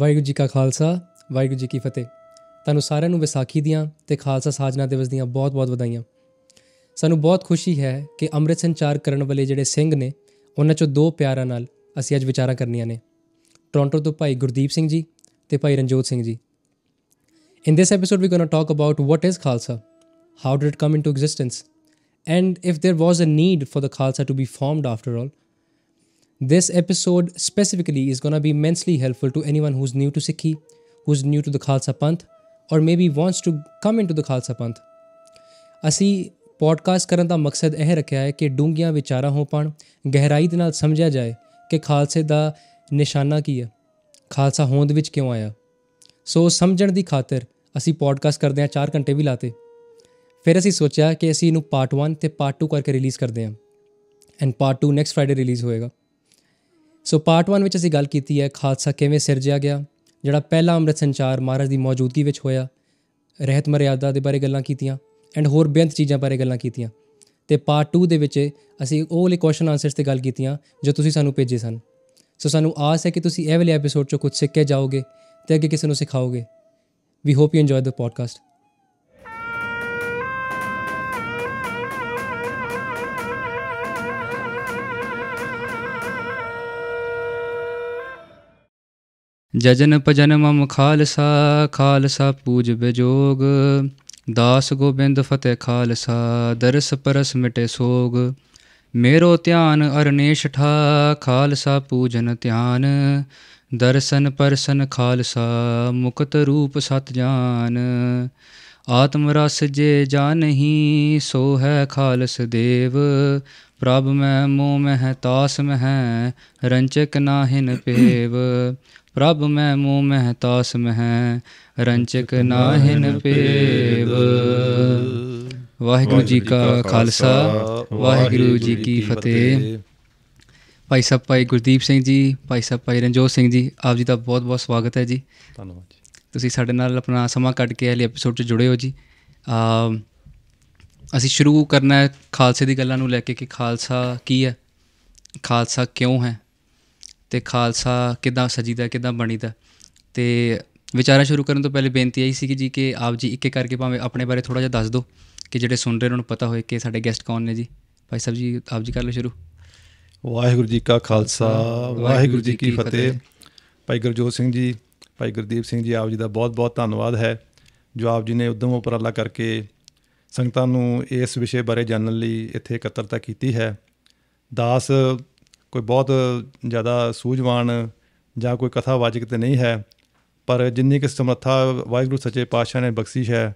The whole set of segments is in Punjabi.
ਵਾਹਿਗੁਰੂ ਜੀ ਕਾ ਖਾਲਸਾ ਵਾਹਿਗੁਰੂ ਜੀ ਕੀ ਫਤਿਹ ਤੁਹਾਨੂੰ ਸਾਰਿਆਂ ਨੂੰ ਵਿਸਾਖੀ ਦੀਆਂ ਤੇ ਖਾਲਸਾ ਸਾਜਨਾ ਦਿਵਸ ਦੀਆਂ ਬਹੁਤ-ਬਹੁਤ ਵਧਾਈਆਂ ਸਾਨੂੰ ਬਹੁਤ ਖੁਸ਼ੀ ਹੈ ਕਿ ਅੰਮ੍ਰਿਤ ਸੰਚਾਰ ਕਰਨ ਵਾਲੇ ਜਿਹੜੇ ਸਿੰਘ ਨੇ ਉਹਨਾਂ ਚੋਂ ਦੋ ਪਿਆਰਾਂ ਨਾਲ ਅਸੀਂ ਅੱਜ ਵਿਚਾਰਾਂ ਕਰਨੀਆਂ ਨੇ ਟੋਰਾਂਟੋ ਤੋਂ ਭਾਈ ਗੁਰਦੀਪ ਸਿੰਘ ਜੀ ਤੇ ਭਾਈ Ranjot Singh ji in this episode we gonna talk about what is Khalsa how did it come into existence and if there was a need for the Khalsa to be formed after all This episode specifically is gonna be immensely helpful to anyone who's new to Sikhi, who's new to the Khalsa Panth, or maybe wants to come into the Khalsa Panth. ਅਸੀਂ ਪੋਡਕਾਸਟ ਕਰਨ ਦਾ ਮਕਸਦ ਇਹ ਰੱਖਿਆ ਹੈ ਕਿ ਡੂੰਘੀਆਂ ਵਿਚਾਰਾਂ ਹੋ ਪਾਣ ਗਹਿਰਾਈ ਦੇ ਨਾਲ ਸਮਝਿਆ ਜਾਏ ਕਿ ਖਾਲਸੇ ਦਾ ਨਿਸ਼ਾਨਾ ਕੀ ਹੈ ਖਾਲਸਾ ਹੋਂਦ ਵਿੱਚ ਕਿਉਂ ਆਇਆ ਸੋ ਸਮਝਣ ਦੀ ਖਾਤਰ ਅਸੀਂ ਪੋਡਕਾਸਟ ਕਰਦੇ ਹਾਂ 4 ਘੰਟੇ ਵੀ ਲਾਤੇ ਫਿਰ ਅਸੀਂ ਸੋਚਿਆ ਕਿ ਅਸੀਂ ਇਹਨੂੰ ਪਾਰਟ 1 ਤੇ ਪਾਰਟ 2 ਕਰਕੇ ਰਿਲੀਜ਼ ਕਰਦੇ ਹਾਂ and part 2 next Friday release ਹੋਏਗਾ ਸੋ ਪਾਰਟ 1 ਵਿੱਚ ਅਸੀਂ ਗੱਲ ਕੀਤੀ ਹੈ ਖਾਲਸਾ ਕਿਵੇਂ ਸਿਰਜਿਆ ਗਿਆ ਜਿਹੜਾ ਪਹਿਲਾ ਅੰਮ੍ਰਿਤ ਸੰਚਾਰ ਮਹਾਰਾਜ ਦੀ ਮੌਜੂਦਗੀ ਵਿੱਚ ਹੋਇਆ ਰਹਿਤ ਮਰਿਆਦਾ ਦੇ ਬਾਰੇ ਗੱਲਾਂ ਕੀਤੀਆਂ ਐਂਡ ਹੋਰ ਬੇਅੰਤ ਚੀਜ਼ਾਂ ਬਾਰੇ ਗੱਲਾਂ ਕੀਤੀਆਂ ਤੇ ਪਾਰਟ 2 ਦੇ ਵਿੱਚ ਅਸੀਂ ਉਹ ਵਾਲੇ ਕੁਐਸਚਨ ਆਨਸਰਸ ਤੇ ਗੱਲ ਕੀਤੀਆਂ ਜੋ ਤੁਸੀਂ ਸਾਨੂੰ ਭੇਜੇ ਸਨ ਸੋ ਸਾਨੂੰ ਆਸ ਹੈ ਕਿ ਤੁਸੀਂ ਇਹ ਵਾਲੇ ਐਪੀਸੋਡ ਚੋਂ ਕੁਝ ਸਿੱਖ ਕੇ ਜਾਓਗੇ ਤੇ ਅੱਗੇ ਕਿਸੇ ਨੂੰ ਸਿਖਾਓਗੇ ਵੀ hope you enjoy the podcast ਜਜਨ ਭਜਨ ਮਮ ਖਾਲਸਾ ਖਾਲਸਾ ਪੂਜ ਬਿਜੋਗ ਦਾਸ ਗੋਬਿੰਦ ਫਤਿਹ ਖਾਲਸਾ ਦਰਸ ਪਰਸ ਮਿਟੇ ਸੋਗ ਮੇਰੋ ਧਿਆਨ ਅਰਨੇਸ਼ ਠਾ ਖਾਲਸਾ ਪੂਜਨ ਧਿਆਨ ਦਰਸ਼ਨ ਪਰਸ਼ਨ ਖਾਲਸਾ ਮੁਕਤ ਰੂਪ ਸਤ ਜਾਨ ਆਤਮ ਰਸ ਜੇ ਜਾਣਹੀ ਸੋ ਹੈ ਖਾਲਸ ਦੇਵ ਪ੍ਰਭ ਮੈਂ ਮੋਹ ਮਹਿ ਤਾਸ ਮਹਿ ਰੰਚਕ ਨਾਹਿਨ ਪੇਵ ਪ੍ਰਭ ਮੈਂ ਮੂ ਮਹਿ ਤਾਸ ਮਹਿ ਰੰਚਕ ਨਾਹਿਨ ਪੇਵ ਵਾਹਿਗੁਰੂ ਜੀ ਕਾ ਖਾਲਸਾ ਵਾਹਿਗੁਰੂ ਜੀ ਕੀ ਫਤਿਹ ਭਾਈ ਸਾਹਿਬ ਭਾਈ ਗੁਰਦੀਪ ਸਿੰਘ ਜੀ ਭਾਈ ਸਾਹਿਬ ਭਾਈ ਰਣਜੋਤ ਸਿੰਘ ਜੀ ਆਪ ਜੀ ਦਾ ਬਹੁਤ ਬਹੁਤ ਸਵਾਗਤ ਹੈ ਜੀ ਧੰਨਵਾਦ ਜੀ ਤੁਸੀਂ ਸਾਡੇ ਨਾਲ ਆਪਣਾ ਸਮਾਂ ਕੱਢ ਕੇ ਇਹ ਐਪੀਸੋਡ 'ਚ ਜੁੜੇ ਹੋ ਜੀ ਆ ਅਸੀਂ ਸ਼ੁਰੂ ਕਰਨਾ ਹੈ ਖਾਲਸੇ ਦੀ ਗੱਲਾਂ ਨੂੰ ਲੈ ਕੇ ਕਿ ਖਾਲਸਾ ਕੀ ਹੈ ਖਾਲਸਾ ਕਿਉਂ ਹੈ ਤੇ ਖਾਲਸਾ ਕਿਦਾਂ ਸਜੀਦਾ ਕਿਦਾਂ ਬਣੀਦਾ ਤੇ ਵਿਚਾਰਾ ਸ਼ੁਰੂ ਕਰਨ ਤੋਂ ਪਹਿਲੇ ਬੇਨਤੀ ਆਈ ਸੀ ਕਿ ਜੀ ਕਿ ਆਪ ਜੀ ਇੱਕ ਇੱਕ ਕਰਕੇ ਭਾਵੇਂ ਆਪਣੇ ਬਾਰੇ ਥੋੜਾ ਜਿਹਾ ਦੱਸ ਦਿਓ ਕਿ ਜਿਹੜੇ ਸੁਣ ਰਹੇ ਉਹਨਾਂ ਨੂੰ ਪਤਾ ਹੋਵੇ ਕਿ ਸਾਡੇ ਗੈਸਟ ਕੌਣ ਨੇ ਜੀ ਭਾਈ ਸਾਹਿਬ ਜੀ ਆਪ ਜੀ ਕਰ ਲਓ ਸ਼ੁਰੂ ਵਾਹਿਗੁਰੂ ਜੀ ਕਾ ਖਾਲਸਾ ਵਾਹਿਗੁਰੂ ਜੀ ਕੀ ਫਤਿਹ ਭਾਈ ਗੁਰਜੋਤ ਸਿੰਘ ਜੀ ਭਾਈ ਗੁਰਦੀਪ ਸਿੰਘ ਜੀ ਆਪ ਜੀ ਦਾ ਬਹੁਤ-ਬਹੁਤ ਧੰਨਵਾਦ ਹੈ ਜੋ ਆਪ ਜੀ ਨੇ ਉਦਮ ਉਪਰਾਲਾ ਕਰਕੇ ਸੰਗਤਾਂ ਨੂੰ ਇਸ ਵਿਸ਼ੇ ਬਾਰੇ ਜਾਣਨ ਲਈ ਇੱਥੇ ਇਕੱਤਰਤਾ ਕੀਤੀ ਹੈ ਦਾਸ ਕੋਈ ਬਹੁਤ ਜ਼ਿਆਦਾ ਸੂਝਵਾਨ ਜਾਂ ਕੋਈ ਕਥਾ ਵਾਚਕ ਤੇ ਨਹੀਂ ਹੈ ਪਰ ਜਿੰਨੀ ਕਿ ਸਮਰੱਥਾ ਵਾਹਿਗੁਰੂ ਸੱਚੇ ਪਾਤਸ਼ਾਹ ਨੇ ਬਖਸ਼ੀ ਹੈ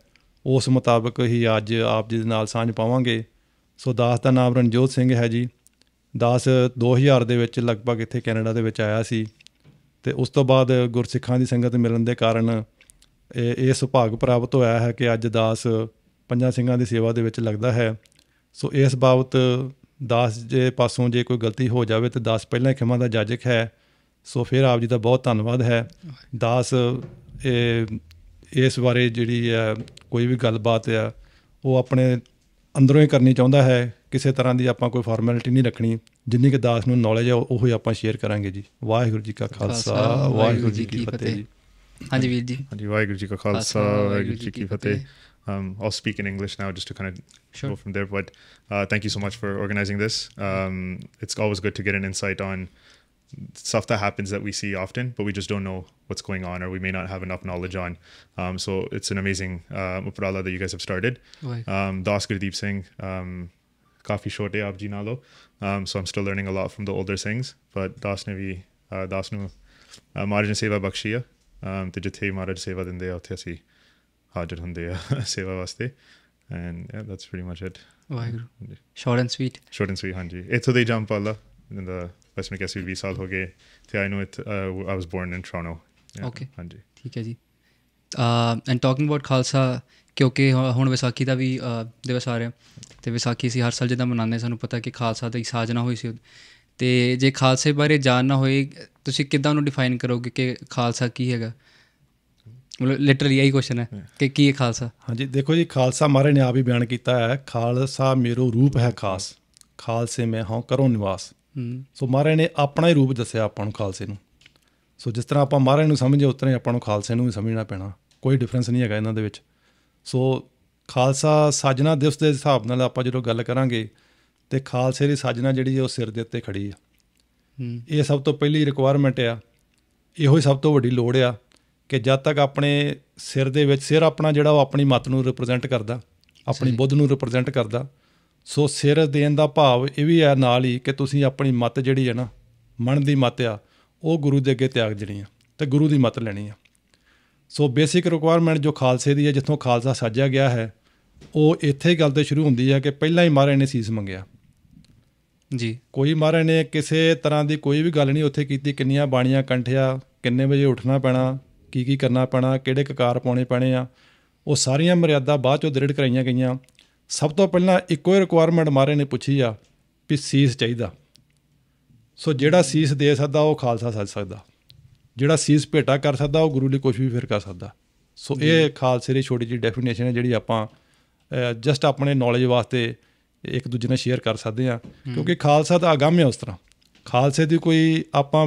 ਉਸ ਮੁਤਾਬਕ ਹੀ ਅੱਜ ਆਪ ਜੀ ਦੇ ਨਾਲ ਸਾਂਝ ਪਾਵਾਂਗੇ ਸੋ ਦਾਸ ਦਾ ਨਾਮ ਰਣਜੋਤ ਸਿੰਘ ਹੈ ਜੀ ਦਾਸ 2000 ਦੇ ਵਿੱਚ ਲਗਭਗ ਇੱਥੇ ਕੈਨੇਡਾ ਦੇ ਵਿੱਚ ਆਇਆ ਸੀ ਤੇ ਉਸ ਤੋਂ ਬਾਅਦ ਗੁਰਸਿੱਖਾਂ ਦੀ ਸੰਗਤ ਮਿਲਣ ਦੇ ਕਾਰਨ ਇਹ ਸੁਭਾਗ ਪ੍ਰਾਪਤ ਹੋਇਆ ਹੈ ਕਿ ਅੱਜ ਦਾਸ ਪੰਜਾਂ ਸਿੰਘਾਂ ਦੀ ਸੇਵਾ ਦੇ ਵਿੱਚ ਲੱਗਦਾ ਹੈ ਸੋ ਇਸ ਬਾਬਤ ਦਾਸ ਜੇ ਪਾਸੋਂ ਜੇ ਕੋਈ ਗਲਤੀ ਹੋ ਜਾਵੇ ਤੇ ਦਾਸ ਪਹਿਲਾਂ ਖਿਮਾ ਦਾ ਜਾਜਕ ਹੈ ਸੋ ਫਿਰ ਆਪ ਜੀ ਦਾ ਬਹੁਤ ਧੰਨਵਾਦ ਹੈ ਇਹ ਇਸ ਬਾਰੇ ਜਿਹੜੀ ਹੈ ਕੋਈ ਵੀ ਗੱਲਬਾਤ ਆ ਉਹ ਆਪਣੇ ਅੰਦਰੋਂ ਹੀ ਕਰਨੀ ਚਾਹੁੰਦਾ ਹੈ ਕਿਸੇ ਤਰ੍ਹਾਂ ਦੀ ਆਪਾਂ ਕੋਈ ਫਾਰਮੈਲਿਟੀ ਨਹੀਂ ਰੱਖਣੀ ਜਿੰਨੀ ਕਿ ਦਾਸ ਨੂੰ ਨੌਲੇਜ ਹੈ ਉਹ ਹੀ ਆਪਾਂ ਸ਼ੇਅਰ ਕਰਾਂਗੇ ਜੀ ਵਾਹਿਗੁਰੂ ਜੀ ਕਾ ਖਾਲਸਾ ਵਾਹਿਗੁਰੂ ਜੀ ਕੀ ਫਤਿਹ ਹਾਂਜੀ ਵੀਰ ਜੀ ਹਾਂਜੀ ਵਾਹਿਗੁਰੂ ਜੀ ਕਾ ਖਾਲਸਾ ਵਾਹਿਗੁਰੂ ਜੀ ਕੀ ਫਤਿਹ um, I'll speak in English now just to kind of sure. go from there. But uh, thank you so much for organizing this. Um, it's always good to get an insight on stuff that happens that we see often, but we just don't know what's going on or we may not have enough knowledge on. Um, so it's an amazing uh, uprala that you guys have started. Right. Um, the Oscar Deep Singh, um, Kafi Shorte Abji Nalo. Um, so I'm still learning a lot from the older things, but Dasnavi, uh, Dasnu, uh, Maharaj Seva Bakshiya, um, Dijate Maharaj Seva Dinde Authyasi. ਹਾਜ਼ਰ ਹੁੰਦੇ ਆ ਸੇਵਾ ਵਾਸਤੇ and yeah that's pretty much it Waheguru short and sweet short and sweet ਹਾਂਜੀ ਇਥੋਂ ਦੇ ਜੰਪ ਆਲਾ ਇਨ ਦਾ ਬਸ ਮੈਂ ਸੀ 20 ਸਾਲ ਹੋ ਗਏ ਤੇ I know it I was born in Toronto okay ਹਾਂਜੀ ਠੀਕ ਹੈ ਜੀ ਐਂਡ ਟਾਕਿੰਗ ਅਬਾਊਟ ਖਾਲਸਾ ਕਿਉਂਕਿ ਹੁਣ ਵਿਸਾਖੀ ਦਾ ਵੀ uh, ਦਿਵਸ ਆ ਰਿਹਾ ਤੇ ਵਿਸਾਖੀ ਸੀ ਹਰ ਸਾਲ ਜਦੋਂ ਮਨਾਉਂਦੇ ਸਾਨੂੰ ਪਤਾ ਕਿ ਖਾਲਸਾ ਦੀ ਸਾਜਨਾ ਹੋਈ ਸੀ ਤੇ ਜੇ ਖਾਲਸੇ ਬਾਰੇ ਜਾਣਨਾ ਹੋਏ ਤੁਸੀਂ ਕਿੱਦਾਂ ਉਹਨੂੰ ਡਿਫਾਈਨ ਕਰੋਗੇ ਕਿ ਖਾਲਸਾ ਕੀ ਹੈਗਾ ਮਤਲਬ ਲਿਟਰਲੀ ਇਹੀ ਕੁਐਸਚਨ ਹੈ ਕਿ ਕੀ ਹੈ ਖਾਲਸਾ ਹਾਂਜੀ ਦੇਖੋ ਜੀ ਖਾਲਸਾ ਮਹਾਰਾਜ ਨੇ ਆਪ ਹੀ ਬਿਆਨ ਕੀਤਾ ਹੈ ਖਾਲਸਾ ਮੇਰੋ ਰੂਪ ਹੈ ਖਾਸ ਖਾਲਸੇ ਮੈਂ ਹਾਂ ਕਰੋ ਨਿਵਾਸ ਸੋ ਮਹਾਰਾਜ ਨੇ ਆਪਣਾ ਹੀ ਰੂਪ ਦੱਸਿਆ ਆਪਾਂ ਨੂੰ ਖਾਲਸੇ ਨੂੰ ਸੋ ਜਿਸ ਤਰ੍ਹਾਂ ਆਪਾਂ ਮਹਾਰਾਜ ਨੂੰ ਸਮਝੇ ਉਤਰੇ ਆਪਾਂ ਨੂੰ ਖਾਲਸੇ ਨੂੰ ਵੀ ਸਮਝਣਾ ਪੈਣਾ ਕੋਈ ਡਿਫਰੈਂਸ ਨਹੀਂ ਹੈਗਾ ਇਹਨਾਂ ਦੇ ਵਿੱਚ ਸੋ ਖਾਲਸਾ ਸਾਜਣਾ ਦਿਵਸ ਦੇ ਹਿਸਾਬ ਨਾਲ ਆਪਾਂ ਜਦੋਂ ਗੱਲ ਕਰਾਂਗੇ ਤੇ ਖਾਲਸੇ ਦੀ ਸਾਜਣਾ ਜਿਹੜੀ ਹੈ ਉਹ ਸਿਰ ਦੇ ਉੱਤੇ ਖੜੀ ਆ ਇਹ ਸਭ ਤੋਂ ਪਹਿਲੀ ਰਿਕੁਆਇਰਮੈਂਟ ਆ ਇਹੋ ਹੀ ਸਭ ਤੋਂ ਵੱਡੀ ਲੋੜ ਆ ਕਿ ਜਦ ਤੱਕ ਆਪਣੇ ਸਿਰ ਦੇ ਵਿੱਚ ਸਿਰ ਆਪਣਾ ਜਿਹੜਾ ਉਹ ਆਪਣੀ ਮਤ ਨੂੰ ਰਿਪਰੈਜ਼ੈਂਟ ਕਰਦਾ ਆਪਣੀ ਬੁੱਧ ਨੂੰ ਰਿਪਰੈਜ਼ੈਂਟ ਕਰਦਾ ਸੋ ਸਿਰ ਦੇਣ ਦਾ ਭਾਵ ਇਹ ਵੀ ਹੈ ਨਾਲ ਹੀ ਕਿ ਤੁਸੀਂ ਆਪਣੀ ਮਤ ਜਿਹੜੀ ਹੈ ਨਾ ਮਨ ਦੀ ਮਤ ਆ ਉਹ ਗੁਰੂ ਦੇ ਅੱਗੇ ਤਿਆਗ ਦੇਣੀ ਆ ਤੇ ਗੁਰੂ ਦੀ ਮਤ ਲੈਣੀ ਆ ਸੋ ਬੇਸਿਕ ਰਿਕੁਆਇਰਮੈਂਟ ਜੋ ਖਾਲਸੇ ਦੀ ਹੈ ਜਿੱਥੋਂ ਖਾਲਸਾ ਸਾਜਿਆ ਗਿਆ ਹੈ ਉਹ ਇੱਥੇ ਗੱਲ ਤੇ ਸ਼ੁਰੂ ਹੁੰਦੀ ਹੈ ਕਿ ਪਹਿਲਾਂ ਹੀ ਮਹਾਰਾਜ ਨੇ ਸੀਸ ਮੰਗਿਆ ਜੀ ਕੋਈ ਮਹਾਰਾਜ ਨੇ ਕਿਸੇ ਤਰ੍ਹਾਂ ਦੀ ਕੋਈ ਵੀ ਗੱਲ ਨਹੀਂ ਉੱਥੇ ਕੀਤੀ ਕਿੰਨੀਆਂ ਬਾਣੀਆਂ ਕੰਠਿਆ ਕਿੰਨੇ ਵਜੇ ਉੱਠਣਾ ਪੈਣਾ ਕੀ ਕੀ ਕਰਨਾ ਪੈਣਾ ਕਿਹੜੇ ਕਕਾਰ ਪਾਉਣੇ ਪੈਣੇ ਆ ਉਹ ਸਾਰੀਆਂ ਮਰਿਆਦਾ ਬਾਅਦ ਚੋਂ ਦ੍ਰਿੜ ਕਰਾਈਆਂ ਗਈਆਂ ਸਭ ਤੋਂ ਪਹਿਲਾਂ ਇੱਕੋ ਹੀ ਰਿਕੁਆਇਰਮੈਂਟ ਮਾਰੇ ਨੇ ਪੁੱਛੀ ਆ ਕਿ ਸੀਸ ਚਾਹੀਦਾ ਸੋ ਜਿਹੜਾ ਸੀਸ ਦੇ ਸਕਦਾ ਉਹ ਖਾਲਸਾ ਸੱਜ ਸਕਦਾ ਜਿਹੜਾ ਸੀਸ ਭੇਟਾ ਕਰ ਸਕਦਾ ਉਹ ਗੁਰੂ ਲਈ ਕੁਝ ਵੀ ਫਿਰ ਕਰ ਸਕਦਾ ਸੋ ਇਹ ਖਾਲਸੇ ਦੀ ਛੋਟੀ ਜੀ ਡੈਫੀਨੇਸ਼ਨ ਹੈ ਜਿਹੜੀ ਆਪਾਂ ਜਸਟ ਆਪਣੇ ਨੌਲੇਜ ਵਾਸਤੇ ਇੱਕ ਦੂਜੇ ਨਾਲ ਸ਼ੇਅਰ ਕਰ ਸਕਦੇ ਆ ਕਿਉਂਕਿ ਖਾਲਸਾ ਤਾਂ ਆਗਮ ਹੈ ਉਸ ਤਰ੍ਹਾਂ ਖਾਲਸੇ ਦੀ ਕੋਈ ਆਪਾਂ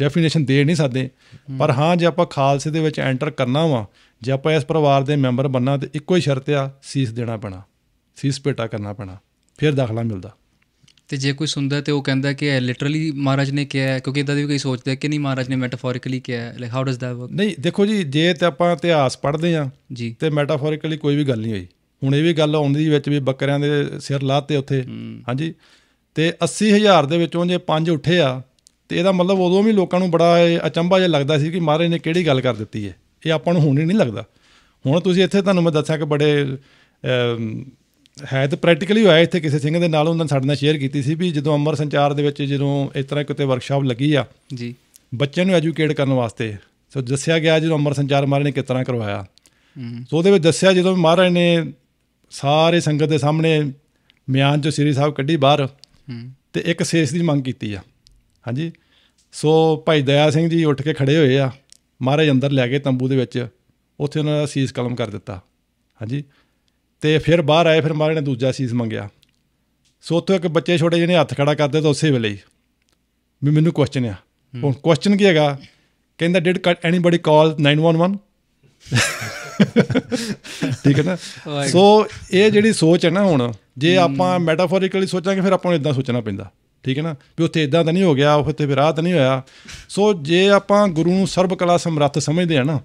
ਡੈਫੀਨੇਸ਼ਨ ਦੇ ਨਹੀਂ ਸਕਦੇ ਪਰ ਹਾਂ ਜੇ ਆਪਾਂ ਖਾਲਸੇ ਦੇ ਵਿੱਚ ਐਂਟਰ ਕਰਨਾ ਵਾ ਜੇ ਆਪਾਂ ਇਸ ਪਰਿਵਾਰ ਦੇ ਮੈਂਬਰ ਬੰਨਾ ਤੇ ਇੱਕੋ ਹੀ ਸ਼ਰਤ ਆ ਸੀਸ ਦੇਣਾ ਪੈਣਾ ਸੀਸ ਪੇਟਾ ਕਰਨਾ ਪੈਣਾ ਫਿਰ ਦਾਖਲਾ ਮਿਲਦਾ ਤੇ ਜੇ ਕੋਈ ਸੁਣਦਾ ਤੇ ਉਹ ਕਹਿੰਦਾ ਕਿ ਇਹ ਲਿਟਰਲੀ ਮਹਾਰਾਜ ਨੇ ਕਿਹਾ ਹੈ ਕਿਉਂਕਿ ਇਦਾਂ ਦੀ ਵੀ ਕੋਈ ਸੋਚਦਾ ਕਿ ਨਹੀਂ ਮਹਾਰਾਜ ਨੇ ਮੈਟਾਫੋਰਿਕਲੀ ਕਿਹਾ like how does that work ਨਹੀਂ ਦੇਖੋ ਜੀ ਜੇ ਤੇ ਆਪਾਂ ਇਤਿਹਾਸ ਪੜ੍ਹਦੇ ਆ ਜੀ ਤੇ ਮੈਟਾਫੋਰਿਕਲੀ ਕੋਈ ਵੀ ਗੱਲ ਨਹੀਂ ਹੋਈ ਹੁਣ ਇਹ ਵੀ ਗੱਲ ਆਉਂਦੀ ਵਿੱਚ ਵੀ ਬੱਕਰਿਆਂ ਦੇ ਸਿਰ ਲਾਤੇ ਉੱਥੇ ਹਾਂਜੀ ਤੇ 80000 ਦੇ ਵਿੱਚੋਂ ਜੇ ਪੰਜ ਉੱਠੇ ਆ ਤੇ ਇਹਦਾ ਮਤਲਬ ਉਦੋਂ ਵੀ ਲੋਕਾਂ ਨੂੰ ਬੜਾ ਅਚੰਭਾ ਜਿਹਾ ਲੱਗਦਾ ਸੀ ਕਿ ਮਹਾਰਾਜ ਨੇ ਕਿਹੜੀ ਗੱਲ ਕਰ ਦਿੱਤੀ ਹੈ ਇਹ ਆਪਾਂ ਨੂੰ ਹੁਣ ਹੀ ਨਹੀਂ ਲੱਗਦਾ ਹੁਣ ਤੁਸੀਂ ਇੱਥੇ ਤੁਹਾਨੂੰ ਮੈਂ ਦੱਸਾਂ ਕਿ ਬੜੇ ਹੈ ਤਾਂ ਪ੍ਰੈਕਟੀਕਲੀ ਹੋਇਆ ਇੱਥੇ ਕਿਸੇ ਸਿੰਘ ਦੇ ਨਾਲ ਉਹਨਾਂ ਨੇ ਸਾਡੇ ਨਾਲ ਸ਼ੇਅਰ ਕੀਤੀ ਸੀ ਵੀ ਜਦੋਂ ਅੰਮ੍ਰਿਤ ਸੰਚਾਰ ਦੇ ਵਿੱਚ ਜਦੋਂ ਇਸ ਤਰ੍ਹਾਂ ਕਿਤੇ ਵਰਕਸ਼ਾਪ ਲੱਗੀ ਆ ਜੀ ਬੱਚਿਆਂ ਨੂੰ ਐਜੂਕੇਟ ਕਰਨ ਵਾਸਤੇ ਸੋ ਦੱਸਿਆ ਗਿਆ ਜਦੋਂ ਅੰਮ੍ਰਿਤ ਸੰਚਾਰ ਮਹਾਰਾਜ ਨੇ ਕਿਸ ਤਰ੍ਹਾਂ ਕਰਵਾਇਆ ਸੋ ਉਹਦੇ ਵਿੱਚ ਦੱਸਿਆ ਜਦੋਂ ਮਹਾਰਾਜ ਨੇ ਸਾਰੇ ਸੰਗਤ ਦੇ ਸਾਹਮਣੇ ਮਿਆਨ ਜੋ ਸ੍ਰੀ ਸਾਹਿਬ ਕੱਢੀ ਬਾਹਰ ਤੇ ਇੱਕ ਸੇਸ ਦੀ ਮੰਗ ਕੀਤੀ ਆ ਹਾਂਜੀ ਸੋ ਭਾਈ ਦਇਆ ਸਿੰਘ ਜੀ ਉੱਠ ਕੇ ਖੜੇ ਹੋਏ ਆ ਮਹਾਰਾਜ ਅੰਦਰ ਲੈ ਗਏ ਤੰਬੂ ਦੇ ਵਿੱਚ ਉੱਥੇ ਉਹਨਾਂ ਦਾ ਸੀਸ ਕਲਮ ਕਰ ਦਿੱਤਾ ਹਾਂਜੀ ਤੇ ਫਿਰ ਬਾਹਰ ਆਏ ਫਿਰ ਮਹਾਰਾਜ ਨੇ ਦੂਜਾ ਸੀਸ ਮੰਗਿਆ ਸੋ ਉੱਥੇ ਇੱਕ ਬੱਚੇ ਛੋਟੇ ਜਿਹਨੇ ਹੱਥ ਖੜਾ ਕਰਦੇ ਤਾਂ ਉਸੇ ਵੇਲੇ ਵੀ ਮੈਨੂੰ ਕੁਐਸਚਨ ਆ ਹੁਣ ਕੁਐਸਚਨ ਕੀ ਹੈਗਾ ਕਹਿੰਦਾ ਡਿਡ ਐਨੀਬਾਡੀ ਕਾਲ 911 ਠੀਕ ਹੈ ਨਾ ਸੋ ਇਹ ਜਿਹੜੀ ਸੋਚ ਹੈ ਨਾ ਹੁਣ ਜੇ ਆਪਾਂ ਮੈਟਾਫੋਰਿਕਲੀ ਸੋਚਾਂਗੇ ਫਿਰ ਆਪਾਂ ਨੂੰ ਇਦਾਂ ਸੋਚਣਾ ਪੈਂਦਾ ਠੀਕ ਹੈ ਨਾ ਵੀ ਉੱਥੇ ਇਦਾਂ ਤਾਂ ਨਹੀਂ ਹੋ ਗਿਆ ਉਹ ਤੇ ਵੀ ਰਾਤ ਤਾਂ ਨਹੀਂ ਹੋਇਆ ਸੋ ਜੇ ਆਪਾਂ ਗੁਰੂ ਨੂੰ ਸਰਬ ਕਲਾ ਸਮਰੱਥ ਸਮਝਦੇ ਆ ਨਾ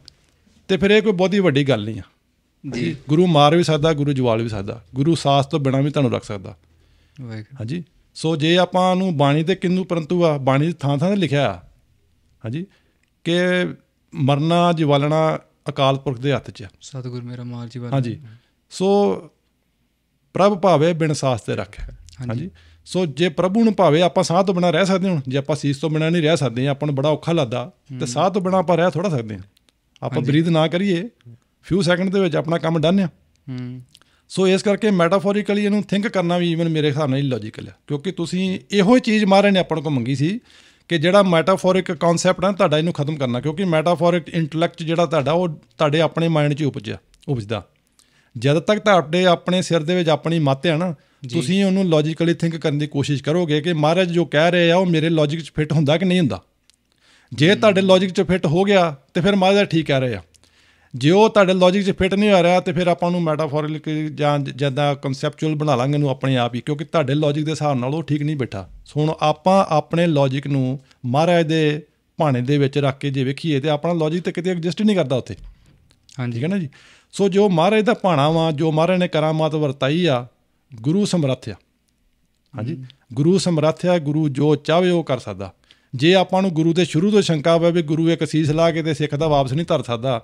ਤੇ ਫਿਰ ਇਹ ਕੋਈ ਬਹੁਤੀ ਵੱਡੀ ਗੱਲ ਨਹੀਂ ਆ ਜੀ ਗੁਰੂ ਮਾਰ ਵੀ ਸਕਦਾ ਗੁਰੂ ਜਵਾਲ ਵੀ ਸਕਦਾ ਗੁਰੂ ਸਾਸ ਤੋਂ ਬਿਨਾ ਵੀ ਤੁਹਾਨੂੰ ਰੱਖ ਸਕਦਾ ਹਾਂਜੀ ਸੋ ਜੇ ਆਪਾਂ ਨੂੰ ਬਾਣੀ ਤੇ ਕਿੰਨੂ ਪਰੰਤੂ ਆ ਬਾਣੀ ਦੇ ਥਾਂ ਥਾਂ ਤੇ ਲਿਖਿਆ ਆ ਹਾਂਜੀ ਕਿ ਮਰਨਾ ਜਵਾਲਣਾ ਅਕਾਲ ਪੁਰਖ ਦੇ ਹੱਥ 'ਚ ਸਤਿਗੁਰ ਮੇਰਾ ਮਾਰ ਜੀ ਬਾਣੀ ਹਾਂਜੀ ਸੋ ਪ੍ਰਭ ਭਾਵੇ ਬਿਨ ਸਾਸ ਤੇ ਰੱਖੇ ਹਾਂਜੀ ਸੋ ਜੇ ਪ੍ਰਭੂ ਨੂੰ ਭਾਵੇ ਆਪਾਂ ਸਾਹ ਤੋਂ ਬਿਨਾ ਰਹਿ ਸਕਦੇ ਹਾਂ ਜੇ ਆਪਾਂ ਸੀਸ ਤੋਂ ਬਿਨਾ ਨਹੀਂ ਰਹਿ ਸਕਦੇ ਆਪਾਂ ਨੂੰ ਬੜਾ ਔਖਾ ਲੱਗਦਾ ਤੇ ਸਾਹ ਤੋਂ ਬਿਨਾ ਆਪਾਂ ਰਹਿ ਥੋੜਾ ਸਕਦੇ ਹਾਂ ਆਪਾਂ ਬਰੀਦ ਨਾ ਕਰੀਏ ਫਿਊ ਸੈਕਿੰਡ ਦੇ ਵਿੱਚ ਆਪਣਾ ਕੰਮ ਡਨ ਆ ਸੋ ਇਸ ਕਰਕੇ ਮੈਟਾਫੋਰਿਕਲੀ ਇਹਨੂੰ ਥਿੰਕ ਕਰਨਾ ਵੀ ਈਵਨ ਮੇਰੇ ਖਿਆਲ ਨਾਲ ਹੀ ਲੌਜੀਕਲ ਹੈ ਕਿਉਂਕਿ ਤੁਸੀਂ ਇਹੋ ਚੀਜ਼ ਮਾਰੇ ਨੇ ਆਪਣ ਕੋ ਮੰਗੀ ਸੀ ਕਿ ਜਿਹੜਾ ਮੈਟਾਫੋਰਿਕ ਕਨਸੈਪਟ ਹੈ ਤੁਹਾਡਾ ਇਹਨੂੰ ਖਤਮ ਕਰਨਾ ਕਿਉਂਕਿ ਮੈਟਾਫੋਰਿਕ ਇੰਟੈਲੈਕਟ ਜਿਹੜਾ ਤੁਹਾਡਾ ਉਹ ਤੁਹਾਡੇ ਆਪਣੇ ਮਾਈਂਡ 'ਚ ਉਪਜਿਆ ਉਪਜਦਾ ਜਦ ਤੱਕ ਤੁਹਾਡੇ ਆਪਣੇ ਸਿਰ ਦੇ ਵਿੱਚ ਆਪਣੀ ਮਤ ਹੈ ਨਾ ਤੁਸੀਂ ਉਹਨੂੰ ਲੌਜੀਕਲੀ ਥਿੰਕ ਕਰਨ ਦੀ ਕੋਸ਼ਿਸ਼ ਕਰੋਗੇ ਕਿ ਮਹਾਰਾਜ ਜੋ ਕਹਿ ਰਹੇ ਆ ਉਹ ਮੇਰੇ ਲੌਜੀਕ 'ਚ ਫਿੱਟ ਹੁੰਦਾ ਕਿ ਨਹੀਂ ਹੁੰਦਾ ਜੇ ਤੁਹਾਡੇ ਲੌਜੀਕ 'ਚ ਫਿੱਟ ਹੋ ਗਿਆ ਤੇ ਫਿਰ ਮਹਾਰਾਜ ਠੀਕ ਕਹਿ ਰਹੇ ਆ ਜੇ ਉਹ ਤੁਹਾਡੇ ਲੌਜੀਕ 'ਚ ਫਿੱਟ ਨਹੀਂ ਆ ਰਿਹਾ ਤੇ ਫਿਰ ਆਪਾਂ ਨੂੰ ਮੈਟਾਫੋਰਿਕ ਜਾਂ ਜਿਆਦਾ ਕਨਸੈਪਚੁਅਲ ਬਣਾ ਲਾਂਗੇ ਨੂੰ ਆਪਣੇ ਆਪ ਹੀ ਕਿਉਂਕਿ ਤੁਹਾਡੇ ਲੌਜੀਕ ਦੇ ਹਿਸਾਬ ਨਾਲ ਉਹ ਠੀਕ ਨਹੀਂ ਬੈਠਾ ਸੋ ਹੁਣ ਆਪਾਂ ਆਪਣੇ ਲੌਜੀਕ ਨੂੰ ਮਹਾਰਾਜ ਦੇ ਭਾਣੇ ਦੇ ਵਿੱਚ ਰੱਖ ਕੇ ਜੇ ਵੇਖੀਏ ਤੇ ਆਪਣਾ ਲੌਜੀਕ ਤੇ ਕਿਤੇ ਐਗਜ਼ਿਸਟ ਨਹੀਂ ਕਰਦਾ ਉੱਥੇ ਹਾਂਜੀ ਠੀਕ ਹੈ ਨਾ ਜੀ ਸੋ ਜੋ ਮਹਾਰਾਜ ਦਾ ਭਾਣਾ ਵਾ ਜੋ ਮਹਾਰਾਜ ਨੇ ਕਰਾਮਾਤ ਵਰਤਾਈ ਆ ਗੁਰੂ ਸਮਰੱਥ ਆ ਹਾਂਜੀ ਗੁਰੂ ਸਮਰੱਥ ਆ ਗੁਰੂ ਜੋ ਚਾਹੇ ਉਹ ਕਰ ਸਕਦਾ ਜੇ ਆਪਾਂ ਨੂੰ ਗੁਰੂ ਦੇ ਸ਼ੁਰੂ ਤੋਂ ਸ਼ੰਕਾ ਹੋਵੇ ਵੀ ਗੁਰੂ ਇੱਕ ਸੀਸ ਲਾ ਕੇ ਤੇ ਸਿੱਖ ਦਾ ਵਾਪਸ ਨਹੀਂ ਧਰ ਸਕਦਾ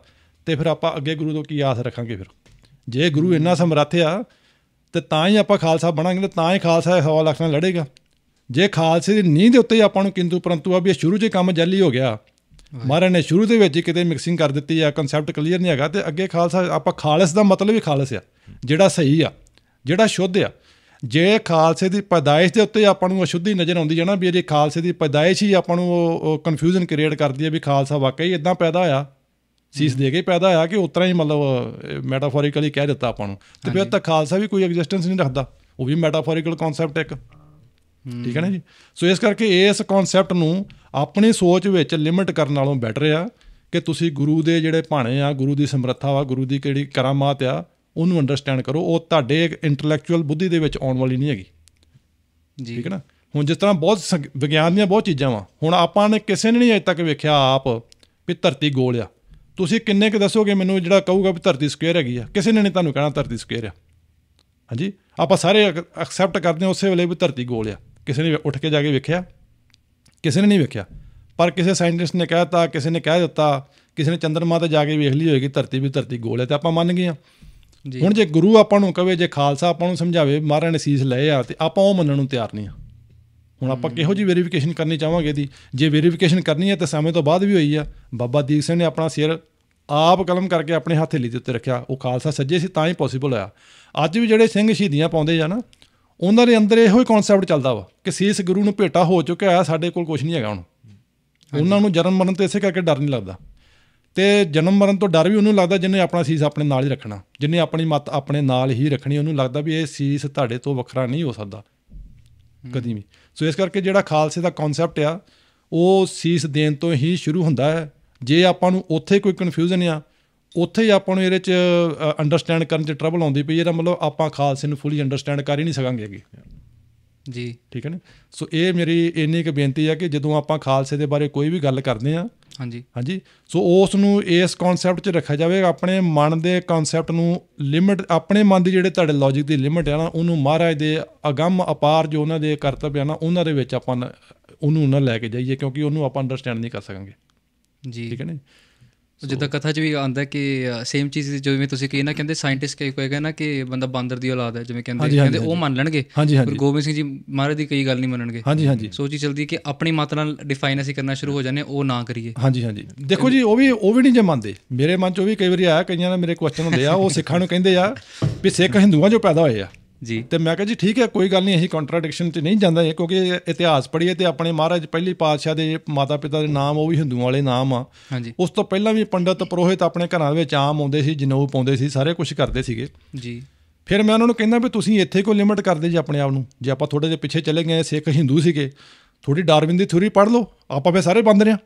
ਤੇ ਫਿਰ ਆਪਾਂ ਅੱਗੇ ਗੁਰੂ ਤੋਂ ਕੀ ਆਸ ਰੱਖਾਂਗੇ ਫਿਰ ਜੇ ਗੁਰੂ ਇੰਨਾ ਸਮਰੱਥ ਆ ਤੇ ਤਾਂ ਹੀ ਆਪਾਂ ਖਾਲਸਾ ਬਣਾਂਗੇ ਤੇ ਤਾਂ ਹੀ ਖਾਲਸਾ ਹਵਾ ਲੱਖ ਨਾਲ ਲੜੇਗਾ ਜੇ ਖਾਲਸੇ ਦੀ ਨੀਂਹ ਦੇ ਉੱਤੇ ਆਪਾਂ ਨੂੰ ਕਿੰਦੂ ਪਰੰਤੂ ਆ ਵੀ ਸ਼ੁਰੂ ਜੇ ਕੰਮ ਜੱਲੀ ਹੋ ਗਿਆ ਮਹਾਰਾਜ ਨੇ ਸ਼ੁਰੂ ਦੇ ਵਿੱਚ ਕਿਤੇ ਮਿਕਸਿੰਗ ਕਰ ਦਿੱਤੀ ਆ ਕਨਸੈਪਟ ਕਲੀਅਰ ਨਹੀਂ ਹੈਗਾ ਤੇ ਅੱਗੇ ਖਾਲਸਾ ਆਪਾਂ ਖਾਲਸ ਦਾ ਮਤਲਬ ਹੀ ਖਾਲਸ ਆ ਜਿਹੜਾ ਸਹੀ ਆ ਜਿਹੜਾ ਸ਼ੁੱਧ ਆ ਜੇ ਖਾਲਸੇ ਦੀ ਪਦਾਇਸ਼ ਦੇ ਉੱਤੇ ਆਪਾਂ ਨੂੰ ਅਸ਼ੁੱਧੀ ਨਜ਼ਰ ਆਉਂਦੀ ਜਣਾ ਵੀ ਜੇ ਖਾਲਸੇ ਦੀ ਪਦਾਇਸ਼ ਹੀ ਆਪਾਂ ਨੂੰ ਉਹ ਕਨਫਿਊਜ਼ਨ ਕ੍ਰੀਏਟ ਕਰਦੀ ਹੈ ਵੀ ਖਾਲਸਾ ਵਾਕਈ ਇਦਾਂ ਪੈਦਾ ਹੋਇਆ ਸੀਸ ਦੇ ਕੇ ਪੈਦਾ ਹੋਇਆ ਕਿ ਉਤਰਾ ਹੀ ਮਤਲਬ ਮੈਟਾਫੋਰਿਕਲੀ ਕਹਿ ਦਿੱਤਾ ਆਪਾਂ ਨੂੰ ਤੇ ਫਿਰ ਤਾਂ ਖਾਲਸਾ ਵੀ ਕੋਈ ਐਗਜ਼ਿਸਟੈਂਸ ਨਹੀਂ ਰੱਖਦਾ ਉਹ ਵੀ ਮੈਟਾਫੋਰਿਕਲ ਕਨਸੈਪਟ ਇੱਕ ਠੀਕ ਹੈ ਨਾ ਜੀ ਸੋ ਇਸ ਕਰਕੇ ਇਸ ਕਨਸੈਪਟ ਨੂੰ ਆਪਣੀ ਸੋਚ ਵਿੱਚ ਲਿਮਿਟ ਕਰਨ ਨਾਲੋਂ ਬੈਟਰ ਆ ਕਿ ਤੁਸੀਂ ਗੁਰੂ ਦੇ ਜਿਹੜੇ ਭਾਣੇ ਆ ਗੁਰੂ ਦੀ ਸਮਰੱਥਾ ਵਾ ਗੁਰੂ ਦੀ ਕਿਹੜੀ ਕਰਾਮਾਤ ਆ ਉਹਨੂੰ ਅੰਡਰਸਟੈਂਡ ਕਰੋ ਉਹ ਤੁਹਾਡੇ ਇੰਟੈਲੈਕਚੁਅਲ ਬੁੱਧੀ ਦੇ ਵਿੱਚ ਆਉਣ ਵਾਲੀ ਨਹੀਂ ਹੈਗੀ ਜੀ ਠੀਕ ਹੈ ਨਾ ਹੁਣ ਜਿਸ ਤਰ੍ਹਾਂ ਬਹੁਤ ਵਿਗਿਆਨ ਦੀਆਂ ਬਹੁਤ ਚੀਜ਼ਾਂ ਵਾ ਹੁਣ ਆਪਾਂ ਨੇ ਕਿਸੇ ਨੇ ਨਹੀਂ ਅਜੇ ਤੱਕ ਵੇਖਿਆ ਆਪ ਵੀ ਧਰਤੀ ਗੋਲ ਆ ਤੁਸੀਂ ਕਿੰਨੇ ਕੁ ਦੱਸੋਗੇ ਮੈਨੂੰ ਜਿਹੜਾ ਕਹੂਗਾ ਵੀ ਧਰਤੀ ਸਕੁਅਰ ਹੈਗੀ ਆ ਕਿਸੇ ਨੇ ਨਹੀਂ ਤੁਹਾਨੂੰ ਕਹਿਣਾ ਧਰਤੀ ਸਕੁਅਰ ਆ ਹਾਂਜੀ ਆਪਾਂ ਸਾਰੇ ਐਕਸੈਪਟ ਕਰਦੇ ਹਾਂ ਉਸੇ ਵੇਲੇ ਵੀ ਧਰਤੀ ਗੋਲ ਆ ਕਿਸੇ ਨੇ ਉੱਠ ਕੇ ਜਾ ਕੇ ਵੇਖਿਆ ਕਿਸੇ ਨੇ ਨਹੀਂ ਵੇਖਿਆ ਪਰ ਕਿਸੇ ਸਾਇੰਟਿਸਟ ਨੇ ਕਹਿਤਾ ਕਿਸੇ ਨੇ ਕਹਿ ਦਿੱਤਾ ਕਿਸੇ ਨੇ ਚੰਦਰਮਾ ਤੇ ਜਾ ਕੇ ਵੇਖ ਲਈ ਹੋਏਗੀ ਧਰਤੀ ਵੀ ਧਰਤੀ ਗੋਲ ਹੈ ਤੇ ਆਪਾਂ ਮੰਨ ਗਏ ਆ ਹੁਣ ਜੇ ਗੁਰੂ ਆਪਾਂ ਨੂੰ ਕਵੇ ਜੇ ਖਾਲਸਾ ਆਪਾਂ ਨੂੰ ਸਮਝਾਵੇ ਮਹਾਰਾਜ ਨੇ ਸੀਸ ਲਏ ਆ ਤੇ ਆਪਾਂ ਉਹ ਮੰਨਣ ਨੂੰ ਤਿਆਰ ਨਹੀਂ ਆ ਹੁਣ ਆਪਾਂ ਕਿਹੋ ਜੀ ਵੈਰੀਫਿਕੇਸ਼ਨ ਕਰਨੀ ਚਾਹਾਂਗੇ ਦੀ ਜੇ ਵੈਰੀਫਿਕੇਸ਼ਨ ਕਰਨੀ ਹੈ ਤਾਂ ਸਮੇਂ ਤੋਂ ਬਾਅਦ ਵੀ ਹੋਈ ਆ ਬਾਬਾ ਦੀਪ ਸਿੰਘ ਨੇ ਆਪਣਾ ਸਿਰ ਆਪ ਕਲਮ ਕਰਕੇ ਆਪਣੇ ਲਈ ਦੇ ਉੱਤੇ ਰੱਖਿਆ ਉਹ ਖਾਲਸਾ ਸੱਜੇ ਸੀ ਤਾਂ ਹੀ ਪੋਸੀਬਲ ਹੋਇਆ ਅੱਜ ਵੀ ਜਿਹੜੇ ਸਿੰਘ ਸ਼ਹੀਦੀਆਂ ਪਾਉਂਦੇ ਆ ਨਾ ਉਹਨਾਂ ਦੇ ਅੰਦਰ ਇਹੋ ਹੀ ਕਨਸੈਪਟ ਚੱਲਦਾ ਵਾ ਕਿ ਸੀਸ ਗੁਰੂ ਨੂੰ ਭੇਟਾ ਹੋ ਚੁੱਕਿਆ ਆ ਸਾਡੇ ਕੋਲ ਕੁਝ ਨਹੀਂ ਹੈਗਾ ਹੁਣ ਉਹਨਾਂ ਨੂੰ ਜਨਮ ਮਰਨ ਤੇ ਇਸੇ ਕਰਕੇ ਡਰ ਨਹੀਂ ਲੱਗਦਾ ਤੇ ਜਨਮ ਮਰਨ ਤੋਂ ਡਰ ਵੀ ਉਹਨੂੰ ਲੱਗਦਾ ਜਿਨੇ ਆਪਣਾ ਸੀਸ ਆਪਣੇ ਨਾਲ ਹੀ ਰੱਖਣਾ ਜਿਨੇ ਆਪਣੀ ਮਤ ਆਪਣੇ ਨਾਲ ਹੀ ਰੱਖਣੀ ਉਹਨੂੰ ਲੱਗਦਾ ਵੀ ਇਹ ਸੀਸ ਤੁਹਾਡੇ ਤੋਂ ਵੱਖਰਾ ਨਹੀਂ ਹੋ ਸਕਦਾ ਕਦੀ ਵੀ ਸੋ ਇਸ ਕਰਕੇ ਜਿਹੜਾ ਖਾਲਸੇ ਦਾ ਕਨਸੈਪਟ ਆ ਉਹ ਸੀਸ ਦੇਣ ਤੋਂ ਹੀ ਸ਼ੁਰੂ ਹੁੰਦਾ ਹੈ ਜੇ ਆਪਾਂ ਨੂੰ ਉੱਥੇ ਕੋਈ ਕਨਫਿਊਜ਼ਨ ਆ ਉੱਥੇ ਹੀ ਆਪਾਂ ਨੂੰ ਇਹਦੇ ਚ ਅੰਡਰਸਟੈਂਡ ਕਰਨ ਚ ਟਰਬਲ ਆਉਂਦੀ ਪਈ ਇਹਦਾ ਮਤਲਬ ਆਪਾਂ ਖਾਲਸੇ ਨੂੰ ਫੁੱਲੀ ਅੰਡਰਸਟੈਂਡ ਕਰ ਹੀ ਨਹੀਂ ਸਕਾਂਗੇ ਅੱਗੇ ਜੀ ਠੀਕ ਹੈ ਨਾ ਸੋ ਇਹ ਮੇਰੀ ਇੰਨੀ ਇੱਕ ਬੇਨਤੀ ਆ ਕਿ ਜਦੋਂ ਆਪਾਂ ਖਾਲਸੇ ਦੇ ਬਾਰੇ ਕੋਈ ਵੀ ਗੱਲ ਕਰਦੇ ਆ ਹਾਂਜੀ ਹਾਂਜੀ ਸੋ ਉਸ ਨੂੰ ਇਸ ਕਨਸੈਪਟ 'ਚ ਰੱਖਿਆ ਜਾਵੇ ਆਪਣੇ ਮਨ ਦੇ ਕਨਸੈਪਟ ਨੂੰ ਲਿਮਿਟ ਆਪਣੇ ਮਨ ਦੀ ਜਿਹੜੇ ਤੁਹਾਡੇ ਲੌਜੀਕ ਦੀ ਲਿਮਿਟ ਹੈ ਨਾ ਉਹਨੂੰ ਮਹਾਰਾਜ ਦੇ ਅਗੰਮ ਅਪਾਰ ਜੋ ਉਹਨਾਂ ਦੇ ਕਰਤੱਵ ਹੈ ਨਾ ਉਹਨਾਂ ਦੇ ਵਿੱਚ ਆਪਾਂ ਉਹਨੂੰ ਨਾ ਲੈ ਕੇ ਜਾਈਏ ਕਿਉਂਕਿ ਉਹਨੂੰ ਆਪਾਂ ਅੰਡਰਸਟੈਂਡ ਨਹੀਂ ਕਰ ਸਕਾਂਗੇ ਜੀ ਠੀਕ ਹੈ ਨਾ ਜਿੱਦਾਂ ਕਥਾ 'ਚ ਵੀ ਆਂਦਾ ਕਿ ਸੇਮ ਚੀਜ਼ ਜਿਵੇਂ ਤੁਸੀਂ ਕਹੀ ਨਾ ਕਹਿੰਦੇ ਸਾਇੰਟਿਸਟ ਕਈ ਕੋਈ ਨਾ ਕਿ ਬੰਦਾ ਬਾਂਦਰ ਦੀ ਔਲਾਦ ਹੈ ਜਿਵੇਂ ਕਹਿੰਦੇ ਕਹਿੰਦੇ ਉਹ ਮੰਨ ਲੈਣਗੇ ਪਰ ਗੋਬਿੰਦ ਸਿੰਘ ਜੀ ਮਹਾਰਾਜ ਦੀ ਕਈ ਗੱਲ ਨਹੀਂ ਮੰਨਣਗੇ ਹਾਂਜੀ ਹਾਂਜੀ ਸੋਚੀ ਚਲਦੀ ਕਿ ਆਪਣੀ ਮਤ ਨਾਲ ਡਿਫਾਈਨ ਅਸੀਂ ਕਰਨਾ ਸ਼ੁਰੂ ਹੋ ਜਾਂਦੇ ਉਹ ਨਾ ਕਰੀਏ ਹਾਂਜੀ ਹਾਂਜੀ ਦੇਖੋ ਜੀ ਉਹ ਵੀ ਉਹ ਵੀ ਨਹੀਂ ਜੇ ਮੰਨਦੇ ਮੇਰੇ ਮਨ 'ਚ ਉਹ ਵੀ ਕਈ ਵਾਰੀ ਆਇਆ ਕਈਆਂ ਦਾ ਮੇਰੇ ਕੁਐਸਚਨ ਹੁੰਦੇ ਆ ਉਹ ਸਿੱਖਾਂ ਨੂੰ ਕਹਿੰਦੇ ਆ ਵੀ ਸਿੱਖ ਹਿੰਦੂਆਂ 'ਚੋਂ ਪੈਦਾ ਹੋਏ ਆ ਜੀ ਤੇ ਮੈਂ ਕਿਹਾ ਜੀ ਠੀਕ ਹੈ ਕੋਈ ਗੱਲ ਨਹੀਂ ਅਸੀਂ ਕੰਟਰਡਿਕਸ਼ਨ ਤੇ ਨਹੀਂ ਜਾਂਦਾ ਇਹ ਕਿਉਂਕਿ ਇਤਿਹਾਸ ਪੜ੍ਹੀਏ ਤੇ ਆਪਣੇ ਮਹਾਰਾਜ ਪਹਿਲੇ ਪਾਤਸ਼ਾਹ ਦੇ ਮਾਤਾ ਪਿਤਾ ਦੇ ਨਾਮ ਉਹ ਵੀ ਹਿੰਦੂਆਂ ਵਾਲੇ ਨਾਮ ਆ ਹਾਂਜੀ ਉਸ ਤੋਂ ਪਹਿਲਾਂ ਵੀ ਪੰਡਤ ਪ੍ਰੋਹਿਤ ਆਪਣੇ ਘਰਾਂ ਵਿੱਚ ਆਮ ਆਉਂਦੇ ਸੀ ਜਨੇਊ ਪਾਉਂਦੇ ਸੀ ਸਾਰੇ ਕੁਝ ਕਰਦੇ ਸੀਗੇ ਜੀ ਫਿਰ ਮੈਂ ਉਹਨਾਂ ਨੂੰ ਕਹਿੰਦਾ ਵੀ ਤੁਸੀਂ ਇੱਥੇ ਕੋ ਲਿਮਟ ਕਰਦੇ ਜੀ ਆਪਣੇ ਆਪ ਨੂੰ ਜੇ ਆਪਾਂ ਥੋੜੇ ਜਿਹਾ ਪਿੱਛੇ ਚਲੇ ਗਏ ਸਿੱਖ ਹਿੰਦੂ ਸੀਗੇ ਥੋੜੀ ਡਾਰਵਿਨ ਦੀ ਥਿਊਰੀ ਪੜ੍ਹ ਲਓ ਆਪਾਂ ਵੀ ਸਾਰੇ ਬੰਦ ਆ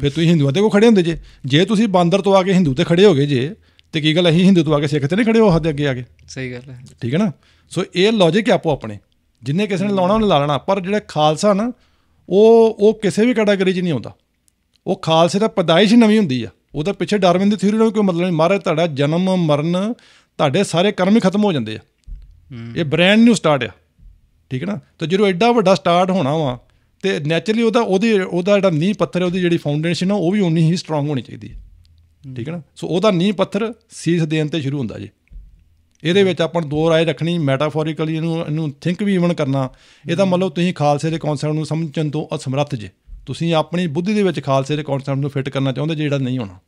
ਫਿਰ ਤੁਸੀਂ ਹਿੰਦੂਆਂ ਦੇ ਕੋ ਖੜੇ ਹੁੰਦੇ ਜੇ ਜੇ ਤੁਸੀਂ ਬਾਂਦਰ ਤੋਂ ਆ ਕੇ ਹਿੰਦੂ ਤੇ ਖੜੇ ਹੋਗੇ ਜੇ ਤੇ ਕੀ ਗੱਲ ਹੈ ਹਿੰਦੂ ਆ ਕੇ ਸਿੱਖ ਤੇ ਨਹੀਂ ਖੜੇ ਹੋ ਹੱਦ ਅੱਗੇ ਆ ਕੇ ਸਹੀ ਗੱਲ ਹੈ ਠੀਕ ਹੈ ਨਾ ਸੋ ਇਹ ਲੌਜੀਕ ਹੈ ਆਪੋ ਆਪਣੇ ਜਿੰਨੇ ਕਿਸੇ ਨੇ ਲਾਉਣਾ ਉਹਨੇ ਲਾ ਲੈਣਾ ਪਰ ਜਿਹੜਾ ਖਾਲਸਾ ਨਾ ਉਹ ਉਹ ਕਿਸੇ ਵੀ ਕੈਟਾਗਰੀ 'ਚ ਨਹੀਂ ਆਉਂਦਾ ਉਹ ਖਾਲਸੇ ਦਾ ਪਦਾਇਸ਼ ਨਵੀਂ ਹੁੰਦੀ ਆ ਉਹਦਾ ਪਿੱਛੇ ਡਾਰਵਿਨ ਦੀ ਥਿਊਰੀ ਨਾਲ ਕੋਈ ਮਤਲਬ ਨਹੀਂ ਮਹਾਰਾਜ ਤੁਹਾਡਾ ਜਨਮ ਮਰਨ ਤੁਹਾਡੇ ਸਾਰੇ ਕਰਮ ਹੀ ਖਤਮ ਹੋ ਜਾਂਦੇ ਆ ਇਹ ਬ੍ਰੈਂਡ ਨਿਊ ਸਟਾਰਟ ਆ ਠੀਕ ਹੈ ਨਾ ਤੇ ਜਦੋਂ ਐਡਾ ਵੱਡਾ ਸਟਾਰਟ ਹੋਣਾ ਵਾ ਤੇ ਨੇਚਰਲੀ ਉਹਦਾ ਉਹਦੀ ਉਹਦਾ ਜਿਹੜਾ ਨੀਂਹ ਪੱਥਰ ਉਹਦੀ ਜਿਹੜੀ ਫਾਊਂਡੇਸ਼ਨ ਆ ਉਹ ਵੀ ਉਨੀ ਹੀ ਸਟਰੋਂਗ ਹੋਣੀ ਚਾਹੀਦੀ ਹੈ ਠੀਕ ਹੈ ਨਾ ਸੋ ਉਹਦਾ ਨੀਂਹ ਪੱਥਰ ਸੀਸ ਦੇਣ ਤੇ ਸ਼ੁਰੂ ਹੁੰਦਾ ਜੀ ਇਹਦੇ ਵਿੱਚ ਆਪਾਂ ਨੂੰ ਦੋ ਰਾਏ ਰੱਖਣੀ ਮੈਟਾਫੋਰਿਕਲੀ ਇਹਨੂੰ ਇਹਨੂੰ ਥਿੰਕ ਵੀ ਇਵਨ ਕਰਨਾ ਇਹਦਾ ਮਤਲਬ ਤੁਸੀਂ ਖਾਲਸੇ ਦੇ ਕਨਸੈਪਟ ਨੂੰ ਸਮਝਣ ਤੋਂ ਅਸਮਰੱਥ ਜੇ ਤੁਸੀਂ ਆਪਣੀ ਬੁੱਧੀ ਦੇ ਵਿੱਚ ਖਾਲਸੇ ਦੇ ਕਨਸੈਪਟ ਨੂੰ ਫਿੱਟ ਕਰਨਾ ਚਾਹੁੰਦੇ ਜਿਹੜਾ ਨਹੀਂ ਹੋਣਾ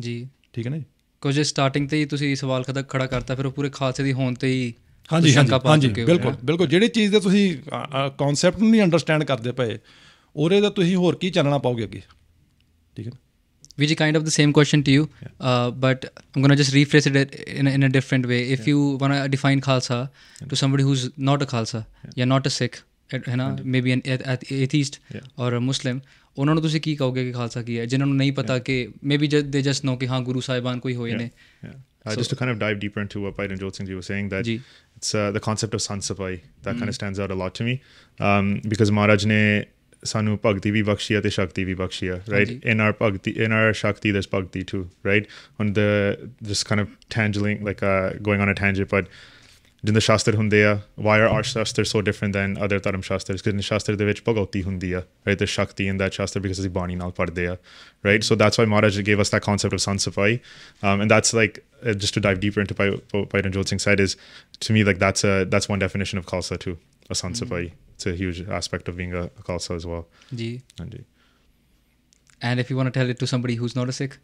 ਜੀ ਠੀਕ ਹੈ ਨਾ ਜੀ ਕੁਝ ਸਟਾਰਟਿੰਗ ਤੇ ਹੀ ਤੁਸੀਂ ਸਵਾਲ ਖਦਾ ਖੜਾ ਕਰਤਾ ਫਿਰ ਉਹ ਪੂਰੇ ਖਾਲਸੇ ਦੀ ਹੋਣ ਤੇ ਹੀ ਹਾਂਜੀ ਹਾਂਜੀ ਬਿਲਕੁਲ ਬਿਲਕੁਲ ਜਿਹੜੀ ਚੀਜ਼ ਦੇ ਤੁਸੀਂ ਕਨਸੈਪਟ ਨੂੰ ਨਹੀਂ ਅੰਡਰਸਟੈਂਡ ਕਰਦੇ ਪਏ ਉਹਰੇ ਦਾ ਤੁਸੀਂ ਹੋਰ ਕੀ ਚੱਲਣਾ ਪਾਓਗੇ ਅੱਗੇ ਠੀਕ ਹੈ Vijay, kind of the same question to you, uh, but I'm going to just rephrase it in a, in a different way. If you want to define Kalsa to somebody who's not a Kalsa, yeah. you're not a Sikh, है ना मे बी एन एथीस्ट और मुस्लिम ਉਹਨਾਂ ਨੂੰ ਤੁਸੀਂ ਕੀ ਕਹੋਗੇ ਕਿ ਖਾਲਸਾ ਕੀ ਹੈ ਜਿਨ੍ਹਾਂ ਨੂੰ ਨਹੀਂ ਪਤਾ ਕਿ ਮੇ ਬੀ ਦੇ ਜਸਟ ਨੋ ਕਿ ਹਾਂ ਗੁਰੂ ਸਾਹਿਬਾਨ just to kind of dive deeper into what Biden Jyot Singh was saying, that it's uh, the concept of sansapai that kind of hmm. stands out a lot to me um, because Maharaj ne sanu bhakti vivakshya te shakti vivakshya right in our bhakti in our shakti there's bhakti too right on the just kind of tangling like uh going on a tangent but in the hundia why are our shastras so different than other taram shastars? because in the shastra de vich bhagavati hundia right there's shakti in that shastar because it's bani nal pardeya right so that's why maharaj gave us that concept of sansafai um, and that's like uh, just to dive deeper into what Pai- Pai- Pai- is to me like that's a that's one definition of khalsa too a sansafai it's a huge aspect of being a, a Khalsa as well. Ji. And, and if you want to tell it to somebody who's not a Sikh?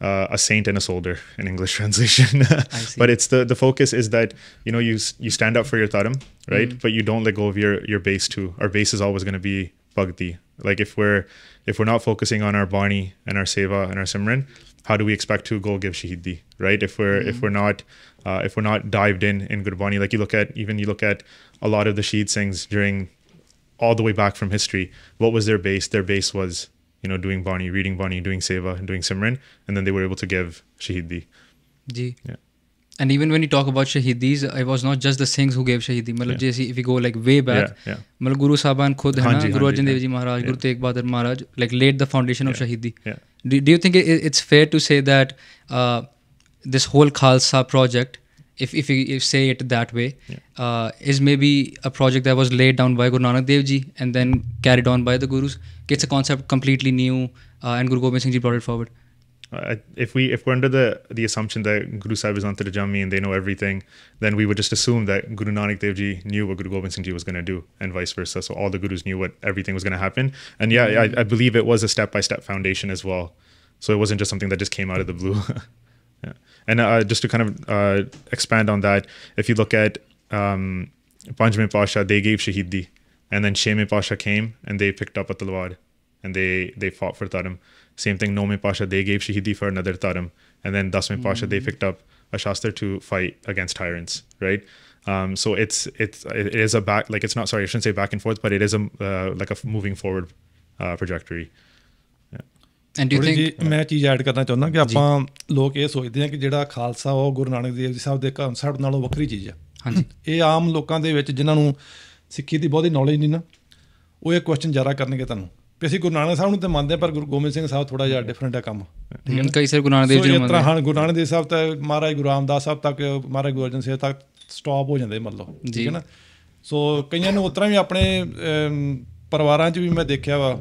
Uh, a saint and a soldier in English translation. but it's the, the focus is that you know you you stand up for your dharam, right? Mm-hmm. But you don't let go of your your base too. Our base is always going to be bhakti. Like if we're if we're not focusing on our bani and our seva and our simran, how do we expect to go give shahidi, right? If we're mm-hmm. if mm. we're not uh, if we're not dived in in Gurbani. Like you look at even you look at a lot of the Shi'id Singhs during all the way back from history. What was their base? Their base was you know doing Bani, reading Bani, doing Seva, doing Simran, and then they were able to give Shahidi. Ji. Yeah. And even when you talk about Shahidis, uh, it was not just the Singhs who gave Shahidi. Malab yeah. if you go like way back, yeah, yeah. Guru Sahaban khud hai na, Guru Arjan Dev Ji Maharaj, yeah. Guru Tegh Bahadur Maharaj, like laid the foundation yeah. of Shahidi. Yeah. Do, do you think it, it's fair to say that uh, this whole Khalsa project, if if you say it that way, yeah. uh, is maybe a project that was laid down by Guru Nanak Dev Ji and then carried on by the Gurus. It's a concept completely new, uh, and Guru Gobind Singh Ji brought it forward. Uh, if we if we're under the the assumption that Guru Sahib is Jami and they know everything, then we would just assume that Guru Nanak Dev Ji knew what Guru Gobind Singh Ji was going to do, and vice versa. So all the gurus knew what everything was going to happen. And yeah, mm-hmm. I, I believe it was a step by step foundation as well. So it wasn't just something that just came out of the blue. yeah. And uh, just to kind of uh, expand on that, if you look at um, Pasha, they gave Shahidi. And then Sheme Pasha came and they picked up a talwar and they, they fought for Tarim. Same thing, Nome Pasha, they gave Shahidi for another Tarim. And then Dasme Pasha, mm-hmm. they mm. picked up a Shastar to fight against tyrants, right? Um, so it's it's it is a back like it's not sorry I shouldn't say back and forth but it is a uh, like a moving forward uh, trajectory. And you think ਮੈਂ ਚੀਜ਼ ਐਡ ਕਰਨਾ ਚਾਹੁੰਦਾ ਕਿ ਆਪਾਂ ਲੋਕ ਇਹ ਸੋਚਦੇ ਆ ਕਿ ਜਿਹੜਾ ਖਾਲਸਾ ਉਹ ਗੁਰੂ ਨਾਨਕ ਦੇਵ ਜੀ ਸਾਹਿਬ ਦੇ ਕਨਸੈਪਟ ਨਾਲੋਂ ਵੱਖਰੀ ਚੀਜ਼ ਆ ਹਾਂਜੀ ਇਹ ਆਮ ਲੋਕਾਂ ਦੇ ਵਿੱਚ ਜਿਨ੍ਹਾਂ ਨੂੰ ਸਿੱਖੀ ਦੀ ਬਹੁਤੀ ਨੌਲੇਜ ਨਹੀਂ ਨਾ ਉਹ ਇਹ ਕੁਐਸਚਨ ਜ਼ਿਆਦਾ ਕਰਨਗੇ ਤੁਹਾਨੂੰ ਵੀ ਅਸੀਂ ਗੁਰੂ ਨਾਨਕ ਸਾਹਿਬ ਨੂੰ ਤੇ ਮੰਨਦੇ ਆ ਪਰ ਗੁਰੂ ਗੋਬਿੰਦ ਸਿੰਘ ਸਾਹਿਬ ਥੋੜਾ ਜਿਹਾ ਡਿਫਰੈਂਟ ਆ ਕੰਮ ਠੀਕ ਹੈ ਕਈ ਸਰ ਗੁਰੂ ਨਾਨਕ ਦੇਵ ਜੀ ਨੂੰ ਮੰਨਦੇ ਸੋ ਇਸ ਤਰ੍ਹਾਂ ਗੁਰੂ ਨਾਨਕ ਦੇਵ ਸਾਹਿਬ ਤਾਂ ਮਹਾਰਾਜ ਗੁਰੂ ਰਾਮਦਾਸ ਸਾਹਿਬ ਤੱਕ ਮਹਾਰਾਜ ਗੁਰੂ ਅਰਜਨ ਸਾਹਿਬ ਤੱਕ ਸਟਾਪ ਹੋ ਜਾਂਦੇ ਮੰਨ ਲਓ ਠੀਕ ਹੈ ਨਾ ਸੋ ਕਈਆਂ ਨੂੰ ਉਤਰਾ ਵੀ ਆਪਣੇ ਪਰਿਵਾਰਾਂ 'ਚ ਵੀ ਮੈਂ ਦੇਖਿਆ ਵਾ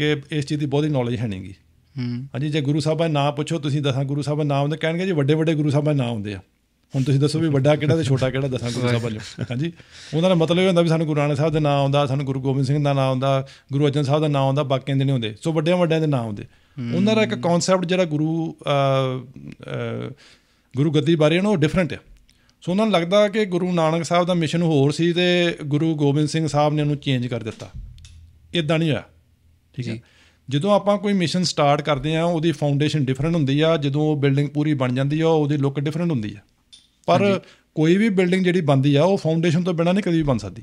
ਕਿ ਇਸ ਚੀਜ਼ ਦੀ ਬਹੁਤੀ ਨੌਲੇਜ ਹੈ ਨਹੀਂਗੀ ਹਾਂਜੀ ਜੇ ਗੁਰੂ ਸਾਹਿਬਾਂ ਦਾ ਨਾਮ ਪੁੱਛੋ ਤੁਸੀਂ ਦੱਸਾਂ ਗੁਰੂ ਸਾਹਿਬਾਂ ਦਾ ਨਾਮ ਹੁੰਦੇ ਕਹਿਣਗੇ ਜੀ ਵੱਡੇ ਵੱਡੇ ਗੁਰੂ ਸਾਹਿਬਾਂ ਦਾ ਨਾਮ ਹੁੰਦੇ ਆ ਹੁਣ ਤੁਸੀਂ ਦੱਸੋ ਵੀ ਵੱਡਾ ਕਿਹੜਾ ਤੇ ਛੋਟਾ ਕਿਹੜਾ ਦੱਸਾਂ ਗੁਰੂ ਸਾਹਿਬਾਂ ਜੀ ਹਾਂਜੀ ਉਹਨਾਂ ਦਾ ਮਤਲਬ ਇਹ ਹੁੰਦਾ ਵੀ ਸਾਨੂੰ ਗੁਰੂ ਨਾਨਕ ਸਾਹਿਬ ਦਾ ਨਾਮ ਆਉਂਦਾ ਸਾਨੂੰ ਗੁਰੂ ਗੋਬਿੰਦ ਸਿੰਘ ਦਾ ਨਾਮ ਆਉਂਦਾ ਗੁਰੂ ਅਰਜਨ ਸਾਹਿਬ ਦਾ ਨਾਮ ਆਉਂਦਾ ਬਾਕੀਆਂ ਦੇ ਨਹੀਂ ਹੁੰਦੇ ਸੋ ਵੱਡੇ ਵੱਡਿਆਂ ਦੇ ਨਾਮ ਹੁੰਦੇ ਉਹਨਾਂ ਦਾ ਇੱਕ ਕਨਸੈਪਟ ਜਿਹੜਾ ਗੁਰੂ ਗੁਰੂ ਗੱਦੀ ਬਾਰੇ ਨਾ ਉਹ ਡਿਫਰੈਂਟ ਹੈ ਸੋ ਉਹਨਾਂ ਨੂੰ ਲੱਗਦਾ ਕਿ ਗੁਰੂ ਨਾਨਕ ਸਾਹਿਬ ਦਾ ਮਿਸ਼ਨ ਹੋਰ ਸੀ ਤੇ ਗੁਰੂ ਗੋਬਿੰਦ ਸਿੰਘ ਸਾਹਿਬ ਨੇ ਉਹਨੂੰ ਚੇਂਜ ਕਰ ਦਿੱਤਾ ਇਦਾਂ ਨਹੀਂ ਹੋਇਆ ਠੀਕ ਹੈ ਜਦੋਂ ਆਪਾਂ ਕੋਈ ਮਿਸ਼ਨ ਸਟਾਰਟ ਕਰਦੇ ਆ ਉਹਦੀ ਫਾਊਂਡੇਸ਼ਨ ਡਿਫਰੈਂਟ ਹੁੰਦੀ ਆ ਜਦੋਂ ਉਹ ਬਿਲਡਿੰਗ ਪੂਰੀ ਬਣ ਜਾਂਦੀ ਆ ਉਹਦੀ ਲੁੱਕ ਡਿਫਰੈਂਟ ਹੁੰਦੀ ਆ ਪਰ ਕੋਈ ਵੀ ਬਿਲਡਿੰਗ ਜਿਹੜੀ ਬਣਦੀ ਆ ਉਹ ਫਾਊਂਡੇਸ਼ਨ ਤੋਂ ਬਿਨਾਂ ਨਹੀਂ ਕਦੀ ਬਣ ਸਕਦੀ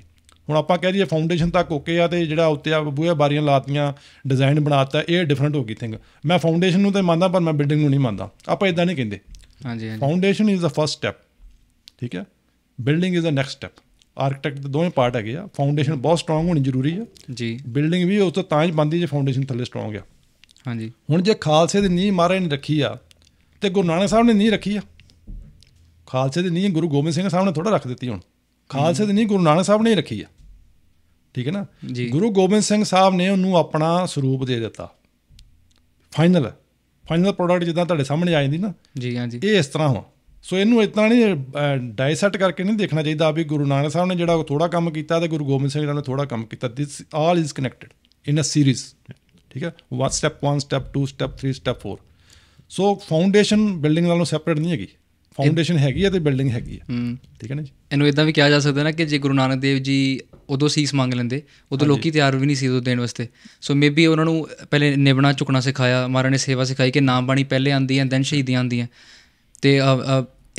ਹੁਣ ਆਪਾਂ ਕਹਿ ਦਈਏ ਫਾਊਂਡੇਸ਼ਨ ਤੱਕ ਓਕੇ ਆ ਤੇ ਜਿਹੜਾ ਉੱਤੇ ਆ ਬੂਹੇ ਬਾਰੀਆਂ ਲਾਤੀਆਂ ਡਿਜ਼ਾਈਨ ਬਣਾਤਾ ਇਹ ਡਿਫਰੈਂਟ ਹੋ ਗਈ ਥਿੰਗ ਮੈਂ ਫਾਊਂਡੇਸ਼ਨ ਨੂੰ ਤੇ ਮੰਨਦਾ ਪਰ ਮੈਂ ਬਿਲਡਿੰਗ ਨੂੰ ਨਹੀਂ ਮੰਨਦਾ ਆਪਾਂ ਇਦਾਂ ਨਹੀਂ ਕਹਿੰਦੇ ਹਾਂਜੀ ਹਾਂਜੀ foundation is the first step ਠੀਕ ਹੈ building is the next step architect ਦੇ ਦੋਵੇਂ ਪਾਰਟ ਹੈਗੇ ਆ ਫਾਊਂਡੇਸ਼ਨ ਬਹੁਤ ਸਟਰੋਂਗ ਹੋਣੀ ਜ਼ਰੂਰੀ ਆ ਜੀ ਬਿਲਡਿੰਗ ਵੀ ਉਸ ਤੋਂ ਤਾਂ ਹੀ ਬੰਦੀ ਜੇ ਫਾਊਂਡੇਸ਼ਨ ਥੱਲੇ ਸਟਰੋਂਗ ਆ ਹਾਂਜੀ ਹੁਣ ਜੇ ਖਾਲਸੇ ਦੀ ਨੀਂਹ ਮਹਾਰਾਜ ਨੇ ਰੱਖੀ ਆ ਤੇ ਗੁਰੂ ਨਾਨਕ ਸਾਹਿਬ ਨੇ ਨੀਂਹ ਰੱਖੀ ਆ ਖਾਲਸੇ ਦੀ ਨੀਂਹ ਗੁਰੂ ਗੋਬਿੰਦ ਸਿੰਘ ਸਾਹਿਬ ਨੇ ਥੋੜਾ ਰੱਖ ਦਿੱਤੀ ਹੁਣ ਖਾਲਸੇ ਦੀ ਨੀਂਹ ਗੁਰੂ ਨਾਨਕ ਸਾਹਿਬ ਨੇ ਹੀ ਰੱਖੀ ਆ ਠੀਕ ਹੈ ਨਾ ਗੁਰੂ ਗੋਬਿੰਦ ਸਿੰਘ ਸਾਹਿਬ ਨੇ ਉਹਨੂੰ ਆਪਣਾ ਸਰੂਪ ਦੇ ਦਿੱਤਾ ਫਾਈਨਲ ਫਾਈਨਲ ਪ੍ਰੋਡਕਟ ਜਿੱਦਾਂ ਤੁਹਾਡੇ ਸਾਹਮਣੇ ਆ ਜਾਂਦੀ ਨਾ ਜੀ ਹਾਂਜੀ ਇਹ ਇਸ ਤਰ੍ਹਾਂ ਹੋ ਸੋ ਇਹਨੂੰ ਇਤਨਾ ਨਹੀਂ ਡਾਈਸੈਕਟ ਕਰਕੇ ਨਹੀਂ ਦੇਖਣਾ ਚਾਹੀਦਾ ਵੀ ਗੁਰੂ ਨਾਨਕ ਸਾਹਿਬ ਨੇ ਜਿਹੜਾ ਥੋੜਾ ਕੰਮ ਕੀਤਾ ਤੇ ਗੁਰੂ ਗੋਬਿੰਦ ਸਿੰਘ ਜੀ ਨੇ ਥੋੜਾ ਕੰਮ ਕੀਤਾ this all is connected in a series ਠੀਕ ਹੈ one step 1 step 2 step 3 step 4 so foundation building ਨਾਲੋਂ ਸੈਪਰੇਟ ਨਹੀਂ ਹੈਗੀ ਫਾਊਂਡੇਸ਼ਨ ਹੈਗੀ ਹੈ ਤੇ ਬਿਲਡਿੰਗ ਹੈਗੀ ਹੈ ਠੀਕ ਹੈ ਨਾ ਜੀ ਇਹਨੂੰ ਇਦਾਂ ਵੀ ਕਿਹਾ ਜਾ ਸਕਦਾ ਨਾ ਕਿ ਜੇ ਗੁਰੂ ਨਾਨਕ ਦੇਵ ਜੀ ਉਦੋਂ ਸੀਸ ਮੰਗ ਲੈਂਦੇ ਉਦੋਂ ਲੋਕੀ ਤਿਆਰ ਵੀ ਨਹੀਂ ਸੀ ਉਦੋਂ ਦੇਣ ਵਾਸਤੇ ਸੋ ਮੇਬੀ ਉਹਨਾਂ ਨੂੰ ਪਹਿਲੇ ਨਿਬਣਾ ਝੁਕਣਾ ਸਿਖਾਇਆ ਮਹਾਰਾਜ ਨੇ ਸੇਵਾ ਸਿਖਾਈ ਕਿ ਨਾਮ ਬਾਣੀ ਪਹਿਲੇ ਆਂਦੀ ਹੈ ਦੈਨ ਸ਼ਹੀਦੀਆਂ ਆਂਦੀਆਂ ਤੇ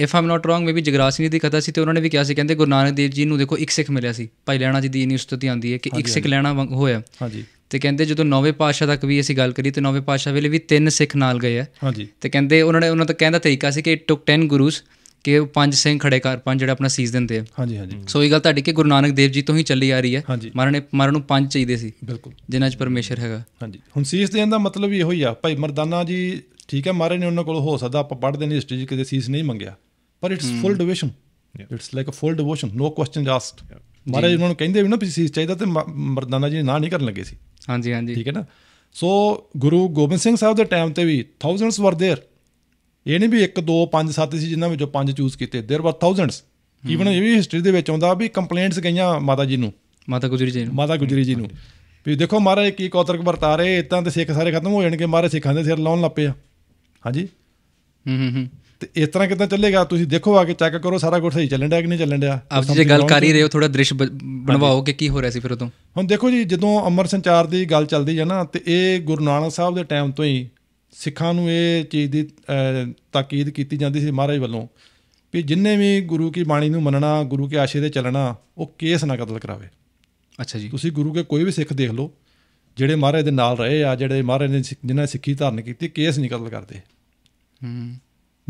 if I'm not wrong maybe Jagraj Singh ਦੀ ਕਥਾ ਸੀ ਤੇ ਉਹਨਾਂ ਨੇ ਵੀ ਕਿਹਾ ਸੀ ਕਹਿੰਦੇ ਗੁਰੂ ਨਾਨਕ ਦੇਵ ਜੀ ਨੂੰ ਦੇਖੋ ਇੱਕ ਸਿੱਖ ਮਿਲਿਆ ਸੀ ਭਾਈ ਲੈਣਾ ਜੀ ਦੀ ਇਨੀ ਉਸਤਤੀ ਆਂਦੀ ਹੈ ਕਿ ਇੱਕ ਸਿੱਖ ਲੈਣਾ ਹੋਇਆ ਹਾਂਜੀ ਤੇ ਕਹਿੰਦੇ ਜਦੋਂ ਨੌਵੇਂ ਪਾਸ਼ਾ ਤੱਕ ਵੀ ਅਸੀਂ ਗੱਲ ਕਰੀ ਤੇ ਨੌਵੇਂ ਪਾਸ਼ਾ ਵੇਲੇ ਵੀ ਤਿੰਨ ਸਿੱਖ ਨਾਲ ਗਏ ਆ ਹਾਂਜੀ ਤੇ ਕਹਿੰਦੇ ਉਹਨਾਂ ਨੇ ਉਹਨਾਂ ਦਾ ਕਹਿੰਦਾ ਤਰੀਕਾ ਸੀ ਕਿ ਇਟ ਟੁਕ 10 ਗੁਰੂਸ ਕਿ ਪੰਜ ਸਿੰਘ ਖੜੇ ਕਰ ਪੰਜ ਜਿਹੜਾ ਆਪਣਾ ਸੀਸ ਦਿੰਦੇ ਆ ਹਾਂਜੀ ਹਾਂਜੀ ਸੋ ਇਹ ਗੱਲ ਤੁਹਾਡੀ ਕਿ ਗੁਰੂ ਨਾਨਕ ਦੇਵ ਜੀ ਤੋਂ ਹੀ ਚੱਲੀ ਆ ਰਹੀ ਹੈ ਮਾਰਨ ਨੇ ਮਾਰਨ ਨੂੰ ਪੰਜ ਚਾਹੀਦੇ ਸੀ ਬਿਲਕੁਲ ਜਿਨ੍ਹਾਂ 'ਚ ਪਰਮੇਸ਼ਰ ਹੈਗਾ ਹਾਂਜੀ ਹੁਣ ਸੀਸ ਦੇਣ ਦਾ ਮਤਲਬ ਇਹੋ ਹੀ ਆ ਭਾਈ ਮਰਦਾਨਾ ਜੀ ਠੀਕ ਹੈ ਮਾਰੇ ਨੇ ਉਹਨਾਂ ਕੋਲ ਹੋ ਸਕਦਾ ਆਪਾਂ ਪੜ੍ਹਦੇ ਨਹੀਂ ਹਿਸਟਰੀ 'ਚ ਕਿਤੇ ਸੀਸ ਨਹੀਂ ਮੰਗਿਆ ਪਰ it's full devotion it's like a full devotion no question asked ਮਹਾਰਾਜ ਉਹਨਾਂ ਨੂੰ ਕਹਿੰਦੇ ਵੀ ਨਾ ਪੀਸੀਸ ਚਾਹੀਦਾ ਤੇ ਮਰਦਾਨਾ ਜੀ ਨਾ ਨਹੀਂ ਕਰਨ ਲੱਗੇ ਸੀ ਹਾਂਜੀ ਹਾਂਜੀ ਠੀਕ ਹੈ ਨਾ ਸੋ ਗੁਰੂ ਗੋਬਿੰਦ ਸਿੰਘ ਸਾਹਿਬ ਦੇ ਟਾਈਮ ਤੇ ਵੀ ਥਾਊਜ਼ੈਂਡਸ ਵਰ देयर ਇਹ ਨਹੀਂ ਵੀ 1 2 5 7 ਸੀ ਜਿਨ੍ਹਾਂ ਵਿੱਚੋਂ 5 ਚੂਜ਼ ਕੀਤੇ देयर ਵਰ ਥਾਊਜ਼ੈਂਡਸ ਈਵਨ ਇਹ ਵੀ ਹਿਸਟਰੀ ਦੇ ਵਿੱਚ ਆਉਂਦਾ ਵੀ ਕੰਪਲੇਂਟਸ ਗਈਆਂ ਮਾਤਾ ਜੀ ਨੂੰ ਮਾਤਾ ਗੁਜਰੀ ਜੀ ਨੂੰ ਮਾਤਾ ਗੁਜਰੀ ਜੀ ਨੂੰ ਵੀ ਦੇਖੋ ਮਹਾਰਾਜ ਕੀ ਕੌਤਰਕ ਵਰਤਾ ਰਹੇ ਇਤਾਂ ਤੇ ਸਿੱਖ ਸਾਰੇ ਖਤਮ ਹੋ ਜਾਣਗੇ ਮਹਾਰਾਜ ਸਿੱਖਾਂ ਦੇ ਸਿਰ ਲਾਉਣ ਲੱਪੇ ਆ ਹਾਂਜੀ ਹੂੰ ਹੂੰ ਤੇ ਇਸ ਤਰ੍ਹਾਂ ਕਿਦਾਂ ਚੱਲੇਗਾ ਤੁਸੀਂ ਦੇਖੋ ਆ ਕੇ ਚੈੱਕ ਕਰੋ ਸਾਰਾ ਕੁਝ ਸਹੀ ਚੱਲਣ ਡਿਆ ਕਿ ਨਹੀਂ ਚੱਲਣ ਡਿਆ ਆਪ ਜੀ ਗੱਲ ਕਰ ਹੀ ਰਹੇ ਹੋ ਥੋੜਾ ਦ੍ਰਿਸ਼ ਬਣਵਾਓ ਕਿ ਕੀ ਹੋ ਰਿਹਾ ਸੀ ਫਿਰ ਉਦੋਂ ਹੁਣ ਦੇਖੋ ਜੀ ਜਦੋਂ ਅਮਰ ਸੰਚਾਰ ਦੀ ਗੱਲ ਚੱਲਦੀ ਹੈ ਨਾ ਤੇ ਇਹ ਗੁਰੂ ਨਾਨਕ ਸਾਹਿਬ ਦੇ ਟਾਈਮ ਤੋਂ ਹੀ ਸਿੱਖਾਂ ਨੂੰ ਇਹ ਚੀਜ਼ ਦੀ ਤਾਕੀਦ ਕੀਤੀ ਜਾਂਦੀ ਸੀ ਮਹਾਰਾਜ ਵੱਲੋਂ ਵੀ ਜਿੰਨੇ ਵੀ ਗੁਰੂ ਕੀ ਬਾਣੀ ਨੂੰ ਮੰਨਣਾ ਗੁਰੂ ਕੇ ਆਸ਼ੇ ਤੇ ਚੱਲਣਾ ਉਹ ਕੇਸ ਨਾ ਕਤਲ ਕਰਾਵੇ ਅੱਛਾ ਜੀ ਤੁਸੀਂ ਗੁਰੂ ਕੇ ਕੋਈ ਵੀ ਸਿੱਖ ਦੇਖ ਲਓ ਜਿਹੜੇ ਮਹਾਰਾਜ ਦੇ ਨਾਲ ਰਹੇ ਆ ਜਿਹੜੇ ਮਹਾਰਾਜ ਨੇ ਜਿਨ੍ਹਾਂ ਸਿੱਖੀ ਧਾਰਨ ਕੀਤੀ ਕੇਸ ਨਹੀਂ ਕਤਲ ਕਰਦੇ ਹੂੰ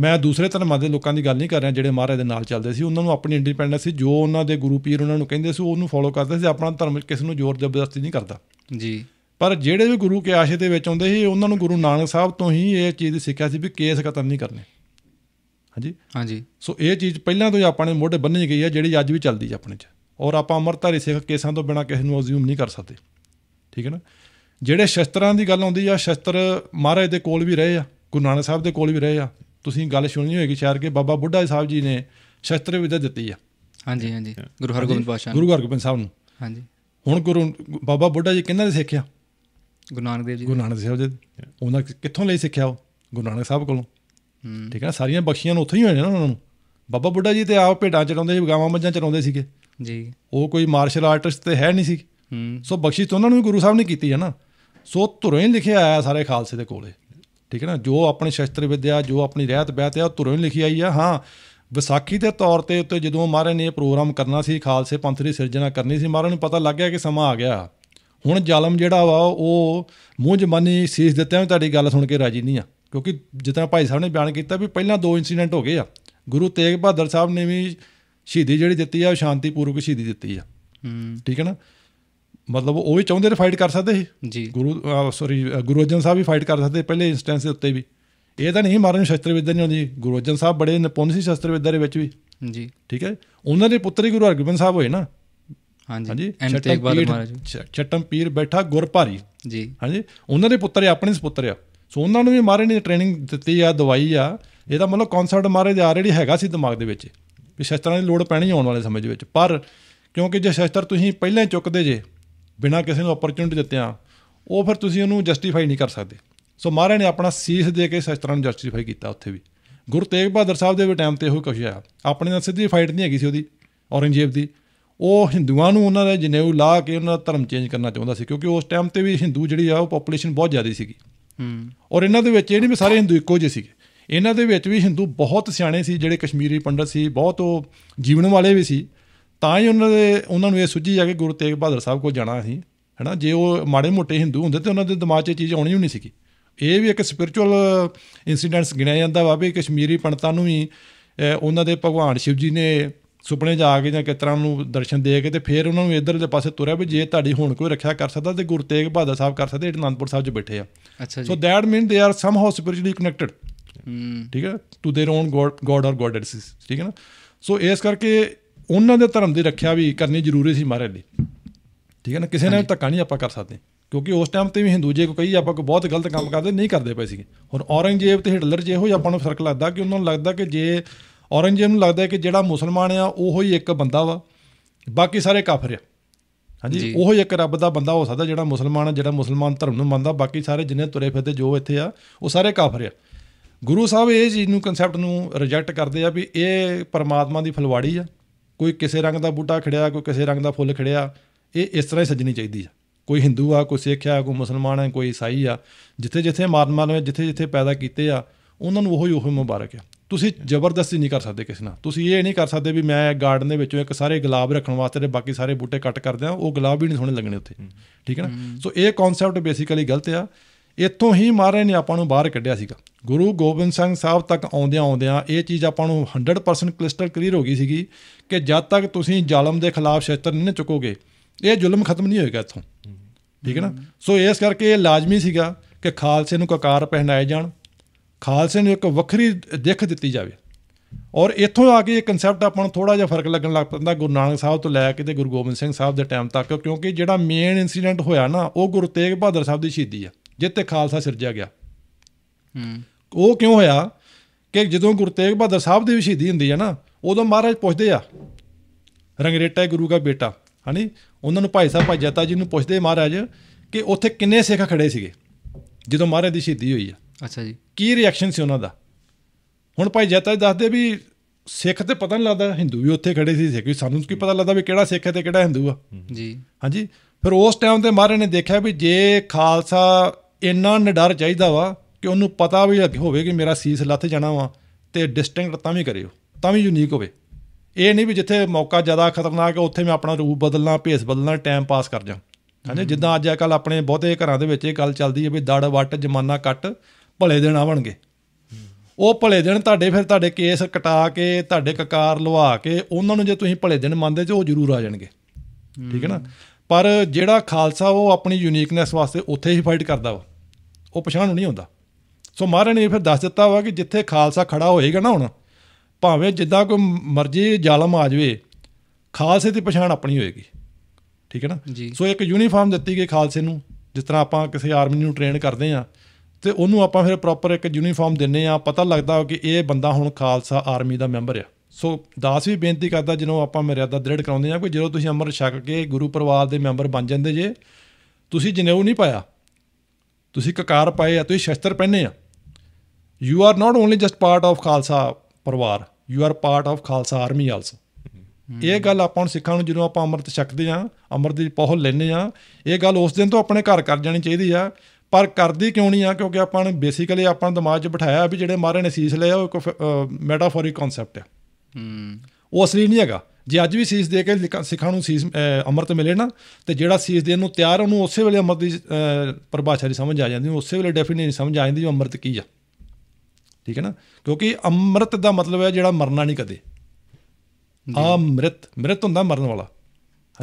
ਮੈਂ ਦੂਸਰੇ ਧਰਮਾਂ ਦੇ ਲੋਕਾਂ ਦੀ ਗੱਲ ਨਹੀਂ ਕਰ ਰਿਹਾ ਜਿਹੜੇ ਮਹਾਰਾਜ ਦੇ ਨਾਲ ਚੱਲਦੇ ਸੀ ਉਹਨਾਂ ਨੂੰ ਆਪਣੀ ਇੰਡੀਪੈਂਡੈਂਸ ਸੀ ਜੋ ਉਹਨਾਂ ਦੇ ਗੁਰੂ ਪੀਰ ਉਹਨਾਂ ਨੂੰ ਕਹਿੰਦੇ ਸੀ ਉਹਨੂੰ ਫੋਲੋ ਕਰਦੇ ਸੀ ਆਪਣਾ ਧਰਮ ਕਿਸੇ ਨੂੰ ਜ਼ੋਰ ਜ਼ਬਰਦਸਤੀ ਨਹੀਂ ਕਰਦਾ ਜੀ ਪਰ ਜਿਹੜੇ ਵੀ ਗੁਰੂ ਕੇ ਆਸ਼ੇ ਦੇ ਵਿੱਚ ਆਉਂਦੇ ਸੀ ਉਹਨਾਂ ਨੂੰ ਗੁਰੂ ਨਾਨਕ ਸਾਹਿਬ ਤੋਂ ਹੀ ਇਹ ਚੀਜ਼ ਸਿੱਖਿਆ ਸੀ ਵੀ ਕੇਸ ਖਤਮ ਨਹੀਂ ਕਰਨੇ ਹਾਂਜੀ ਹਾਂਜੀ ਸੋ ਇਹ ਚੀਜ਼ ਪਹਿਲਾਂ ਤੋਂ ਹੀ ਆਪਾਂ ਨੇ ਮੋਢੇ ਬੰਨ੍ਹੀ ਗਈ ਹੈ ਜਿਹੜੀ ਅੱਜ ਵੀ ਚੱਲਦੀ ਹੈ ਆਪਣੇ 'ਚ ਔਰ ਆਪਾਂ ਅਮਰਤਾਰੀ ਸਿੱਖ ਕੇਸਾਂ ਤੋਂ ਬਿਨਾ ਕਿਸੇ ਨੂੰ ਅਸਿਊਮ ਨਹੀਂ ਕਰ ਸਕਦੇ ਠੀਕ ਹੈ ਨਾ ਜਿਹੜੇ ਸ਼ਸਤਰਾਂ ਦੀ ਗੱਲ ਆਉਂਦੀ ਆ ਸ਼ਸਤਰ ਮਹਾਰਾਜ ਦੇ ਕੋਲ ਵੀ ਰਹੇ ਆ ਗੁਰੂ ਨਾਨਕ ਸਾਹਿਬ ਦੇ ਕੋਲ ਵੀ ਰਹੇ ਆ ਤੁਸੀਂ ਗੱਲ ਸੁਣੀ ਹੋਏਗੀ ਸ਼ਹਿਰ ਕੇ ਬਾਬਾ ਬੁੱਢਾ ਸਾਹਿਬ ਜੀ ਨੇ ਸ਼ਸਤਰ ਵਿਦਿਆ ਦਿੱਤੀ ਆ ਹਾਂਜੀ ਹਾਂਜੀ ਗੁਰੂ ਹਰਗੋਬਿੰਦ ਪਾਸ਼ਾ ਗੁਰੂ ਹਰਗੋਬਿੰਦ ਸਾਹਿਬ ਨੂੰ ਹਾਂਜੀ ਹੁਣ ਗੁਰੂ ਬਾਬਾ ਬੁੱਢਾ ਜੀ ਕਿੰਨਾਂ ਦੇ ਸਿੱਖਿਆ ਗੁਰੂ ਨਾਨਕ ਦੇਵ ਜੀ ਗੁਰੂ ਨਾਨਕ ਸਾਹਿਬ ਜੀ ਉਹਨਾਂ ਕਿੱਥੋਂ ਲਈ ਸਿੱਖਿਆ ਉਹ ਗੁਰੂ ਨਾਨਕ ਸਾਹਿਬ ਕੋਲੋਂ ਠੀਕ ਹੈ ਸਾਰੀਆਂ ਬਖਸ਼ੀਆਂ ਨੂੰ ਉੱਥੇ ਹੀ ਹੋਣੇ ਨਾ ਉਹਨਾਂ ਨੂੰ ਬਾਬਾ ਬੁੱਢਾ ਜੀ ਤੇ ਆਪ ਭੇਡਾਂ ਚੜਾਉਂਦੇ ਸੀ ਗਾਵਾਂ ਮੱਝਾਂ ਚੜਾਉਂਦੇ ਸੀਗੇ ਜੀ ਉਹ ਕੋਈ ਮਾਰਸ਼ਲ ਆਰਟਿਸਟ ਤੇ ਹੈ ਨਹੀਂ ਸੀ ਸੋ ਬਖਸ਼ੀ ਤਾਂ ਉਹਨਾਂ ਨੂੰ ਗੁਰੂ ਸਾਹਿਬ ਨੇ ਕੀਤੀ ਹੈ ਨਾ ਸੋ ਧੁਰੋਂ ਹੀ ਲਿਖਿਆ ਆਇਆ ਸਾਰੇ ਖਾਲਸੇ ਦੇ ਕੋਲੇ ਠੀਕ ਹੈ ਨਾ ਜੋ ਆਪਣੇ ਸ਼ਸਤਰ ਵਿਦਿਆ ਜੋ ਆਪਣੀ ਰਹਿਤ ਬਹਿਤ ਹੈ ਉਹ ਧੁਰੋਂ ਲਿਖੀ ਆਈ ਆ ਹਾਂ ਵਿਸਾਖੀ ਦੇ ਤੌਰ ਤੇ ਉੱਤੇ ਜਦੋਂ ਮਹਾਰਾਜ ਨੇ ਇਹ ਪ੍ਰੋਗਰਾਮ ਕਰਨਾ ਸੀ ਖਾਲਸੇ ਪੰਥ ਦੀ ਸਿਰਜਣਾ ਕਰਨੀ ਸੀ ਮਹਾਰਾਜ ਨੂੰ ਪਤਾ ਲੱਗ ਗਿਆ ਕਿ ਸਮਾਂ ਆ ਗਿਆ ਹੁਣ ਜ਼ਾਲਮ ਜਿਹੜਾ ਵਾ ਉਹ ਮੂੰਹ ਜਮਾਨੀ ਸੀਸ ਦਿੱਤਿਆਂ ਵੀ ਤੁਹਾਡੀ ਗੱਲ ਸੁਣ ਕੇ ਰਾਜੀ ਨਹੀਂ ਆ ਕਿਉਂਕਿ ਜਿਤਨਾ ਭਾਈ ਸਾਹਿਬ ਨੇ ਬਿਆਨ ਕੀਤਾ ਵੀ ਪਹਿਲਾਂ ਦੋ ਇਨਸੀਡੈਂਟ ਹੋ ਗਏ ਆ ਗੁਰੂ ਤੇਗ ਬਹਾਦਰ ਸਾਹਿਬ ਨੇ ਵੀ ਸ਼ਹੀਦੀ ਜਿਹੜੀ ਦਿੱਤੀ ਆ ਉਹ ਸ਼ਾਂਤੀਪੂਰਵਕ ਸ਼ਹੀਦੀ ਦਿੱਤੀ ਆ ਹੂੰ ਠੀਕ ਹੈ ਨਾ ਮਤਲਬ ਉਹ ਵੀ ਚਾਹੁੰਦੇ ਨੇ ਫਾਈਟ ਕਰ ਸਕਦੇ ਸੀ ਜੀ ਗੁਰੂ ਸੌਰੀ ਗੁਰੂ ਅਰਜਨ ਸਾਹਿਬ ਵੀ ਫਾਈਟ ਕਰ ਸਕਦੇ ਪਹਿਲੇ ਇਨਸਟੈਂਸ ਦੇ ਉੱਤੇ ਵੀ ਇਹ ਤਾਂ ਨਹੀਂ ਮਾਰਨ ਸ਼ਸਤਰ ਵਿਦਿਆ ਨਹੀਂ ਆਉਂਦੀ ਗੁਰੂ ਅਰਜਨ ਸਾਹਿਬ ਬੜੇ ਨਿਪੁੰਨ ਸੀ ਸ਼ਸਤਰ ਵਿਦਿਆ ਦੇ ਵਿੱਚ ਵੀ ਜੀ ਠੀਕ ਹੈ ਉਹਨਾਂ ਦੇ ਪੁੱਤਰ ਹੀ ਗੁਰੂ ਹਰਗੋਬਿੰਦ ਸਾਹਿਬ ਹੋਏ ਨਾ ਹਾਂਜੀ ਚਟਮ ਪੀਰ ਚਟਮ ਪੀਰ ਬੈਠਾ ਗੁਰਪਾਰੀ ਜੀ ਹਾਂਜੀ ਉਹਨਾਂ ਦੇ ਪੁੱਤਰ ਆਪਣੇ ਸੁਪੁੱਤਰ ਆ ਸੋ ਉਹਨਾਂ ਨੂੰ ਵੀ ਮਾਰੇ ਨੇ ਟ੍ਰੇਨਿੰਗ ਦਿੱਤੀ ਆ ਦਵਾਈ ਆ ਇਹਦਾ ਮਤਲਬ ਕਨਸੈਪਟ ਮਾਰੇ ਜਾ ਆਲਰੇਡੀ ਹੈਗਾ ਸੀ ਦਿਮਾਗ ਦੇ ਵਿੱਚ ਵੀ ਸ਼ਸਤਰਾਂ ਦੀ ਲੋੜ ਪੈਣੀ ਆਉਣ ਵਾਲੇ ਸਮੇਂ ਦੇ ਵਿੱਚ ਪਰ ਕਿਉਂਕਿ ਜੇ ਸ਼ਸਤਰ ਤੁਸੀਂ ਪਹਿਲਾਂ ਹੀ ਚੁੱਕਦੇ ਜੇ ਬਿਨਾਂ ਕਿਸੇ ਨੂੰ ਓਪਰਚੁਨਿਟੀ ਦਿੱਤਿਆਂ ਉਹ ਫਿਰ ਤੁਸੀਂ ਉਹਨੂੰ ਜਸਟੀਫਾਈ ਨਹੀਂ ਕਰ ਸਕਦੇ ਸੋ ਮਹਾਰਾਜ ਨੇ ਆਪਣਾ ਸੀਸ ਦੇ ਕੇ ਸਸਤਰਾਂ ਨੂੰ ਜਸਟੀਫਾਈ ਕੀਤਾ ਉੱਥੇ ਵੀ ਗੁਰੂ ਤੇਗ ਬਹਾਦਰ ਸਾਹਿਬ ਦੇ ਵੀ ਟਾਈਮ ਤੇ ਉਹ ਕੁਝ ਆਇਆ ਆਪਣੇ ਨਾਲ ਸਿੱਧੀ ਫਾਈਟ ਨਹੀਂ ਹੈਗੀ ਸੀ ਉਹਦੀ ਔਰੰਗਜ਼ੇਬ ਦੀ ਉਹ ਹਿੰਦੂਆਂ ਨੂੰ ਉਹਨਾਂ ਦੇ ਜਨੇਊ ਲਾ ਕੇ ਉਹਨਾਂ ਦਾ ਧਰਮ ਚੇਂਜ ਕਰਨਾ ਚਾਹੁੰਦਾ ਸੀ ਕਿਉਂਕਿ ਉਸ ਟਾਈਮ ਤੇ ਵੀ ਹਿੰਦੂ ਜਿਹੜੀ ਆ ਉਹ ਪੋਪੂਲੇਸ਼ਨ ਬਹੁਤ ਜ਼ਿਆਦਾ ਸੀਗੀ ਹੂੰ ਔਰ ਇਹਨਾਂ ਦੇ ਵਿੱਚ ਇਹ ਨਹੀਂ ਵੀ ਸਾਰੇ ਹਿੰਦੂ ਇੱਕੋ ਜਿਹੇ ਸੀਗੇ ਇਹਨਾਂ ਦੇ ਵਿੱਚ ਵੀ ਹਿੰਦੂ ਬਹੁਤ ਸਿਆਣੇ ਸੀ ਜਿਹੜੇ ਕਸ਼ਮੀਰੀ ਪੰਡਤ ਸੀ ਬਹੁਤ ਉਹ ਜੀਵਨ ਵਾਲੇ ਵੀ ਸੀ ਤਾਂ ਹੀ ਉਹਨਾਂ ਦੇ ਉਹਨਾਂ ਨੂੰ ਇਹ ਸੁਝੀ ਜਾ ਕੇ ਗੁਰੂ ਤੇਗ ਬਹਾਦਰ ਸਾਹਿਬ ਕੋਲ ਜਾਣਾ ਸੀ ਹੈਨਾ ਜੇ ਉਹ ਮਾੜੇ ਮੋਟੇ ਹਿੰਦੂ ਹੁੰਦੇ ਤੇ ਉਹਨਾਂ ਦੇ ਦਿਮਾਗ 'ਚ ਚੀਜ਼ ਆਉਣੀ ਹੀ ਨਹੀਂ ਸੀਗੀ ਇਹ ਵੀ ਇੱਕ ਸਪਿਰਚੁਅਲ ਇਨਸੀਡੈਂਟਸ ਗਿਣਿਆ ਜਾਂਦਾ ਵਾ ਵੀ ਕਸ਼ਮੀਰੀ ਪੰਡਤਾਂ ਨੂੰ ਵੀ ਉਹਨਾਂ ਦੇ ਭਗਵਾਨ ਸ਼ਿਵ ਜੀ ਨੇ ਸੁਪਨੇ 'ਚ ਆ ਕੇ ਜਾਂ ਕਿਤਰਾ ਨੂੰ ਦਰਸ਼ਨ ਦੇ ਕੇ ਤੇ ਫਿਰ ਉਹਨਾਂ ਨੂੰ ਇਧਰ ਦੇ ਪਾਸੇ ਤੁਰਿਆ ਵੀ ਜੇ ਤੁਹਾਡੀ ਹੁਣ ਕੋਈ ਰੱਖਿਆ ਕਰ ਸਕਦਾ ਤੇ ਗੁਰੂ ਤੇਗ ਬਹਾਦਰ ਸਾਹਿਬ ਕਰ ਸਕਦੇ ਅਨੰਦਪੁਰ ਸਾਹਿਬ 'ਚ ਬੈਠੇ ਆ ਅੱਛਾ ਜੀ ਸੋ that mean they are somehow spiritually connected ਠੀਕ ਹੈ to their own god god or ਠੀਕ ਹੈ ਨਾ ਸੋ ਇਸ ਕਰਕੇ ਉਹਨਾਂ ਦੇ ਧਰਮ ਦੀ ਰੱਖਿਆ ਵੀ ਕਰਨੀ ਜ਼ਰੂਰੀ ਸੀ ਮਹਾਰਾਜ ਲਈ ਠੀਕ ਹੈ ਨਾ ਕਿਸੇ ਨਾਲ ਧੱਕਾ ਨਹੀਂ ਆਪਾਂ ਕਰ ਸਕਦੇ ਕਿਉਂਕਿ ਉਸ ਟਾਈਮ ਤੇ ਵੀ ਹਿੰਦੂ ਜੇ ਕੋਈ ਕਹੀ ਆਪਾਂ ਕੋ ਬਹੁਤ ਗਲਤ ਕੰਮ ਕਰਦੇ ਨਹੀਂ ਕਰਦੇ ਪਏ ਸੀ ਹੁਣ ਔਰੰਗਜ਼ੇਬ ਤੇ ਹਿਟਲਰ ਜੇ ਇਹੋ ਆਪਾਂ ਨੂੰ ਫਰਕ ਲੱਗਦਾ ਕਿ ਉਹਨਾਂ ਨੂੰ ਲੱਗਦਾ ਕਿ ਜੇ ਔਰੰਗਜ਼ੇਬ ਨੂੰ ਲੱਗਦਾ ਕਿ ਜਿਹੜਾ ਮੁਸਲਮਾਨ ਆ ਉਹੋ ਹੀ ਇੱਕ ਬੰਦਾ ਵਾ ਬਾਕੀ ਸਾਰੇ ਕਾਫਰ ਆ ਹਾਂਜੀ ਉਹੋ ਹੀ ਇੱਕ ਰੱਬ ਦਾ ਬੰਦਾ ਹੋ ਸਕਦਾ ਜਿਹੜਾ ਮੁਸਲਮਾਨ ਆ ਜਿਹੜਾ ਮੁਸਲਮਾਨ ਧਰਮ ਨੂੰ ਮੰਨਦਾ ਬਾਕੀ ਸਾਰੇ ਜਿੰਨੇ ਤੁਰੇ ਫਿਰਦੇ ਜੋ ਇੱਥੇ ਆ ਉਹ ਸਾਰੇ ਕਾਫਰ ਆ ਗੁਰੂ ਸਾਹਿਬ ਇਹ ਚੀਜ਼ ਨੂੰ ਕਨਸੈਪਟ ਨੂੰ ਰਿਜੈਕਟ ਕਰਦੇ ਆ ਵੀ ਇਹ ਪਰਮਾਤਮਾ ਦੀ ਫਲਵਾੜੀ ਆ ਕੋਈ ਕਿਸੇ ਰੰਗ ਦਾ ਬੂਟਾ ਖੜਿਆ ਕੋਈ ਕਿਸੇ ਰੰਗ ਦਾ ਫੁੱਲ ਖੜਿਆ ਇਹ ਇਸ ਤਰ੍ਹਾਂ ਹੀ ਸਜਣੀ ਚਾਹੀਦੀ ਆ ਕੋਈ ਹਿੰਦੂ ਆ ਕੋਈ ਸਿੱਖ ਆ ਕੋਈ ਮੁਸਲਮਾਨ ਆ ਕੋਈ ਈਸਾਈ ਆ ਜਿੱਥੇ ਜਿੱਥੇ ਮਾਰਮਾਂ ਨੇ ਜਿੱਥੇ ਜਿੱਥੇ ਪੈਦਾ ਕੀਤੇ ਆ ਉਹਨਾਂ ਨੂੰ ਉਹੀ ਉਹੀ ਮੁਬਾਰਕ ਆ ਤੁਸੀਂ ਜ਼ਬਰਦਸਤੀ ਨਹੀਂ ਕਰ ਸਕਦੇ ਕਿਸੇ ਨਾਲ ਤੁਸੀਂ ਇਹ ਨਹੀਂ ਕਰ ਸਕਦੇ ਵੀ ਮੈਂ ਗਾਰਡਨ ਦੇ ਵਿੱਚੋਂ ਇੱਕ ਸਾਰੇ ਗੁਲਾਬ ਰੱਖਣ ਵਾਸਤੇ ਤੇ ਬਾਕੀ ਸਾਰੇ ਬੂਟੇ ਕੱਟ ਕਰ ਦਿਆਂ ਉਹ ਗੁਲਾਬ ਵੀ ਨਹੀਂ ਸੋਹਣੇ ਲੱਗਣੇ ਉੱਥੇ ਠੀਕ ਹੈ ਨਾ ਸੋ ਇਹ ਕਨਸੈਪਟ ਬੇਸਿਕਲੀ ਗਲਤ ਆ ਇੱਥੋਂ ਹੀ ਮਾਰੇ ਨੇ ਆਪਾਂ ਨੂੰ ਬਾਹਰ ਕੱਢਿਆ ਸੀਗਾ ਗੁਰੂ ਗੋਬਿੰਦ ਸਿੰਘ ਸਾਹਿਬ ਤੱਕ ਆਉਂਦਿਆਂ ਆਉਂਦਿਆਂ ਇਹ ਚੀਜ਼ ਆਪਾਂ ਨੂੰ 100% ਕ੍ਰਿਸਟਲ ਕਲੀਅਰ ਹੋ ਗਈ ਸੀਗੀ ਕਿ ਜਦ ਤੱਕ ਤੁਸੀਂ ਜ਼ਾਲਮ ਦੇ ਖਿਲਾਫ ਸ਼ਸਤਰ ਨਹੀਂ ਚੁੱਕੋਗੇ ਇਹ ਜ਼ੁਲਮ ਖਤਮ ਨਹੀਂ ਹੋਏਗਾ ਇੱਥੋਂ ਠੀਕ ਹੈ ਨਾ ਸੋ ਇਸ ਕਰਕੇ ਇਹ ਲਾਜ਼ਮੀ ਸੀਗਾ ਕਿ ਖਾਲਸੇ ਨੂੰ ਕਕਾਰ ਪਹਿਨਾਏ ਜਾਣ ਖਾਲਸੇ ਨੂੰ ਇੱਕ ਵੱਖਰੀ ਦਿੱਖ ਦਿੱਤੀ ਜਾਵੇ ਔਰ ਇੱਥੋਂ ਆ ਕੇ ਇਹ ਕਨਸੈਪਟ ਆਪਾਂ ਨੂੰ ਥੋੜਾ ਜਿਹਾ ਫਰਕ ਲੱਗਣ ਲੱਗ ਪੈਂਦਾ ਗੁਰੂ ਨਾਨਕ ਸਾਹਿਬ ਤੋਂ ਲੈ ਕੇ ਤੇ ਗੁਰੂ ਗੋਬਿੰਦ ਸਿੰਘ ਸਾਹਿਬ ਦੇ ਟਾਈਮ ਤੱਕ ਕਿਉਂਕਿ ਜਿਹੜਾ ਮੇਨ ਇਨਸੀਡੈਂਟ ਹੋਇਆ ਨਾ ਉਹ ਗੁਰੂ ਤੇਗ ਬਹਾਦਰ ਸਾਹਿਬ ਦੀ ਸ਼ਹੀਦੀ ਆ ਜਿੱਤੇ ਖਾਲਸਾ ਸਿਰਜਿਆ ਗਿਆ ਹੂੰ ਉਹ ਕਿਉਂ ਹੋਇਆ ਕਿ ਜਦੋਂ ਗੁਰੂ ਤੇਗ ਬਹਾਦਰ ਸਾਹਿਬ ਦੀ ਸ਼ਹੀਦੀ ਹੁੰਦੀ ਹੈ ਨਾ ਉਦੋਂ ਮਹਾਰਾਜ ਪੁੱਛਦੇ ਆ ਰੰਗਰੇਟਾ ਗੁਰੂ ਦਾ ਬੇਟਾ ਹਨੀ ਉਹਨਾਂ ਨੂੰ ਭਾਈ ਸਾਹਿਬ ਭਾਈ ਜਤਾ ਜੀ ਨੂੰ ਪੁੱਛਦੇ ਮਹਾਰਾਜ ਕਿ ਉੱਥੇ ਕਿੰਨੇ ਸਿੱਖ ਖੜੇ ਸੀਗੇ ਜਦੋਂ ਮਹਾਰਾਜ ਦੀ ਸ਼ਹੀਦੀ ਹੋਈ ਆ ਅੱਛਾ ਜੀ ਕੀ ਰਿਐਕਸ਼ਨ ਸੀ ਉਹਨਾਂ ਦਾ ਹੁਣ ਭਾਈ ਜਤਾ ਜੀ ਦੱਸਦੇ ਵੀ ਸਿੱਖ ਤੇ ਪਤਾ ਨਹੀਂ ਲੱਗਦਾ ਹਿੰਦੂ ਵੀ ਉੱਥੇ ਖੜੇ ਸੀ ਸਿੱਖ ਵੀ ਸਾਨੂੰ ਕੀ ਪਤਾ ਲੱਗਦਾ ਵੀ ਕਿਹੜਾ ਸਿੱਖ ਹੈ ਤੇ ਕਿਹੜਾ ਹਿੰਦੂ ਆ ਜੀ ਹਾਂਜੀ ਫਿਰ ਉਸ ਟਾਈਮ ਤੇ ਮਹਾਰਾਜ ਨੇ ਦੇਖਿਆ ਵੀ ਜੇ ਖਾਲਸਾ ਇੰਨਾ ਨਿਡਰ ਚਾਹੀਦਾ ਵਾ ਕਿ ਉਹਨੂੰ ਪਤਾ ਵੀ ਹੋਵੇ ਕਿ ਮੇਰਾ ਸੀਸ ਲੱਥ ਜਾਣਾ ਵਾ ਤੇ ਡਿਸਟਿੰਕਟ ਤਾਂ ਵੀ ਕਰਿਓ ਤਾਂ ਵੀ ਯੂਨੀਕ ਹੋਵੇ ਇਹ ਨਹੀਂ ਵੀ ਜਿੱਥੇ ਮੌਕਾ ਜ਼ਿਆਦਾ ਖਤਰਨਾਕ ਹੈ ਉੱਥੇ ਮੈਂ ਆਪਣਾ ਰੂਪ ਬਦਲਣਾ ਭੇਸ ਬਦਲਣਾ ਟਾਈਮ ਪਾਸ ਕਰ ਜਾ ਹਾਂਜੀ ਜਿੱਦਾਂ ਅੱਜ ਕੱਲ ਆਪਣੇ ਬਹੁਤੇ ਘਰਾਂ ਦੇ ਵਿੱਚ ਇਹ ਗੱਲ ਚੱਲਦੀ ਹੈ ਵੀ ਦੜ ਵਟ ਜਮਾਨਾ ਕੱਟ ਭਲੇ ਦਿਨ ਆਵਣਗੇ ਉਹ ਭਲੇ ਦਿਨ ਤੁਹਾਡੇ ਫਿਰ ਤੁਹਾਡੇ ਕੇਸ ਕਟਾ ਕੇ ਤੁਹਾਡੇ ਕਕਾਰ ਲਵਾ ਕੇ ਉਹਨਾਂ ਨੂੰ ਜੇ ਤੁਸੀਂ ਭਲੇ ਦਿਨ ਮੰਨਦੇ ਤੇ ਉਹ ਜ਼ਰੂਰ ਆ ਜਾਣਗੇ ਠੀਕ ਹੈ ਨਾ ਪਰ ਜਿਹੜਾ ਖਾਲਸਾ ਉਹ ਆਪਣੀ ਯੂਨੀਕਨੈਸ ਵਾਸਤੇ ਉੱਥੇ ਹੀ ਫਾਈਟ ਕਰਦਾ ਵਾ ਉਹ ਪਛਾਣ ਨਹੀਂ ਹੁੰਦਾ ਸੋ ਮਹਾਰਾਜ ਨੇ ਫਿਰ ਦੱਸ ਦਿੱਤਾ ਵਾ ਕਿ ਜਿੱਥੇ ਖਾਲਸਾ ਖੜਾ ਹੋਏਗਾ ਨਾ ਹੁਣ ਭਾਵੇਂ ਜਿੱਦਾਂ ਕੋਈ ਮਰਜ਼ੀ ਜ਼ਾਲਮ ਆ ਜਾਵੇ ਖਾਲਸੇ ਦੀ ਪਛਾਣ ਆਪਣੀ ਹੋਏਗੀ ਠੀਕ ਹੈ ਨਾ ਸੋ ਇੱਕ ਯੂਨੀਫਾਰਮ ਦਿੱਤੀ ਗਈ ਖਾਲਸੇ ਨੂੰ ਜਿਸ ਤਰ੍ਹਾਂ ਆਪਾਂ ਕਿਸੇ ਆਰਮੀ ਨੂੰ ਟ੍ਰੇਨ ਕਰਦੇ ਆ ਤੇ ਉਹਨੂੰ ਆਪਾਂ ਫਿਰ ਪ੍ਰੋਪਰ ਇੱਕ ਯੂਨੀਫਾਰਮ ਦਿੰਨੇ ਆ ਪਤਾ ਲੱਗਦਾ ਕਿ ਇਹ ਬੰਦਾ ਹੁਣ ਖਾਲਸਾ ਆਰਮੀ ਦਾ ਮੈਂਬਰ ਆ ਸੋ ਦਾਸ ਵੀ ਬੇਨਤੀ ਕਰਦਾ ਜਦੋਂ ਆਪਾਂ ਮਰਿਆਦਾ ਦ੍ਰਿੜ ਕਰਾਉਂਦੇ ਆ ਕਿ ਜਦੋਂ ਤੁਸੀਂ ਅਮਰ ਛਕ ਕੇ ਗੁਰੂ ਪਰਿਵਾਰ ਦੇ ਮੈਂਬਰ ਬਣ ਜਾਂਦੇ ਜੇ ਤੁਸੀਂ ਜਨੇਊ ਨਹੀਂ ਪਾਇਆ ਤੁਸੀਂ ਕਕਾਰ ਪਾਏ ਆ ਤੁਸੀਂ ਸ਼ਸਤਰ ਪਹਿਨੇ ਆ you are not only just part of Khalsa ਪਰਿਵਾਰ you are part of Khalsa army also ਇਹ ਗੱਲ ਆਪਾਂ ਨੂੰ ਸਿੱਖਾਂ ਨੂੰ ਜਦੋਂ ਆਪਾਂ ਅੰਮ੍ਰਿਤ ਛਕਦੇ ਆ ਅੰਮ੍ਰਿਤ ਦੀ ਪਹੁਲ ਲੈਨੇ ਆ ਇਹ ਗੱਲ ਉਸ ਦਿਨ ਤੋਂ ਆਪਣੇ ਘਰ ਕਰ ਜਾਣੀ ਚਾਹੀਦੀ ਆ ਪਰ ਕਰਦੀ ਕਿਉਂ ਨਹੀਂ ਆ ਕਿਉਂਕਿ ਆਪਾਂ ਨੇ ਬੇਸਿਕਲੀ ਆਪਾਂ ਦਿਮਾਗ 'ਚ ਬਿਠਾਇਆ ਵੀ ਜਿਹੜੇ ਮਾਰੇ ਨੇ ਸੀਸ ਲਿਆ ਉਹ ਇੱਕ ਮੈਟਾਫੋਰਿਕ ਕਨਸੈਪਟ ਆ ਹੂੰ ਉਹ ਅਸਲੀ ਨਹੀਂ ਹੈਗਾ ਜੇ ਅੱਜ ਵੀ ਸੀਸ ਦੇ ਕੇ ਸਿੱਖਾਂ ਨੂੰ ਸੀਸ ਅੰਮ੍ਰਿਤ ਮਿਲੇ ਨਾ ਤੇ ਜਿਹੜਾ ਸੀਸ ਦੇਣ ਨੂੰ ਤਿਆਰ ਉਹਨੂੰ ਉਸੇ ਵੇਲੇ ਅੰਮ੍ਰਿਤ ਦੀ ਪਰਿਭਾਸ਼ਾ ਦੀ ਸਮਝ ਆ ਜਾਂਦੀ ਉਸੇ ਵੇਲੇ ਡੈਫੀਨੇਸ਼ਨ ਸਮਝ ਆ ਜਾਂਦੀ ਜੋ ਅੰਮ੍ਰਿਤ ਕੀ ਆ ਠੀਕ ਹੈ ਨਾ ਕਿਉਂਕਿ ਅੰਮ੍ਰਿਤ ਦਾ ਮਤਲਬ ਹੈ ਜਿਹੜਾ ਮਰਨਾ ਨਹੀਂ ਕਦੇ ਅੰਮ੍ਰਿਤ ਮ੍ਰਿਤ ਹੁੰਦਾ ਮਰਨ ਵਾਲਾ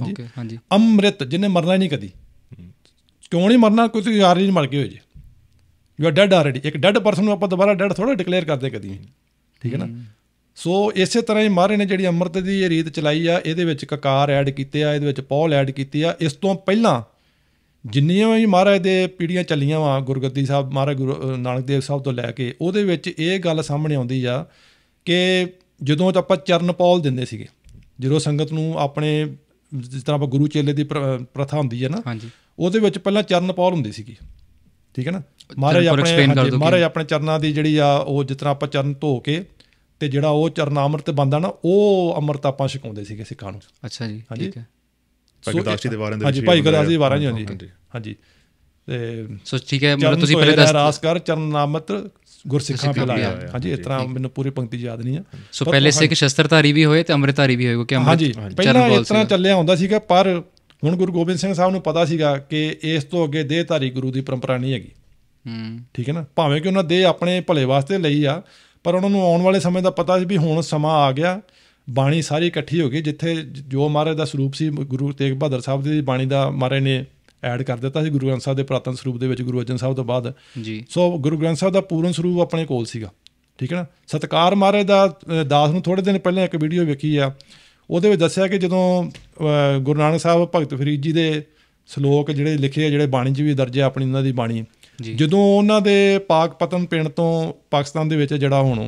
ਹਾਂਜੀ ਹਾਂਜੀ ਅੰਮ੍ਰਿਤ ਜਿਹਨੇ ਮਰਨਾ ਨਹੀਂ ਕਦੀ ਕਿਉਂ ਨਹੀਂ ਮਰਨਾ ਕੋਈ ਤੁਸੀਂ ਯਾਰ ਨਹੀਂ ਮਰ ਗਏ ਹੋ ਜੀ ਯੂ ਆਰ ਡੈਡ ਆਲਰੇਡੀ ਇੱਕ ਡੈਡ ਪਰਸਨ ਨੂੰ ਆਪਾਂ ਦੁਬਾਰਾ ਡੈਡ ਥੋੜਾ ਡਿਕਲੇਅਰ ਕਰਦੇ ਕਦੀ ਠੀਕ ਹੈ ਨਾ ਸੋ ਇਸੇ ਤਰ੍ਹਾਂ ਹੀ ਮਾਰੇ ਨੇ ਜਿਹੜੀ ਅੰਮ੍ਰਿਤ ਦੀ ਇਹ ਰੀਤ ਚਲਾਈ ਆ ਇਹਦੇ ਵਿੱਚ ਕਕਾਰ ਐਡ ਕੀਤੇ ਆ ਇਹਦੇ ਵਿੱਚ ਪੌਲ ਐਡ ਕੀਤੀ ਆ ਇਸ ਤੋਂ ਪਹਿਲਾਂ ਜਿੰਨੀਆਂ ਵੀ ਮਹਾਰਾਜ ਦੇ ਪੀੜੀਆਂ ਚੱਲੀਆਂ ਵਾ ਗੁਰਗੱਦੀ ਸਾਹਿਬ ਮਹਾਰਾਜ ਗੁਰੂ ਨਾਨਕ ਦੇਵ ਸਾਹਿਬ ਤੋਂ ਲੈ ਕੇ ਉਹਦੇ ਵਿੱਚ ਇਹ ਗੱਲ ਸਾਹਮਣੇ ਆਉਂਦੀ ਆ ਕਿ ਜਦੋਂ ਆਪਾਂ ਚਰਨ ਪੌਲ ਦਿੰਦੇ ਸੀਗੇ ਜਦੋਂ ਸੰਗਤ ਨੂੰ ਆਪਣੇ ਜਿਸ ਤਰ੍ਹਾਂ ਆਪਾਂ ਗੁਰੂ ਚੇਲੇ ਦੀ ਪ੍ਰਥਾ ਹੁੰਦੀ ਹੈ ਨਾ ਉਹਦੇ ਵਿੱਚ ਪਹਿਲਾਂ ਚਰਨ ਪੌਲ ਹੁੰਦੀ ਸੀਗੀ ਠੀਕ ਹੈ ਨਾ ਮਹਾਰਾਜ ਆਪਣੇ ਮਹਾਰਾਜ ਆਪਣੇ ਚਰਨਾਂ ਦੀ ਜਿਹੜੀ ਆ ਉਹ ਜਿਸ ਤਰ੍ਹਾਂ ਆਪਾਂ ਚਰਨ ਧੋ ਕੇ ਤੇ ਜਿਹੜਾ ਉਹ ਚਰਨ ਅੰਮ੍ਰਿਤ ਬੰਦਾ ਨਾ ਉਹ ਅੰਮ੍ਰਿਤ ਆਪਾਂ ਛਕਾਉਂਦੇ ਸੀਗੇ ਸਿੱਖਾਂ ਨੂੰ ਅੱਛਾ ਜੀ ਠੀਕ ਹੈ ਸੋ ਜੀ ਦੇ ਵਾਰਾਂ ਦੇ ਵਿੱਚ ਹਾਂਜੀ ਭਾਈ ਗੁਰਦਾਸ ਜੀ ਵਾਰਾਂ ਜੀ ਹਾਂਜੀ ਹਾਂਜੀ ਤੇ ਸੋ ਠੀਕ ਹੈ ਮੈਨੂੰ ਤੁਸੀਂ ਪਹਿਲੇ ਦੱਸ ਰਾਸ ਕਰ ਚਰਨ ਨਾਮਤ ਗੁਰਸਿੱਖਾਂ ਬੁਲਾਇਆ ਹਾਂਜੀ ਇਸ ਤਰ੍ਹਾਂ ਮੈਨੂੰ ਪੂਰੀ ਪੰਕਤੀ ਯਾਦ ਨਹੀਂ ਆ ਸੋ ਪਹਿਲੇ ਸਿੱਖ ਸ਼ਸਤਰਧਾਰੀ ਵੀ ਹੋਏ ਤੇ ਅੰਮ੍ਰਿਤਧਾਰੀ ਵੀ ਹੋਏ ਕਿ ਅੰਮ੍ਰਿਤ ਹਾਂਜੀ ਪਹਿਲਾਂ ਇਸ ਤਰ੍ਹਾਂ ਚੱਲਿਆ ਹੁੰਦਾ ਸੀਗਾ ਪਰ ਹੁਣ ਗੁਰੂ ਗੋਬਿੰਦ ਸਿੰਘ ਸਾਹਿਬ ਨੂੰ ਪਤਾ ਸੀਗਾ ਕਿ ਇਸ ਤੋਂ ਅੱਗੇ ਦੇਹਧਾਰੀ ਗੁਰੂ ਦੀ ਪਰੰਪਰਾ ਨਹੀਂ ਹੈਗੀ ਹੂੰ ਠੀਕ ਹੈ ਨਾ ਭਾਵੇਂ ਕਿ ਉਹਨਾਂ ਦੇ ਆਪਣੇ ਭਲੇ ਵਾਸਤੇ ਲਈ ਆ ਪਰ ਉਹਨਾਂ ਨੂੰ ਆਉਣ ਵਾਲੇ ਸਮੇਂ ਦਾ ਪਤਾ ਸੀ ਵੀ ਹੁਣ ਸਮਾਂ ਆ ਗਿਆ ਬਾਣੀ ਸਾਰੀ ਇਕੱਠੀ ਹੋ ਗਈ ਜਿੱਥੇ ਜੋ ਮਹਾਰਾਜ ਦਾ ਸਰੂਪ ਸੀ ਗੁਰੂ ਤੇਗ ਬਹਾਦਰ ਸਾਹਿਬ ਦੀ ਬਾਣੀ ਦਾ ਮਹਾਰਾਜ ਨੇ ਐਡ ਕਰ ਦਿੱਤਾ ਸੀ ਗੁਰੂ ਗ੍ਰੰਥ ਸਾਹਿਬ ਦੇ ਪ੍ਰਾਤਨ ਸਰੂਪ ਦੇ ਵਿੱਚ ਗੁਰੂ ਅਰਜਨ ਸਾਹਿਬ ਤੋਂ ਬਾਅਦ ਜੀ ਸੋ ਗੁਰੂ ਗ੍ਰੰਥ ਸਾਹਿਬ ਦਾ ਪੂਰਨ ਸਰੂਪ ਆਪਣੇ ਕੋਲ ਸੀਗਾ ਠੀਕ ਹੈ ਨਾ ਸਤਕਾਰ ਮਹਾਰਾਜ ਦਾ ਦਾਸ ਨੂੰ ਥੋੜੇ ਦਿਨ ਪਹਿਲਾਂ ਇੱਕ ਵੀਡੀਓ ਵੇਖੀ ਆ ਉਹਦੇ ਵਿੱਚ ਦੱਸਿਆ ਕਿ ਜਦੋਂ ਗੁਰੂ ਨਾਨਕ ਸਾਹਿਬ ਭਗਤ ਫਰੀਦ ਜੀ ਦੇ ਸ਼ਲੋਕ ਜਿਹੜੇ ਲਿਖੇ ਆ ਜਿਹੜੇ ਬਾਣੀ 'ਚ ਵੀ ਦਰਜ ਆ ਆਪਣੀ ਉਹਨਾਂ ਦੀ ਬਾਣੀ ਜਦੋਂ ਉਹਨਾਂ ਦੇ ਪਾਕ ਪਤਨ ਪਿੰਡ ਤੋਂ ਪਾਕਿਸਤਾਨ ਦੇ ਵਿੱਚ ਜਿਹੜਾ ਹੁਣ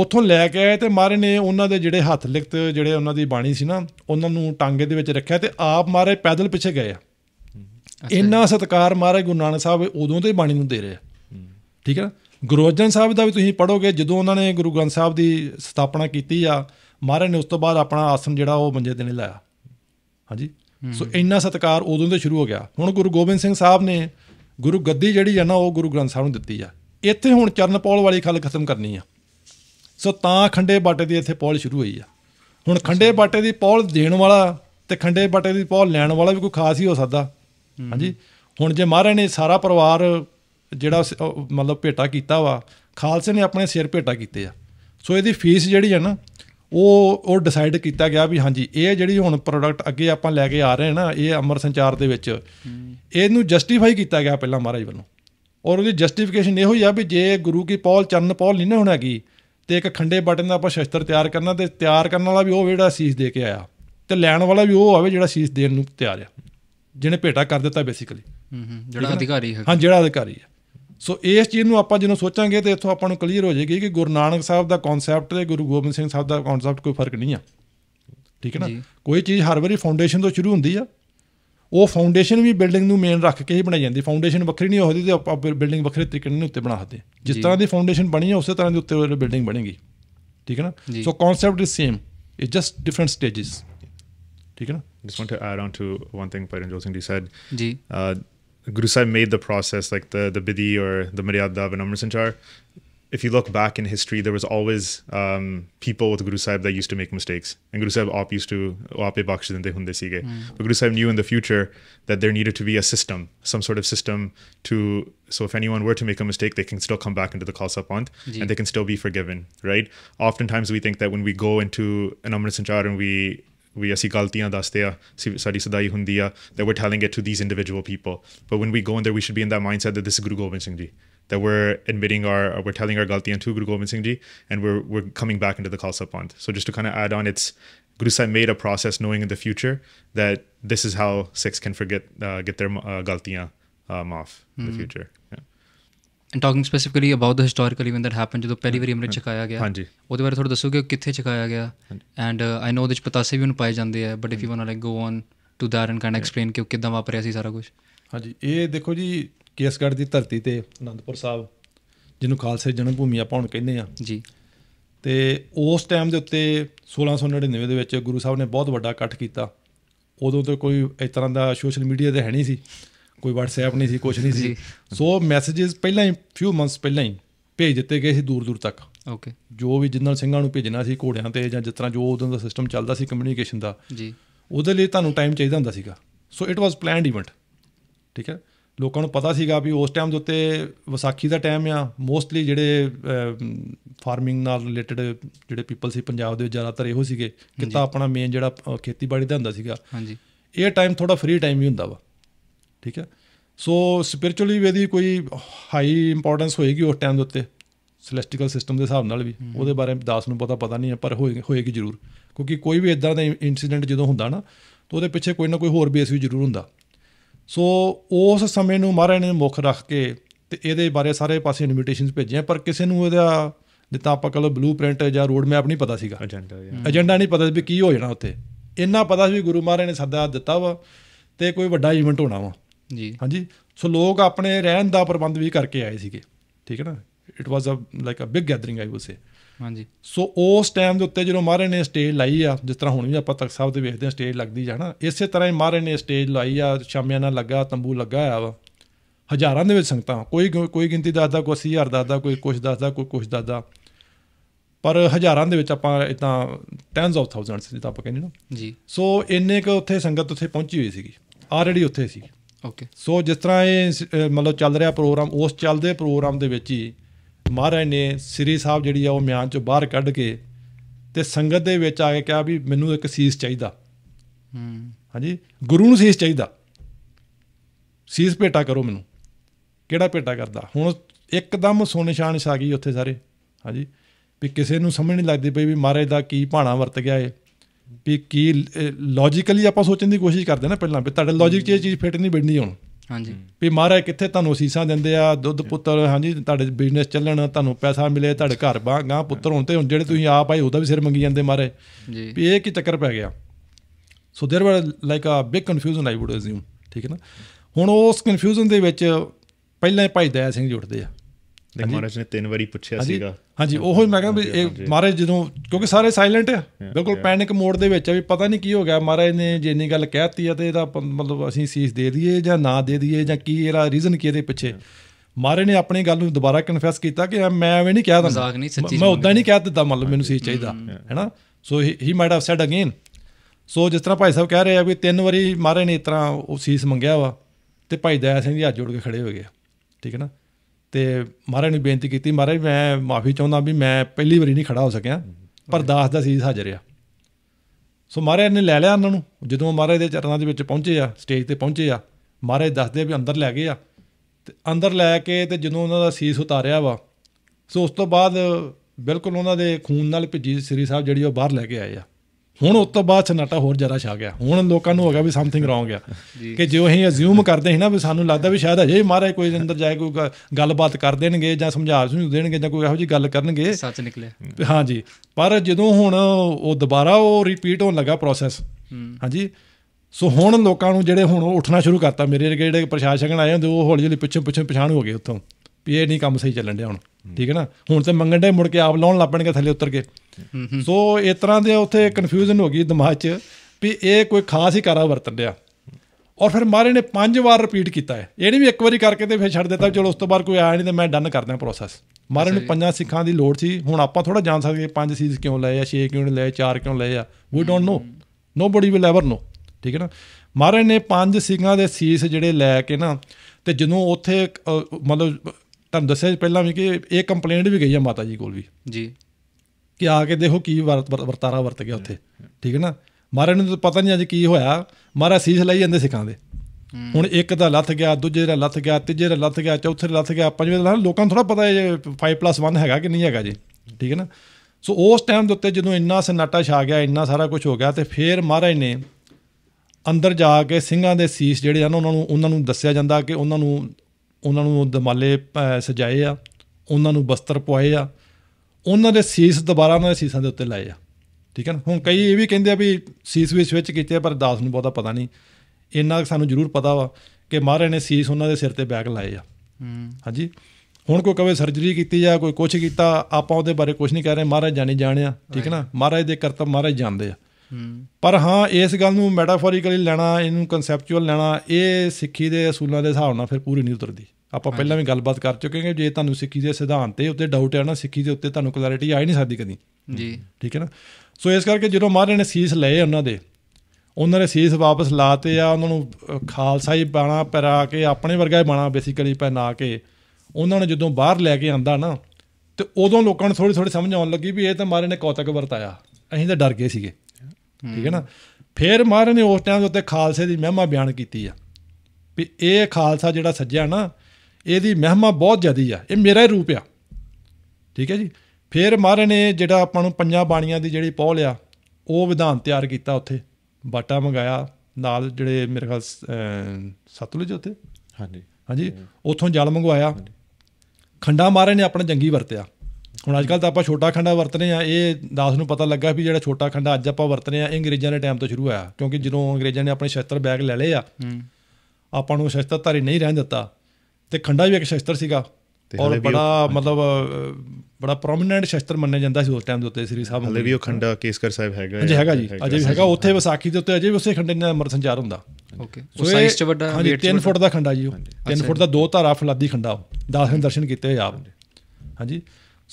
ਉੱਥੋਂ ਲੈ ਕੇ ਆਏ ਤੇ ਮਾਰੇ ਨੇ ਉਹਨਾਂ ਦੇ ਜਿਹੜੇ ਹੱਥ ਲਿਖਤ ਜਿਹੜੇ ਉਹਨਾਂ ਦੀ ਬਾਣੀ ਸੀ ਨਾ ਉਹਨਾਂ ਨੂੰ ਟਾਂਗੇ ਦੇ ਵਿੱਚ ਰੱਖਿਆ ਤੇ ਆਪ ਮਾਰੇ ਪੈਦਲ ਪਿੱਛੇ ਗਏ ਆ ਇੰਨਾ ਸਤਕਾਰ ਮਾਰੇ ਗੁਰੂ ਨਾਨਕ ਸਾਹਿਬ ਉਦੋਂ ਤੋਂ ਹੀ ਬਾਣੀ ਨੂੰ ਦੇ ਰਹੇ ਆ ਠੀਕ ਹੈ ਗੁਰੂ ਅਰਜਨ ਸਾਹਿਬ ਦਾ ਵੀ ਤੁਸੀਂ ਪੜੋਗੇ ਜਦੋਂ ਉਹਨਾਂ ਨੇ ਗੁਰੂ ਗ੍ਰੰਥ ਸਾਹਿਬ ਦੀ ਸਥਾਪਨਾ ਕੀਤੀ ਆ ਮਾਰੇ ਨੇ ਉਸ ਤੋਂ ਬਾਅਦ ਆਪਣਾ ਆਸਨ ਜਿਹੜਾ ਉਹ ਮੰਜੇ ਤੇ ਨਹੀਂ ਲਾਇਆ ਹਾਂਜੀ ਸੋ ਇੰਨਾ ਸਤਕਾਰ ਉਦੋਂ ਤੋਂ ਸ਼ੁਰੂ ਹੋ ਗਿਆ ਹੁਣ ਗੁਰੂ ਗੋਬਿੰਦ ਸਿੰਘ ਸਾਹਿਬ ਨੇ ਗੁਰੂ ਗੱਦੀ ਜਿਹੜੀ ਆ ਨਾ ਉਹ ਗੁਰੂ ਗ੍ਰੰਥ ਸਾਹਿਬ ਨੂੰ ਦਿੱਤੀ ਆ ਇੱਥੇ ਹੁਣ ਚਰਨ ਪੌਲ ਵਾਲੀ ਖਲ ਖਤਮ ਕਰਨੀ ਆ ਸੋ ਤਾਂ ਖੰਡੇ ਬਾਟੇ ਦੀ ਇੱਥੇ ਪੌਲ ਸ਼ੁਰੂ ਹੋਈ ਆ ਹੁਣ ਖੰਡੇ ਬਾਟੇ ਦੀ ਪੌਲ ਦੇਣ ਵਾਲਾ ਤੇ ਖੰਡੇ ਬਾਟੇ ਦੀ ਪੌਲ ਲੈਣ ਵਾਲਾ ਵੀ ਕੋਈ ਖਾਸ ਹੀ ਹੋ ਸਕਦਾ ਹਾਂਜੀ ਹੁਣ ਜੇ ਮਹਾਰਾਜ ਨੇ ਸਾਰਾ ਪਰਿਵਾਰ ਜਿਹੜਾ ਮਤਲਬ ਭੇਟਾ ਕੀਤਾ ਵਾ ਖਾਲਸੇ ਨੇ ਆਪਣੇ ਸਿਰ ਭੇਟਾ ਕੀਤੇ ਆ ਸੋ ਇਹਦੀ ਫੀਸ ਜਿਹੜੀ ਆ ਨਾ ਉਹ ਉਹ ਡਿਸਾਈਡ ਕੀਤਾ ਗਿਆ ਵੀ ਹਾਂਜੀ ਇਹ ਜਿਹੜੀ ਹੁਣ ਪ੍ਰੋਡਕਟ ਅੱਗੇ ਆਪਾਂ ਲੈ ਕੇ ਆ ਰਹੇ ਹਾਂ ਨਾ ਇਹ ਅਮਰ ਸੰਚਾਰ ਦੇ ਵਿੱਚ ਇਹਨੂੰ ਜਸਟੀਫਾਈ ਕੀਤਾ ਗਿਆ ਪਹਿਲਾਂ ਮਹਾਰਾਜ ਵੱਲੋਂ ਔਰ ਉਹਦੀ ਜਸਟੀਫਿਕੇਸ਼ਨ ਇਹੋ ਹੀ ਆ ਵੀ ਜੇ ਗੁਰੂ ਕੀ ਪੌਲ ਚਰਨ ਪੌਲ ਨਹੀਂ ਨਾ ਕੀ ਤੇ ਇੱਕ ਖੰਡੇ ਬਟਨ ਦਾ ਆਪਾਂ ਸ਼ਸਤਰ ਤਿਆਰ ਕਰਨਾ ਤੇ ਤਿਆਰ ਕਰਨ ਵਾਲਾ ਵੀ ਉਹ ਜਿਹੜਾ ਸੀਸ ਦੇ ਕੇ ਆਇਆ ਤੇ ਲੈਣ ਵਾਲਾ ਵੀ ਉਹ ਆਵੇ ਜਿਹੜਾ ਸੀਸ ਦੇਣ ਨੂੰ ਤਿਆਰ ਆ ਜਿਹਨੇ ਭੇਟਾ ਕਰ ਦਿੱਤਾ ਬੇਸਿਕਲੀ ਹੂੰ ਹੂੰ ਜਿਹੜਾ ਅਧਿਕਾਰੀ ਹੈ ਹਾਂ ਜਿਹੜਾ ਅਧਿਕਾਰੀ ਹੈ ਸੋ ਇਸ ਚੀਜ਼ ਨੂੰ ਆਪਾਂ ਜਦੋਂ ਸੋਚਾਂਗੇ ਤੇ ਇੱਥੋਂ ਆਪਾਂ ਨੂੰ ਕਲੀਅਰ ਹੋ ਜਾਏਗੀ ਕਿ ਗੁਰੂ ਨਾਨਕ ਸਾਹਿਬ ਦਾ ਕਨਸੈਪਟ ਤੇ ਗੁਰੂ ਗੋਬਿੰਦ ਸਿੰਘ ਸਾਹਿਬ ਦਾ ਕਨਸੈਪਟ ਕੋਈ ਫਰਕ ਨਹੀਂ ਆ ਠੀਕ ਹੈ ਨਾ ਕੋਈ ਚੀਜ਼ ਹਰ ਵਾਰੀ ਫਾਊਂਡੇਸ਼ਨ ਤੋਂ ਸ਼ੁਰੂ ਹੁੰਦੀ ਆ ਉਹ ਫਾਊਂਡੇਸ਼ਨ ਵੀ ਬਿਲਡਿੰਗ ਨੂੰ ਮੇਨ ਰੱਖ ਕੇ ਹੀ ਬਣਾਈ ਜਾਂਦੀ ਫਾਊਂਡੇਸ਼ਨ ਵੱਖਰੀ ਨਹੀਂ ਹੋਦੀ ਤੇ ਆਪਾਂ ਬਿਲਡਿੰਗ ਵੱਖਰੇ ਤਰੀਕੇ ਨਾਲ ਉੱਤੇ ਬਣਾ ਸਕਦੇ ਜਿਸ ਤਰ੍ਹਾਂ ਦੀ ਫਾਊਂਡੇਸ਼ਨ ਬਣੀ ਹੈ ਉਸੇ ਤਰ੍ਹਾਂ ਦੀ ਉੱਤੇ ਬਿਲਡਿੰਗ ਬਣੇਗੀ ਠੀਕ ਹੈ ਨਾ so concept is same it just different stages ਠੀਕ ਹੈ ਨਾ just want to add on to one thing Parinjal Singh said. Said ਜੀ Guru Sahib made the process like the the ਬਿਦੀ or the maryada of an if you look back in history, there was always um, people with Guru Sahib that used to make mistakes. And Guru Sahib op used to op bakshidante hunde sige. Hmm. But Guru Sahib knew in the future that there needed to be a system, some sort of system to so if anyone were to make a mistake, they can still come back into the Khalsa Panth Gee. and they can still be forgiven, right? Oftentimes we think that when we go into an Amrit Sanchar and we we ਅਸੀਂ ਗਲਤੀਆਂ ਦੱਸਦੇ ਆ ਸਾਡੀ ਸਦਾਈ that we're telling it to these individual people but when we go in there we should be in that mindset that this is Guru Gobind Singh Ji that we're admitting our, uh, we're telling our and to Guru Gobind Singh Ji, and we're, we're coming back into the Khalsa Panth. So just to kind of add on, it's Guru Sahib made a process knowing in the future that this is how Sikhs can forget, uh, get their uh, Galtiyan um, off in mm-hmm. the hmm. future. Yeah. And talking specifically about the historical event that happened ਜਦੋਂ ਪਹਿਲੀ ਵਾਰੀ ਅੰਮ੍ਰਿਤ ਛਕਾਇਆ ਗਿਆ ਹਾਂਜੀ ਉਹਦੇ ਬਾਰੇ ਥੋੜਾ ਦੱਸੋਗੇ ਕਿੱਥੇ ਛਕਾਇਆ ਗਿਆ ਐਂਡ ਆਈ ਨੋ ਉਹਦੇ ਚ ਪਤਾਸੇ ਵੀ ਉਹਨੂੰ ਪਾਏ ਜਾਂਦੇ ਆ but if you want to like go on to that and kind explain ਕਿ ਕਿਦਾਂ ਵਾਪਰਿਆ ਸੀ ਸਾਰਾ ਕੁਝ ਹਾਂਜੀ ਇਹ ਦੇਖੋ ਜੀ ਕੇਸਗੜ੍ਹ ਦੀ ਧਰਤੀ ਤੇ ਅਨੰਦਪੁਰ ਸਾਹਿਬ ਜਿਹਨੂੰ ਖਾਲਸੇ ਜਨਮ ਭੂਮੀ ਆਪਾਂ ਹੁਣ ਕਹਿੰਦੇ ਆ ਜੀ ਤੇ ਉਸ ਟਾਈਮ ਦੇ ਉੱਤੇ 1699 ਦੇ ਵਿੱਚ ਗੁਰੂ ਸਾਹਿਬ ਨੇ ਬਹੁਤ ਵੱਡਾ ਇਕੱਠ ਕੀਤਾ ਉਦੋਂ ਤੇ ਕੋਈ ਇਸ ਤਰ੍ਹਾਂ ਦਾ ਸੋਸ਼ਲ ਮੀਡੀਆ ਤੇ ਹੈ ਨਹੀਂ ਸੀ ਕੋਈ WhatsApp ਨਹੀਂ ਸੀ ਕੁਝ ਨਹੀਂ ਸੀ ਸੋ ਮੈਸੇजेस ਪਹਿਲਾਂ ਹੀ ਫਿਊ ਮੰਥਸ ਪਹਿਲਾਂ ਹੀ ਭੇਜ ਦਿੱਤੇ ਗਏ ਸੀ ਦੂਰ ਦੂਰ ਤੱਕ ਓਕੇ ਜੋ ਵੀ ਜਿੰਨਾਂ ਸਿੰਘਾਂ ਨੂੰ ਭੇਜਣਾ ਸੀ ਘੋੜਿਆਂ ਤੇ ਜਾਂ ਜਿਸ ਤਰ੍ਹਾਂ ਜੋ ਉਦੋਂ ਦਾ ਸਿਸਟਮ ਚੱਲਦਾ ਸੀ ਕਮਿਊਨੀਕੇਸ਼ਨ ਦਾ ਜੀ ਉਹਦੇ ਲਈ ਤੁਹਾਨੂੰ ਟਾਈਮ ਚਾਹੀਦਾ ਹੁੰਦਾ ਸੀਗਾ so it was planned event ਠੀਕ ਹੈ ਲੋਕਾਂ ਨੂੰ ਪਤਾ ਸੀਗਾ ਵੀ ਉਸ ਟਾਈਮ ਦੇ ਉੱਤੇ ਵਿਸਾਖੀ ਦਾ ਟਾਈਮ ਆ ਮੋਸਟਲੀ ਜਿਹੜੇ ਫਾਰਮਿੰਗ ਨਾਲ ਰਿਲੇਟਡ ਜਿਹੜੇ ਪੀਪਲ ਸੀ ਪੰਜਾਬ ਦੇ ਜ਼ਿਆਦਾਤਰ ਇਹੋ ਸੀਗੇ ਕਿਤਾ ਆਪਣਾ ਮੇਨ ਜਿਹੜਾ ਖੇਤੀਬਾੜੀ ਦਾ ਹੁੰਦਾ ਸੀਗਾ ਹਾਂਜੀ ਇਹ ਟਾਈਮ ਥੋੜਾ ਫ੍ਰੀ ਟਾਈਮ ਹੀ ਹੁੰਦਾ ਵਾ ਠੀਕ ਹੈ ਸੋ ਸਪਿਰਚੁਅਲੀ ਵੀ ਇਹਦੀ ਕੋਈ ਹਾਈ ਇੰਪੋਰਟੈਂਸ ਹੋਏਗੀ ਉਸ ਟਾਈਮ ਦੇ ਉੱਤੇ ਸੈਲੈਸਟੀਕਲ ਸਿਸਟਮ ਦੇ ਹਿਸਾਬ ਨਾਲ ਵੀ ਉਹਦੇ ਬਾਰੇ ਦਾਸ ਨੂੰ ਪਤਾ ਪਤਾ ਨਹੀਂ ਹੈ ਪਰ ਹੋਏਗੀ ਜ਼ਰੂਰ ਕਿਉਂਕਿ ਕੋਈ ਵੀ ਇਦਾਂ ਦਾ ਇਨਸੀਡੈਂਟ ਜਦੋਂ ਹੁੰਦਾ ਨਾ ਤਾਂ ਉਹਦੇ ਪਿੱਛੇ ਕੋਈ ਨਾ ਕੋਈ ਹੋਰ ਬੇਸ ਵੀ ਜ਼ਰੂਰ ਹੁੰਦਾ ਸੋ ਉਸ ਸਮੇਂ ਨੂੰ ਮਹਾਰਾਜ ਨੇ ਮੁੱਖ ਰੱਖ ਕੇ ਤੇ ਇਹਦੇ ਬਾਰੇ ਸਾਰੇ ਪਾਸੇ ਇਨਵੀਟੇਸ਼ਨਸ ਭੇਜੀਆਂ ਪਰ ਕਿਸੇ ਨੂੰ ਇਹਦਾ ਦਿੱਤਾ ਆਪਾਂ ਕਹਿੰਦੇ ਬਲੂਪ੍ਰਿੰਟ ਜਾਂ ਰੋਡ ਮੈਪ ਨਹੀਂ ਪਤਾ ਸੀਗਾ ਏਜੰਡਾ ਏਜੰਡਾ ਨਹੀਂ ਪਤਾ ਵੀ ਕੀ ਹੋ ਜਾਣਾ ਉੱਥੇ ਇੰਨਾ ਪਤਾ ਸੀ ਵੀ ਗੁਰੂ ਮਹਾਰਾਜ ਨੇ ਸੱਦਾ ਦਿੱਤਾ ਵਾ ਤੇ ਕੋਈ ਵੱਡਾ ਇਵੈਂਟ ਹੋਣਾ ਵਾ ਜੀ ਹਾਂਜੀ ਸੋ ਲੋਕ ਆਪਣੇ ਰਹਿਣ ਦਾ ਪ੍ਰਬੰਧ ਵੀ ਕਰਕੇ ਆਏ ਸੀਗੇ ਠੀਕ ਹੈ ਨਾ it was a like a big gathering I would say ਹਾਂਜੀ ਸੋ ਉਸ ਟਾਈਮ ਦੇ ਉੱਤੇ ਜਦੋਂ ਮਹਾਰਾਜ ਨੇ ਸਟੇਜ ਲਾਈ ਆ ਜਿਸ ਤਰ੍ਹਾਂ ਹੁਣ ਵੀ ਆਪਾਂ ਤਖਤ ਸਾਹਿਬ ਤੇ ਵੇਖਦੇ ਆ ਸਟੇਜ ਲੱਗਦੀ ਹੈ ਨਾ ਇਸੇ ਤਰ੍ਹਾਂ ਹੀ ਮਹਾਰਾਜ ਨੇ ਸਟੇਜ ਲਾਈ ਆ ਸ਼ਾਮਿਆਨਾ ਲੱਗਾ ਤੰਬੂ ਲੱਗਾ ਆ ਵਾ ਹਜ਼ਾਰਾਂ ਦੇ ਵਿੱਚ ਸੰਗਤਾਂ ਕੋਈ ਕੋਈ ਗਿਣਤੀ ਦੱਸਦਾ ਕੋਈ 80000 ਦੱਸਦਾ ਕੋਈ ਕੁਝ ਦੱਸਦਾ ਕੋਈ ਕੁਝ ਦੱਸਦਾ ਪਰ ਹਜ਼ਾਰਾਂ ਦੇ ਵਿੱਚ ਆਪਾਂ ਇਦਾਂ ਟੈਨਸ ਆਫ ਥਾਊਜ਼ੈਂਡਸ ਜਿੱਦਾਂ ਆਪਾਂ ਕਹਿੰਦੇ ਨਾ ਜੀ ਸੋ ਇੰਨੇ ਕ ਉੱਥੇ ਸੰਗਤ ਉੱਥੇ ਪਹੁੰਚੀ ਹੋਈ ਸੀਗੀ ਆਲਰੇਡੀ ਉੱਥੇ ਸੀ ਓਕੇ ਸੋ ਜਿਸ ਤਰ੍ਹਾਂ ਇਹ ਮਤਲਬ ਚੱਲ ਰਿਹਾ ਪ੍ਰੋਗਰਾਮ ਉਸ ਚੱਲਦੇ ਪ੍ਰੋਗਰਾਮ ਦੇ ਵਿੱਚ ਹੀ ਮਹਾਰਾਜ ਨੇ ਸ੍ਰੀ ਸਾਹਿਬ ਜਿਹੜੀ ਆ ਉਹ ਮਿਆਨ ਚੋਂ ਬਾਹਰ ਕੱਢ ਕੇ ਤੇ ਸੰਗਤ ਦੇ ਵਿੱਚ ਆ ਕੇ ਕਿਹਾ ਵੀ ਮੈਨੂੰ ਇੱਕ ਸੀਸ ਚਾਹੀਦਾ ਹੂੰ ਹਾਂਜੀ ਗੁਰੂ ਨੂੰ ਸੀਸ ਚਾਹੀਦਾ ਸੀਸ ਭੇਟਾ ਕਰੋ ਮੈਨੂੰ ਕਿਹੜਾ ਭੇਟਾ ਕਰਦਾ ਹੁਣ ਇੱਕਦਮ ਸੋਨੇ ਛਾ ਗਈ ਉੱਥੇ ਸਾਰੇ ਹਾਂਜੀ ਵੀ ਕਿਸੇ ਨੂੰ ਸਮਝ ਨਹੀਂ ਲੱਗਦੀ ਪਈ ਵੀ ਮਹਾਰਾਜ ਦਾ ਕੀ ਭਾਣਾ ਵਰਤ ਗਿਆ ਏ ਵੀ ਕੀ ਲੌਜੀਕਲੀ ਆਪਾਂ ਸੋਚਣ ਦੀ ਕੋਸ਼ਿਸ਼ ਕਰਦੇ ਨਾ ਪਹਿਲਾਂ ਵੀ ਤੁਹਾਡੇ ਲੌਜੀਕ 'ਚ ਇਹ ਚੀਜ਼ ਫਿੱਟ ਨਹੀਂ ਬੈਣੀ ਹੁਣ ਹਾਂਜੀ ਵੀ ਮਹਾਰਾਜ ਕਿੱਥੇ ਤੁਹਾਨੂੰ ਅਸੀਸਾਂ ਦਿੰਦੇ ਆ ਦੁੱਧ ਪੁੱਤਰ ਹਾਂਜੀ ਤੁਹਾਡੇ ਬਿਜ਼ਨਸ ਚੱਲਣ ਤੁਹਾਨੂੰ ਪੈਸਾ ਮਿਲੇ ਤੁਹਾਡੇ ਘਰ ਬਾਗਾ ਪੁੱਤਰ ਹੋਣ ਤੇ ਹੁਣ ਜਿਹੜੇ ਤੁਸੀਂ ਆਪ ਆਏ ਉਹਦਾ ਵੀ ਸਿਰ ਮੰਗੀ ਜਾਂਦੇ ਮਹਾਰਾਜ ਜੀ ਵੀ ਇਹ ਕੀ ਚੱਕਰ ਪੈ ਗਿਆ so there were like a big confusion I would assume ਠੀਕ ਹੈ ਨਾ ਹੁਣ ਉਸ ਕਨਫਿਊਜ਼ਨ ਦੇ ਵਿੱਚ ਪਹਿਲਾਂ ਹੀ ਭਾਈ ਦਇਆ ਸਿੰਘ ਜੁੜਦੇ ਆ ਤੇ ਮਹਾਰਾਜ ਨੇ ਤਿੰਨ ਵਾਰੀ ਪੁੱਛਿਆ ਸੀਗਾ ਹਾਂਜੀ ਉਹ ਹੀ ਮੈਂ ਕਹਾਂ ਵੀ ਇਹ ਮਹਾਰਾਜ ਜਦੋਂ ਕਿਉਂਕਿ ਸਾਰੇ ਸਾਇਲੈਂਟ ਆ ਬਿਲਕੁਲ ਪੈਨਿਕ ਮੋਡ ਦੇ ਵਿੱਚ ਆ ਵੀ ਪਤਾ ਨਹੀਂ ਕੀ ਹੋ ਗਿਆ ਮਹਾਰਾਜ ਨੇ ਜੇ ਇੰਨੀ ਗੱਲ ਕਹਿਤੀ ਆ ਤੇ ਇਹਦਾ ਮਤਲਬ ਅਸੀਂ ਸੀਸ ਦੇ ਦਈਏ ਜਾਂ ਨਾ ਦੇ ਦਈਏ ਜਾਂ ਕੀ ਇਹਦਾ ਰੀਜ਼ਨ ਕੀ ਇਹਦੇ ਪਿੱਛੇ ਮਹਾਰਾਜ ਨੇ ਆਪਣੀ ਗੱਲ ਨੂੰ ਦੁਬਾਰਾ ਕਨਫੈਸ ਕੀਤਾ ਕਿ ਮੈਂ ਐਵੇਂ ਨਹੀਂ ਕਿਹਾ ਤੁਹਾਨੂੰ ਮਜ਼ਾਕ ਨਹੀਂ ਸੱਚੀ ਮੈਂ ਉਦਾਂ ਨਹੀਂ ਕਹਿ ਦਿੱਤਾ ਮਤਲਬ ਮੈਨੂੰ ਸੀਸ ਚਾਹੀਦਾ mm-hmm। ਹੈਨਾ so he might have said again so ਜਿਸ ਤਰ੍ਹਾਂ ਭਾਈ ਸਾਹਿਬ ਕਹਿ ਰਹੇ ਆ ਵੀ ਤਿੰਨ ਵਾਰੀ ਮਹਾਰਾਜ ਨੇ ਇਸ ਤਰ੍ਹਾਂ ਉਹ ਸੀਸ ਮੰਗਿਆ ਵਾ ਤੇ ਭਾਈ ਦਇਆ ਸਿੰਘ ਜੀ ਹੱਥ ਜੋੜ ਕੇ ਖੜੇ ਹੋ ਗਏ ਠੀਕ ਹੈ ਨਾ ਤੇ ਮਹਾਰਾਜ ਨੇ ਬੇਨਤੀ ਕੀਤੀ ਮਹਾਰਾਜ ਮੈਂ ਮਾਫੀ ਚਾਹੁੰਦਾ ਵੀ ਮੈਂ ਪਹਿਲੀ ਵਾਰੀ ਨਹੀਂ ਖੜਾ ਹੋ ਸਕਿਆ ਪਰ ਦਾਸ ਦਾ ਸੀਸ ਹਾਜ਼ਰ ਆ ਸੋ ਮਹਾਰਾਜ ਨੇ ਲੈ ਲਿਆ ਉਹਨਾਂ ਨੂੰ ਜਦੋਂ ਮਹਾਰਾਜ ਦੇ ਚਰਨਾਂ ਦੇ ਵਿੱਚ ਪਹੁੰਚੇ ਆ ਸਟੇਜ ਤੇ ਪਹੁੰਚੇ ਆ ਮਹਾਰਾਜ ਦੱਸਦੇ ਵੀ ਅੰਦਰ ਲੈ ਗਏ ਆ ਤੇ ਅੰਦਰ ਲੈ ਕੇ ਤੇ ਜਦੋਂ ਉਹਨਾਂ ਦਾ ਸੀਸ ਉਤਾਰਿਆ ਵਾ ਸੋ ਉਸ ਤੋਂ ਬਾਅਦ ਬਿਲਕੁਲ ਉਹਨਾਂ ਦੇ ਖੂਨ ਨਾਲ ਭਿੱਜੀ ਸ੍ਰੀ ਸਾਹਿਬ ਜਿਹੜੀ ਉਹ ਬਾਹਰ ਲੈ ਕੇ ਆਏ ਆ ਹੁਣ ਉਸ ਤੋਂ ਬਾਅਦ ਸਨਾਟਾ ਹੋਰ ਜ਼ਿਆਦਾ ਛਾ ਗਿਆ ਹੁਣ ਲੋਕਾਂ ਨੂੰ ਹੋ ਗਿਆ ਵੀ ਸਮਥਿੰਗ ਰੋਂਗ ਆ ਕਿ ਜੇ ਅਸੀਂ ਅਸਿਊਮ ਕਰਦੇ ਸੀ ਨਾ ਵੀ ਸਾਨੂੰ ਲੱਗਦਾ ਵੀ ਸ਼ਾਇਦ ਅਜੇ ਮਹਾਰਾਜ ਕੋਈ ਅੰਦਰ ਜਾਏ ਕੋਈ ਗੱਲਬਾਤ ਕਰ ਦੇਣਗੇ ਜਾਂ ਸਮਝਾ ਸੁਝੂ ਦੇਣਗੇ ਜਾਂ ਕੋਈ ਇਹੋ ਜੀ ਗੱਲ ਕਰਨਗੇ ਸੱਚ ਨਿਕਲਿਆ ਹਾਂਜੀ ਪਰ ਜਦੋਂ ਹੁਣ ਉਹ ਦੁਬਾਰਾ ਉਹ ਰਿਪੀਟ ਹੋਣ ਲੱਗਾ ਪ੍ਰੋਸੈਸ ਹਾਂਜੀ ਸੋ ਹੁਣ ਲੋਕਾਂ ਨੂੰ ਜਿਹੜੇ ਹੁਣ ਉੱਠਣਾ ਸ਼ੁਰੂ ਕਰਤਾ ਮੇਰੇ ਵਰਗੇ ਜਿਹੜੇ ਪ੍ਰਸ਼ਾਸਕਣ ਆਏ ਹੁੰਦੇ ਉਹ ਹੌਲੀ ਹੌਲੀ ਪਿੱਛੇ ਪਿੱਛੇ ਪਛਾਣ ਹੋ ਗਏ ਉੱਥੋਂ ਵੀ ਇਹ ਨਹੀਂ ਕੰਮ ਸਹੀ ਚੱਲਣ ਡਿਆ ਹੁਣ ਠੀਕ ਹੈ ਨਾ ਹੁਣ ਤੇ ਮੰਗਣ ਦੇ ਮੁੜ ਕੇ ਆਪ ਲਾਉਣ ਲੱਪਣਗੇ ਥੱਲੇ ਉਤਰ ਕੇ ਸੋ ਇਸ ਤਰ੍ਹਾਂ ਦੇ ਉੱਥੇ ਕਨਫਿਊਜ਼ਨ ਹੋ ਗਈ ਦਿਮਾਗ 'ਚ ਵੀ ਇਹ ਕੋਈ ਖਾਸ ਹੀ ਕਾਰਾ ਵਰਤਨ ਲਿਆ ਔਰ ਫਿਰ ਮਾਰੇ ਨੇ ਪੰਜ ਵਾਰ ਰਿਪੀਟ ਕੀਤਾ ਹੈ ਇਹ ਨਹੀਂ ਵੀ ਇੱਕ ਵਾਰੀ ਕਰਕੇ ਤੇ ਫਿਰ ਛੱਡ ਦਿੱਤਾ ਚਲੋ ਉਸ ਤੋਂ ਬਾਅਦ ਕੋਈ ਆਇਆ ਨਹੀਂ ਤੇ ਮੈਂ ਡਨ ਕਰਦਾ ਪ੍ਰੋਸੈਸ ਮਾਰੇ ਨੂੰ ਪੰਜਾਂ ਸਿੱਖਾਂ ਦੀ ਲੋੜ ਸੀ ਹੁਣ ਆਪਾਂ ਥੋੜਾ ਜਾਣ ਸਕਦੇ ਪੰਜ ਸੀਸ ਕਿਉਂ ਲਏ ਆ ਛੇ ਕਿਉਂ ਲਏ ਚਾਰ ਕਿਉਂ ਲਏ ਆ we don't know nobody will ever know ਠੀਕ ਹੈ ਨਾ ਮਾਰੇ ਨੇ ਪੰਜ ਸਿੱਖਾਂ ਦੇ ਸੀਸ ਜਿਹੜੇ ਲੈ ਕੇ ਨਾ ਤੇ ਜਦੋਂ ਉੱਥੇ ਮਤਲਬ ਤੁਹਾਨੂੰ ਦੱਸਿਆ ਪਹਿਲਾਂ ਵੀ ਕਿ ਇਹ ਕੰਪਲੇਂਟ ਵੀ ਗਈ ਆ ਮਾਤਾ ਜੀ ਕੋਲ ਵੀ ਜੀ ਕਿ ਆ ਕੇ ਦੇਖੋ ਕੀ ਵਰਤਾਰਾ ਵਰਤ ਗਿਆ ਉੱਥੇ ਠੀਕ ਹੈ ਨਾ ਮਹਾਰਾਜ ਨੂੰ ਤਾਂ ਪਤਾ ਨਹੀਂ ਅੱਜ ਕੀ ਹੋਇਆ ਮਹਾਰਾਜ ਸੀਸ ਲਈ ਜਾਂਦੇ ਸਿੱਖਾਂ ਦੇ ਹੁਣ ਇੱਕ ਦਾ ਲੱਥ ਗਿਆ ਦੂਜੇ ਦਾ ਲੱਥ ਗਿਆ ਤੀਜੇ ਦਾ ਲੱਥ ਗਿਆ ਚੌਥੇ ਦਾ ਲੱਥ ਗਿਆ ਪੰਜਵੇਂ ਦਾ ਲੋਕਾਂ ਨੂੰ ਥੋੜਾ ਪਤਾ ਹੈ 5+1 ਹੈਗਾ ਕਿ ਨਹੀਂ ਹੈਗਾ ਜੀ ਠੀਕ ਹੈ ਨਾ ਸੋ ਉਸ ਟਾਈਮ ਦੇ ਉੱਤੇ ਜਦੋਂ ਇੰਨਾ ਸਨਾਟਾ ਛਾ ਗਿਆ ਇੰਨਾ ਸਾਰਾ ਕੁਝ ਹੋ ਗਿਆ ਤੇ ਫੇਰ ਮਹਾਰਾਜ ਨੇ ਅੰਦਰ ਜਾ ਕੇ ਸਿੰਘਾਂ ਦੇ ਸੀਸ ਜਿਹੜੇ ਹਨ ਉਹਨਾਂ ਨੂੰ ਉਹਨਾਂ ਨੂੰ ਦੱਸਿਆ ਜਾਂਦਾ ਕਿ ਉਹਨਾਂ ਨੂੰ ਉਹਨਾਂ ਨੂੰ ਦਮਾਲੇ ਸਜਾਏ ਆ ਉਹਨਾਂ ਨੂੰ ਬਸਤਰ ਪਵਾਏ ਆ ਉਹਨਾਂ ਦੇ ਸੀਸ ਦੁਬਾਰਾ ਉਹਨਾਂ ਦੇ ਸੀਸਾਂ ਦੇ ਉੱਤੇ ਲਾਏ ਆ ਠੀਕ ਹੈ ਨਾ ਹੁਣ ਕਈ ਇਹ ਵੀ ਕਹਿੰਦੇ ਆ ਵੀ ਸੀਸ ਵੀ ਸਵਿਚ ਕੀਤੇ ਪਰ ਦਾਸ ਨੂੰ ਬਹੁਤਾ ਪਤਾ ਨਹੀਂ ਇੰਨਾ ਸਾਨੂੰ ਜ਼ਰੂਰ ਪਤਾ ਵਾ ਕਿ ਮਹਾਰਾਜ ਨੇ ਸੀਸ ਉਹਨਾਂ ਦੇ ਸਿਰ ਤੇ ਬੈਗ ਲਾਏ ਆ ਹਾਂਜੀ ਹੁਣ ਕੋਈ ਕਵੇ ਸਰਜਰੀ ਕੀਤੀ ਜਾਂ ਕੋਈ ਕੁਝ ਕੀਤਾ ਆਪਾਂ ਉਹਦੇ ਬਾਰੇ ਕੁਝ ਨਹੀਂ ਕਹਿ ਰਹੇ ਮਹਾਰਾਜ ਜਾਣੇ ਜਾਣਿਆ ਠੀਕ ਹੈ ਨਾ ਮਹਾਰਾਜ ਦੇ ਕਰਤਬ ਮਹਾਰਾਜ ਜਾਣਦੇ ਆ ਪਰ ਹਾਂ ਇਸ ਗੱਲ ਨੂੰ ਮੈਟਾਫੋਰਿਕਲੀ ਲੈਣਾ ਇਹਨੂੰ ਕਨਸੈਪਚੁਅਲ ਲੈਣਾ ਇਹ ਸਿੱਖੀ ਦੇ ਅਸੂਲਾਂ ਦੇ ਹਿਸਾਬ ਨਾਲ ਫਿਰ ਪੂਰੀ ਨਹੀਂ ਉਤਰਦੀ ਆਪਾਂ ਪਹਿਲਾਂ ਵੀ ਗੱਲਬਾਤ ਕਰ ਚੁੱਕੇ ਹਾਂ ਜੇ ਤੁਹਾਨੂੰ ਸਿੱਖੀ ਦੇ ਸਿਧਾਂਤ ਤੇ ਉੱਤੇ ਡਾਊਟ ਹੈ ਨਾ ਸਿੱਖੀ ਦੇ ਉੱਤੇ ਤੁਹਾਨੂੰ ਕਲੈਰਿਟੀ ਆ ਹੀ ਨਹੀਂ ਸਕਦੀ ਕਦੀ ਜੀ ਠੀਕ ਹੈ ਨਾ ਸੋ ਇਸ ਕਰਕੇ ਜਦੋਂ ਮਹਾਰਾਜ ਨੇ ਸੀਸ ਲਏ ਉਹਨਾਂ ਦੇ ਉਹਨਾਂ ਨੇ ਸੀਸ ਵਾਪਸ ਲਾਤੇ ਆ ਉਹਨਾਂ ਨੂੰ ਖਾਲਸਾ ਹੀ ਬਾਣਾ ਪਹਿਰਾ ਕੇ ਆਪਣੇ ਵਰਗਾ ਹੀ ਬਾਣਾ ਬੇਸਿਕਲੀ ਪਹਿਨਾ ਕੇ ਉਹਨਾਂ ਨੇ ਜਦੋਂ ਬਾਹਰ ਲੈ ਕੇ ਆਂਦਾ ਨਾ ਤੇ ਉਦੋਂ ਲੋਕਾਂ ਨੂੰ ਥੋੜੀ ਥੋੜੀ ਸਮਝ ਆਉਣ ਲੱਗੀ ਵੀ ਇਹ ਤਾਂ ਮਾਰੇ ਨੇ ਕੌਤਕ ਵਰਤਾਇਆ ਅਸੀਂ ਤਾਂ ਡਰ ਗਏ ਸੀਗੇ ਠੀਕ ਹੈ ਨਾ ਫਿਰ ਮਾਰੇ ਨੇ ਉਸ ਟਾਈਮ ਦੇ ਉੱਤੇ ਖਾਲਸੇ ਦੀ ਮਹਿਮਾ ਬਿਆਨ ਕੀਤੀ ਆ ਵੀ ਇਹ ਖਾਲਸਾ ਜਿਹੜਾ ਸੱਜਿਆ ਨਾ ਇਹਦੀ ਮਹਿਮਾ ਬਹੁਤ ਜ਼ਿਆਦੀ ਆ ਇਹ ਮੇਰਾ ਹੀ ਰੂਪ ਆ ਠੀਕ ਹੈ ਜੀ ਫਿਰ ਮਹਾਰਾਜ ਨੇ ਜਿਹੜਾ ਆਪਾਂ ਨੂੰ ਪੰਜਾਂ ਬਾਣੀਆਂ ਦੀ ਜਿਹੜੀ ਪੌਲ ਆ ਉਹ ਵਿਧਾਨ ਤਿਆਰ ਕੀਤਾ ਉੱਥੇ ਬਾਟਾ ਮੰਗਾਇਆ ਨਾਲ ਜਿਹੜੇ ਮੇਰੇ ਖਾਲ ਸਤਲੁਜ ਉੱਥੇ ਹਾਂਜੀ ਹਾਂਜੀ ਉੱਥੋਂ ਜਲ ਮੰਗਵਾਇਆ ਖੰਡਾ ਮਹਾਰਾਜ ਨੇ ਆਪਣਾ ਜੰਗੀ ਵਰਤਿਆ ਹੁਣ ਅੱਜ ਕੱਲ ਤਾਂ ਆਪਾਂ ਛੋਟਾ ਖੰਡਾ ਵਰਤਨੇ ਆ ਇਹ ਦਾਸ ਨੂੰ ਪਤਾ ਲੱਗਾ ਵੀ ਜਿਹੜਾ ਛੋਟਾ ਖੰਡਾ ਅੱਜ ਆਪਾਂ ਵਰਤਨੇ ਆ ਅੰਗਰੇਜ਼ਾਂ ਦੇ ਟਾਈਮ ਤੋਂ ਸ਼ੁਰੂ ਹੋਇਆ ਕਿਉਂਕਿ ਜਦੋਂ ਅੰਗਰੇਜ਼ਾਂ ਨੇ ਆਪਣੇ ਸ਼ਸਤਰ ਬੈਗ ਲੈ ਲਏ ਆ ਆਪਾਂ ਨੂੰ ਸ਼ਸਤਰ ਧਾਰੀ ਨਹੀਂ ਰਹਿਣ ਦਿੱਤਾ ਤੇ ਖੰਡਾ ਵੀ ਇੱਕ ਸ਼ਸਤਰ ਸੀਗਾ ਔਰ ਬੜਾ ਮਤਲਬ ਬੜਾ ਪ੍ਰੋਮਿਨੈਂਟ ਸ਼ਸਤਰ ਮੰਨਿਆ ਜਾਂਦਾ ਸੀ ਉਸ ਟਾਈਮ ਦੇ ਉੱਤੇ ਸ੍ਰੀ ਸਾਹਿਬ ਹਲੇ ਵੀ ਉਹ ਖੰਡਾ ਕੇਸਕਰ ਸਾਹਿਬ ਹੈਗਾ ਹਾਂਜੀ ਹੈਗਾ ਜੀ ਅਜੇ ਵੀ ਹੈਗਾ ਉੱਥੇ ਵਿਸਾਖੀ ਦੇ ਉੱਤੇ ਅਜੇ ਵੀ ਉਸੇ ਖੰਡੇ ਨਾਲ ਅਮਰ ਸੰਚਾਰ ਹੁੰਦਾ ਓਕੇ ਸੋ ਸਾਈਜ਼ ਚ ਵੱਡਾ ਹਾਂਜੀ 3 ਫੁੱਟ ਦਾ ਖੰਡਾ ਜੀ ਉਹ 3 ਫੁੱਟ ਦਾ ਦੋ ਧਾਰਾ ਫਲਾਦੀ ਖੰਡਾ ਉਹ ਨੇ ਦਰਸ਼ਨ ਕੀਤੇ ਆ ਆਪ ਹਾਂਜੀ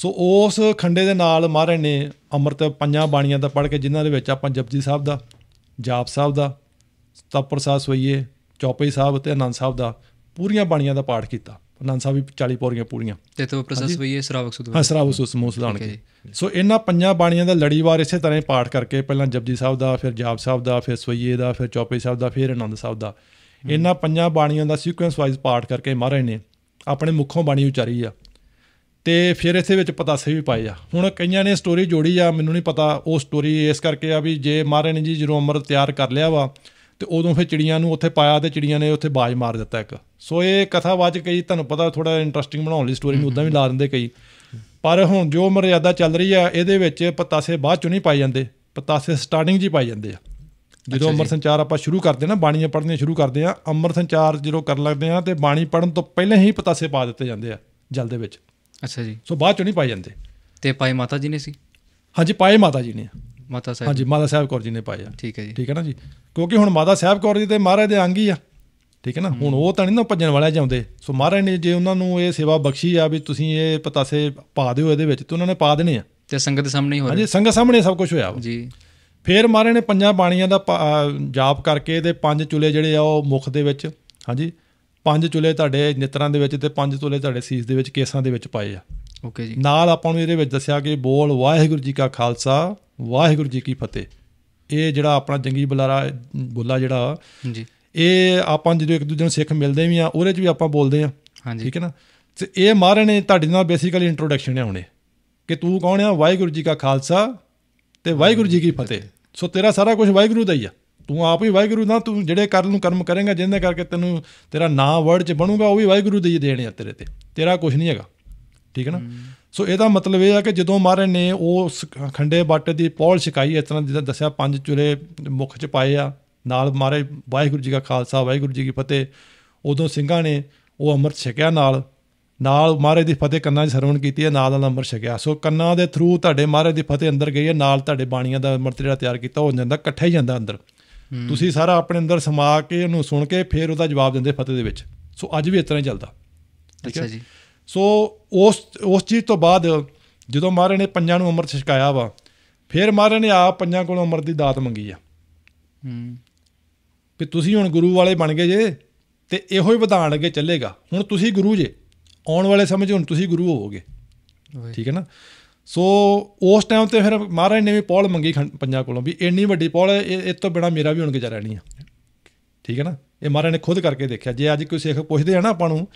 ਸੋ ਉਸ ਖੰਡੇ ਦੇ ਨਾਲ ਮਹਾਰਾਜ ਨੇ ਅੰਮ੍ਰਿਤ ਪੰਜਾਂ ਬਾਣੀਆਂ ਦਾ ਪੜ ਕੇ ਜਿਨ੍ਹਾਂ ਦੇ ਵਿੱਚ ਆਪਾਂ ਜਪਜੀ ਸਾਹਿਬ ਦਾ ਜਾਪ ਸਾਹਿਬ ਦਾ ਤਪ ਪ੍ਰਸਾਦ ਸੋਈਏ ਚੌਪਈ ਸਾਹਿਬ ਤੇ ਆਨੰਦ ਸਾਹਿਬ ਦਾ ਪੂਰੀਆਂ ਬਾਣੀਆਂ ਦਾ ਪਾਠ ਕੀਤਾ ਅਨੰਦ ਸਾਹਿਬ ਵੀ 40 ਪੌੜੀਆਂ ਪੂਰੀਆਂ ਤੇ ਤੋ ਪ੍ਰੋਸੈਸ ਵਈ ਹੈ ਸਰਾਵਕ ਸੁਧ ਹਾਂ ਸਰਾਵਕ ਸੁਧ ਸਮੂਹ ਸੁਧਾਨ ਕੇ ਸੋ ਇਹਨਾਂ ਪੰਜਾਂ ਬਾਣੀਆਂ ਦਾ ਲੜੀਵਾਰ ਇਸੇ ਤਰ੍ਹਾਂ ਹੀ ਪਾਠ ਕਰਕੇ ਪਹਿਲਾਂ ਜਪਜੀ ਸਾਹਿਬ ਦਾ ਫਿਰ ਜਾਪ ਸਾਹਿਬ ਦਾ ਫਿਰ ਸਵਈਏ ਦਾ ਫਿਰ ਚੌਪਈ ਸਾਹਿਬ ਦਾ ਫਿਰ ਅਨੰਦ ਸਾਹਿਬ ਦਾ ਇਹਨਾਂ ਪੰਜਾਂ ਬਾਣੀਆਂ ਦਾ ਸੀਕੁਐਂਸ ਵਾਈਜ਼ ਪਾਠ ਕਰਕੇ ਮਹਾਰਾਜ ਨੇ ਆਪਣੇ ਮੁੱਖੋਂ ਬਾਣੀ ਉਚਾਰੀ ਆ ਤੇ ਫਿਰ ਇਸੇ ਵਿੱਚ ਪਤਾਸੇ ਵੀ ਪਾਏ ਆ ਹੁਣ ਕਈਆਂ ਨੇ ਸਟੋਰੀ ਜੋੜੀ ਆ ਮੈਨੂੰ ਨਹੀਂ ਪਤਾ ਉਹ ਸਟੋਰੀ ਇਸ ਕਰਕੇ ਆ ਵੀ ਜੇ ਮਹਾਰਾਜ ਨੇ ਜੀ ਜਦੋਂ ਅਮਰ ਤਿਆਰ ਕਰ ਲਿਆ ਵਾ ਤੇ ਉਦੋਂ ਫਿਰ ਚਿੜੀਆਂ ਨੂੰ ਉੱਥੇ ਪਾਇਆ ਤੇ ਚਿੜੀਆਂ ਨੇ ਉੱਥੇ ਬਾਜ ਮਾਰ ਦਿੱਤਾ ਇੱਕ ਸੋ ਇਹ ਕਥਾਵਾਚ ਕਈ ਤੁਹਾਨੂੰ ਪਤਾ ਥੋੜਾ ਇੰਟਰਸਟਿੰਗ ਬਣਾਉਣ ਲਈ ਸਟੋਰੀ ਨੂੰ ਉਦਾਂ ਵੀ ਲਾ ਦਿੰਦੇ ਕਈ ਪਰ ਹੁਣ ਜੋ ਮਰਿਆਦਾ ਚੱਲ ਰਹੀ ਆ ਇਹਦੇ ਵਿੱਚ ਪਤਾਸੇ ਬਾਅਦ ਚੋਂ ਨਹੀਂ ਪਾਏ ਜਾਂਦੇ ਪਤਾਸੇ ਸਟਾਰਟਿੰਗ ਜੀ ਪਾਈ ਪਾਏ ਜਾਂਦੇ ਆ ਜਦੋਂ ਅੰਮ੍ਰਿਤ ਸੰਚਾਰ ਆਪਾਂ ਸ਼ੁਰੂ ਕਰਦੇ ਨਾ ਬਾਣੀਆਂ ਪੜ੍ਹਨੀਆਂ ਸ਼ੁਰੂ ਕਰਦੇ ਆ ਅੰਮ੍ਰਿਤ ਸੰਚਾਰ ਜਦੋਂ ਕਰਨ ਲੱਗਦੇ ਆ ਤੇ ਬਾਣੀ ਪੜ੍ਹਨ ਤੋਂ ਪਹਿਲਾਂ ਹੀ ਪਤਾਸੇ ਪਾ ਦਿੱਤੇ ਜਾਂਦੇ ਆ ਜਲ ਦੇ ਵਿੱਚ ਅੱਛਾ ਜੀ ਸੋ ਬਾਅਦ ਚੋਂ ਨਹੀਂ ਪਾਏ ਜਾਂਦੇ ਤੇ ਪਾਏ ਮਾਤਾ ਜੀ ਨੇ ਸੀ ਹਾਂਜੀ ਪਾਏ ਮਾਤਾ ਜੀ ਨੇ ਮਾਤਾ ਸਾਹਿਬ ਹਾਂਜੀ ਮਾਤਾ ਸਾਹਿਬ ਕੌਰ ਜੀ ਨੇ ਪਾਏ ਆ ਠੀਕ ਹੈ ਜੀ ਠੀਕ ਹੈ ਨਾ ਜੀ ਕਿਉਂਕਿ ਹੁਣ ਮਾਤਾ ਸਾਹਿਬ ਕੌਰ ਜੀ ਤੇ ਮਹਾਰਾਜ ਦੇ ਅੰਗ ਹੀ ਆ ਠੀਕ ਹੈ ਨਾ ਹੁਣ ਉਹ ਤਾਂ ਨਹੀਂ ਨਾ ਭੱਜਣ ਵਾਲੇ ਜਾਂਦੇ ਸੋ ਮਹਾਰਾਜ ਨੇ ਜੇ ਉਹਨਾਂ ਨੂੰ ਇਹ ਸੇਵਾ ਬਖਸ਼ੀ ਆ ਵੀ ਤੁਸੀਂ ਇਹ ਪਤਾਸੇ ਪਾ ਦਿਓ ਇਹਦੇ ਵਿੱਚ ਤੇ ਉਹਨਾਂ ਨੇ ਪਾ ਦੇਣੇ ਆ ਤੇ ਸੰਗਤ ਸਾਹਮਣੇ ਹੀ ਹੋ ਰਿਹਾ ਹਾਂਜੀ ਸੰਗਤ ਸਾਹਮਣੇ ਸਭ ਕੁਝ ਹੋਇਆ ਜੀ ਫੇਰ ਮਹਾਰਾਜ ਨੇ ਪੰਜਾਂ ਬਾਣੀਆਂ ਦਾ ਜਾਪ ਕਰਕੇ ਤੇ ਪੰਜ ਚੁਲੇ ਜਿਹੜੇ ਆ ਉਹ ਮੁਖ ਦੇ ਵਿੱਚ ਹਾਂਜੀ ਪੰਜ ਚੁਲੇ ਤੁਹਾਡੇ ਨਿਤਰਾਂ ਦੇ ਵਿੱਚ ਤੇ ਪੰਜ ਚੁਲੇ ਤੁਹਾਡੇ ਸੀਸ ਦੇ ਵਿੱਚ ਕੇਸਾਂ ਦੇ ਵਿੱਚ ਪਾਏ ਆ ਓਕੇ ਜੀ ਨਾਲ ਆਪਾਂ ਨੂੰ ਇਹਦੇ ਵਿੱਚ ਦੱਸਿਆ ਕਿ ਬੋਲ ਵਾਹਿਗੁਰੂ ਜੀ ਕਾ ਖਾਲਸਾ ਵਾਹਿਗੁਰੂ ਜੀ ਕੀ ਫਤਿਹ ਇਹ ਜਿਹੜਾ ਆਪਣਾ ਜੰਗੀ ਬੁਲਾਰਾ ਬੋਲਾ ਜਿਹੜਾ ਜੀ ਇਹ ਆਪਾਂ ਜਦੋਂ ਇੱਕ ਦੂਜੇ ਨੂੰ ਸਿੱਖ ਮਿਲਦੇ ਵੀ ਆ ਉਹਦੇ 'ਚ ਵੀ ਆਪਾਂ ਬੋਲਦੇ ਆ ਠੀਕ ਹੈ ਨਾ ਤੇ ਇਹ ਮਹਾਰਾਜ ਨੇ ਤੁਹਾਡੇ ਨਾਲ ਬੇਸਿਕਲੀ ਇੰਟਰੋਡਕਸ਼ਨ ਆਉਣੇ ਕਿ ਤੂੰ ਕੌਣ ਆ ਵਾਹਿਗੁਰੂ ਜੀ ਕਾ ਖਾਲਸਾ ਤੇ ਵਾਹਿਗੁਰੂ ਜੀ ਕੀ ਫਤਿਹ ਸੋ ਤੇਰਾ ਸਾਰਾ ਕੁਝ ਵਾਹਿਗੁਰੂ ਦਾ ਹੀ ਆ ਤੂੰ ਆਪ ਹੀ ਵਾਹਿਗੁਰੂ ਦਾ ਤੂੰ ਜਿਹੜੇ ਕਰਨ ਨੂੰ ਕਰਮ ਕਰੇਗਾ ਜਿੰਨੇ ਕਰਕੇ ਤੈਨੂੰ ਤੇਰਾ ਨਾਮ ਵਰਡ 'ਚ ਬਣੂਗਾ ਉਹ ਵੀ ਵਾਹਿਗੁਰੂ ਦੇ ਹੀ ਦੇਣੇ ਆ ਤੇਰੇ ਤੇ ਤੇਰਾ ਕੁਝ ਨਹੀਂ ਹੈਗਾ ਠੀਕ ਹੈ ਨਾ ਸੋ ਇਹਦਾ ਮਤਲਬ ਇਹ ਆ ਕਿ ਜਦੋਂ ਮਾਰੇ ਨੇ ਉਹ ਖੰਡੇ ਬਾਟੇ ਦੀ ਪੌਲ ਛਕਾਈ ਇਸ ਤਰ੍ਹਾਂ ਜਿੱਦਾਂ ਦੱਸਿਆ ਪੰਜ ਚੁਰੇ ਮੁਖ ਚ ਪਾਏ ਆ ਨਾਲ ਮਾਰੇ ਵਾਹਿਗੁਰੂ ਜੀ ਦਾ ਖਾਲਸਾ ਵਾਹਿਗੁਰੂ ਜੀ ਕੀ ਫਤਿਹ ਉਦੋਂ ਸਿੰਘਾਂ ਨੇ ਉਹ ਅੰਮ੍ਰਿਤ ਛਕਿਆ ਨਾਲ ਨਾਲ ਮਾਰੇ ਦੀ ਫਤਿਹ ਕੰਨਾਂ 'ਚ ਸਰਵਣ ਕੀਤੀ ਹੈ ਨਾਲ ਨਾਲ ਅੰਮ੍ਰਿਤ ਛਕਿਆ ਸੋ ਕੰਨਾਂ ਦੇ ਥਰੂ ਤੁਹਾਡੇ ਮਾਰੇ ਦੀ ਫਤਿਹ ਅੰਦਰ ਗਈ ਹੈ ਨਾਲ ਤੁਹਾਡੇ ਬਾਣੀਆਂ ਦਾ ਅੰਮ੍ਰਿਤ ਜਿਹੜਾ ਤਿਆਰ ਕੀਤਾ ਹੋ ਜਾਂਦਾ ਇਕੱਠਾ ਹੀ ਜਾਂਦਾ ਅੰਦਰ ਤੁਸੀਂ ਸਾਰਾ ਆਪਣੇ ਅੰਦਰ ਸਮਾ ਕੇ ਉਹਨੂੰ ਸੁਣ ਕੇ ਫਿਰ ਉਹਦਾ ਜਵਾਬ ਦਿੰਦੇ ਫਤਿਹ ਦੇ ਵਿੱਚ ਸੋ ਅੱਜ ਵੀ ਇਸ ਤਰ੍ਹਾਂ ਹੀ ਚੱਲਦਾ ਅੱਛਾ ਜੀ ਸੋ ਉਸ ਉਸ ਚੀਜ਼ ਤੋਂ ਬਾਅਦ ਜਦੋਂ ਮਹਾਰਾਜ ਨੇ ਪੰਜਾਂ ਨੂੰ ਅੰਮ੍ਰਿਤ ਛਕਾਇਆ ਵਾ ਫਿਰ ਮਹਾਰਾਜ ਨੇ ਆਪ ਪੰਜਾਂ ਕੋਲੋਂ ਅੰਮ੍ਰਿਤ ਦੀ ਦਾਤ ਮੰਗੀ ਆ ਹੂੰ ਕਿ ਤੁਸੀਂ ਹੁਣ ਗੁਰੂ ਵਾਲੇ ਬਣ ਗਏ ਜੇ ਤੇ ਇਹੋ ਹੀ ਵਿਧਾਨ ਅੱਗੇ ਚੱਲੇਗਾ ਹੁਣ ਤੁਸੀਂ ਗੁਰੂ ਜੇ ਆਉਣ ਵਾਲੇ ਸਮੇਂ 'ਚ ਹੁਣ ਤੁਸੀਂ ਗੁਰੂ ਹੋਵੋਗੇ ਠੀਕ ਹੈ ਨਾ ਸੋ ਉਸ ਟਾਈਮ ਤੇ ਫਿਰ ਮਹਾਰਾਜ ਨੇ ਵੀ ਪੌਲ ਮੰਗੀ ਪੰਜਾਂ ਕੋਲੋਂ ਵੀ ਇੰਨੀ ਵੱਡੀ ਪੌਲ ਇਹ ਤੋਂ ਬਿਨਾ ਮੇਰਾ ਵੀ ਹੁਣ ਗੁਜ਼ਾਰਾ ਨਹੀਂ ਆ ਠੀਕ ਹੈ ਨਾ ਇਹ ਮਹਾਰਾਜ ਨੇ ਖੁਦ ਕਰਕੇ ਦੇਖਿਆ ਜੇ ਅੱਜ ਕੋਈ ਸਿੱਖ ਪੁੱਛਦੇ ਆ ਨਾ ਆਪਾਂ ਨੂੰ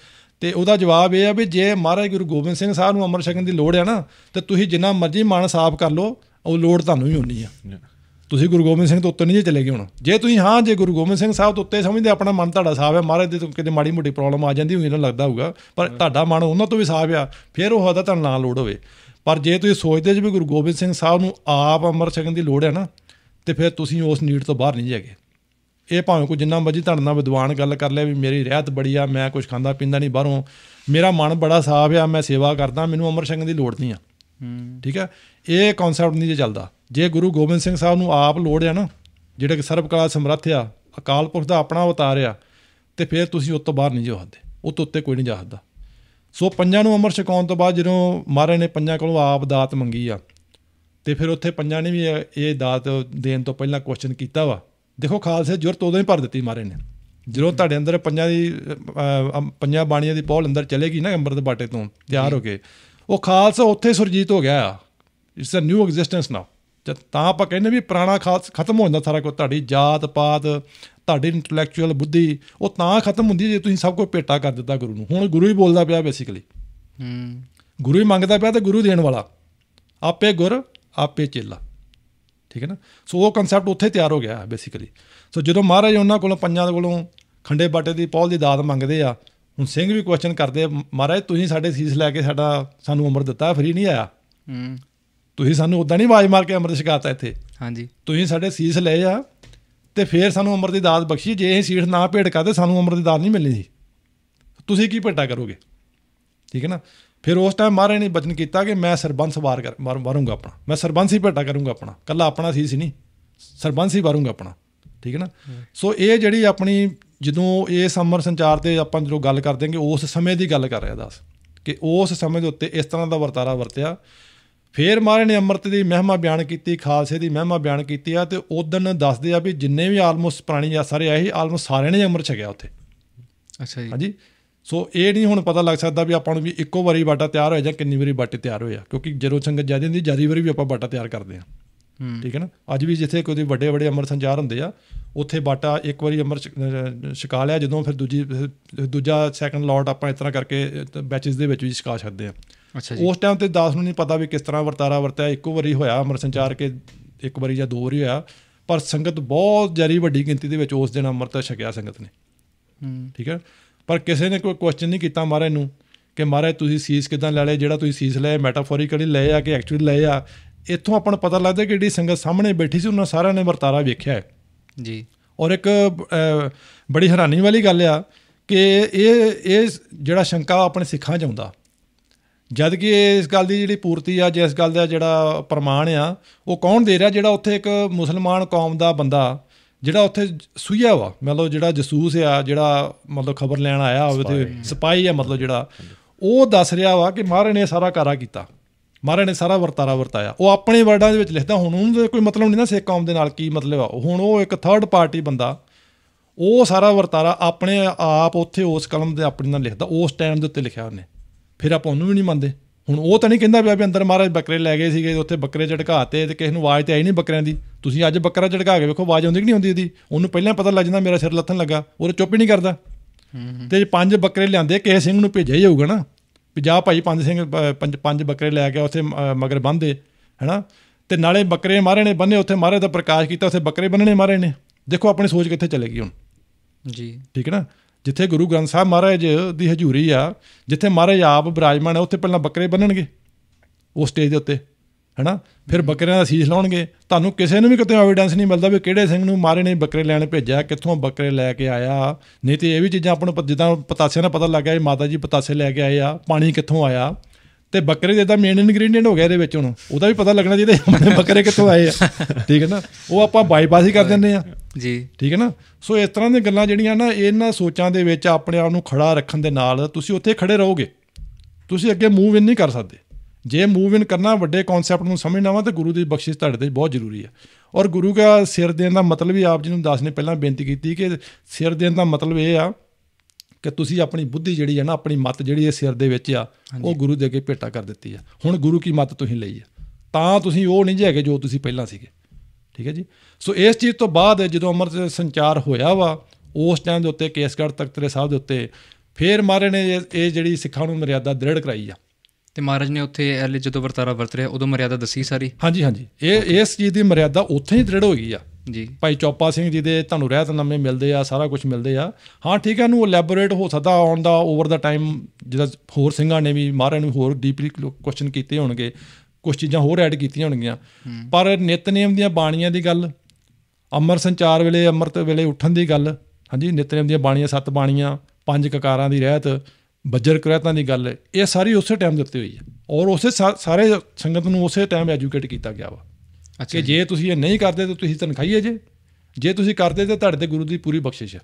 ਤੇ ਉਹਦਾ ਜਵਾਬ ਇਹ ਆ ਵੀ ਜੇ ਮਹਾਰਾਜ ਗੁਰੂ ਗੋਬਿੰਦ ਸਿੰਘ ਸਾਹਿਬ ਨੂੰ ਅਮਰ ਛਕਣ ਦੀ ਲੋੜ ਹੈ ਨਾ ਤੇ ਤੁਸੀਂ ਜਿੰਨਾ ਮਰਜ਼ੀ ਮਨ ਸਾਫ਼ ਕਰ ਲਓ ਉਹ ਲੋੜ ਤੁਹਾਨੂੰ ਹੀ ਹੋਣੀ ਆ ਤੁਸੀਂ ਗੁਰੂ ਗੋਬਿੰਦ ਸਿੰਘ ਤੋਂ ਉੱਤੇ ਨਹੀਂ ਚਲੇਗੇ ਹੁਣ ਜੇ ਤੁਸੀਂ ਹਾਂ ਜੇ ਗੁਰੂ ਗੋਬਿੰਦ ਸਿੰਘ ਸਾਹਿਬ ਤੋਂ ਉੱਤੇ ਸਮਝਦੇ ਆਪਣਾ ਮਨ ਤੁਹਾਡਾ ਸਾਫ਼ ਹੈ ਮਹਾਰਾਜ ਦੇ ਕਿਤੇ ਮਾੜੀ ਮੋਟੀ ਪ੍ਰੋਬਲਮ ਆ ਜਾਂਦੀ ਹੋਈ ਨਾ ਲੱਗਦਾ ਹੋਊਗਾ ਪਰ ਤੁਹਾਡਾ ਮਨ ਉਹਨਾਂ ਤੋਂ ਵੀ ਸਾਫ਼ ਆ ਫਿਰ ਉਹ ਹਦਾ ਤੁਹਾਨੂੰ ਨਾ ਲੋੜ ਹੋਵੇ ਪਰ ਜੇ ਤੁਸੀਂ ਸੋਚਦੇ ਜੇ ਵੀ ਗੁਰੂ ਗੋਬਿੰਦ ਸਿੰਘ ਸਾਹਿਬ ਨੂੰ ਆਪ ਅਮਰ ਛਕਣ ਦੀ ਲੋੜ ਹੈ ਨਾ ਤੇ ਫਿਰ ਤੁਸੀਂ ਉਸ ਨੀਡ ਤੋਂ ਬਾਹਰ ਨਹੀਂ ਜਾਗੇ ਇਹ ਭਾਵੇਂ ਕੋਈ ਜਿੰਨਾ ਮਰਜੀ ਤੁਹਾਡੇ ਨਾਲ ਵਿਦਵਾਨ ਗੱਲ ਕਰ ਲਿਆ ਵੀ ਮੇਰੀ ਰਹਿਤ ਬੜੀ ਆ ਮੈਂ ਕੁਝ ਖਾਂਦਾ ਪੀਂਦਾ ਨਹੀਂ ਬਾਹਰੋਂ ਮੇਰਾ ਮਨ ਬੜਾ ਸਾਫ਼ ਆ ਮੈਂ ਸੇਵਾ ਕਰਦਾ ਮੈਨੂੰ ਅਮਰ ਸਿੰਘ ਦੀ ਲੋੜ ਨਹੀਂ ਆ ਠੀਕ ਆ ਇਹ ਕਨਸੈਪਟ ਨਹੀਂ ਜੇ ਚੱਲਦਾ ਜੇ ਗੁਰੂ ਗੋਬਿੰਦ ਸਿੰਘ ਸਾਹਿਬ ਨੂੰ ਆਪ ਲੋੜ ਆ ਨਾ ਜਿਹੜੇ ਕਿ ਸਰਬ ਕਲਾ ਸਮਰੱਥ ਆ ਅਕਾਲ ਪੁਰਖ ਦਾ ਆਪਣਾ ਅਵਤਾਰ ਆ ਤੇ ਫਿਰ ਤੁਸੀਂ ਉਸ ਤੋਂ ਬਾਹਰ ਨਹੀਂ ਜਾ ਸਕਦੇ ਉਹ ਤੋਂ ਉੱਤੇ ਕੋਈ ਨਹੀਂ ਜਾ ਸਕਦਾ ਸੋ ਪੰਜਾਂ ਨੂੰ ਅਮਰ ਛਕਾਉਣ ਤੋਂ ਬਾਅਦ ਜਦੋਂ ਮਹਾਰਾਜ ਨੇ ਪੰਜਾਂ ਕੋਲੋਂ ਆਪ ਦਾਤ ਮੰਗੀ ਆ ਤੇ ਫਿਰ ਉੱਥੇ ਪੰਜਾਂ ਨੇ ਵੀ ਇਹ ਦਾਤ ਦੇਣ ਤੋਂ ਪਹਿਲਾਂ ਕੁਐਸਚਨ ਕੀਤਾ ਵਾ ਦੇਖੋ ਖਾਲਸੇ ਜੁਰਤ ਉਦੋਂ ਹੀ ਭਰ ਦਿੱਤੀ ਮਾਰੇ ਨੇ ਜਦੋਂ ਤੁਹਾਡੇ ਅੰਦਰ ਪੰਜਾਂ ਦੀ ਪੰਜਾਂ ਬਾਣੀਆਂ ਦੀ ਪੌਲ ਅੰਦਰ ਚਲੇਗੀ ਨਾ ਅੰਮ੍ਰਿਤ ਬਾਟੇ ਤੋਂ ਤਿਆਰ ਹੋ ਕੇ ਉਹ ਖਾਲਸਾ ਉੱਥੇ ਸੁਰਜੀਤ ਹੋ ਗਿਆ it's a new existence now ਜਦ ਤਾਂ ਆਪਾਂ ਕਹਿੰਦੇ ਵੀ ਪੁਰਾਣਾ ਖਾਲਸਾ ਖਤਮ ਹੋ ਜਾਂਦਾ ਸਾਰਾ ਕੁਝ ਤੁਹਾਡੀ ਜਾਤ ਪਾਤ ਤੁਹਾਡੀ ਇੰਟੈਲੈਕਚੁਅਲ ਬੁੱਧੀ ਉਹ ਤਾਂ ਖਤਮ ਹੁੰਦੀ ਜੇ ਤੁਸੀਂ ਸਭ ਕੁਝ ਪੇਟਾ ਕਰ ਦਿੱਤਾ ਗੁਰੂ ਨੂੰ ਹੁਣ ਗੁਰੂ ਹੀ ਬੋਲਦਾ ਪਿਆ ਬੇਸਿਕਲੀ ਹੂੰ ਗੁਰੂ ਹੀ ਮੰਗਦਾ ਪਿਆ ਤੇ ਗੁਰੂ ਦੇਣ ਵਾਲਾ ਆਪੇ ਗੁਰ ਆਪੇ ਚੇਲਾ ਠੀਕ ਹੈ ਨਾ ਸੋ ਉਹ ਕਨਸੈਪਟ ਉੱਥੇ ਤਿਆਰ ਹੋ ਗਿਆ ਬੇਸਿਕਲੀ ਸੋ ਜਦੋਂ ਮਹਾਰਾਜ ਉਹਨਾਂ ਕੋਲੋਂ ਪੰਜਾਂ ਦੇ ਕੋਲੋਂ ਖੰਡੇ ਬਾਟੇ ਦੀ ਪੌਲ ਦੀ ਦਾਤ ਮੰਗਦੇ ਆ ਹੁਣ ਸਿੰਘ ਵੀ ਕੁਐਸਚਨ ਕਰਦੇ ਆ ਮਹਾਰਾਜ ਤੁਸੀਂ ਸਾਡੇ ਸੀਸ ਲੈ ਕੇ ਸਾਡਾ ਸਾਨੂੰ ਅਮਰ ਦਿੱਤਾ ਫਰੀ ਨਹੀਂ ਆਇਆ ਹੂੰ ਤੁਸੀਂ ਸਾਨੂੰ ਉਦਾਂ ਨਹੀਂ ਆਵਾਜ਼ ਮਾਰ ਕੇ ਅਮਰ ਛਕਾਤਾ ਇੱਥੇ ਹਾਂਜੀ ਤੁਸੀਂ ਸਾਡੇ ਸੀਸ ਲਏ ਆ ਤੇ ਫੇਰ ਸਾਨੂੰ ਅਮਰ ਦੀ ਦਾਤ ਬਖਸ਼ੀ ਜੇ ਇਹ ਸੀਸ ਨਾ ਭੇਟ ਕਰਦੇ ਸਾਨੂੰ ਅਮਰ ਦੀ ਦਾਤ ਨਹੀਂ ਮਿਲਣੀ ਜੀ ਤੁਸੀਂ ਕੀ ਭੇਟਾ ਕਰੋਗੇ ਠੀਕ ਹੈ ਨਾ ਫਿਰ ਉਸ ਟਾਈਮ ਮਹਾਰਾਜ ਨੇ ਬਚਨ ਕੀਤਾ ਕਿ ਮੈਂ ਸਰਬੰਸ ਵਾਰ ਕਰ ਮਾਰੂੰਗਾ ਆਪਣਾ ਮੈਂ ਸਰਬੰਸ ਹੀ ਭੇਟਾ ਕਰੂੰਗਾ ਆਪਣਾ ਕੱਲਾ ਆਪਣਾ ਸੀ ਸੀ ਨਹੀਂ ਸਰਬੰਸ ਹੀ ਵਾਰੂੰਗਾ ਆਪਣਾ ਠੀਕ ਹੈ ਨਾ ਸੋ ਇਹ ਜਿਹੜੀ ਆਪਣੀ ਜਦੋਂ ਇਹ ਸਮਰ ਸੰਚਾਰ ਤੇ ਆਪਾਂ ਜਦੋਂ ਗੱਲ ਕਰਦੇ ਹਾਂ ਉਸ ਸਮੇਂ ਦੀ ਗੱਲ ਕਰ ਰਿਹਾ ਦਾਸ ਕਿ ਉਸ ਸਮੇਂ ਦੇ ਉੱਤੇ ਇਸ ਤਰ੍ਹਾਂ ਦਾ ਵਰਤਾਰਾ ਵਰਤਿਆ ਫੇਰ ਮਹਾਰਾਜ ਨੇ ਅੰਮ੍ਰਿਤ ਦੀ ਮਹਿਮਾ ਬਿਆਨ ਕੀਤੀ ਖਾਲਸੇ ਦੀ ਮਹਿਮਾ ਬਿਆਨ ਕੀਤੀ ਆ ਤੇ ਉਦੋਂ ਦੱਸਦੇ ਆ ਵੀ ਜਿੰਨੇ ਵੀ ਆਲਮੋਸਟ ਪ੍ਰਾਣੀ ਆ ਸਾਰੇ ਆਏ ਸੀ ਆਲਮੋਸਟ ਸਾਰਿਆਂ ਨੇ ਅੰਮ੍ਰਿਤ ਛਕਿਆ ਉੱਥੇ ਅੱਛਾ ਜੀ ਹਾਂਜੀ ਸੋ ਇਹ ਨਹੀਂ ਹੁਣ ਪਤਾ ਲੱਗ ਸਕਦਾ ਵੀ ਆਪਾਂ ਨੂੰ ਵੀ ਇੱਕੋ ਵਾਰੀ ਬਾਟਾ ਤਿਆਰ ਹੋਇਆ ਜਾਂ ਕਿੰਨੀ ਵਾਰੀ ਬਾਟੇ ਤਿਆਰ ਹੋਇਆ ਕਿਉਂਕਿ ਜਦੋਂ ਸੰਗਤ ਜਾ ਜਾਂਦੀ ਜਾਰੀ ਵਾਰੀ ਵੀ ਆਪਾਂ ਬਾਟਾ ਤਿਆਰ ਕਰਦੇ ਆ ਠੀਕ ਹੈ ਨਾ ਅੱਜ ਵੀ ਜਿੱਥੇ ਕੋਈ ਵੱਡੇ ਵੱਡੇ ਅਮਰ ਸੰਚਾਰ ਹੁੰਦੇ ਆ ਉੱਥੇ ਬਾਟਾ ਇੱਕ ਵਾਰੀ ਅਮਰ ਛਕਾ ਲਿਆ ਜਦੋਂ ਫਿਰ ਦੂਜੀ ਦੂਜਾ ਸੈਕੰਡ ਲੋਟ ਆਪਾਂ ਇਸ ਤਰ੍ਹਾਂ ਕਰਕੇ ਬੈਚਸ ਦੇ ਵਿੱਚ ਵੀ ਛਕਾ ਸਕਦੇ ਆ ਅੱਛਾ ਜੀ ਉਸ ਟਾਈਮ ਤੇ ਦਾਸ ਨੂੰ ਨਹੀਂ ਪਤਾ ਵੀ ਕਿਸ ਤਰ੍ਹਾਂ ਵਰਤਾਰਾ ਵਰਤਿਆ ਇੱਕੋ ਵਾਰੀ ਹੋਇਆ ਅਮਰ ਸੰਚਾਰ ਕੇ ਇੱਕ ਵਾਰੀ ਜਾਂ ਦੋ ਵਾਰੀ ਹੋਇਆ ਪਰ ਸੰਗਤ ਬਹੁਤ ਜਰੀ ਵੱਡੀ ਗਿਣਤੀ ਦੇ ਵਿੱਚ ਉਸ ਦਿਨ ਅੰਮ੍ਰਿਤ ਛਕਿਆ ਸੰਗਤ ਨੇ ਠੀਕ ਹੈ ਪਰ ਕਿਸੇ ਨੇ ਕੋਈ ਕੁਐਸਚਨ ਨਹੀਂ ਕੀਤਾ ਮਹਾਰਾਜ ਨੂੰ ਕਿ ਮਹਾਰਾਜ ਤੁਸੀਂ ਸੀਸ ਕਿਦਾਂ ਲੈ ਲਿਆ ਜਿਹੜਾ ਤੁਸੀਂ ਸੀਸ ਲਿਆ ਮੈਟਾਫੋਰਿਕਲੀ ਲੈ ਆ ਕਿ ਐਕਚੁਅਲੀ ਲੈ ਆ ਇੱਥੋਂ ਆਪਾਂ ਨੂੰ ਪਤਾ ਲੱਗਦਾ ਕਿ ਜਿਹੜੀ ਸੰਗਤ ਸਾਹਮਣੇ ਬੈਠੀ ਸੀ ਉਹਨਾਂ ਸਾਰਿਆਂ ਨੇ ਵਰਤਾਰਾ ਵੇਖਿਆ ਹੈ ਜੀ ਔਰ ਇੱਕ ਬੜੀ ਹੈਰਾਨੀ ਵਾਲੀ ਗੱਲ ਆ ਕਿ ਇਹ ਇਹ ਜਿਹੜਾ ਸ਼ੰਕਾ ਆਪਣੇ ਸਿੱਖਾਂ 'ਚ ਆਉਂਦਾ ਜਦ ਕਿ ਇਸ ਗੱਲ ਦੀ ਜਿਹੜੀ ਪੂਰਤੀ ਆ ਜਿਸ ਗੱਲ ਦਾ ਜਿਹੜਾ ਪ੍ਰਮਾਣ ਆ ਉਹ ਕੌਣ ਦੇ ਰਿਹਾ ਜਿਹੜਾ ਉੱਥੇ ਇੱਕ ਮੁਸਲਮਾਨ ਕੌਮ ਦਾ ਬੰਦਾ ਜਿਹੜਾ ਉੱਥੇ ਸੁਈਆ ਵਾ ਮਤਲਬ ਜਿਹੜਾ ਜਸੂਸ ਆ ਜਿਹੜਾ ਮਤਲਬ ਖਬਰ ਲੈਣ ਆਇਆ ਹੋਵੇ ਤੇ ਸਪਾਈ ਆ ਮਤਲਬ ਜਿਹੜਾ ਉਹ ਦੱਸ ਰਿਹਾ ਵਾ ਕਿ ਮਹਾਰਾਜ ਨੇ ਸਾਰਾ ਕਾਰਾ ਕੀਤਾ ਮਹਾਰਾਜ ਨੇ ਸਾਰਾ ਵਰਤਾਰਾ ਵਰਤਾਇਆ ਉਹ ਆਪਣੇ ਵਰਡਾਂ ਦੇ ਵਿੱਚ ਲਿਖਦਾ ਹੁਣ ਉਹਨੂੰ ਕੋਈ ਮਤਲਬ ਨਹੀਂ ਨਾ ਸੇ ਕੌਮ ਦੇ ਨਾਲ ਕੀ ਮਤਲਬ ਆ ਹੁਣ ਉਹ ਇੱਕ ਥਰਡ ਪਾਰਟੀ ਬੰਦਾ ਉਹ ਸਾਰਾ ਵਰਤਾਰਾ ਆਪਣੇ ਆਪ ਉੱਥੇ ਉਸ ਕਲਮ ਦੇ ਆਪਣੇ ਨਾਲ ਲਿਖਦਾ ਉਸ ਟਾਈਮ ਦੇ ਉੱਤੇ ਲਿਖਿਆ ਉਹਨੇ ਫਿਰ ਆਪਾਂ ਉਹਨੂੰ ਵੀ ਨਹੀਂ ਮੰਨਦੇ ਹੁਣ ਉਹ ਤਾਂ ਨਹੀਂ ਕਹਿੰਦਾ ਵੀ ਅੰਦਰ ਮਹਾਰਾਜ ਬੱਕਰੇ ਲੈ ਗਏ ਸੀਗੇ ਉੱਥੇ ਬੱਕਰੇ ਝਟਕਾਤੇ ਤੇ ਕਿਸੇ ਨੂੰ ਆਵਾਜ਼ ਤੇ ਆਈ ਨਹੀਂ ਬੱਕਰਿਆਂ ਦੀ ਤੁਸੀਂ ਅੱਜ ਬੱਕਰਾ ਝਟਕਾ ਕੇ ਵੇਖੋ ਆਵਾਜ਼ ਆਉਂਦੀ ਕਿ ਨਹੀਂ ਆਉਂਦੀ ਇਹਦੀ ਉਹਨੂੰ ਪਹਿਲਾਂ ਪਤਾ ਲੱਗ ਜਾਂਦਾ ਮੇਰਾ ਸਿਰ ਲੱਥਣ ਲੱਗਾ ਉਹ ਚੁੱਪ ਹੀ ਨਹੀਂ ਕਰਦਾ ਤੇ ਪੰਜ ਬੱਕਰੇ ਲਿਆਂਦੇ ਕਿਸੇ ਸਿੰਘ ਨੂੰ ਭੇਜਿਆ ਹੀ ਹੋਊਗਾ ਨਾ ਵੀ ਜਾ ਭਾਈ ਪੰਜ ਸਿੰਘ ਪੰਜ ਪੰਜ ਬੱਕਰੇ ਲੈ ਗਿਆ ਉੱਥੇ ਮਗਰ ਬੰਦੇ ਹੈਨਾ ਤੇ ਨਾਲੇ ਬੱਕਰੇ ਮਾਰੇ ਨੇ ਬੰਨੇ ਉੱਥੇ ਮਾਰੇ ਦਾ ਪ੍ਰਕਾਸ਼ ਕੀਤਾ ਉੱਥੇ ਬੱਕਰੇ ਬੰਨਣੇ ਮਾਰੇ ਨੇ ਦੇਖੋ ਆਪਣੀ ਸੋਚ ਕਿੱਥੇ ਚਲੇਗੀ ਹੁਣ ਜੀ ਠੀਕ ਹੈ ਨਾ ਜਿੱਥੇ ਗੁਰੂ ਗ੍ਰੰਥ ਸਾਹਿਬ ਮਹਾਰਾਜ ਦੀ ਹਜ਼ੂਰੀ ਆ ਜਿੱਥੇ ਮਹਾਰਾਜ ਆਪ ਬਿਰਾਜਮਾਨ ਆ ਉੱਥੇ ਪਹਿਲਾਂ ਬੱਕਰੇ ਬੰਨਣਗੇ ਉਸ ਸਟੇਜ ਦੇ ਉੱਤੇ ਹੈਨਾ ਫਿਰ ਬੱਕਰਿਆਂ ਦਾ ਸੀਸ ਲਾਉਣਗੇ ਤੁਹਾਨੂੰ ਕਿਸੇ ਨੂੰ ਵੀ ਕਿਤੇ ਐਵੀਡੈਂਸ ਨਹੀਂ ਮਿਲਦਾ ਵੀ ਕਿਹੜੇ ਸਿੰਘ ਨੂੰ ਮਾਰੇ ਨੇ ਬੱਕਰੇ ਲੈਣ ਭੇਜਿਆ ਕਿੱਥੋਂ ਬੱਕਰੇ ਲੈ ਕੇ ਆਇਆ ਨਹੀਂ ਤੇ ਇਹ ਵੀ ਚੀਜ਼ਾਂ ਆਪਾਂ ਨੂੰ ਜਿੱਦਾਂ ਪਤਾਸੇ ਨਾਲ ਪਤਾ ਲੱਗਿਆ ਇਹ ਮਾਤਾ ਜੀ ਪਤਾਸੇ ਲੈ ਕੇ ਆਏ ਆ ਪਾਣੀ ਕਿੱਥੋਂ ਆਇਆ ਤੇ ਬੱਕਰੇ ਦੇ ਤਾਂ ਮੇਨ ਇਨਗਰੀਡੀਅੰਟ ਹੋ ਗਿਆ ਇਹਦੇ ਵਿੱਚ ਹੁਣ ਉਹਦਾ ਵੀ ਪਤਾ ਲੱਗਣਾ ਜਿਹਦੇ ਆਪਣੇ ਬੱਕਰੇ ਕਿੱਥੋਂ ਆਏ ਆ ਠੀਕ ਹੈ ਨਾ ਉਹ ਆਪਾਂ ਬਾਈਪਾਸ ਹੀ ਕਰ ਦਿੰਦੇ ਆ ਜੀ ਠੀਕ ਹੈ ਨਾ ਸੋ ਇਸ ਤਰ੍ਹਾਂ ਦੀਆਂ ਗੱਲਾਂ ਜਿਹੜੀਆਂ ਨਾ ਇਹਨਾਂ ਸੋਚਾਂ ਦੇ ਵਿੱਚ ਆਪਣੇ ਆਪ ਨੂੰ ਖੜਾ ਰੱਖਣ ਦੇ ਨਾਲ ਤੁਸੀਂ ਉੱਥੇ ਖੜੇ ਰਹੋਗੇ ਤੁਸੀਂ ਅੱਗੇ ਮੂਵ ਇਨ ਨਹੀਂ ਕਰ ਸਕਦੇ ਜੇ ਮੂਵ ਇਨ ਕਰਨਾ ਵੱਡੇ ਕਨਸੈਪਟ ਨੂੰ ਸਮਝਣਾ ਵਾ ਤਾਂ ਗੁਰੂ ਦੀ ਬਖਸ਼ਿਸ਼ ਤੁਹਾਡੇ ਤੇ ਬਹੁਤ ਜ਼ਰੂਰੀ ਹੈ ਔਰ ਗੁਰੂ ਦਾ ਸਿਰ ਦੇਣ ਦਾ ਮਤਲਬ ਹੀ ਆਪ ਜੀ ਨੂੰ ਦੱਸਨੇ ਨੇ ਪਹਿਲਾਂ ਬੇਨਤੀ ਕੀਤੀ ਕਿ ਸਿਰ ਦੇਣ ਦਾ ਮਤਲਬ ਇਹ ਆ ਕਿ ਤੁਸੀਂ ਆਪਣੀ ਬੁੱਧੀ ਜਿਹੜੀ ਹੈ ਨਾ ਆਪਣੀ ਮਤ ਜਿਹੜੀ ਇਸ ਸਿਰ ਦੇ ਵਿੱਚ ਆ ਉਹ ਗੁਰੂ ਦੇ ਅੱਗੇ ਭੇਟਾ ਕਰ ਦਿੱਤੀ ਆ ਹੁਣ ਗੁਰੂ ਕੀ ਮਤ ਤੁਸੀਂ ਲਈ ਆ ਤਾਂ ਤੁਸੀਂ ਉਹ ਨਹੀਂ ਹੈਗੇ ਜੋ ਤੁਸੀਂ ਪਹਿਲਾਂ ਸੀਗੇ ਠੀਕ ਹੈ ਜੀ ਸੋ ਇਸ ਚੀਜ਼ ਤੋਂ ਬਾਅਦ ਜਦੋਂ ਅੰਮ੍ਰਿਤ ਸੰਚਾਰ ਹੋਇਆ ਵਾ ਉਸ ਟਾਈਮ ਦੇ ਉੱਤੇ ਕੇਸਗੜ ਤਖਤਰੇ ਸਾਹਿਬ ਦੇ ਉੱਤੇ ਫੇਰ ਮਹਾਰਾਜ ਨੇ ਇਹ ਜਿਹੜੀ ਸਿੱਖਾਂ ਨੂੰ ਮਰਿਆਦਾ ਦ੍ਰਿੜ ਕਰਾਈ ਆ ਤੇ ਮਹਾਰਾਜ ਨੇ ਉੱਥੇ ਐਲੇ ਜਦੋਂ ਵਰਤਾਰਾ ਵਰਤ ਰਿਹਾ ਉਦੋਂ ਮਰਿਆਦਾ ਦੱਸੀ ਸਾਰੀ ਹਾਂਜੀ ਹਾਂਜੀ ਇਹ ਇਸ ਚੀਜ਼ ਦੀ ਮਰਿਆਦਾ ਉੱਥੇ ਹੀ ਦ੍ਰਿੜ ਹੋ ਗਈ ਆ ਜੀ ਭਾਈ ਚੌਪਾ ਸਿੰਘ ਜੀ ਦੇ ਤੁਹਾਨੂੰ ਰਹਿਤ ਨੰਮੇ ਮਿਲਦੇ ਆ ਸਾਰਾ ਕੁਝ ਮਿਲਦੇ ਆ ਹਾਂ ਠੀਕ ਹੈ ਨੂੰ ਇਲੈਬੋਰੇਟ ਹੋ ਸਕਦਾ ਆਉਣ ਦਾ ਓਵਰ ਦਾ ਟਾਈਮ ਜਿਹਦਾ ਹੋਰ ਸਿੰਘਾਂ ਨੇ ਵੀ ਮਹਾਰਾਜ ਨੂੰ ਹੋਰ ਡੀਪਲੀ ਕੁਐਸਚਨ ਕੀਤੇ ਹੋਣਗੇ ਕੁਝ ਚੀਜ਼ਾਂ ਹੋਰ ਐਡ ਕੀਤੀਆਂ ਹੋਣਗੀਆਂ ਪਰ ਨਿਤਨੇਮ ਦੀਆਂ ਬਾਣੀਆਂ ਦੀ ਗੱਲ ਅਮਰ ਸੰਚਾਰ ਵੇਲੇ ਅਮਰਤ ਵੇਲੇ ਉੱਠਣ ਦੀ ਗੱਲ ਹਾਂਜੀ ਨਿਤਨੇਮ ਦੀਆਂ ਬਾਣੀਆਂ ਸੱਤ ਬਾਣੀਆਂ ਪੰਜ ਕਕਾਰਾਂ ਦੀ ਰਹਿਤ ਬੱਜਰ ਕਰਤਾਂ ਦੀ ਗੱਲ ਇਹ ਸਾਰੀ ਉਸੇ ਟਾਈਮ ਦਿੱਤੀ ਹੋਈ ਹੈ ਔਰ ਉਸੇ ਸਾਰੇ ਸੰਗਤ ਨੂੰ ਉਸੇ ਟਾਈਮ ਐਜੂਕੇਟ ਕੀਤਾ ਗਿਆ ਵਾ ਕਿ ਜੇ ਤੁਸੀਂ ਇਹ ਨਹੀਂ ਕਰਦੇ ਤਾਂ ਤੁਸੀਂ ਹੈ ਜੇ ਜੇ ਤੁਸੀਂ ਕਰਦੇ ਤਾਂ ਤੁਹਾਡੇ ਤੇ ਗੁਰੂ ਦੀ ਪੂਰੀ ਬਖਸ਼ਿਸ਼ ਹੈ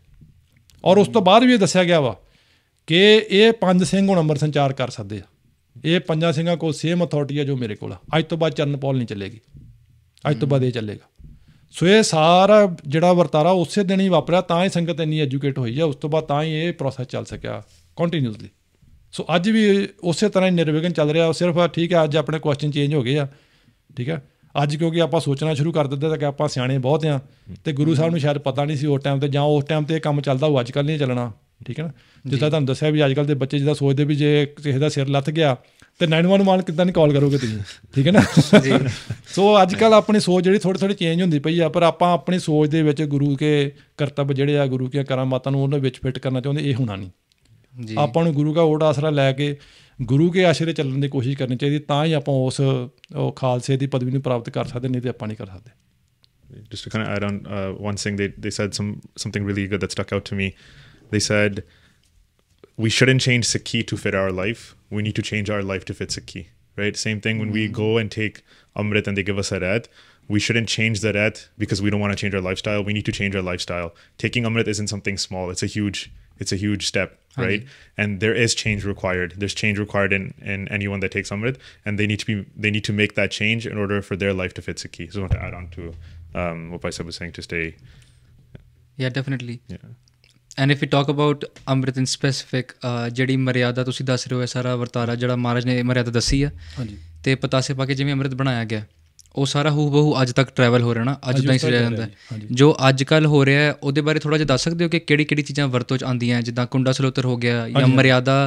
ਔਰ ਉਸ ਤੋਂ ਬਾਅਦ ਵੀ ਇਹ ਦੱਸਿਆ ਗਿਆ ਵਾ ਕਿ ਇਹ ਪੰਜ ਸਿੰਘ ਹੁਣ ਅੰਮ੍ਰਿਤ ਸੰਚਾਰ ਕਰ ਸਕਦੇ ਆ ਇਹ ਪੰਜਾਂ ਸਿੰਘਾਂ ਕੋਲ ਸੇਮ ਅਥਾਰਟੀ ਹੈ ਜੋ ਮੇਰੇ ਕੋਲ ਆ ਅੱਜ ਤੋਂ ਬਾਅਦ ਪਾਲ ਨਹੀਂ ਚੱਲੇਗੀ ਅੱਜ ਤੋਂ ਬਾਅਦ ਇਹ ਚੱਲੇਗਾ ਸੋ ਇਹ ਸਾਰਾ ਜਿਹੜਾ ਵਰਤਾਰਾ ਉਸੇ ਦਿਨ ਹੀ ਵਾਪਰਿਆ ਤਾਂ ਹੀ ਸੰਗਤ ਇੰਨੀ ਐਜੂਕੇਟ ਹੋਈ ਹੈ ਉਸ ਤੋਂ ਬਾਅਦ ਤਾਂ ਹੀ ਇਹ ਪ੍ਰੋਸੈਸ ਚੱਲ ਸਕਿਆ ਕੰਟੀਨਿਊਸਲੀ ਸੋ ਅੱਜ ਵੀ ਉਸੇ ਤਰ੍ਹਾਂ ਹੀ ਨਿਰਵਿਘਨ ਚੱਲ ਰਿਹਾ ਸਿਰਫ ਠੀਕ ਹੈ ਅੱਜ ਆਪਣੇ ਕੁਐਸਚਨ ਚੇਂਜ ਹੋ ਗਏ ਆ ਠੀਕ ਹੈ ਅੱਜ ਕਿਉਂਕਿ ਆਪਾਂ ਸੋਚਣਾ ਸ਼ੁਰੂ ਕਰ ਦਿੱਤਾ ਤਾਂ ਕਿ ਆਪਾਂ ਸਿਆਣੇ ਬਹੁਤ ਆ ਤੇ ਗੁਰੂ ਸਾਹਿਬ ਨੂੰ ਸ਼ਾਇਦ ਪਤਾ ਨਹੀਂ ਸੀ ਉਸ ਟਾਈਮ ਤੇ ਜਾਂ ਉਸ ਟਾਈਮ ਤੇ ਇਹ ਕੰਮ ਚੱਲਦਾ ਹੋ ਅੱਜ ਕੱਲ ਨਹੀਂ ਚੱਲਣਾ ਠੀਕ ਹੈ ਨਾ ਜਿੱਦਾਂ ਤੁਹਾਨੂੰ ਦੱਸਿਆ ਵੀ ਅੱਜ ਕੱਲ ਦੇ ਬੱਚੇ ਜਿਹਦਾ ਸੋਚਦੇ ਵੀ ਜੇ ਕਿਸੇ ਦਾ ਸਿਰ ਲੱਥ ਗਿਆ ਤੇ 911 ਕਿੱਦਾਂ ਨਹੀਂ ਕਾਲ ਕਰੋਗੇ ਤੁਸੀਂ ਠੀਕ ਹੈ ਨਾ ਜੀ ਸੋ ਅੱਜ ਕੱਲ ਆਪਣੀ ਸੋਚ ਜਿਹੜੀ ਥੋੜੀ ਥੋੜੀ ਚੇਂਜ ਹੁੰਦੀ ਪਈ ਆ ਪਰ ਆਪਾਂ ਆਪਣੀ ਸੋਚ ਦੇ ਵਿੱਚ ਗੁਰੂ ਕੇ ਕਰਤੱਵ ਜਿਹੜੇ ਆ ਗੁਰੂ ਕੀਆਂ ਕਰਾਮਾਤਾਂ ਨੂੰ ਉਹਨਾਂ ਵਿੱਚ ਫਿੱਟ ਕਰਨਾ ਚਾਹੁੰਦੇ ਇਹ ਹੋਣਾ ਨਹੀਂ ਜੀ ਆਪਾਂ ਨੂੰ ਗੁਰੂ ਦਾ ਓਟ ਆਸਰਾ ਲੈ ਕੇ ਗੁਰੂ ਕੇ ਆਸ਼ਰੇ ਚੱਲਣ ਦੀ ਕੋਸ਼ਿਸ਼ ਕਰਨੀ ਚਾਹੀਦੀ ਤਾਂ ਹੀ ਆਪਾਂ ਉਸ ਉਹ ਖਾਲਸੇ ਦੀ ਪਦਵੀ ਨੂੰ ਪ੍ਰਾਪਤ ਕਰ ਸਕਦੇ ਨਹੀਂ ਤੇ ਆਪਾਂ ਨਹੀਂ ਕਰ ਸਕਦੇ Just to kind of add on uh, one thing, they, they said some something really good that stuck out to me. They said, we shouldn't change Sikhi to fit our life. We need to change our life to fit Sikhi, right? Same thing when we go and take Amrit and they give us a rat. we shouldn't change that at because we don't want to change our lifestyle. We need to change our lifestyle. Taking Amrit isn't something small. It's a huge it's a huge step right okay. and there is change required there's change required in in anyone that takes on with and they need to be they need to make that change in order for their life to fit sikhi so i want to add on to um, what Paisa was saying to stay yeah definitely yeah and if you talk about Amrit in specific ਜਿਹੜੀ ਮਰਿਆਦਾ ਤੁਸੀਂ ਦੱਸ ਰਹੇ ਹੋ ਸਾਰਾ ਵਰਤਾਰਾ ਜਿਹੜਾ ਮਹਾਰਾਜ ਨੇ ਮਰਿਆਦਾ ਦੱਸੀ te ਹਾਂਜੀ ਤੇ ਪਤਾਸੇ ਪਾ ਕੇ ਜਿਵੇਂ ਅੰਮ੍ਰਿਤ ਬਣਾਇਆ ਗਿਆ ਉਹ ਸਾਰਾ ਹੂ ਬਹੂ ਅੱਜ ਤੱਕ ਟਰੈਵਲ ਹੋ ਰਿਹਾ ਨਾ ਅੱਜ ਤਾਂ ਹੀ ਸਿਰਿਆ ਜਾਂਦਾ ਜੋ ਅੱਜ ਕੱਲ ਹੋ ਰਿਹਾ ਹੈ ਉਹਦੇ ਬਾਰੇ ਥੋੜਾ ਜਿਹਾ ਦੱਸ ਸਕਦੇ ਹੋ ਕਿ ਕਿਹੜੀ ਕਿਹੜੀ ਚੀਜ਼ਾਂ ਵਰਤੋਂ ਚ ਆਉਂਦੀਆਂ ਜਿੱਦਾਂ ਕੁੰਡਾ ਸਲੋਤਰ ਹੋ ਗਿਆ ਜਾਂ ਮਰਿਆਦਾ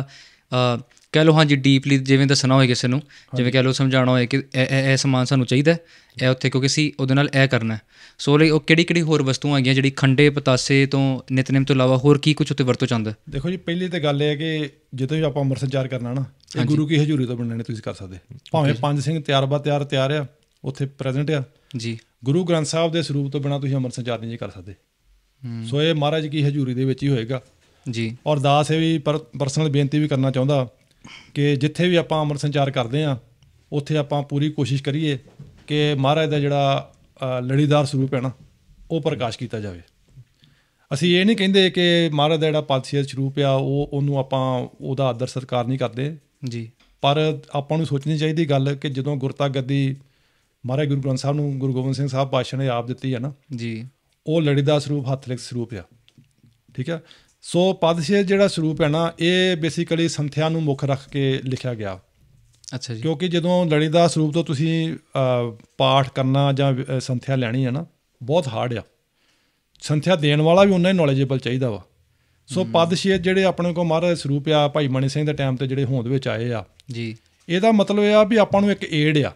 ਕਹਿ ਲਓ ਹਾਂਜੀ ਡੀਪਲੀ ਜਿਵੇਂ ਦੱਸਣਾ ਹੋਏ ਕਿਸੇ ਨੂੰ ਜਿਵੇਂ ਕਹਿ ਲਓ ਸਮਝਾਉਣਾ ਹੋਏ ਕਿ ਇਹ ਇਹ ਸਮਾਨ ਸਾਨੂੰ ਚਾਹੀਦਾ ਇਹ ਉੱਥੇ ਕਿਉਂਕਿ ਸੀ ਉਹਦੇ ਨਾਲ ਇਹ ਕਰਨਾ ਸੋ ਲਈ ਉਹ ਕਿਹੜੀ ਕਿਹੜੀ ਹੋਰ ਵਸਤੂਆਂ ਗਈਆਂ ਜਿਹੜੀ ਖੰਡੇ ਪਤਾਸੇ ਤੋਂ ਨਿਤਨੇਮ ਤੋਂ ਇਲਾਵਾ ਹੋਰ ਕੀ ਕੁਝ ਉੱਤੇ ਵਰਤੋਂ ਚਾਹੁੰਦਾ ਦੇਖੋ ਜੀ ਪਹਿਲੀ ਤੇ ਗੱਲ ਇਹ ਹੈ ਕਿ ਜਿੱਦੋਂ ਆਪਾਂ ਅੰਮ੍ਰਿਤ ਸੰਚਾਰ ਕਰਨਾ ਨਾ ਇਹ ਗੁਰੂ ਕੀ ਹਜ਼ੂਰੀ ਤੋਂ ਬਣਨੇ ਤੁਸੀਂ ਕਰ ਸਕਦੇ ਭਾਵੇਂ ਪੰਜ ਸਿੰਘ ਤਿਆਰ ਬਾ ਤਿਆਰ ਤਿਆਰ ਆ ਉੱਥੇ ਪ੍ਰੈਜ਼ੈਂਟ ਆ ਜੀ ਗੁਰੂ ਗ੍ਰੰਥ ਸਾਹਿਬ ਦੇ ਸਰੂਪ ਤੋਂ ਬਿਨਾ ਤੁਸੀਂ ਅੰਮ੍ਰਿਤ ਸੰਚਾਰ ਨਹੀਂ ਕਰ ਸਕਦੇ ਸੋ ਇਹ ਮਹਾਰਾਜ ਕੀ ਹਜ਼ੂਰੀ ਦੇ ਵਿੱਚ ਹੀ ਹੋਏਗਾ ਜੀ ਔਰ ਦਾਸ ਇਹ ਵੀ ਪਰਸਨਲ ਬੇਨਤੀ ਵੀ ਕਰਨਾ ਚਾਹੁੰਦਾ ਕਿ ਜਿੱਥੇ ਵੀ ਆਪਾਂ ਅੰਮ੍ਰਿਤ ਸੰਚਾਰ ਕਰਦੇ ਆ ਉੱਥੇ ਆਪਾਂ ਪੂਰੀ ਕੋਸ਼ਿਸ਼ ਕਰੀਏ ਕਿ ਮਹਾਰਾਜ ਦਾ ਜਿਹੜਾ ਲੜੀਦਾਰ ਸਰੂਪ ਹੈ ਨਾ ਉਹ ਪ੍ਰਕਾਸ਼ ਕੀਤਾ ਜਾਵੇ ਅਸੀਂ ਇਹ ਨਹੀਂ ਕਹਿੰਦੇ ਕਿ ਮਹਾਰਾਜ ਦਾ ਜਿਹੜਾ ਦਾ ਸਰੂਪ ਆ ਉਹ ਉਹਨੂੰ ਆਪਾਂ ਉਹਦਾ ਆਦਰ ਸਤਕਾਰ ਨਹੀਂ ਕਰਦੇ ਜੀ ਪਰ ਆਪਾਂ ਨੂੰ ਸੋਚਣੀ ਚਾਹੀਦੀ ਗੱਲ ਕਿ ਜਦੋਂ ਗੁਰਤਾ ਗੱਦੀ ਮਹਾਰਾਜ ਗੁਰੂ ਗ੍ਰੰਥ ਸਾਹਿਬ ਨੂੰ ਗੁਰੂ ਗੋਬਿੰਦ ਸਿੰਘ ਸਾਹਿਬ ਪਾਤਸ਼ਾਹ ਨੇ ਆਪ ਦਿੱਤੀ ਹੈ ਨਾ ਜੀ ਉਹ ਲੜੀ ਦਾ ਸਰੂਪ ਹੱਥ ਲਿਖ ਸਰੂਪ ਆ ਠੀਕ ਆ ਸੋ ਪਾਤਸ਼ਾਹ ਜਿਹੜਾ ਸਰੂਪ ਹੈ ਨਾ ਇਹ ਬੇਸਿਕਲੀ ਸੰਥਿਆ ਨੂੰ ਮੁੱਖ ਰੱਖ ਕੇ ਲਿਖਿਆ ਗਿਆ ਅੱਛਾ ਜੀ ਕਿਉਂਕਿ ਜਦੋਂ ਲੜੀ ਦਾ ਸਰੂਪ ਤੋਂ ਤੁਸੀਂ ਪਾਠ ਕਰਨਾ ਜਾਂ ਸੰਥਿਆ ਲੈਣੀ ਹੈ ਨਾ ਬਹੁਤ ਹਾਰਡ ਆ ਸੰਥਿਆ ਦੇਣ ਵਾਲਾ ਵੀ ਉਹਨਾਂ ਹੀ ਨੌਲੇਜੇਬਲ ਚਾਹੀਦਾ ਵਾ ਸੋ ਪਦਸ਼ੀਰ ਜਿਹੜੇ ਆਪਣੇ ਕੋ ਮਹਾਰਾਜ ਸਰੂਪ ਆ ਭਾਈ ਮਣੀ ਸਿੰਘ ਦੇ ਟਾਈਮ ਤੇ ਜਿਹੜੇ ਹੋਂਦ ਵਿੱਚ ਆਏ ਆ ਜੀ ਇਹਦਾ ਮਤਲਬ ਇਹ ਆ ਵੀ ਆਪਾਂ ਨੂੰ ਇੱਕ ਏਡ ਆ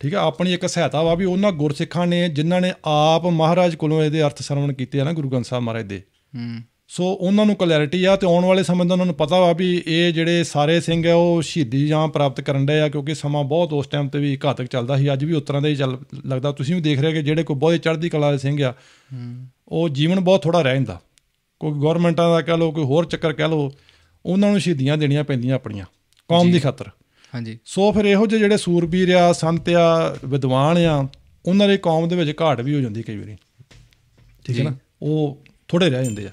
ਠੀਕ ਹੈ ਆਪਣੀ ਇੱਕ ਸਹਾਇਤਾ ਵਾ ਵੀ ਉਹਨਾਂ ਗੁਰਸਿੱਖਾਂ ਨੇ ਜਿਨ੍ਹਾਂ ਨੇ ਆਪ ਮਹਾਰਾਜ ਕੋਲੋਂ ਇਹਦੇ ਅਰਥ ਸਰਵਣ ਕੀਤੇ ਆ ਨਾ ਗੁਰੂ ਗ੍ਰੰਥ ਸਾਹਿਬ ਮਹਾਰਾਜ ਦੇ ਹੂੰ ਸੋ ਉਹਨਾਂ ਨੂੰ ਕਲੈਰਿਟੀ ਆ ਤੇ ਆਉਣ ਵਾਲੇ ਸਮੇਂ ਦਾ ਉਹਨਾਂ ਨੂੰ ਪਤਾ ਵਾ ਵੀ ਇਹ ਜਿਹੜੇ ਸਾਰੇ ਸਿੰਘ ਆ ਉਹ ਸ਼ਹੀਦੀ ਜਾਂ ਪ੍ਰਾਪਤ ਕਰਨ ਦੇ ਆ ਕਿਉਂਕਿ ਸਮਾਂ ਬਹੁਤ ਉਸ ਟਾਈਮ ਤੇ ਵੀ ਘਾਤਕ ਚੱਲਦਾ ਸੀ ਅੱਜ ਵੀ ਉਤਰਾਂ ਦਾ ਹੀ ਚੱਲ ਲੱਗਦਾ ਤੁਸੀਂ ਵੀ ਦੇਖ ਰਹੇ ਹੋ ਕਿ ਜਿਹੜੇ ਕੋਈ ਬਹੁਤ ਚੜ੍ਹਦੀ ਕਲਾ ਦੇ ਸਿੰਘ ਆ ਉਹ ਜੀਵਨ ਬਹੁਤ ਥੋੜਾ ਰਹਿ ਜਾਂਦਾ ਕੋਈ ਗਵਰਨਮੈਂਟਾਂ ਦਾ ਕਹ ਲੋ ਕੋਈ ਹੋਰ ਚੱਕਰ ਕਹ ਲੋ ਉਹਨਾਂ ਨੂੰ ਸ਼ਹੀਦੀਆਂ ਦੇਣੀਆਂ ਪੈਂਦੀਆਂ ਆਪਣੀਆਂ ਕੌਮ ਦੀ ਖਾਤਰ ਹਾਂਜੀ ਸੋ ਫਿਰ ਇਹੋ ਜਿਹੇ ਜਿਹੜੇ ਸੂਰਬੀਰ ਆ ਸੰਤ ਆ ਵਿਦਵਾਨ ਆ ਉਹਨਾਂ ਦੇ ਕੌਮ ਦੇ ਵਿੱਚ ਘਾਟ ਵੀ ਹੋ ਜਾਂਦੀ ਕਈ ਵਾਰੀ ਠੀਕ ਹੈ ਨਾ ਉਹ ਥੋੜੇ ਰਹਿ ਜਾਂਦੇ ਆ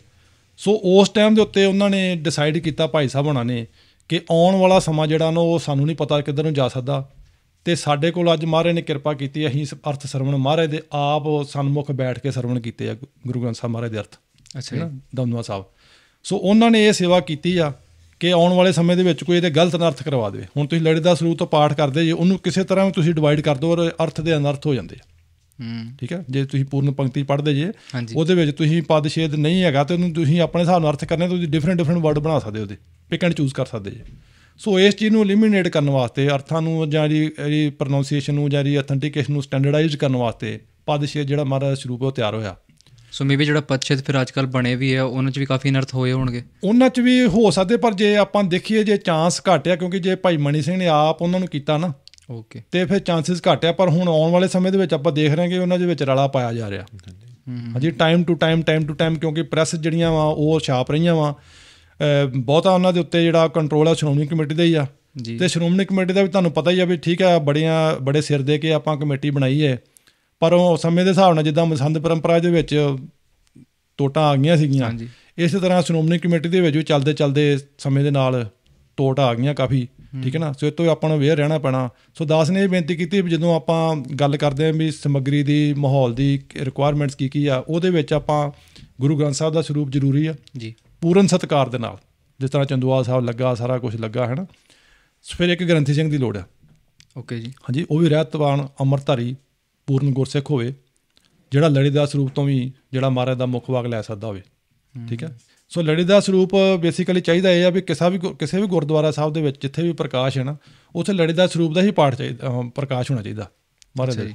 ਸੋ ਉਸ ਟਾਈਮ ਦੇ ਉੱਤੇ ਉਹਨਾਂ ਨੇ ਡਿਸਾਈਡ ਕੀਤਾ ਭਾਈ ਸਾਹਿਬ ਉਹਨਾਂ ਨੇ ਕਿ ਆਉਣ ਵਾਲਾ ਸਮਾਂ ਜਿਹੜਾ ਨਾ ਉਹ ਸਾਨੂੰ ਨਹੀਂ ਪਤਾ ਕਿੱਧਰ ਨੂੰ ਜਾ ਸਕਦਾ ਤੇ ਸਾਡੇ ਕੋਲ ਅੱਜ ਮਹਾਰਾਜ ਨੇ ਕਿਰਪਾ ਕੀਤੀ ਅਸੀਂ ਅਰਥ ਸਰਵਣ ਮਹਾਰਾਜ ਦੇ ਆਪ ਸਨਮੁਖ ਬੈਠ ਕੇ ਸਰਵਣ ਕੀਤੇ ਆ ਗੁਰੂ ਗ੍ਰੰਥ ਸਾਹਿਬ ਮਹਾਰਾਜ ਦੇ ਅਰਥ ਅੱਛਾ ਦਮਦਮਾ ਸਾਹਿਬ ਸੋ ਉਹਨਾਂ ਨੇ ਇਹ ਸੇਵਾ ਕੀਤੀ ਆ ਕਿ ਆਉਣ ਵਾਲੇ ਸਮੇਂ ਦੇ ਵਿੱਚ ਕੋਈ ਇਹਦੇ ਗਲਤ ਅਰਥ ਕਰਵਾ ਦੇਵੇ ਹੁਣ ਤੁਸੀਂ ਲੜੇ ਦਾ ਸਰੂਪ ਤੋਂ ਪਾਠ ਕਰਦੇ ਜੇ ਉਹਨੂੰ ਕਿਸੇ ਤਰ੍ਹਾਂ ਵੀ ਤੁਸੀਂ ਡਿਵਾਈਡ ਕਰ ਦਿਓ ਔਰ ਅਰਥ ਦੇ ਅਨਰਥ ਹੋ ਜਾਂਦੇ ਹੂੰ ਠੀਕ ਹੈ ਜੇ ਤੁਸੀਂ ਪੂਰਨ ਪੰਕਤੀ ਪੜ੍ਹਦੇ ਜੇ ਉਹਦੇ ਵਿੱਚ ਤੁਸੀਂ ਪਦ ਛੇਦ ਨਹੀਂ ਹੈਗਾ ਤੇ ਉਹਨੂੰ ਤੁਸੀਂ ਆਪਣੇ ਹਿਸਾਬ ਨਾਲ ਅਰਥ ਕਰਨੇ ਤੁਸੀਂ ਡਿਫਰੈਂਟ ਡਿਫਰੈਂਟ ਵਰਡ ਬਣਾ ਸਕਦੇ ਉਹਦੇ ਪਿਕ ਐਂਡ ਚੂਜ਼ ਕਰ ਸਕਦੇ ਜੇ ਸੋ ਇਸ ਚੀਜ਼ ਨੂੰ ਐਲੀਮੀਨੇਟ ਕਰਨ ਵਾਸਤੇ ਅਰਥਾਂ ਨੂੰ ਜਾਂ ਜਿਹੜੀ ਪ੍ਰੋਨਾਂਸੀਏਸ਼ਨ ਨੂੰ ਜਾਂ ਜਿਹੜੀ ਅਥੈਂਟੀਕੇਸ਼ਨ ਨੂੰ ਸਟੈਂਡਰਡਾਈਜ਼ ਕਰਨ ਵਾਸਤੇ ਪਦ ਛੇਦ ਜਿਹੜਾ ਮਹਾਰਾਜ ਸਰੂਪ ਉਹ ਤਿਆਰ ਹੋਇਆ ਸੋ ਮੇਬੀ ਜਿਹੜਾ ਪਤਛੇਦ ਫਿਰ ਅੱਜਕੱਲ ਬਣੇ ਵੀ ਆ ਉਹਨਾਂ 'ਚ ਵੀ ਕਾਫੀ ਨਰਥ ਹੋਏ ਹੋਣਗੇ ਉਹਨਾਂ 'ਚ ਵੀ ਹੋ ਸਕਦੇ ਪਰ ਜੇ ਆਪਾਂ ਦੇਖੀਏ ਜੇ ਚਾਂਸ ਘਟਿਆ ਕਿਉਂਕਿ ਜੇ ਭਾਈ ਮਣੀ ਸਿੰਘ ਨੇ ਆਪ ਉਹਨਾਂ ਨੂੰ ਕੀਤਾ ਨਾ ਓਕੇ ਤੇ ਫਿਰ ਚਾਂਸਸ ਘਟਿਆ ਪਰ ਹੁਣ ਆਉਣ ਵਾਲੇ ਸਮੇਂ ਦੇ ਵਿੱਚ ਆਪਾਂ ਦੇਖ ਰਹੇ ਹਾਂ ਕਿ ਉਹਨਾਂ ਦੇ ਵਿੱਚ ਰਲਾ ਪਾਇਆ ਜਾ ਰਿਹਾ ਹਾਂਜੀ time to time time to time ਕਿਉਂਕਿ ਪ੍ਰੈਸ ਜਿਹੜੀਆਂ ਵਾ ਉਹ ਛਾਪ ਰਹੀਆਂ ਵਾ ਬਹੁਤਾ ਉਹਨਾਂ ਦੇ ਉੱਤੇ ਜਿਹੜਾ ਕੰਟਰੋਲ ਆ ਸ਼੍ਰੋਮਣੀ ਕਮੇਟੀ ਦਾ ਹੀ ਆ ਤੇ ਸ਼੍ਰੋਮਣੀ ਕਮੇਟੀ ਦਾ ਵੀ ਤੁਹਾਨੂੰ ਪਤਾ ਹੀ ਆ ਵੀ ਠੀਕ ਆ ਬੜੀਆਂ ਬੜੇ ਸਿਰ ਦੇ ਕੇ ਆਪਾਂ ਕਮੇਟੀ ਬਣਾਈ ਹੈ ਪਰ ਉਹ ਸਮੇਂ ਦੇ ਹਿਸਾਬ ਨਾਲ ਜਿੱਦਾਂ ਮਸੰਦ ਪਰੰਪਰਾ ਦੇ ਵਿੱਚ ਟੋਟਾਂ ਆ ਗਈਆਂ ਸੀਗੀਆਂ ਇਸੇ ਤਰ੍ਹਾਂ ਸ਼੍ਰੋਮਣੀ ਕਮੇਟੀ ਦੇ ਵਿੱਚ ਵੀ ਚੱਲਦੇ ਚੱਲਦੇ ਸਮੇਂ ਦੇ ਨਾਲ ਟੋਟ ਆ ਗਈਆਂ ਕਾਫੀ ਠੀਕ ਹੈ ਨਾ ਸੋ ਇਹ ਤੋਂ ਆਪਾਂ ਨੂੰ ਵੇਅਰ ਰਹਿਣਾ ਪੈਣਾ ਸੋ ਦਾਸ ਨੇ ਇਹ ਬੇਨਤੀ ਕੀਤੀ ਵੀ ਜਦੋਂ ਆਪਾਂ ਗੱਲ ਕਰਦੇ ਆਂ ਵੀ ਸਮਗਰੀ ਦੀ ਮਾਹੌਲ ਦੀ ਰਿਕੁਆਇਰਮੈਂਟਸ ਕੀ ਕੀ ਆ ਉਹਦੇ ਵਿੱਚ ਆਪਾਂ ਗੁਰੂ ਗ੍ਰੰਥ ਸਾਹਿਬ ਦਾ ਸਰੂਪ ਜ਼ਰੂਰੀ ਆ ਜੀ ਪੂਰਨ ਸਤਕਾਰ ਦੇ ਨਾਲ ਜਿਸ ਤਰ੍ਹਾਂ ਚੰਦੂਆ ਸਾਹਿਬ ਲੱਗਾ ਸਾਰਾ ਕੁਝ ਲੱਗਾ ਹੈ ਨਾ ਸੋ ਫਿਰ ਇੱਕ ਗ੍ਰੰਥੀ ਸਿੰਘ ਦੀ ਲੋੜ ਆ ਓਕੇ ਜੀ ਹਾਂਜੀ ਉਹ ਵੀ ਰਹਿਤਵਾਨ ਅਮਰਤਾਰੀ ਪੂਰਨ ਗੁਰਸਿੱਖ ਹੋਵੇ ਜਿਹੜਾ ਲੜੀਦਾਸ ਸਰੂਪ ਤੋਂ ਵੀ ਜਿਹੜਾ ਮਹਾਰਾਜ ਦਾ ਮੁੱਖ ਵਾਗ ਲੈ ਸਕਦਾ ਹੋਵੇ ਠੀਕ ਹੈ ਸੋ ਲੜੀਦਾਸ ਸਰੂਪ ਬੇਸਿਕਲੀ ਚਾਹੀਦਾ ਇਹ ਆ ਵੀ ਕਿਸਾ ਵੀ ਕਿਸੇ ਵੀ ਗੁਰਦੁਆਰਾ ਸਾਹਿਬ ਦੇ ਵਿੱਚ ਜਿੱਥੇ ਵੀ ਪ੍ਰਕਾਸ਼ ਹੈ ਨਾ ਉੱਥੇ ਲੜੀਦਾਸ ਸਰੂਪ ਦਾ ਹੀ ਪਾਠ ਚਾਹੀਦਾ ਪ੍ਰਕਾਸ਼ ਹੋਣਾ ਚਾਹੀਦਾ ਮਹਾਰਾਜ ਜੀ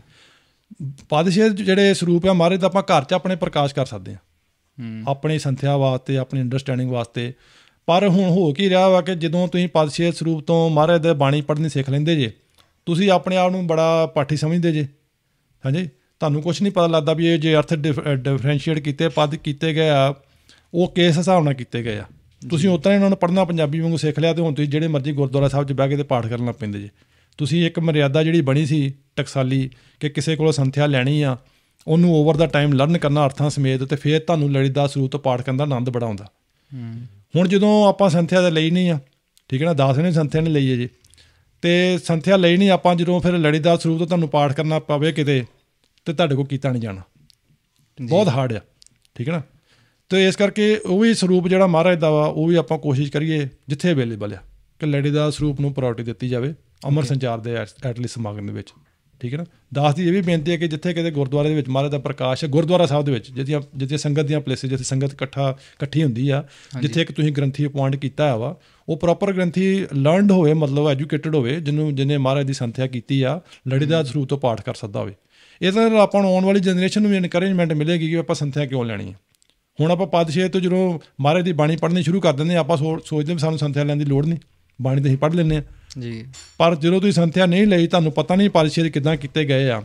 ਪਾਦਸ਼ਾਹ ਜਿਹੜੇ ਸਰੂਪ ਆ ਮਹਾਰਾਜ ਦਾ ਆਪਾਂ ਘਰ 'ਚ ਆਪਣੇ ਪ੍ਰਕਾਸ਼ ਕਰ ਸਕਦੇ ਆ ਆਪਣੀ ਸੰਥਿਆ ਵਾਸਤੇ ਆਪਣੀ ਅੰਡਰਸਟੈਂਡਿੰਗ ਵਾਸਤੇ ਪਰ ਹੁਣ ਹੋ ਕੀ ਰਿਹਾ ਵਾ ਕਿ ਜਦੋਂ ਤੁਸੀਂ ਪਾਦਸ਼ਾਹ ਸਰੂਪ ਤੋਂ ਮਹਾਰਾਜ ਦੇ ਬਾਣੀ ਪੜ੍ਹਨੀ ਸਿੱਖ ਲੈਂਦੇ ਜੇ ਤੁਸੀਂ ਆਪਣੇ ਆਪ ਨੂੰ ਬੜਾ ਪਾਠੀ ਸਮਝਦੇ ਜੇ ਹਾਂਜੀ ਤੁਹਾਨੂੰ ਕੁਝ ਨਹੀਂ ਪਤਾ ਲੱਗਦਾ ਵੀ ਇਹ ਜੇ ਅਰਥ ਡਿਫਰੈਂਸ਼ੀਏਟ ਕੀਤੇ ਪਦ ਕੀਤੇ ਗਏ ਆ ਉਹ ਕਿਸ ਹਿਸਾਬ ਨਾਲ ਕੀਤੇ ਗਏ ਆ ਤੁਸੀਂ ਉਤਨਾ ਇਹਨਾਂ ਨੂੰ ਪੜਨਾ ਪੰਜਾਬੀ ਵਾਂਗੂ ਸਿੱਖ ਲਿਆ ਤੇ ਹੁਣ ਤੁਸੀਂ ਜਿਹੜੇ ਮਰਜ਼ੀ ਗੁਰਦੁਆਰਾ ਸਾਹਿਬ 'ਚ ਬਹਿ ਕੇ ਤੇ ਪਾਠ ਕਰਨ ਲੱਗ ਪੈਂਦੇ ਜੇ ਤੁਸੀਂ ਇੱਕ ਮਰਿਆਦਾ ਜਿਹੜੀ ਬਣੀ ਸੀ ਟਕਸਾਲੀ ਕਿ ਕਿਸੇ ਕੋਲੋਂ ਸੰਥਿਆ ਲੈਣੀ ਆ ਉਹਨੂੰ ਓਵਰ ਦਾ ਟਾਈਮ ਲਰਨ ਕਰਨਾ ਅਰਥਾਂ ਸਮੇਤ ਤੇ ਫਿਰ ਤੁਹਾਨੂੰ ਲੜੀਦਾ ਸਰੂਤ ਪਾਠ ਕਰਨ ਦਾ ਆਨੰਦ ਬੜਾਉਂਦਾ ਹੁਣ ਜਦੋਂ ਆਪਾਂ ਸੰਥਿਆ ਦਾ ਲਈ ਨਹੀਂ ਆ ਠੀਕ ਹੈ ਨਾ ਦਾਸ ਨੇ ਸੰਥਿਆ ਨਹੀਂ ਲਈ ਜੀ ਤੇ ਸੰਥਿਆ ਲਈ ਨਹੀਂ ਆਪਾਂ ਜਦੋਂ ਫਿਰ ਲੜੀਦਾਰ ਸਰੂਪ ਤੋਂ ਤੁਹਾਨੂੰ ਪਾਠ ਕਰਨਾ ਪਵੇ ਕਿਤੇ ਤੇ ਤੁਹਾਡੇ ਕੋਲ ਕੀਤਾ ਨਹੀਂ ਜਾਣਾ ਬਹੁਤ ਹਾਰਡ ਆ ਠੀਕ ਹੈ ਨਾ ਤੇ ਇਸ ਕਰਕੇ ਉਹ ਵੀ ਸਰੂਪ ਜਿਹੜਾ ਮਹਾਰਾਜ ਦਾ ਵਾ ਉਹ ਵੀ ਆਪਾਂ ਕੋਸ਼ਿਸ਼ ਕਰੀਏ ਜਿੱਥੇ ਅਵੇਲੇਬਲ ਆ ਕਿ ਲੜੀ ਦਾ ਸਰੂਪ ਨੂੰ ਪ੍ਰਾਇੋਰਟੀ ਦਿੱਤੀ ਜਾਵੇ ਅਮਰ ਸੰਚਾਰ ਦੇ ਐਟਲੀਸਟ ਸਮਾਗਮ ਦੇ ਵਿੱਚ ਠੀਕ ਹੈ ਨਾ ਦਾਸ ਦੀ ਇਹ ਵੀ ਬੇਨਤੀ ਹੈ ਕਿ ਜਿੱਥੇ ਕਿਤੇ ਗੁਰਦੁਆਰੇ ਦੇ ਵਿੱਚ ਮਹਾਰਾਜ ਦਾ ਪ੍ਰਕਾਸ਼ ਹੈ ਗੁਰਦੁਆਰਾ ਸਾਹਿਬ ਦੇ ਵਿੱਚ ਜਿੱਥੇ ਜਿੱਥੇ ਸੰਗਤ ਦੀਆਂ ਪਲੇਸਿਸ ਜਿੱਥੇ ਸੰਗਤ ਇਕੱਠਾ ਇਕੱਠੀ ਹੁੰਦੀ ਆ ਜਿੱਥੇ ਇੱਕ ਤੁਸੀਂ ਗ੍ਰੰਥੀ ਅਪਾਇੰਟ ਕੀਤਾ ਆ ਵਾ ਉਹ ਪ੍ਰੋਪਰ ਗ੍ਰੰਥੀ ਲਰਨਡ ਹੋਵੇ ਮਤਲਬ ਐਜੂਕੇਟਿਡ ਹੋਵੇ ਜਿਹਨੂੰ ਜਿਹਨੇ ਮਹਾਰਾਜ ਦੀ ਸੰਥਿਆ ਕੀਤੀ ਆ ਦਾ ਸਰੂਪ ਤੋਂ ਪਾਠ ਕਰ ਸਕਦਾ ਹੋਵੇ ਇਹਦੇ ਨਾਲ ਆਪਾਂ ਨੂੰ ਆਉਣ ਵਾਲੀ ਜਨਰੇਸ਼ਨ ਨੂੰ ਵੀ ਇਨਕਰੇਜਮੈਂਟ ਮਿਲੇਗੀ ਕਿ ਆਪਾਂ ਸੰਥਿਆ ਕਿਉਂ ਲੈਣੀ ਹੈ ਹੁਣ ਆਪਾਂ ਪਾਦਸ਼ਾਹ ਤੋਂ ਜਦੋਂ ਮਹਾਰਾਜ ਦੀ ਬਾਣੀ ਪੜ੍ਹਨੀ ਸ਼ੁਰੂ ਕਰ ਦਿੰਦੇ ਆਪਾਂ ਸੋਚਦੇ ਵੀ ਸਾਨੂੰ ਸੰਥਿਆ ਲੈਣ ਦੀ ਲੋੜ ਨਹੀਂ ਬਾਣੀ ਤੇ ਹੀ ਪੜ੍ਹ ਲੈਂਦੇ ਆ ਜੀ ਪਰ ਜਦੋਂ ਤੁਸੀਂ ਸੰਥਿਆ ਨਹੀਂ ਲਈ ਤੁਹਾਨੂੰ ਪਤਾ ਨਹੀਂ ਪਾਦਸ਼ਾਹ ਦੇ ਕਿਦਾਂ ਕੀਤੇ ਗਏ ਆ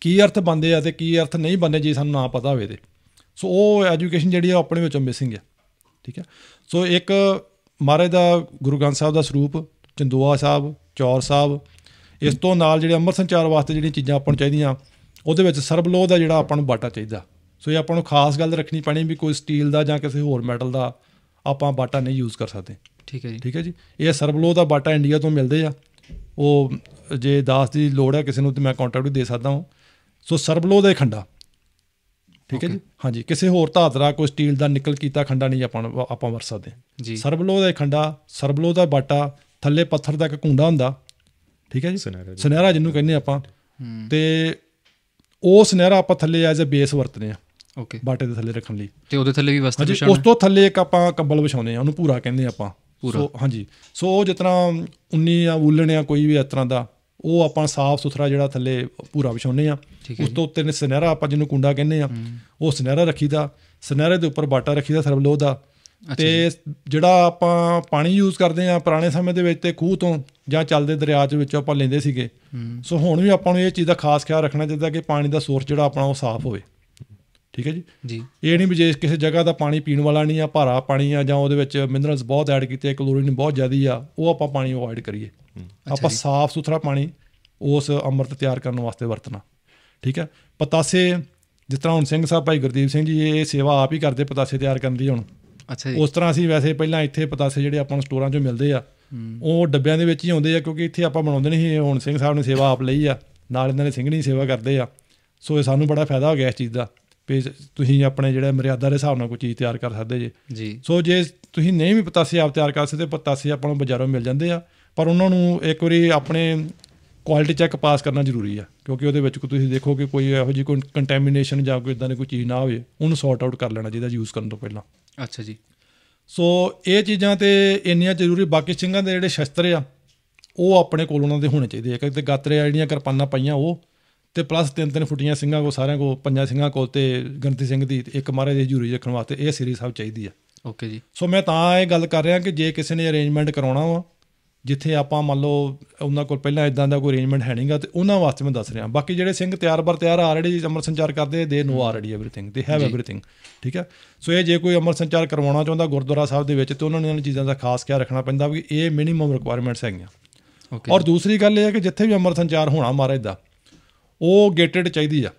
ਕੀ ਅਰਥ ਬੰਦੇ ਆ ਤੇ ਕੀ ਅਰਥ ਨਹੀਂ ਬੰਦੇ ਜੇ ਸਾਨੂੰ ਨਾ ਪਤਾ ਹੋਵੇ ਤੇ ਸੋ ਉਹ ਐਜੂਕੇਸ਼ਨ ਜਿਹੜੀ ਆ ਆਪਣੇ ਵਿੱਚੋਂ ਮਿਸਿੰਗ ਆ ਠੀਕ ਹੈ ਸੋ ਇੱਕ ਮਹਾਰਾਜ ਦਾ ਗੁਰੂ ਗ੍ਰੰਥ ਸਾਹਿਬ ਦਾ ਸਰੂਪ ਚੰਦੋਆ ਸਾਹਿਬ ਚੌਰ ਸਾਹਿਬ ਇਸ ਤੋਂ ਨਾਲ ਜਿਹੜੇ ਅੰਮ੍ਰਿਤ ਸੰਚਾਰ ਵਾਸਤੇ ਜਿਹੜੀਆਂ ਚੀਜ਼ਾਂ ਆਪਾਂ ਨੂੰ ਚਾਹੀਦੀਆਂ ਉਹਦੇ ਵਿੱਚ ਸਰਬ ਲੋਹ ਦਾ ਜਿਹੜਾ ਆਪਾਂ ਨੂੰ ਬਾਟਾ ਚਾਹੀਦਾ ਸੋ ਇਹ ਆਪਾਂ ਨੂੰ ਖਾਸ ਗੱਲ ਰੱਖਣੀ ਪੈਣੀ ਵੀ ਕੋਈ ਸਟੀਲ ਦਾ ਜਾਂ ਕਿਸੇ ਹੋਰ ਮੈਟਲ ਦਾ ਆਪਾਂ ਬਾਟਾ ਨਹੀਂ ਯੂਜ਼ ਕਰ ਸਕਦੇ ਠੀਕ ਹੈ ਜੀ ਠੀਕ ਹੈ ਜੀ ਇਹ ਸਰਬ ਲੋਹ ਦਾ ਬਾਟਾ ਇੰਡੀਆ ਤੋਂ ਮਿਲਦੇ ਆ ਉਹ ਜੇ ਦਾਸ ਦੀ ਲੋੜ ਹੈ ਕਿਸੇ ਨੂੰ ਤੇ ਮੈਂ ਕੰਟੈਕਟ ਵੀ ਦੇ ਸਕਦਾ ਹਾਂ ਸੋ ਸਰਬ ਲੋਹ ਦਾ ਖੰਡਾ ਠੀਕ ਹੈ ਜੀ ਹਾਂਜੀ ਕਿਸੇ ਹੋਰ ਧਾਤ ਦਾ ਕੋਈ ਸਟੀਲ ਦਾ ਨਿਕਲ ਕੀਤਾ ਖੰਡਾ ਨਹੀਂ ਆਪਾਂ ਆਪਾਂ ਵਰਤ ਸਕਦੇ ਸਰਬਲੋਹ ਦਾ ਖੰਡਾ ਸਰਬਲੋਹ ਦਾ ਬਾਟਾ ਥੱਲੇ ਪੱਥਰ ਦਾ ਇੱਕ ਕੁੰਡਾ ਹੁੰਦਾ ਠੀਕ ਹੈ ਜੀ ਸੁਨਹਿਰਾ ਜਿਹਨੂੰ ਕਹਿੰਦੇ ਆਪਾਂ ਤੇ ਉਹ ਸੁਨਹਿਰਾ ਆਪਾਂ ਥੱਲੇ ਐਜ਼ ਅ ਬੇਸ ਵਰਤਦੇ ਆ ਓਕੇ ਬਾਟੇ ਦੇ ਥੱਲੇ ਰੱਖਣ ਲਈ ਤੇ ਉਹਦੇ ਥੱਲੇ ਵੀ ਵਸਤੂ ਵਿਛਾਉਣਾ ਉਸ ਤੋਂ ਥੱਲੇ ਇੱਕ ਆਪਾਂ ਕੰਬਲ ਵਿਛਾਉਂਦੇ ਆ ਉਹਨੂੰ ਪੂਰਾ ਕਹਿੰਦੇ ਆਪਾਂ ਸੋ ਹਾਂਜੀ ਸੋ ਉਹ ਜਿਤਨਾ 19 ਆ ਵੂਲਣ ਆ ਕੋਈ ਵੀ ਇਸ ਤਰ੍ਹਾਂ ਦਾ ਉਹ ਆਪਾਂ ਸਾਫ਼ ਸੁਥਰਾ ਜਿਹੜਾ ਥੱਲੇ ਪੂਰਾ ਵਿਛਾਉਂਦੇ ਆ ਉਸ ਤੋਂ ਉੱਤੇ ਨੇ ਸੁਨਹਿਰਾ ਆਪਾਂ ਜਿਹਨੂੰ ਕੁੰਡਾ ਕਹਿੰਦੇ ਆ ਉਹ ਸੁਨਹਿਰਾ ਰੱਖੀਦਾ ਸੁਨਹਿਰੇ ਦੇ ਉੱਪਰ ਬਾਟਾ ਰੱਖੀਦਾ ਸਰਬਲੋ ਦਾ ਤੇ ਜਿਹੜਾ ਆਪਾਂ ਪਾਣੀ ਯੂਜ਼ ਕਰਦੇ ਆ ਪੁਰਾਣੇ ਸਮੇਂ ਦੇ ਵਿੱਚ ਤੇ ਖੂਹ ਤੋਂ ਜਾਂ ਚੱਲਦੇ ਦਰਿਆ ਦੇ ਵਿੱਚੋਂ ਆਪਾਂ ਲੈਂਦੇ ਸੀਗੇ ਸੋ ਹੁਣ ਵੀ ਆਪਾਂ ਨੂੰ ਇਹ ਚੀਜ਼ ਦਾ ਖਾਸ ਖਿਆਲ ਰੱਖਣਾ ਚਾਹੀਦਾ ਕਿ ਪਾਣੀ ਦਾ ਸੋਰਸ ਜਿਹੜਾ ਆਪਣਾ ਉਹ ਸਾਫ਼ ਹੋਵੇ ਠੀਕ ਹੈ ਜੀ ਜੀ ਇਹ ਨਹੀਂ ਜੇ ਕਿਸੇ ਜਗ੍ਹਾ ਦਾ ਪਾਣੀ ਪੀਣ ਵਾਲਾ ਨਹੀਂ ਆ ਭਾਰਾ ਪਾਣੀ ਆ ਜਾਂ ਉਹਦੇ ਵਿੱਚ ਮਿਨਰਲਸ ਬਹੁਤ ਐਡ ਕੀਤੇ ਆ ਕਲੋਰੀਨ ਬਹੁਤ ਜ਼ਿਆਦੀ ਆ ਉਹ ਆਪਾਂ ਪਾਣੀ ਅਵੋਇਡ ਕਰੀਏ ਆਪਾਂ ਸਾਫ਼ ਸੁਥਰਾ ਪਾਣੀ ਉਸ ਅੰਮ੍ਰਿਤ ਤਿਆਰ ਕਰਨ ਵਾਸਤੇ ਵਰਤਣਾ ਠੀਕ ਹੈ ਪਤਾਸੇ ਜਿਸ ਤਰ੍ਹਾਂ ਹੁਣ ਸਿੰਘ ਸਾਹਿਬ ਭਾਈ ਗੁਰਦੀਪ ਸਿੰਘ ਜੀ ਇਹ ਸੇਵਾ ਆਪ ਹੀ ਕਰਦੇ ਪਤਾਸੇ ਤਿਆਰ ਕਰਨ ਦੀ ਹੁਣ ਅੱਛਾ ਜੀ ਉਸ ਤਰ੍ਹਾਂ ਅਸੀਂ ਵੈਸੇ ਪਹਿਲਾਂ ਇੱਥੇ ਪਤਾਸੇ ਜਿਹੜੇ ਆਪਾਂ ਨੂੰ ਸਟੋਰਾਂ 'ਚੋਂ ਮਿਲਦੇ ਆ ਉਹ ਡੱਬਿਆਂ ਦੇ ਵਿੱਚ ਹੀ ਆਉਂਦੇ ਆ ਕਿਉਂਕਿ ਇੱਥੇ ਆਪਾਂ ਬਣਾਉਂਦੇ ਨਹੀਂ ਹੁਣ ਸਿੰਘ ਸਾਹਿਬ ਨੇ ਸੇਵਾ ਆਪ ਲਈ ਆ ਨਾਲ ਇਹਨਾਂ ਨੇ ਸਿੰਘਣੀ ਸੇਵਾ ਕਰਦੇ ਆ ਸੋ ਇਹ ਸਾਨੂੰ ਬੜਾ ਫਾਇਦਾ ਹੋ ਗਿਆ ਇਸ ਚੀਜ਼ ਦਾ ਵੀ ਤੁਸੀਂ ਆਪਣੇ ਜਿਹੜਾ ਮਰਿਆਦਾ ਦੇ ਹਿਸਾਬ ਨਾਲ ਕੋਈ ਚੀਜ਼ ਤਿਆਰ ਕਰ ਸਕਦੇ ਜੀ ਸੋ ਜੇ ਤੁਸੀਂ ਨਹੀਂ ਵੀ ਪਤਾਸੇ ਆਪ ਤਿਆਰ ਕਰ ਸਕਦੇ ਪਤਾਸੇ ਆਪਾਂ ਨੂੰ ਬਾਜ਼ਾਰੋਂ ਮਿਲ ਜਾਂਦੇ ਆ ਪਰ ਉਹਨਾਂ ਨੂੰ ਇੱਕ ਵਾਰੀ ਆਪਣੇ ਕੁਆਲਿਟੀ ਚੈੱਕ ਪਾਸ ਕਰਨਾ ਜ਼ਰੂਰੀ ਆ ਕਿਉਂਕਿ ਉਹਦੇ ਵਿੱਚ ਤੁਸੀਂ ਦੇਖੋ ਕਿ ਕੋਈ ਇਹੋ ਜੀ ਕੋਈ ਕੰਟੈਮੀਨੇਸ਼ਨ ਜਾਂ ਕੋਈ ਇਦਾਂ ਦੀ ਕੋਈ ਚੀਜ਼ ਨਾ ਹੋਵੇ ਉਹਨੂੰ ਸੌਰਟ ਆਊਟ ਕਰ ਲੈਣਾ ਚਾਹੀਦਾ ਯੂਜ਼ ਕਰਨ ਤੋਂ ਪਹਿਲਾਂ ਅੱਛਾ ਜੀ ਸੋ ਇਹ ਚੀਜ਼ਾਂ ਤੇ ਇੰਨੀਆਂ ਜ਼ਰੂਰੀ ਬਾਕੀ ਸਿੰਘਾਂ ਦੇ ਜਿਹੜੇ ਸ਼ਸਤਰ ਆ ਉਹ ਆਪਣੇ ਕੋਲ ਉਹਨਾਂ ਦੇ ਹੋਣੇ ਚਾਹੀਦੇ ਆ ਤੇ ਗਾਤਰੇ ਜਿਹੜੀਆਂ ਕਿਰਪਾਨਾਂ ਪਾਈਆਂ ਉਹ ਤੇ ਪਲੱਸ ਤਿੰਨ ਤਿੰਨ ਫੁੱਟੀਆਂ ਸਿੰਘਾਂ ਕੋ ਸਾਰਿਆਂ ਕੋ ਪੰਜਾਂ ਸਿੰਘਾਂ ਕੋਲ ਤੇ ਗਣਤੀ ਸਿੰਘ ਦੀ ਇੱਕ ਮਹਾਰਾਜ ਦੀ ਜੂਰੀ ਰੱਖਣ ਵਾਸਤੇ ਇਹ ਸੀਰੀਜ਼ ਸਭ ਚਾਹੀਦੀ ਆ ਓਕੇ ਜੀ ਸੋ ਮੈਂ ਤਾਂ ਇਹ ਗੱਲ ਕਰ ਰਿਹਾ ਕਿ ਜੇ ਕਿਸੇ ਨੇ ਅਰੇਂਜਮੈਂਟ ਕਰਾਉਣਾ ਵਾ ਜਿੱਥੇ ਆਪਾਂ ਮੰਨ ਲਓ ਉਹਨਾਂ ਕੋਲ ਪਹਿਲਾਂ ਇਦਾਂ ਦਾ ਕੋਈ ਅਰੇਂਜਮੈਂਟ ਹੈ ਨਹੀਂਗਾ ਤੇ ਉਹਨਾਂ ਵਾਸਤੇ ਮੈਂ ਦੱਸ ਰਿਹਾ ਬਾਕੀ ਜਿਹੜੇ ਸਿੰਘ ਤਿਆਰ ਬਰ ਤਿਆਰ ਆਲਰੇਡੀ ਅਮਰ ਸੰਚਾਰ ਕਰਦੇ they know already everything they have everything ਠੀਕ ਹੈ ਸੋ ਇਹ ਜੇ ਕੋਈ ਅਮਰ ਸੰਚਾਰ ਕਰਵਾਉਣਾ ਚਾਹੁੰਦਾ ਗੁਰਦੁਆਰਾ ਸਾਹਿਬ ਦੇ ਵਿੱਚ ਤੇ ਉਹਨਾਂ ਨੂੰ ਇਹਨਾਂ ਚੀਜ਼ਾਂ ਦਾ ਖਾਸ ਖਿਆਲ ਰੱਖਣਾ ਪੈਂਦਾ ਵੀ ਇਹ ਮਿਨੀਮਮ ਰਿਕੁਆਇਰਮੈਂਟਸ ਹੈਗੀਆਂ ਓਕੇ ਔਰ ਦੂਸਰੀ ਗੱਲ ਇਹ ਹੈ ਕਿ ਜਿੱਥੇ ਵੀ ਅਮਰ ਸੰਚਾਰ ਹੋਣਾ ਮਹਾਰਾਜ ਦਾ ਉਹ ਗੇਟਡ ਚਾਹੀਦੀ ਆ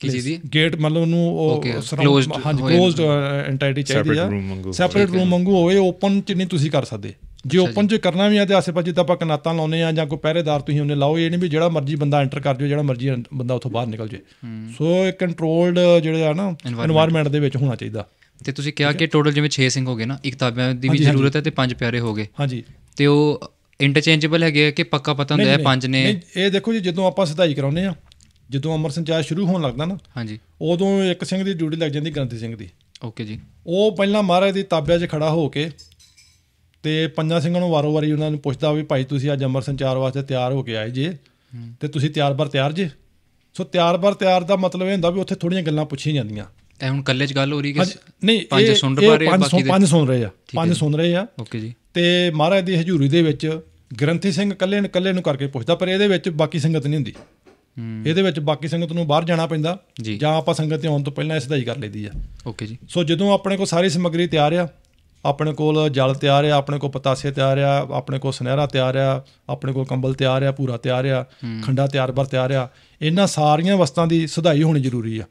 ਕਿਸੇ ਦੀ ਗੇਟ ਮਤਲਬ ਉਹਨੂੰ ਉਹ ਕਲੋਜ਼ਡ ਹਾਂਜੀ ਕਲੋਜ਼ਡ ਐਂਟੀਟੀ uh, ਚਾਹੀਦੀ ਆ ਸੈਪਰੇਟ ਰੂਮ ਮੰਗੂ ਹੋਵੇ ਓਪਨ ਚ ਨਹੀਂ ਤੁਸੀਂ ਕਰ ਸਕਦੇ ਜੇ ਓਪਨ ਚ ਕਰਨਾ ਵੀ ਆ ਤੇ ਆਸੇ ਪਾਸੇ ਤਾਂ ਆਪਾਂ ਕਨਾਤਾਂ ਲਾਉਨੇ ਆ ਜਾਂ ਕੋਈ ਪਹਿਰੇਦਾਰ ਤੁਸੀਂ ਉਹਨੇ ਲਾਓ ਇਹ ਨਹੀਂ ਵੀ ਜਿਹੜਾ ਮਰਜ਼ੀ ਬੰਦਾ ਐਂਟਰ ਕਰ ਜਾਓ ਜਿਹੜਾ ਮਰਜ਼ੀ ਬੰਦਾ ਉੱਥੋਂ ਬਾਹਰ ਨਿਕਲ ਜੇ ਸੋ ਇਹ ਕੰਟਰੋਲਡ ਜਿਹੜਾ ਆ ਨਾ এনवायरमेंट ਦੇ ਵਿੱਚ ਹੋਣਾ ਚਾਹੀਦਾ ਤੇ ਤੁਸੀਂ ਕਿਹਾ ਕਿ ਟੋਟਲ ਜਿਵੇਂ 6 ਸਿੰਘ ਹੋਗੇ ਨਾ ਇੱਕ ਤਾਬਿਆਂ ਦੀ ਵੀ ਜ਼ਰੂਰਤ ਹੈ ਤੇ ਪੰਜ ਪਿਆਰੇ ਹੋਗੇ ਹਾਂਜੀ ਤੇ ਉਹ ਇੰਟਰਚੇਂਜੇਬਲ ਹੈਗੇ ਕਿ ਪੱਕਾ ਪਤਾ ਹੁੰਦਾ ਹੈ ਪੰਜ ਨੇ ਇਹ ਦੇਖੋ ਜੀ ਜਦੋਂ ਆਪਾਂ ਸਿਧਾਈ ਕਰਾਉਨੇ ਆ ਜਦੋਂ ਅਮਰ ਸੰਚਾਰ ਸ਼ੁਰੂ ਹੋਣ ਲੱਗਦਾ ਨਾ ਹਾਂਜੀ ਉਦੋਂ ਇੱਕ ਸਿੰਘ ਦੀ ਡਿਊਟੀ ਲੱਗ ਜਾਂਦੀ ਗ੍ਰੰਥੀ ਸਿੰਘ ਦੀ ਓਕੇ ਜੀ ਉਹ ਪਹਿਲਾਂ ਮਹਾਰਾਜ ਦੀ ਤਾਬਿਆ 'ਚ ਖੜਾ ਹੋ ਕੇ ਤੇ ਪੰਜਾ ਸਿੰਘਾਂ ਨੂੰ ਵਾਰੋ-ਵਾਰੀ ਉਹਨਾਂ ਨੂੰ ਪੁੱਛਦਾ ਵੀ ਭਾਈ ਤੁਸੀਂ ਅੱਜ ਅਮਰ ਸੰਚਾਰ ਵਾਸਤੇ ਤਿਆਰ ਹੋ ਕੇ ਆਏ ਜੇ ਤੇ ਤੁਸੀਂ ਤਿਆਰ-ਬਰ ਤਿਆਰ ਜੇ ਸੋ ਤਿਆਰ-ਬਰ ਤਿਆਰ ਦਾ ਮਤਲਬ ਇਹ ਹੁੰਦਾ ਵੀ ਉੱਥੇ ਥੋੜੀਆਂ ਗੱਲਾਂ ਪੁੱਛੀਆਂ ਜਾਂਦੀਆਂ ਐ ਹੁਣ ਕੱਲੇ ਚ ਗੱਲ ਹੋ ਰਹੀ ਕਿ ਨਹੀਂ ਪੰਜ ਸੁਣ ਰਹੇ ਆ ਬਾਕੀ ਪੰਜ ਸੁਣ ਰਹੇ ਆ ਪੰਜ ਸੁਣ ਰਹੇ ਆ ਓਕੇ ਜੀ ਤੇ ਮਹਾਰਾਜ ਦੀ ਹਜ਼ੂਰੀ ਦੇ ਵਿੱਚ ਗ੍ਰੰਥੀ ਸਿੰਘ ਕੱਲੇ ਨੂੰ ਕੱਲੇ ਨੂੰ ਕਰਕੇ ਪੁੱਛਦਾ ਪਰ ਇਹਦੇ ਵਿੱਚ ਬਾਕੀ ਸੰਗਤ ਨਹੀਂ ਹੁੰਦੀ ਇਹਦੇ ਵਿੱਚ ਬਾਕੀ ਸੰਗਤ ਨੂੰ ਬਾਹਰ ਜਾਣਾ ਪੈਂਦਾ ਜਾਂ ਆਪਾਂ ਸੰਗਤ ਤੇ ਆਉਣ ਤੋਂ ਪਹਿਲਾਂ ਇਹ ਸਦਾਈ ਹੀ ਕਰ ਲਈਦੀ ਆ ਓਕੇ ਜੀ ਸੋ ਜਦੋਂ ਆਪਣੇ ਕੋਲ ਸਾਰੀ ਸਮਗਰੀ ਤਿਆਰ ਆ ਆਪਣੇ ਕੋਲ ਜਲ ਤਿਆਰ ਆ ਆਪਣੇ ਕੋਲ ਪਤਾਸੇ ਤਿਆਰ ਆ ਆਪਣੇ ਕੋਲ ਸੁਨਹਿਰਾ ਤਿਆਰ ਆ ਆਪਣੇ ਕੋਲ ਕੰਬਲ ਤਿਆਰ ਆ ਪੂਰਾ ਤਿਆਰ ਆ ਖੰਡਾ ਤਿਆਰ ਬਰ ਤਿਆਰ ਆ ਇਹਨਾਂ ਸਾਰੀਆਂ ਵਸਤਾਂ ਦੀ ਸੁਧਾਈ ਹੋਣੀ ਜ਼ਰੂਰੀ ਆ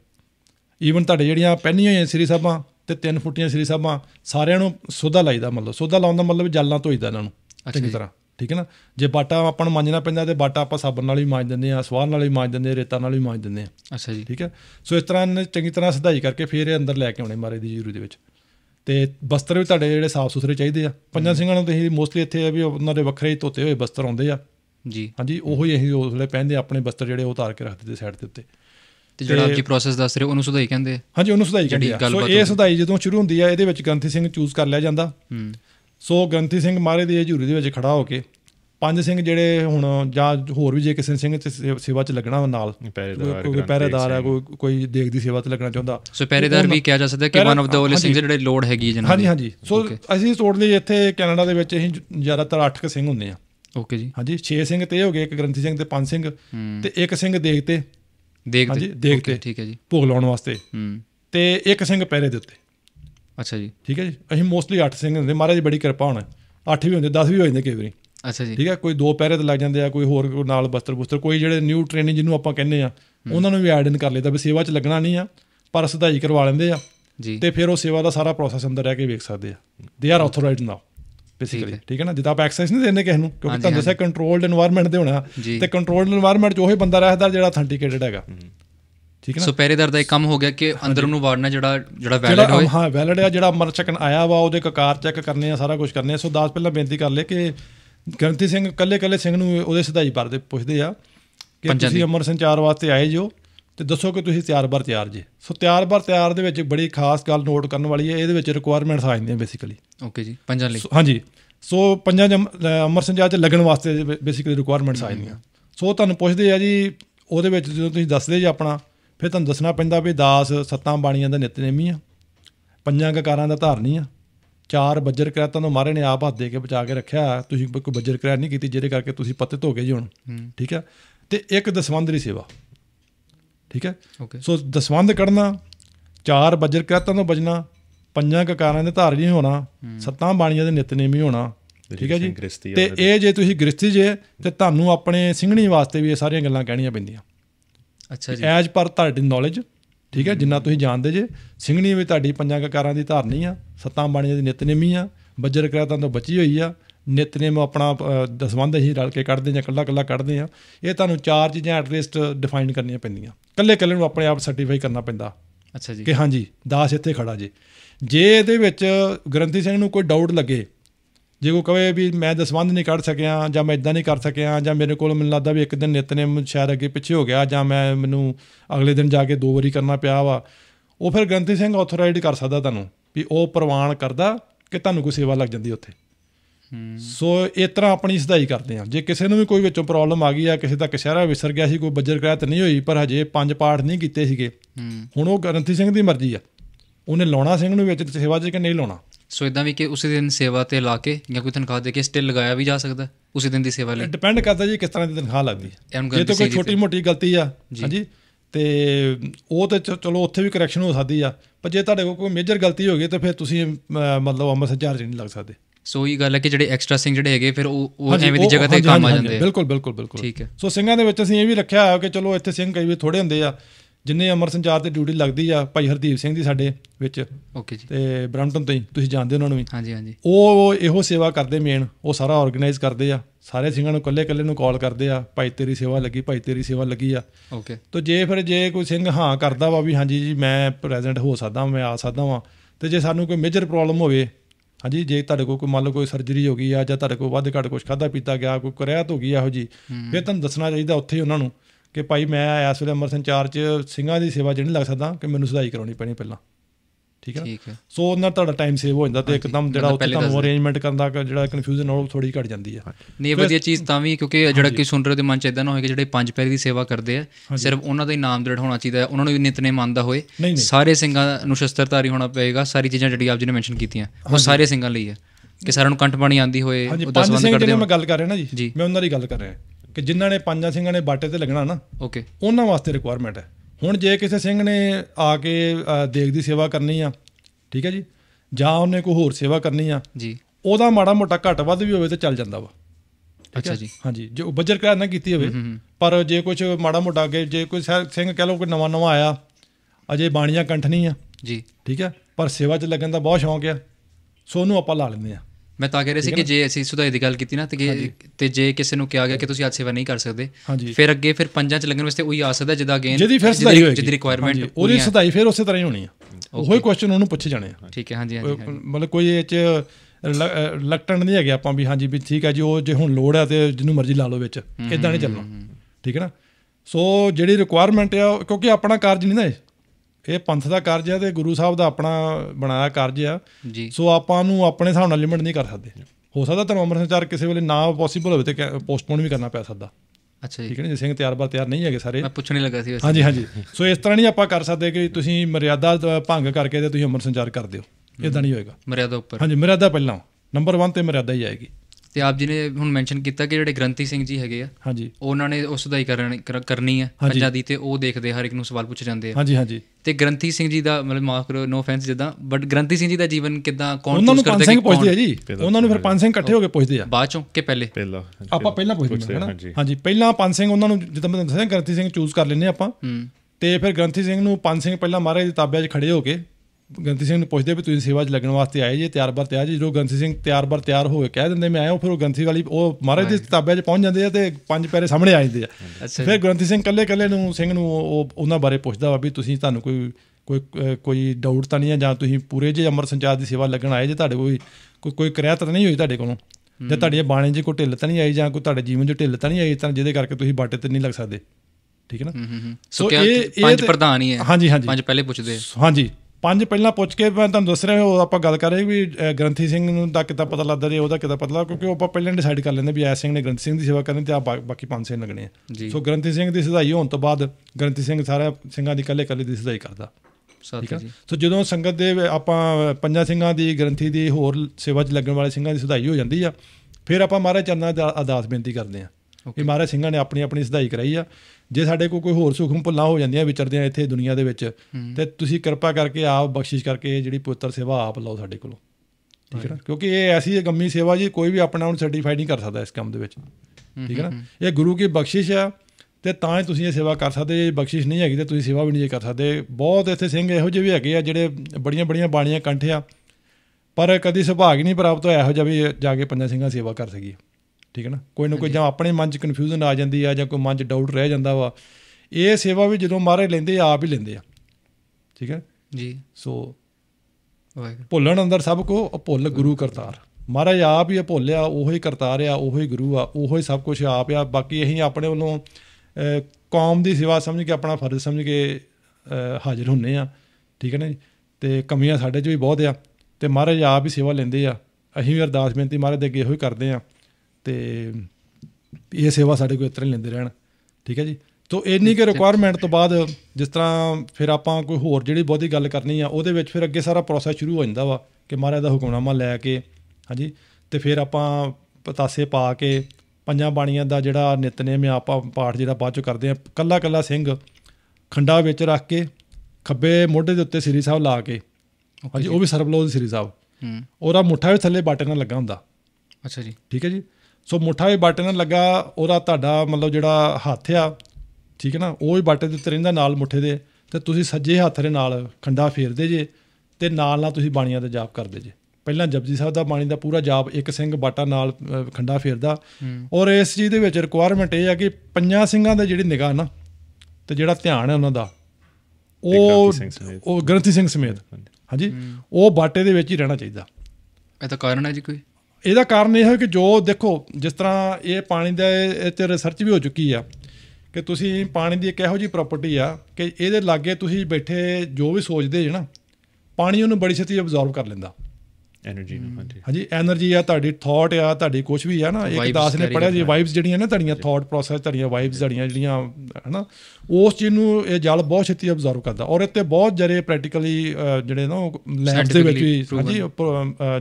ਈਵਨ ਤੁਹਾਡੇ ਜਿਹੜੀਆਂ ਪਹਿਨੀਆਂ ਹੋਈਆਂ ਸ੍ਰੀ ਸਾਹਿਬਾਂ ਤੇ ਤਿੰਨ ਫੁੱਟੀਆਂ ਸ੍ਰੀ ਸਾਹਿਬਾਂ ਸਾਰਿਆਂ ਨੂੰ ਸੋਧਾ ਲਾਈਦਾ ਮਤਲਬ ਸੋਧਾ ਲਾਉਣ ਦਾ ਮਤਲਬ ਜਲ ਨਾਲ ਧੋਈਦਾ ਇਹਨਾਂ ਨੂੰ ਚੰਗੀ ਤਰ੍ਹਾਂ ਠੀਕ ਹੈ ਨਾ ਜੇ ਬਾਟਾ ਆਪਾਂ ਨੂੰ ਮਾਂਜਣਾ ਪੈਂਦਾ ਤੇ ਬਾਟਾ ਆਪਾਂ ਸਾਬਣ ਨਾਲ ਹੀ ਮਾਂਜ ਦਿੰਦੇ ਆ ਸਵਾਹ ਨਾਲ ਹੀ ਮਾਂਜ ਦਿੰਦੇ ਆ ਰੇਤਾ ਨਾਲ ਹੀ ਮਾਂਜ ਦਿੰਦੇ ਆ ਅੱਛਾ ਜੀ ਠੀਕ ਹੈ ਸੋ ਇਸ ਤਰ੍ਹਾਂ ਚੰਗੀ ਤਰ੍ਹਾਂ ਸਧਾਈ ਕਰਕੇ ਫੇਰ ਇਹ ਅੰਦਰ ਲੈ ਕੇ ਆਉਣੇ ਮਾਰੇ ਦੀ ਜ਼ਰੂਰੀ ਦੇ ਵਿੱਚ ਤੇ ਬਸਤਰ ਵੀ ਤੁਹਾਡੇ ਜਿਹੜੇ ਸਾਫ਼ ਸੁਥਰੇ ਚਾਹੀਦੇ ਆ ਪੰਜਾਂ ਸਿੰਘਾਂ ਨੂੰ ਤੁਸੀਂ ਮੋਸਟਲੀ ਇੱਥੇ ਆ ਵੀ ਉਹਨਾਂ ਦੇ ਵੱਖਰੇ ਧੋਤੇ ਹੋਏ ਬਸਤਰ ਆਉਂਦੇ ਆ ਜੀ ਹਾਂਜੀ ਉਹੋ ਹੀ ਅਸੀਂ ਉਸ ਵੇਲੇ ਪਹਿਨਦੇ ਆਪਣੇ ਬਸਤਰ ਜਿਹੜੇ ਉਹ ਉਤਾਰ ਕੇ ਰੱਖ ਦਿੱਤੇ ਸਾਈਡ ਦੇ ਉੱਤੇ ਤੇ ਜਿਹੜਾ ਜੀ ਪ੍ਰੋਸੈਸ ਦੱਸ ਰਹੇ ਉਹਨੂੰ ਸੁਧਾਈ ਕਹਿੰਦੇ ਹਾਂਜੀ ਉਹਨੂੰ ਸੁਧਾਈ ਕਹਿੰਦੇ ਆ ਸੋ ਇਹ ਸੁਧਾਈ ਜਦੋਂ ਸ਼ੁਰੂ ਹੁੰਦੀ ਆ ਇਹਦੇ ਵਿੱਚ ਗ੍ਰੰਥੀ ਸਿੰਘ ਚੂਜ਼ ਕਰ ਲਿਆ ਜਾਂਦਾ ਹੂੰ ਸੋ ਗ੍ਰੰਥੀ ਸਿੰਘ ਮਾਰੇ ਦੀ ਹਜ਼ੂਰੀ ਦੇ ਵਿੱਚ ਖੜਾ ਹੋ ਕੇ ਪੰਜ ਸਿੰਘ ਜਿਹੜੇ ਹੁਣ ਜਾਂ ਹੋਰ ਵੀ ਜੇ ਕਿਸੇ ਸਿੰਘ ਚ ਸੇਵਾ ਚ ਲੱਗਣਾ ਨਾਲ ਕੋਈ ਪਹਿਰੇਦਾਰ ਹੈ ਕੋਈ ਕੋਈ ਦੇਖ ਦੀ ਸੇਵਾ ਤੇ ਲੱਗਣਾ ਚਾਹੁੰਦਾ ਸੋ ਪਹਿਰੇਦਾਰ ਵੀ ਕਿਹਾ ਜਾ ਸਕਦਾ ਕਿ ਵਨ ਆਫ ਦਾ ਓਲੇ ਸਿੰਘ ਜਿਹੜੇ ਲੋਡ ਹੈਗੀ ਜਨਾਬ ਹਾਂਜੀ ਹਾਂਜੀ ਸੋ ਅਸੀਂ ਲਈ ਇੱਥੇ ਕੈਨੇਡਾ ਦੇ ਵਿੱਚ ਅਸੀਂ ਜ਼ਿਆਦਾਤਰ 8 ਕ ਸਿੰਘ ਹੁੰਦੇ ਆ ਓਕੇ ਜੀ ਹਾਂਜੀ 6 ਸਿੰਘ ਤੇ ਹੋ ਗਏ ਇੱਕ ਗ੍ਰੰਥੀ ਸਿੰਘ ਤੇ ਪੰਜ ਸਿੰਘ ਤੇ ਇੱਕ ਸਿੰਘ ਦੇਖਤੇ ਦੇਖਦੇ ਦੇਖਤੇ ਠੀਕ ਹੈ ਜੀ ਭੋਗ ਲਾਉਣ ਵਾਸਤੇ ਹੂੰ ਤੇ ਇੱਕ ਸਿੰਘ ਪਹਿਰੇ ਦੇ ਉੱਤੇ ਅੱਛਾ ਜੀ ਠੀਕ ਹੈ ਜੀ ਅਸੀਂ ਮੋਸਟਲੀ 8 ਸਿੰਘ ਹੁੰਦੇ ਮਹਾਰਾਜ ਦੀ ਬੜੀ ਕਿਰਪਾ ਹੋਣਾ 8 ਵੀ ਹੁੰਦੇ 10 ਵੀ ਹੋ ਜਾਂਦੇ ਕਈ ਵਾਰੀ ਅੱਛਾ ਜੀ ਠੀਕ ਹੈ ਕੋਈ ਦੋ ਪੈਰੇ ਤੇ ਲੱਗ ਜਾਂਦੇ ਆ ਕੋਈ ਹੋਰ ਨਾਲ ਬਸਤਰ ਬੁਸਤਰ ਕੋਈ ਜਿਹੜੇ ਨਿਊ ਟ੍ਰੇਨਿੰਗ ਜਿਹਨੂੰ ਆਪਾਂ ਕਹਿੰਦੇ ਆ ਉਹਨਾਂ ਨੂੰ ਵੀ ਐਡ ਇਨ ਕਰ ਲਈਦਾ ਵੀ ਸੇਵਾ 'ਚ ਲੱਗਣਾ ਨਹੀਂ ਆ ਪਰ ਸਦਾਈ ਕਰਵਾ ਲੈਂਦੇ ਆ ਜੀ ਤੇ ਫਿਰ ਉਹ ਸੇਵਾ ਦਾ ਸਾਰਾ ਪ੍ਰੋਸੈਸ ਅੰਦਰ ਰਹਿ ਕੇ ਵੇਖ ਸਕਦੇ ਆ they R authorised now basically ਠੀਕ ਹੈ ਨਾ ਜਿੱਦਾਂ ਆਪ ਐਕਸੈਸ ਨਹੀਂ ਦੇਣੇ ਕਿਸੇ ਨੂੰ ਕਿਉਂਕਿ ਤੁਹਾਨੂੰ ਦੱਸਿਆ ਕੰਟਰੋਲਡ এনवायरमेंट ਦੇ ਹੋਣਾ ਤੇ ਕੰਟਰੋਲਡ এনवायरमेंट 'ਚ ਉਹੀ ਬੰਦਾ ਰਹਿਦਾ ਜਿਹੜਾ ਅਥੈਂਟੀਕੇਟਡ ਹੈਗਾ ਠੀਕ ਹੈ ਨਾ ਸੋ ਪਹਿਰੇਦਾਰ ਦਾ ਇੱਕ ਕੰਮ ਹੋ ਗਿਆ ਕਿ ਅੰਦਰ ਨੂੰ ਵਾਰਨਾ ਜਿਹੜਾ ਜਿਹੜਾ ਵੈਲਿਡ ਹੋਏ ਹਾਂ ਵੈਲਿਡ ਹੈ ਜਿਹੜਾ ਮਰਚਕਨ ਆਇਆ ਵਾ ਉਹਦੇ ਕਕਾਰ ਚੈੱਕ ਕਰਨੇ ਆ ਸਾਰਾ ਕੁਝ ਕਰਨੇ ਆ ਸੋ ਦਾਸ ਪਹਿਲਾਂ ਬੇਨਤੀ ਕਰ ਲੇ ਕਿ ਗਣਤੀ ਸਿੰਘ ਕੱਲੇ ਕੱਲੇ ਸਿੰਘ ਨੂੰ ਉਹਦੇ ਸਿਧਾਈ ਪਰਦੇ ਪੁੱਛਦੇ ਆ ਕਿ ਤੁਸੀਂ ਅਮਰ ਸੰਚਾਰ ਵਾਸਤੇ ਆਏ ਜੋ ਤੇ ਦੱਸੋ ਕਿ ਤੁਸੀਂ ਤਿਆਰ ਬਰ ਤਿਆਰ ਜੇ ਸੋ ਤਿਆਰ ਬਰ ਤਿਆਰ ਦੇ ਵਿੱਚ ਬੜੀ ਖਾਸ ਗੱਲ ਨੋਟ ਕਰਨ ਵਾਲੀ ਹੈ ਇਹਦੇ ਵਿੱਚ ਰਿਕੁਆਇਰਮੈਂਟਸ ਆ ਜਾਂਦੀਆਂ ਬੇਸਿਕਲੀ ਓਕੇ ਜੀ ਪੰਜਾਂ ਲਈ ਹਾਂਜੀ ਸੋ ਪੰਜਾਂ ਅਮਰ ਸੰਚਾਰ ਚ ਲੱਗਣ ਵਾਸਤੇ ਬੇਸਿਕਲੀ ਰਿਕੁਆਇਰਮੈਂਟਸ ਆ ਜਾਂਦੀਆਂ ਸੋ ਤੁਹਾਨੂੰ ਪੁੱਛਦੇ ਆ ਜੀ ਉਹਦੇ ਵਿੱਚ ਜਦੋਂ ਤੁਸੀਂ ਦੱਸਦੇ ਜੀ ਆਪਣਾ ਫਿਰ ਤੁਹਾਨੂੰ ਦੱਸਣਾ ਪੈਂਦਾ ਵੀ ਦਾਸ ਸੱਤਾਂ ਬਾਣੀਆਂ ਦਾ ਨਿਤਨੇਮੀ ਆ ਪੰਜਾਂ ਕਕਾਰਾਂ ਦਾ ਧਾਰਨੀ ਆ ਚਾਰ ਬੱਜਰ ਕਰਾਤਾਂ ਨੂੰ ਮਾਰੇ ਨੇ ਆਪ ਹੱਥ ਦੇ ਕੇ ਬਚਾ ਕੇ ਰੱਖਿਆ ਤੁਸੀਂ ਕੋਈ ਬੱਜਰ ਕਰਾ ਨਹੀਂ ਕੀਤੀ ਜਿਹਦੇ ਕਰਕੇ ਤੁਸੀਂ ਪੱਤੇ ਧੋ ਗਏ ਜੀ ਹੁਣ ਠੀਕ ਹੈ ਤੇ ਇੱਕ ਦਸਵੰਦ ਦੀ ਸੇਵਾ ਠੀਕ ਹੈ ਸੋ ਦਸਵੰਦ ਕਰਨਾ ਚਾਰ ਬੱਜਰ ਕਰਾਤਾਂ ਤੋਂ ਬਚਣਾ ਪੰਜਾਂ ਕਕਾਰਾਂ ਦੇ ਜੀ ਹੋਣਾ ਸੱਤਾਂ ਬਾਣੀਆਂ ਦੇ ਨਿਤਨੇਮੀ ਹੋਣਾ ਠੀਕ ਹੈ ਜੀ ਤੇ ਇਹ ਜੇ ਤੁਸੀਂ ਗ੍ਰਸਤੀ ਜੇ ਤੇ ਤੁਹਾਨੂੰ ਆਪਣੇ ਸਿੰਘਣੀ ਵਾਸਤੇ ਵੀ ਇਹ ਸਾਰੀਆਂ ਗੱਲਾਂ ਕਹਿਣੀਆਂ ਪੈਂਦੀਆਂ ਅੱਛਾ ਜੀ ਐਜ ਪਰ ਤੁਹਾਡੀ ਨੌਲੇਜ ਠੀਕ ਹੈ ਜਿੰਨਾ ਤੁਸੀਂ ਜਾਣਦੇ ਜੇ ਸਿੰਘਣੀ ਵੀ ਤੁਹਾਡੀ ਪੰਜਾਂ ਕਕਾਰਾਂ ਦੀ ਧਾਰਨੀ ਆ ਸਤਾਂ ਬਾਣੀ ਦੀ ਨਿਤਨੇਮੀ ਆ ਬੱਜਰ ਕਰਾਤਾਂ ਤੋਂ ਬਚੀ ਹੋਈ ਆ ਨਿਤਨੇਮ ਆਪਣਾ ਦਸਵੰਦ ਹੀ ਰਲ ਕੇ ਕੱਢਦੇ ਜਾਂ ਕੱਲਾ ਕੱਲਾ ਕੱਢਦੇ ਆ ਇਹ ਤੁਹਾਨੂੰ ਚਾਰ ਚੀਜ਼ਾਂ ਐਟ ਡਿਫਾਈਨ ਕਰਨੀਆਂ ਪੈਂਦੀਆਂ ਕੱਲੇ ਕੱਲੇ ਨੂੰ ਆਪਣੇ ਆਪ ਸਰਟੀਫਾਈ ਕਰਨਾ ਪੈਂਦਾ ਅੱਛਾ ਜੀ ਕਿ ਹਾਂਜੀ ਦਾਸ ਇੱਥੇ ਖੜਾ ਜੇ ਜੇ ਇਹਦੇ ਵਿੱਚ ਗ੍ਰੰਥੀ ਸਿੰਘ ਨੂੰ ਕੋਈ ਡਾਊਟ ਲੱਗੇ ਜੇ ਕੋ ਕਵੇ ਵੀ ਮੈਂ ਦਸਵੰਦ ਨਹੀਂ ਕੱਢ ਸਕਿਆ ਜਾਂ ਮੈਂ ਇਦਾਂ ਨਹੀਂ ਕਰ ਸਕਿਆ ਜਾਂ ਮੇਰੇ ਕੋਲ ਮੈਨੂੰ ਲੱਗਦਾ ਵੀ ਇੱਕ ਦਿਨ ਨਿਤਨੇਮ ਸ਼ਾਇਰ ਅੱਗੇ ਪਿੱਛੇ ਹੋ ਗਿਆ ਜਾਂ ਮੈਂ ਮੈਨੂੰ ਅਗਲੇ ਦਿਨ ਜਾ ਕੇ ਦੋ ਵਾਰੀ ਕਰਨਾ ਪਿਆ ਵਾ ਉਹ ਫਿਰ ਗ੍ਰੰਥੀ ਸਿੰਘ ਆਥੋਰਾਈਜ਼ ਕਰ ਸਕਦਾ ਤੁਹਾਨੂੰ ਵੀ ਉਹ ਪ੍ਰਵਾਨ ਕਰਦਾ ਕਿ ਤੁਹਾਨੂੰ ਕੋਈ ਸੇਵਾ ਲੱਗ ਜਾਂਦੀ ਉੱਥੇ ਸੋ ਇਸ ਤਰ੍ਹਾਂ ਆਪਣੀ ਸਦਾਈ ਕਰਦੇ ਆ ਜੇ ਕਿਸੇ ਨੂੰ ਵੀ ਕੋਈ ਵਿੱਚੋਂ ਪ੍ਰੋਬਲਮ ਆ ਗਈ ਆ ਕਿਸੇ ਦਾ ਕਿਸ਼ਾਰਾ ਵਿਸਰ ਗਿਆ ਸੀ ਕੋਈ ਬੱਜਰ ਕਰਾਤ ਨਹੀਂ ਹੋਈ ਪਰ ਹਜੇ ਪੰਜ ਪਾਠ ਨਹੀਂ ਕੀਤੇ ਸੀਗੇ ਹੁਣ ਉਹ ਗਰੰਤੀ ਸਿੰਘ ਦੀ ਮਰਜ਼ੀ ਆ ਉਹਨੇ ਲਾਉਣਾ ਸਿੰਘ ਨੂੰ ਵਿੱਚ ਸੇਵਾ ਜੇ ਕਿ ਨਹੀਂ ਲਾਉਣਾ ਸੋ ਇਦਾਂ ਵੀ ਕਿ ਉਸੇ ਦਿਨ ਸੇਵਾ ਤੇ ਲਾ ਕੇ ਜਾਂ ਕੋਈ ਤਨਖਾਹ ਦੇ ਕੇ ਸਟਿਲ ਲਗਾਇਆ ਵੀ ਜਾ ਸਕਦਾ ਉਸੇ ਦਿਨ ਦੀ ਸੇਵਾ ਲਈ ਡਿਪੈਂਡ ਕਰਦਾ ਜੀ ਕਿਸ ਤਰ੍ਹਾਂ ਦੀ ਤਨਖਾਹ ਲੱਗਦੀ ਹੈ ਜੇ ਤਾਂ ਕੋਈ ਛੋਟੀ ਮੋਟੀ ਗਲਤੀ ਆ ਹਾਂਜੀ ਤੇ ਉਹ ਤੇ ਚਲੋ ਉੱਥੇ ਵੀ ਕਰੈਕਸ਼ਨ ਹੋ ਸਕਦੀ ਆ ਪਰ ਜੇ ਤੁਹਾਡੇ ਕੋਲ ਕੋਈ ਮੇਜਰ ਗਲਤੀ ਹੋ ਗਈ ਤੇ ਫਿਰ ਤੁਸੀਂ ਮਤਲਬ ਅੰਮ੍ਰਿਤਸਰ ਚਾਰਜ ਨਹੀਂ ਲੱਗ ਸਕਦੇ ਸੋ ਇਹ ਗੱਲ ਹੈ ਕਿ ਜਿਹੜੇ ਐਕਸਟਰਾ ਸਿੰਘ ਜਿਹੜੇ ਹੈਗੇ ਫਿਰ ਉਹ ਉਹ ਐਵੇਂ ਦੀ ਜਗ੍ਹਾ ਤੇ ਕੰਮ ਆ ਜਾਂਦੇ ਬਿਲਕੁਲ ਬਿਲਕੁਲ ਬਿਲਕੁਲ ਠੀਕ ਹੈ ਸੋ ਸਿੰਘਾਂ ਦੇ ਵਿੱਚ ਅਸੀਂ ਇਹ ਵੀ ਰੱਖਿਆ ਹੋਇਆ ਕਿ ਚਲੋ ਇੱਥੇ ਸਿੰਘ ਕਈ ਵੀ ਥੋੜੇ ਹੁੰਦੇ ਆ ਜਿੰਨੇ ਅਮਰ ਸੰਚਾਰ ਤੇ ਡਿਊਟੀ ਲੱਗਦੀ ਆ ਭਾਈ ਹਰਦੀਪ ਸਿੰਘ ਦੀ ਸਾਡੇ ਵਿੱਚ ਓਕੇ ਜੀ ਤੇ ਬ੍ਰਾਂਟਨ ਤੋਂ ਹੀ ਤੁਸੀਂ ਜਾਣਦੇ ਉਹਨਾਂ ਨੂੰ ਵੀ ਹਾਂਜੀ ਹਾਂਜੀ ਉਹ ਇਹੋ ਸੇਵਾ ਕਰਦੇ ਮੇਨ ਉਹ ਸਾਰਾ ਆਰਗੇਨਾਈਜ਼ ਕਰਦੇ ਆ ਸਾਰੇ ਸਿੰਘਾਂ ਨੂੰ ਕੱਲੇ ਕੱਲੇ ਨੂੰ ਕਾਲ ਕਰਦੇ ਆ ਭਾਈ ਤੇਰੀ ਸੇਵਾ ਲੱਗੀ ਭਾਈ ਤੇਰੀ ਸੇਵਾ ਲੱਗੀ ਆ ਓਕੇ ਤੋਂ ਜੇ ਫਿਰ ਜੇ ਕੋਈ ਸਿੰਘ ਹਾਂ ਕਰਦਾ ਵਾ ਵੀ ਹਾਂਜੀ ਜੀ ਮੈਂ ਪ੍ਰੈਜ਼ੈਂਟ ਹੋ ਸਕਦਾ ਮੈਂ ਆ ਸਕਦਾ ਵਾਂ ਤੇ ਜੇ ਸਾਨੂੰ ਕੋਈ ਮੇਜਰ ਪ੍ਰੋਬਲਮ ਹੋਵੇ ਹਾਂਜੀ ਜੇ ਤੁਹਾਡੇ ਕੋਲ ਕੋਈ ਮੰਨ ਲਓ ਕੋਈ ਸਰਜਰੀ ਹੋ ਗਈ ਆ ਜਾਂ ਤੁਹਾਡੇ ਕੋਲ ਵੱਧ ਘੱਟ ਕੁਝ ਖਾਦਾ ਪੀਤਾ ਗਿਆ ਕੋਈ ਕਰਿਆਤ ਹੋ ਗਈ ਇਹੋ ਜੀ ਫਿਰ ਤੁਹਾਨੂੰ ਦੱਸਣਾ ਚਾਹੀਦਾ ਉੱਥੇ ਉਹਨਾਂ ਨੂੰ ਕਿ ਭਾਈ ਮੈਂ ਇਸ ਵੇਲੇ ਅਮਰ ਸੰਚਾਰ 'ਚ ਸਿੰਘਾਂ ਦੀ ਸੇਵਾ ਜਿਹੜੀ ਨਹੀਂ ਲੱਗ ਸਕਦਾ ਕਿ ਮੈਨੂੰ ਸਦਾਈ ਕਰਾਉਣੀ ਪੈਣੀ ਪਹਿਲਾਂ ਠੀਕ ਹੈ ਸੋ ਉਹਨਾਂ ਤੁਹਾਡਾ ਟਾਈਮ ਸੇਵ ਹੋ ਜਾਂਦਾ ਤੇ ਇੱਕਦਮ ਜਿਹੜਾ ਉੱਥੇ ਤੁਹਾਨੂੰ ਅਰੇਂਜਮੈਂਟ ਕਰਨ ਦਾ ਜਿਹੜਾ ਕਨਫਿਊਜ਼ਨ ਉਹ ਥੋੜੀ ਘਟ ਜਾਂਦੀ ਹੈ ਨਹੀਂ ਵਧੀਆ ਚੀਜ਼ ਤਾਂ ਵੀ ਕਿਉਂਕਿ ਜਿਹੜਾ ਕਿ ਸੁਣ ਰਹੇ ਦੇ ਮਨ ਚ ਇਦਾਂ ਨਾ ਹੋਏ ਕਿ ਜਿਹੜੇ ਪੰਜ ਪੈਰੀ ਦੀ ਸੇਵਾ ਕਰਦੇ ਆ ਸਿਰਫ ਉਹਨਾਂ ਦਾ ਹੀ ਨਾਮ ਜਿਹੜਾ ਹੋਣਾ ਚਾਹੀਦਾ ਉਹਨਾਂ ਨੂੰ ਵੀ ਨਿਤਨੇ ਮੰਨਦਾ ਹੋਏ ਸਾਰੇ ਸਿੰਘਾਂ ਨੂੰ ਸ਼ਸਤਰਧਾਰੀ ਹੋਣਾ ਪਏਗਾ ਸਾਰੀ ਚੀਜ਼ਾਂ ਜਿਹੜੀ ਆਪ ਜੀ ਨੇ ਮੈਂਸ਼ਨ ਕੀਤੀਆਂ ਉਹ ਸਾਰੇ ਸਿੰਘਾਂ ਲਈ ਹੈ ਕਿ ਸਾਰਿਆਂ ਨੂੰ ਕੰਠ ਪਾਣੀ ਆਂਦੀ ਹੋਏ ਉਹ ਦਸਵੰਦ ਕਰਦੇ ਹਾਂ ਮੈਂ ਗੱਲ ਕਰ ਰਿਹਾ ਨਾ ਜੀ ਮੈਂ ਉਹਨਾਂ ਦੀ ਗੱਲ ਕਰ ਰਿਹਾ ਕਿ ਜਿਨ੍ਹਾਂ ਨੇ ਪੰਜਾਂ ਸਿੰਘਾਂ ਨੇ ਬਾਟੇ ਤੇ ਲੱਗਣਾ ਨਾ ਓਕੇ ਉਹਨਾਂ ਵਾਸਤੇ ਰਿਕੁਆਇਰਮੈਂਟ ਹੈ ਹੁਣ ਜੇ ਕਿਸੇ ਸਿੰਘ ਨੇ ਆ ਕੇ ਦੇਖ ਦੀ ਸੇਵਾ ਕਰਨੀ ਆ ਠੀਕ ਹੈ ਜੀ ਜਾਂ ਉਹਨੇ ਕੋਈ ਹੋਰ ਸੇਵਾ ਕਰਨੀ ਆ ਜੀ ਉਹਦਾ ਮਾੜਾ ਮੋਟਾ ਘੱਟ ਵੱਧ ਵੀ ਹੋਵੇ ਤੇ ਚੱਲ ਜਾਂਦਾ ਵਾ ਅੱਛਾ ਜੀ ਹਾਂਜੀ ਜੇ ਉਹ ਬਜਰ ਕਰਾ ਨਾ ਕੀਤੀ ਹੋਵੇ ਪਰ ਜੇ ਕੁਝ ਮਾੜਾ ਮੋਟਾ ਅਗੇ ਜੇ ਕੋਈ ਸਿੰਘ ਕਹ ਲਓ ਕੋਈ ਨਵਾਂ ਨਵਾਂ ਆਇਆ ਅਜੇ ਬਾਣੀਆਂ ਕੰਠ ਨਹੀਂ ਆ ਜੀ ਠੀਕ ਹੈ ਪਰ ਸੇਵਾ 'ਚ ਲੱਗਣ ਦਾ ਬਹੁਤ ਸ਼ੌਂਕ ਆ ਸੋ ਉਹਨੂੰ ਆਪਾਂ ਲਾ ਲੈਂਦੇ ਆ ਮੈਂ ਤਾਂ ਕਹਿ ਰਿਹਾ ਸੀ ਕਿ ਜੇ ਅਸੀਂ ਸੁਧਾਈ ਦੀ ਗੱਲ ਕੀਤੀ ਨਾ ਤੇ ਤੇ ਜੇ ਕਿਸੇ ਨੂੰ ਕਿਹਾ ਗਿਆ ਕਿ ਤੁਸੀਂ ਅੱਜ ਸੇਵਾ ਨਹੀਂ ਕਰ ਸਕਦੇ ਫਿਰ ਅੱਗੇ ਫਿਰ ਪੰਜਾਂ ਚ ਲੱਗਣ ਵਾਸਤੇ ਉਹੀ ਆ ਸਕਦਾ ਜਿਹਦਾ ਅਗੇਨ ਜਿਹਦੀ ਫਿਰ ਸੁਧਾਈ ਹੋਏਗੀ ਜਿਹਦੀ ਰਿਕੁਆਇਰਮੈਂਟ ਉਹਦੀ ਸੁਧਾਈ ਫਿਰ ਉਸੇ ਤਰ੍ਹਾਂ ਹੀ ਹੋਣੀ ਆ ਉਹੀ ਕੁਐਸਚਨ ਉਹਨੂੰ ਪੁੱਛੇ ਜਾਣੇ ਆ ਠੀਕ ਹੈ ਹਾਂਜੀ ਹਾਂਜੀ ਮਤਲਬ ਕੋਈ ਇਹ ਚ ਲਕਟਣ ਨਹੀਂ ਹੈਗੇ ਆਪਾਂ ਵੀ ਹਾਂਜੀ ਵੀ ਠੀਕ ਹੈ ਜੀ ਉਹ ਜੇ ਹੁਣ ਲੋੜ ਹੈ ਤੇ ਜਿੰਨੂੰ ਮਰਜ਼ੀ ਲਾ ਲਓ ਵਿੱਚ ਇਦਾਂ ਨਹੀਂ ਚੱਲਣਾ ਠੀਕ ਹੈ ਨਾ ਸੋ ਜਿਹੜੀ ਰਿਕੁਆਇਰਮੈਂਟ ਆ ਕਿਉਂਕਿ ਆਪਣਾ ਕਾਰਜ ਨਹੀਂ ਨਾ ਇਹ ਇਹ ਪੰਥ ਦਾ ਕਾਰਜ ਹੈ ਤੇ ਗੁਰੂ ਸਾਹਿਬ ਦਾ ਆਪਣਾ ਬਣਾਇਆ ਕਾਰਜ ਆ ਸੋ ਆਪਾਂ ਨੂੰ ਆਪਣੇ ਹਿਸਾਬ ਨਾਲ ਲਿਮਿਟ ਨਹੀਂ ਕਰ ਸਕਦੇ ਹੋ ਸਕਦਾ ਤੁਹਾਨੂੰ ਅੰਮ੍ਰਿਤ ਸੰਚਾਰ ਕਿਸੇ ਵੇਲੇ ਨਾ ਪੋਸੀਬਲ ਹੋਵੇ ਤੇ ਪੋਸਟਪੋਨ ਵੀ ਕਰਨਾ ਪੈ ਸਕਦਾ ਅੱਛਾ ਜੀ ਠੀਕ ਹੈ ਜੀ ਸਿੰਘ ਤਿਆਰ ਬਾਰ ਤਿਆਰ ਨਹੀਂ ਹੈਗੇ ਸਾਰੇ ਮੈਂ ਪੁੱਛਣੇ ਲੱਗਾ ਸੀ ਹਾਂਜੀ ਹਾਂਜੀ ਸੋ ਇਸ ਤਰ੍ਹਾਂ ਨਹੀਂ ਆਪਾਂ ਕਰ ਸਕਦੇ ਕਿ ਤੁਸੀਂ ਮਰਿਆਦਾ ਭੰਗ ਕਰਕੇ ਤੇ ਤੁਸੀਂ ਅੰਮ੍ਰਿਤ ਸੰਚਾਰ ਕਰ ਦਿਓ ਇਦਾਂ ਨਹੀਂ ਹੋਏਗਾ ਮਰਿਆਦਾ ਉੱਪਰ ਹਾਂਜੀ ਮਰਿਆਦਾ ਪਹਿਲਾਂ ਨੰਬਰ 1 ਤੇ ਮਰਿਆਦਾ ਹੀ ਆਏਗੀ ਤੇ ਆਪ ਜੀ ਨੇ ਹੁਣ ਮੈਂਸ਼ਨ ਕੀਤਾ ਕਿ ਜਿਹੜੇ ਗ੍ਰੰਥੀ ਸਿੰਘ ਜੀ ਹੈਗੇ ਆ ਹਾਂਜੀ ਉਹਨਾਂ ਨੇ ਉਸ ਦਾ ਹੀ ਕਰਨੀ ਆ ਪੰਜਾਬੀ ਤੇ ਉਹ ਦੇਖਦੇ ਹਰ ਇੱਕ ਨੂੰ ਸਵਾਲ ਪੁੱਛ ਜਾਂਦੇ ਆ ਹਾਂਜੀ ਹਾਂਜੀ ਤੇ ਗ੍ਰੰਥੀ ਸਿੰਘ ਜੀ ਦਾ ਮਤਲਬ ਮਾਫ ਕਰੋ ਨੋ ਫੈਂਸ ਜਿੱਦਾਂ ਬਟ ਗ੍ਰੰਥੀ ਸਿੰਘ ਜੀ ਦਾ ਜੀਵਨ ਕਿਦਾਂ ਕੌਣ ਚੂਜ਼ ਕਿ ਕੌਣ ਪੁੱਛਦੇ ਆ ਜੀ ਉਹਨਾਂ ਨੂੰ ਫਿਰ ਪੰਜ ਸਿੰਘ ਇਕੱਠੇ ਹੋ ਕੇ ਪੁੱਛਦੇ ਆ ਬਾਅਦ ਚੋਂ ਕਿ ਪਹਿਲੇ ਪਹਿਲਾਂ ਆਪਾਂ ਪਹਿਲਾਂ ਪੁੱਛਦੇ ਹਾਂ ਹਾਂਜੀ ਹਾਂਜੀ ਪਹਿਲਾਂ ਪੰਜ ਸਿੰਘ ਉਹਨਾਂ ਨੂੰ ਜਿੱਦਾਂ ਮੈਂ ਦੱਸਿਆ ਗ੍ਰੰਥੀ ਸਿੰਘ ਚੂਜ਼ ਕਰ ਲੈਨੇ ਆਪਾਂ ਤੇ ਫਿਰ ਗ੍ਰੰਥੀ ਸਿੰਘ ਨੂੰ ਪੰਜ ਸਿੰਘ ਪਹਿਲਾਂ ਮਹਾਰਾਜ ਦੇ ਤਾਬਿਆਂ 'ਚ ਖੜੇ ਹੋ ਕੇ ਗੰਤੀ ਸਿੰਘ ਨੂੰ ਪੁੱਛਦੇ ਵੀ ਤੁਸੀਂ ਸੇਵਾ 'ਚ ਲੱਗਣ ਵਾਸਤੇ ਆਏ ਜੇ ਤਿਆਰ-ਬਰ ਤਿਆਰ ਜੀ ਜਦੋਂ ਗੰਤੀ ਸਿੰਘ ਤਿਆਰ-ਬਰ ਤਿਆਰ ਹੋ ਕੇ ਕਹਿ ਦਿੰਦੇ ਮੈਂ ਆਇਆ ਫਿਰ ਉਹ ਗੰਤੀ ਵਾਲੀ ਉਹ ਮਹਾਰਾਜ ਦੀ ਕਿਤਾਬਾਂ 'ਚ ਪਹੁੰਚ ਜਾਂਦੇ ਆ ਤੇ ਪੰਜ ਪੈਰੇ ਸਾਹਮਣੇ ਆ ਜਾਂਦੇ ਆ ਫਿਰ ਗੰਤੀ ਸਿੰਘ ਕੱਲੇ-ਕੱਲੇ ਨੂੰ ਸਿੰਘ ਨੂੰ ਉਹ ਉਹਨਾਂ ਬਾਰੇ ਪੁੱਛਦਾ ਵਾ ਵੀ ਤੁਸੀਂ ਤੁਹਾਨੂੰ ਕੋਈ ਕੋਈ ਕੋਈ ਡਾਊਟ ਤਾਂ ਨਹੀਂ ਆ ਜਾਂ ਤੁਸੀਂ ਪੂਰੇ ਜੇ ਅਮਰ ਸੰਚਾਰ ਦੀ ਸੇਵਾ ਲੱਗਣ ਆਏ ਜੇ ਤੁਹਾਡੇ ਕੋਈ ਕੋਈ ਕੋਈ ਤਾਂ ਨਹੀਂ ਹੋਈ ਤੁਹਾਡੇ ਕੋਲੋਂ ਜੇ ਤੁਹਾਡੇ ਬਾਣੇ 'ਚ ਕੋਈ ਢਿੱਲ ਤਾਂ ਨਹੀਂ ਆਈ ਜਾਂ ਕੋਈ ਤੁਹਾਡੇ ਜੀਵਨ 'ਚ ਢਿੱਲ ਤਾਂ ਨਹੀਂ ਆਈ ਤਾਂ ਜਿਹਦੇ ਕਰਕੇ ਤੁਸੀਂ ਬਾਟੇ ਤੇ ਨਹੀਂ ਲੱਗ ਸਕਦੇ ਠੀਕ ਹੈ ਨਾ ਸੋ ਇਹ ਪੰਜ ਪ੍ਰਧਾਨ ਹੀ ਹੈ ਹਾਂਜੀ ਹਾਂਜੀ ਪੰਜ ਪਹਿਲੇ ਪੁੱਛਦੇ ਹਾਂਜੀ ਪੰਜ ਪਹਿਲਾਂ ਪੁੱਛ ਕੇ ਮੈਂ ਤੁਹਾਨੂੰ ਦੱਸ ਰਿਹਾ ਉਹ ਆਪਾਂ ਗੱਲ ਕਰ ਰਹੇ ਵੀ ਗ੍ਰੰਥੀ ਸਿੰਘ ਨੂੰ ਦਾ ਕਿਤਾ ਪਤਾ ਲੱਗਦਾ ਜੇ ਉਹਦਾ ਕਿਤਾ ਪਤਾ ਲੱਗਦਾ ਕਿਉਂਕਿ ਆਪਾਂ ਪਹਿਲਾਂ ਡਿਸਾਈਡ ਕਰ ਲੈਂਦੇ ਵੀ ਐਸ ਸਿੰਘ ਨੇ ਗ੍ਰੰਥੀ ਸਿੰਘ ਦੀ ਸੇਵਾ ਕਰਨੀ ਤੇ ਆ ਬਾਕੀ ਪੰਜ ਸਿੰਘ ਲੱਗਣੇ ਆ ਸੋ ਗ੍ਰੰਥੀ ਸਿੰਘ ਦੀ ਸਦਾਈ ਹੋਣ ਤੋਂ ਬਾਅਦ ਗ੍ਰੰਥੀ ਸਿੰਘ ਸਾਰੇ ਸਿੰਘਾਂ ਦੀ ਕੱਲੇ ਕੱਲੇ ਦੀ ਸਦਾਈ ਕਰਦਾ ਠੀਕ ਹੈ ਸੋ ਜਦੋਂ ਸੰਗਤ ਦੇ ਆਪਾਂ ਪੰਜਾਂ ਸਿੰਘਾਂ ਦੀ ਗ੍ਰੰਥੀ ਦੀ ਹੋਰ ਸੇਵਾ 'ਚ ਲੱਗਣ ਵਾਲੇ ਸਿੰਘਾਂ ਦੀ ਸਦਾਈ ਹੋ ਜਾਂਦੀ ਆ ਫਿਰ ਆਪਾਂ ਮਹਾਰਾਜ ਚਰਨਾਂ ਦਾ ਅਰਦਾਸ ਬੇਨਤੀ ਕਰਦੇ ਆ ਕਿ ਮਹਾਰਾਜ ਸਿੰਘਾਂ ਨੇ ਆਪਣੀ ਆਪਣੀ ਸਦਾਈ ਕਰਾਈ ਆ ਜੇ ਸਾਡੇ ਕੋਈ ਹੋਰ ਸੁਖਮ ਭੁੱਲਾ ਹੋ ਜਾਂਦੀਆਂ ਆ ਇੱਥੇ ਦੁਨੀਆ ਦੇ ਵਿੱਚ ਤੇ ਤੁਸੀਂ ਕਿਰਪਾ ਕਰਕੇ ਆਪ ਬਖਸ਼ਿਸ਼ ਕਰਕੇ ਜਿਹੜੀ ਪੁੱਤਰ ਸੇਵਾ ਆਪ ਲਓ ਸਾਡੇ ਕੋਲੋਂ ਠੀਕ ਹੈ ਕਿਉਂਕਿ ਇਹ ਐਸੀ ਗੰਮੀ ਸੇਵਾ ਜੀ ਕੋਈ ਵੀ ਆਪਣਾ ਹੁਣ ਸਰਟੀਫਾਈ ਨਹੀਂ ਕਰ ਸਕਦਾ ਇਸ ਕੰਮ ਦੇ ਵਿੱਚ ਠੀਕ ਹੈ ਨਾ ਇਹ ਗੁਰੂ ਕੀ ਬਖਸ਼ਿਸ਼ ਆ ਤੇ ਤਾਂ ਹੀ ਤੁਸੀਂ ਇਹ ਸੇਵਾ ਕਰ ਸਕਦੇ ਜੇ ਬਖਸ਼ਿਸ਼ ਨਹੀਂ ਹੈਗੀ ਤੇ ਤੁਸੀਂ ਸੇਵਾ ਵੀ ਨਹੀਂ ਕਰ ਸਕਦੇ ਬਹੁਤ ਇੱਥੇ ਸਿੰਘ ਇਹੋ ਜਿਹੇ ਵੀ ਹੈਗੇ ਆ ਜਿਹੜੇ ਬੜੀਆਂ ਬੜੀਆਂ ਬਾਣੀਆਂ ਕੰਠੇ ਆ ਪਰ ਕਦੀ ਸੁਭਾਗ ਨਹੀਂ ਪ੍ਰਾਪਤ ਹੋਇਆ ਇਹੋ ਜਿਹਾ ਵੀ ਜਾ ਕੇ ਪੰਜਾਂ ਸਿੰਘਾਂ ਸੇਵਾ ਕਰ ਸਕੀਏ ਠੀਕ ਹੈ ਨਾ ਕੋਈ ਨਾ ਕੋਈ ਜਾਂ ਆਪਣੇ ਮਨ 'ਚ ਕਨਫਿਊਜ਼ਨ ਆ ਜਾਂਦੀ ਆ ਜਾਂ ਕੋਈ ਮਨ 'ਚ ਡਾਊਟ ਰਹਿ ਜਾਂਦਾ ਵਾ ਇਹ ਸੇਵਾ ਵੀ ਜਦੋਂ ਮਹਾਰਾਜ ਲੈਂਦੇ ਆ ਆਪ ਹੀ ਲੈਂਦੇ ਆ ਠੀਕ ਹੈ ਜੀ ਸੋ ਭੁੱਲਣ ਅੰਦਰ ਸਭ ਕੋ ਭੁੱਲ ਗੁਰੂ ਕਰਤਾਰ ਮਹਾਰਾਜ ਆਪ ਹੀ ਭੁੱਲਿਆ ਉਹੋ ਹੀ ਕਰਤਾਰ ਆ ਉਹੋ ਹੀ ਗੁਰੂ ਆ ਉਹੋ ਹੀ ਸਭ ਕੁਝ ਆਪ ਆ ਬਾਕੀ ਅਸੀਂ ਆਪਣੇ ਵੱਲੋਂ ਕੌਮ ਦੀ ਸੇਵਾ ਸਮਝ ਕੇ ਆਪਣਾ ਫਰਜ਼ ਸਮਝ ਕੇ ਹਾਜ਼ਰ ਹੁੰਨੇ ਆ ਠੀਕ ਹੈ ਨਾ ਤੇ ਕਮੀਆਂ ਸਾਡੇ 'ਚ ਵੀ ਬਹੁਤ ਆ ਤੇ ਮਹਾਰਾਜ ਆਪ ਹੀ ਸੇਵਾ ਲੈਂਦੇ ਆ ਅਸੀਂ ਵੀ ਅਰਦਾਸ ਬੇਨਤੀ ਮਹਾਰਾਜ ਦੇ ਅੱਗੇ ਇਹੋ ਹੀ ਕਰਦੇ ਆ ਤੇ ਇਹ ਸੇਵਾ ਸਾਡੇ ਕੋਲ ਇਤਰਾ ਹੀ ਲੈਂਦੇ ਰਹਿਣ ਠੀਕ ਹੈ ਜੀ ਤੋ ਇੰਨੀ ਕਿ ਰਿਕੁਆਇਰਮੈਂਟ ਤੋਂ ਬਾਅਦ ਜਿਸ ਤਰ੍ਹਾਂ ਫਿਰ ਆਪਾਂ ਕੋਈ ਹੋਰ ਜਿਹੜੀ ਬਹੁਤੀ ਗੱਲ ਕਰਨੀ ਆ ਉਹਦੇ ਵਿੱਚ ਫਿਰ ਅੱਗੇ ਸਾਰਾ ਪ੍ਰੋਸੈਸ ਸ਼ੁਰੂ ਹੋ ਜਾਂਦਾ ਵਾ ਕਿ ਮਹਾਰਾਜ ਦਾ ਹੁਕਮਨਾਮਾ ਲੈ ਕੇ ਹਾਂਜੀ ਤੇ ਫਿਰ ਆਪਾਂ ਪਤਾਸੇ ਪਾ ਕੇ ਪੰਜਾਂ ਬਾਣੀਆਂ ਦਾ ਜਿਹੜਾ ਨਿਤਨੇਮ ਆਪਾਂ ਪਾਠ ਜਿਹੜਾ ਬਾਅਦ ਚ ਕਰਦੇ ਆ ਕੱਲਾ ਕੱਲਾ ਸਿੰਘ ਖੰਡਾ ਵਿੱਚ ਰੱਖ ਕੇ ਖੱਬੇ ਮੋਢੇ ਦੇ ਉੱਤੇ ਸ੍ਰੀ ਸਾਹਿਬ ਲਾ ਕੇ ਹਾਂਜੀ ਉਹ ਵੀ ਸਰਬਲੋਧ ਸ੍ਰੀ ਸਾਹਿਬ ਹੂੰ ਉਹਦਾ ਮੁੱਠਾ ਵੀ ਥੱਲੇ ਬਾਟੇ ਨਾਲ ਲੱਗਾ ਹੁੰਦਾ ਅੱਛਾ ਜੀ ਠੀਕ ਹੈ ਜੀ ਸੋ ਮੁੱਠਾ ਵੀ ਬਾਟੇ ਨਾਲ ਲੱਗਾ ਉਹਦਾ ਤੁਹਾਡਾ ਮਤਲਬ ਜਿਹੜਾ ਹੱਥ ਆ ਠੀਕ ਹੈ ਨਾ ਉਹ ਵੀ ਬਾਟੇ ਦੇ ਉੱਤੇ ਰਹਿੰਦਾ ਨਾਲ ਮੁੱਠੇ ਦੇ ਤੇ ਤੁਸੀਂ ਸੱਜੇ ਹੱਥ ਦੇ ਨਾਲ ਖੰਡਾ ਫੇਰਦੇ ਜੇ ਤੇ ਨਾਲ ਨਾਲ ਤੁਸੀਂ ਬਾਣੀਆਂ ਦਾ ਜਾਪ ਕਰਦੇ ਜੇ ਪਹਿਲਾਂ ਜਪਜੀ ਸਾਹਿਬ ਦਾ ਬਾਣੀ ਦਾ ਪੂਰਾ ਜਾਪ ਇੱਕ ਸਿੰਘ ਬਾਟਾ ਨਾਲ ਖੰਡਾ ਫੇਰਦਾ ਔਰ ਇਸ ਚੀਜ਼ ਦੇ ਵਿੱਚ ਰਿਕੁਆਇਰਮੈਂਟ ਇਹ ਆ ਕਿ ਪੰਜਾਂ ਸਿੰਘਾਂ ਦਾ ਜਿਹੜੀ ਨਿਗਾਹ ਨਾ ਤੇ ਜਿਹੜਾ ਧਿਆਨ ਹੈ ਉਹਨਾਂ ਦਾ ਉਹ ਉਹ ਗ੍ਰੰਥੀ ਸਿੰਘ ਸਮੇਤ ਹਾਂਜੀ ਉਹ ਬਾਟੇ ਦੇ ਵਿੱਚ ਹੀ ਰਹਿਣਾ ਚਾਹੀਦਾ ਇਹ ਤਾਂ ਕਾਰਨ ਹੈ ਜੀ ਕੋਈ ਇਹਦਾ ਕਾਰਨ ਇਹ ਹੈ ਕਿ ਜੋ ਦੇਖੋ ਜਿਸ ਤਰ੍ਹਾਂ ਇਹ ਪਾਣੀ ਦਾ ਇਹ ਤੇ ਰਿਸਰਚ ਵੀ ਹੋ ਚੁੱਕੀ ਆ ਕਿ ਤੁਸੀਂ ਪਾਣੀ ਦੀ ਇੱਕ ਇਹੋ ਜੀ ਪ੍ਰਾਪਰਟੀ ਆ ਕਿ ਇਹਦੇ ਲਾਗੇ ਤੁਸੀਂ ਬੈਠੇ ਜੋ ਵੀ ਸੋਚਦੇ ਜਣਾ ਪਾਣੀ ਉਹਨੂੰ ਬੜੀ ਛੇਤੀ ਅਬਜ਼ਰਵ ਕਰ ਲੈਂਦਾ એનર્ਜੀ ਨੂੰ ਹਾਂਜੀ ਹਾਂਜੀ એનર્ਜੀ ਆ ਤੁਹਾਡੀ ਥਾਟ ਆ ਤੁਹਾਡੀ ਕੁਝ ਵੀ ਆ ਨਾ ਇੱਕ ਦਾਸ ਨੇ ਪੜਿਆ ਜੀ ਵਾਈਬਸ ਜਿਹੜੀਆਂ ਨੇ ਤੁਹਾਡੀਆਂ ਥਾਟ ਪ੍ਰੋਸੈਸ ਤੁਹਾਡੀਆਂ ਵਾਈਬਸ ਜਿਹੜੀਆਂ ਜਿਹੜੀਆਂ ਹਨਾ ਉਸ ਚੀਜ਼ ਨੂੰ ਇਹ ਜਲ ਬਹੁਤ ਛੇਤੀ ਅਬਜ਼ਰਵ ਕਰਦਾ ਔਰ ਇੱਥੇ ਬਹੁਤ ਜਰੇ ਪ੍ਰੈਕਟੀਕਲੀ ਜਿਹੜੇ ਨਾ ਲੈਂਡ ਦੇ ਵਿੱਚ ਵੀ ਹਾਂਜੀ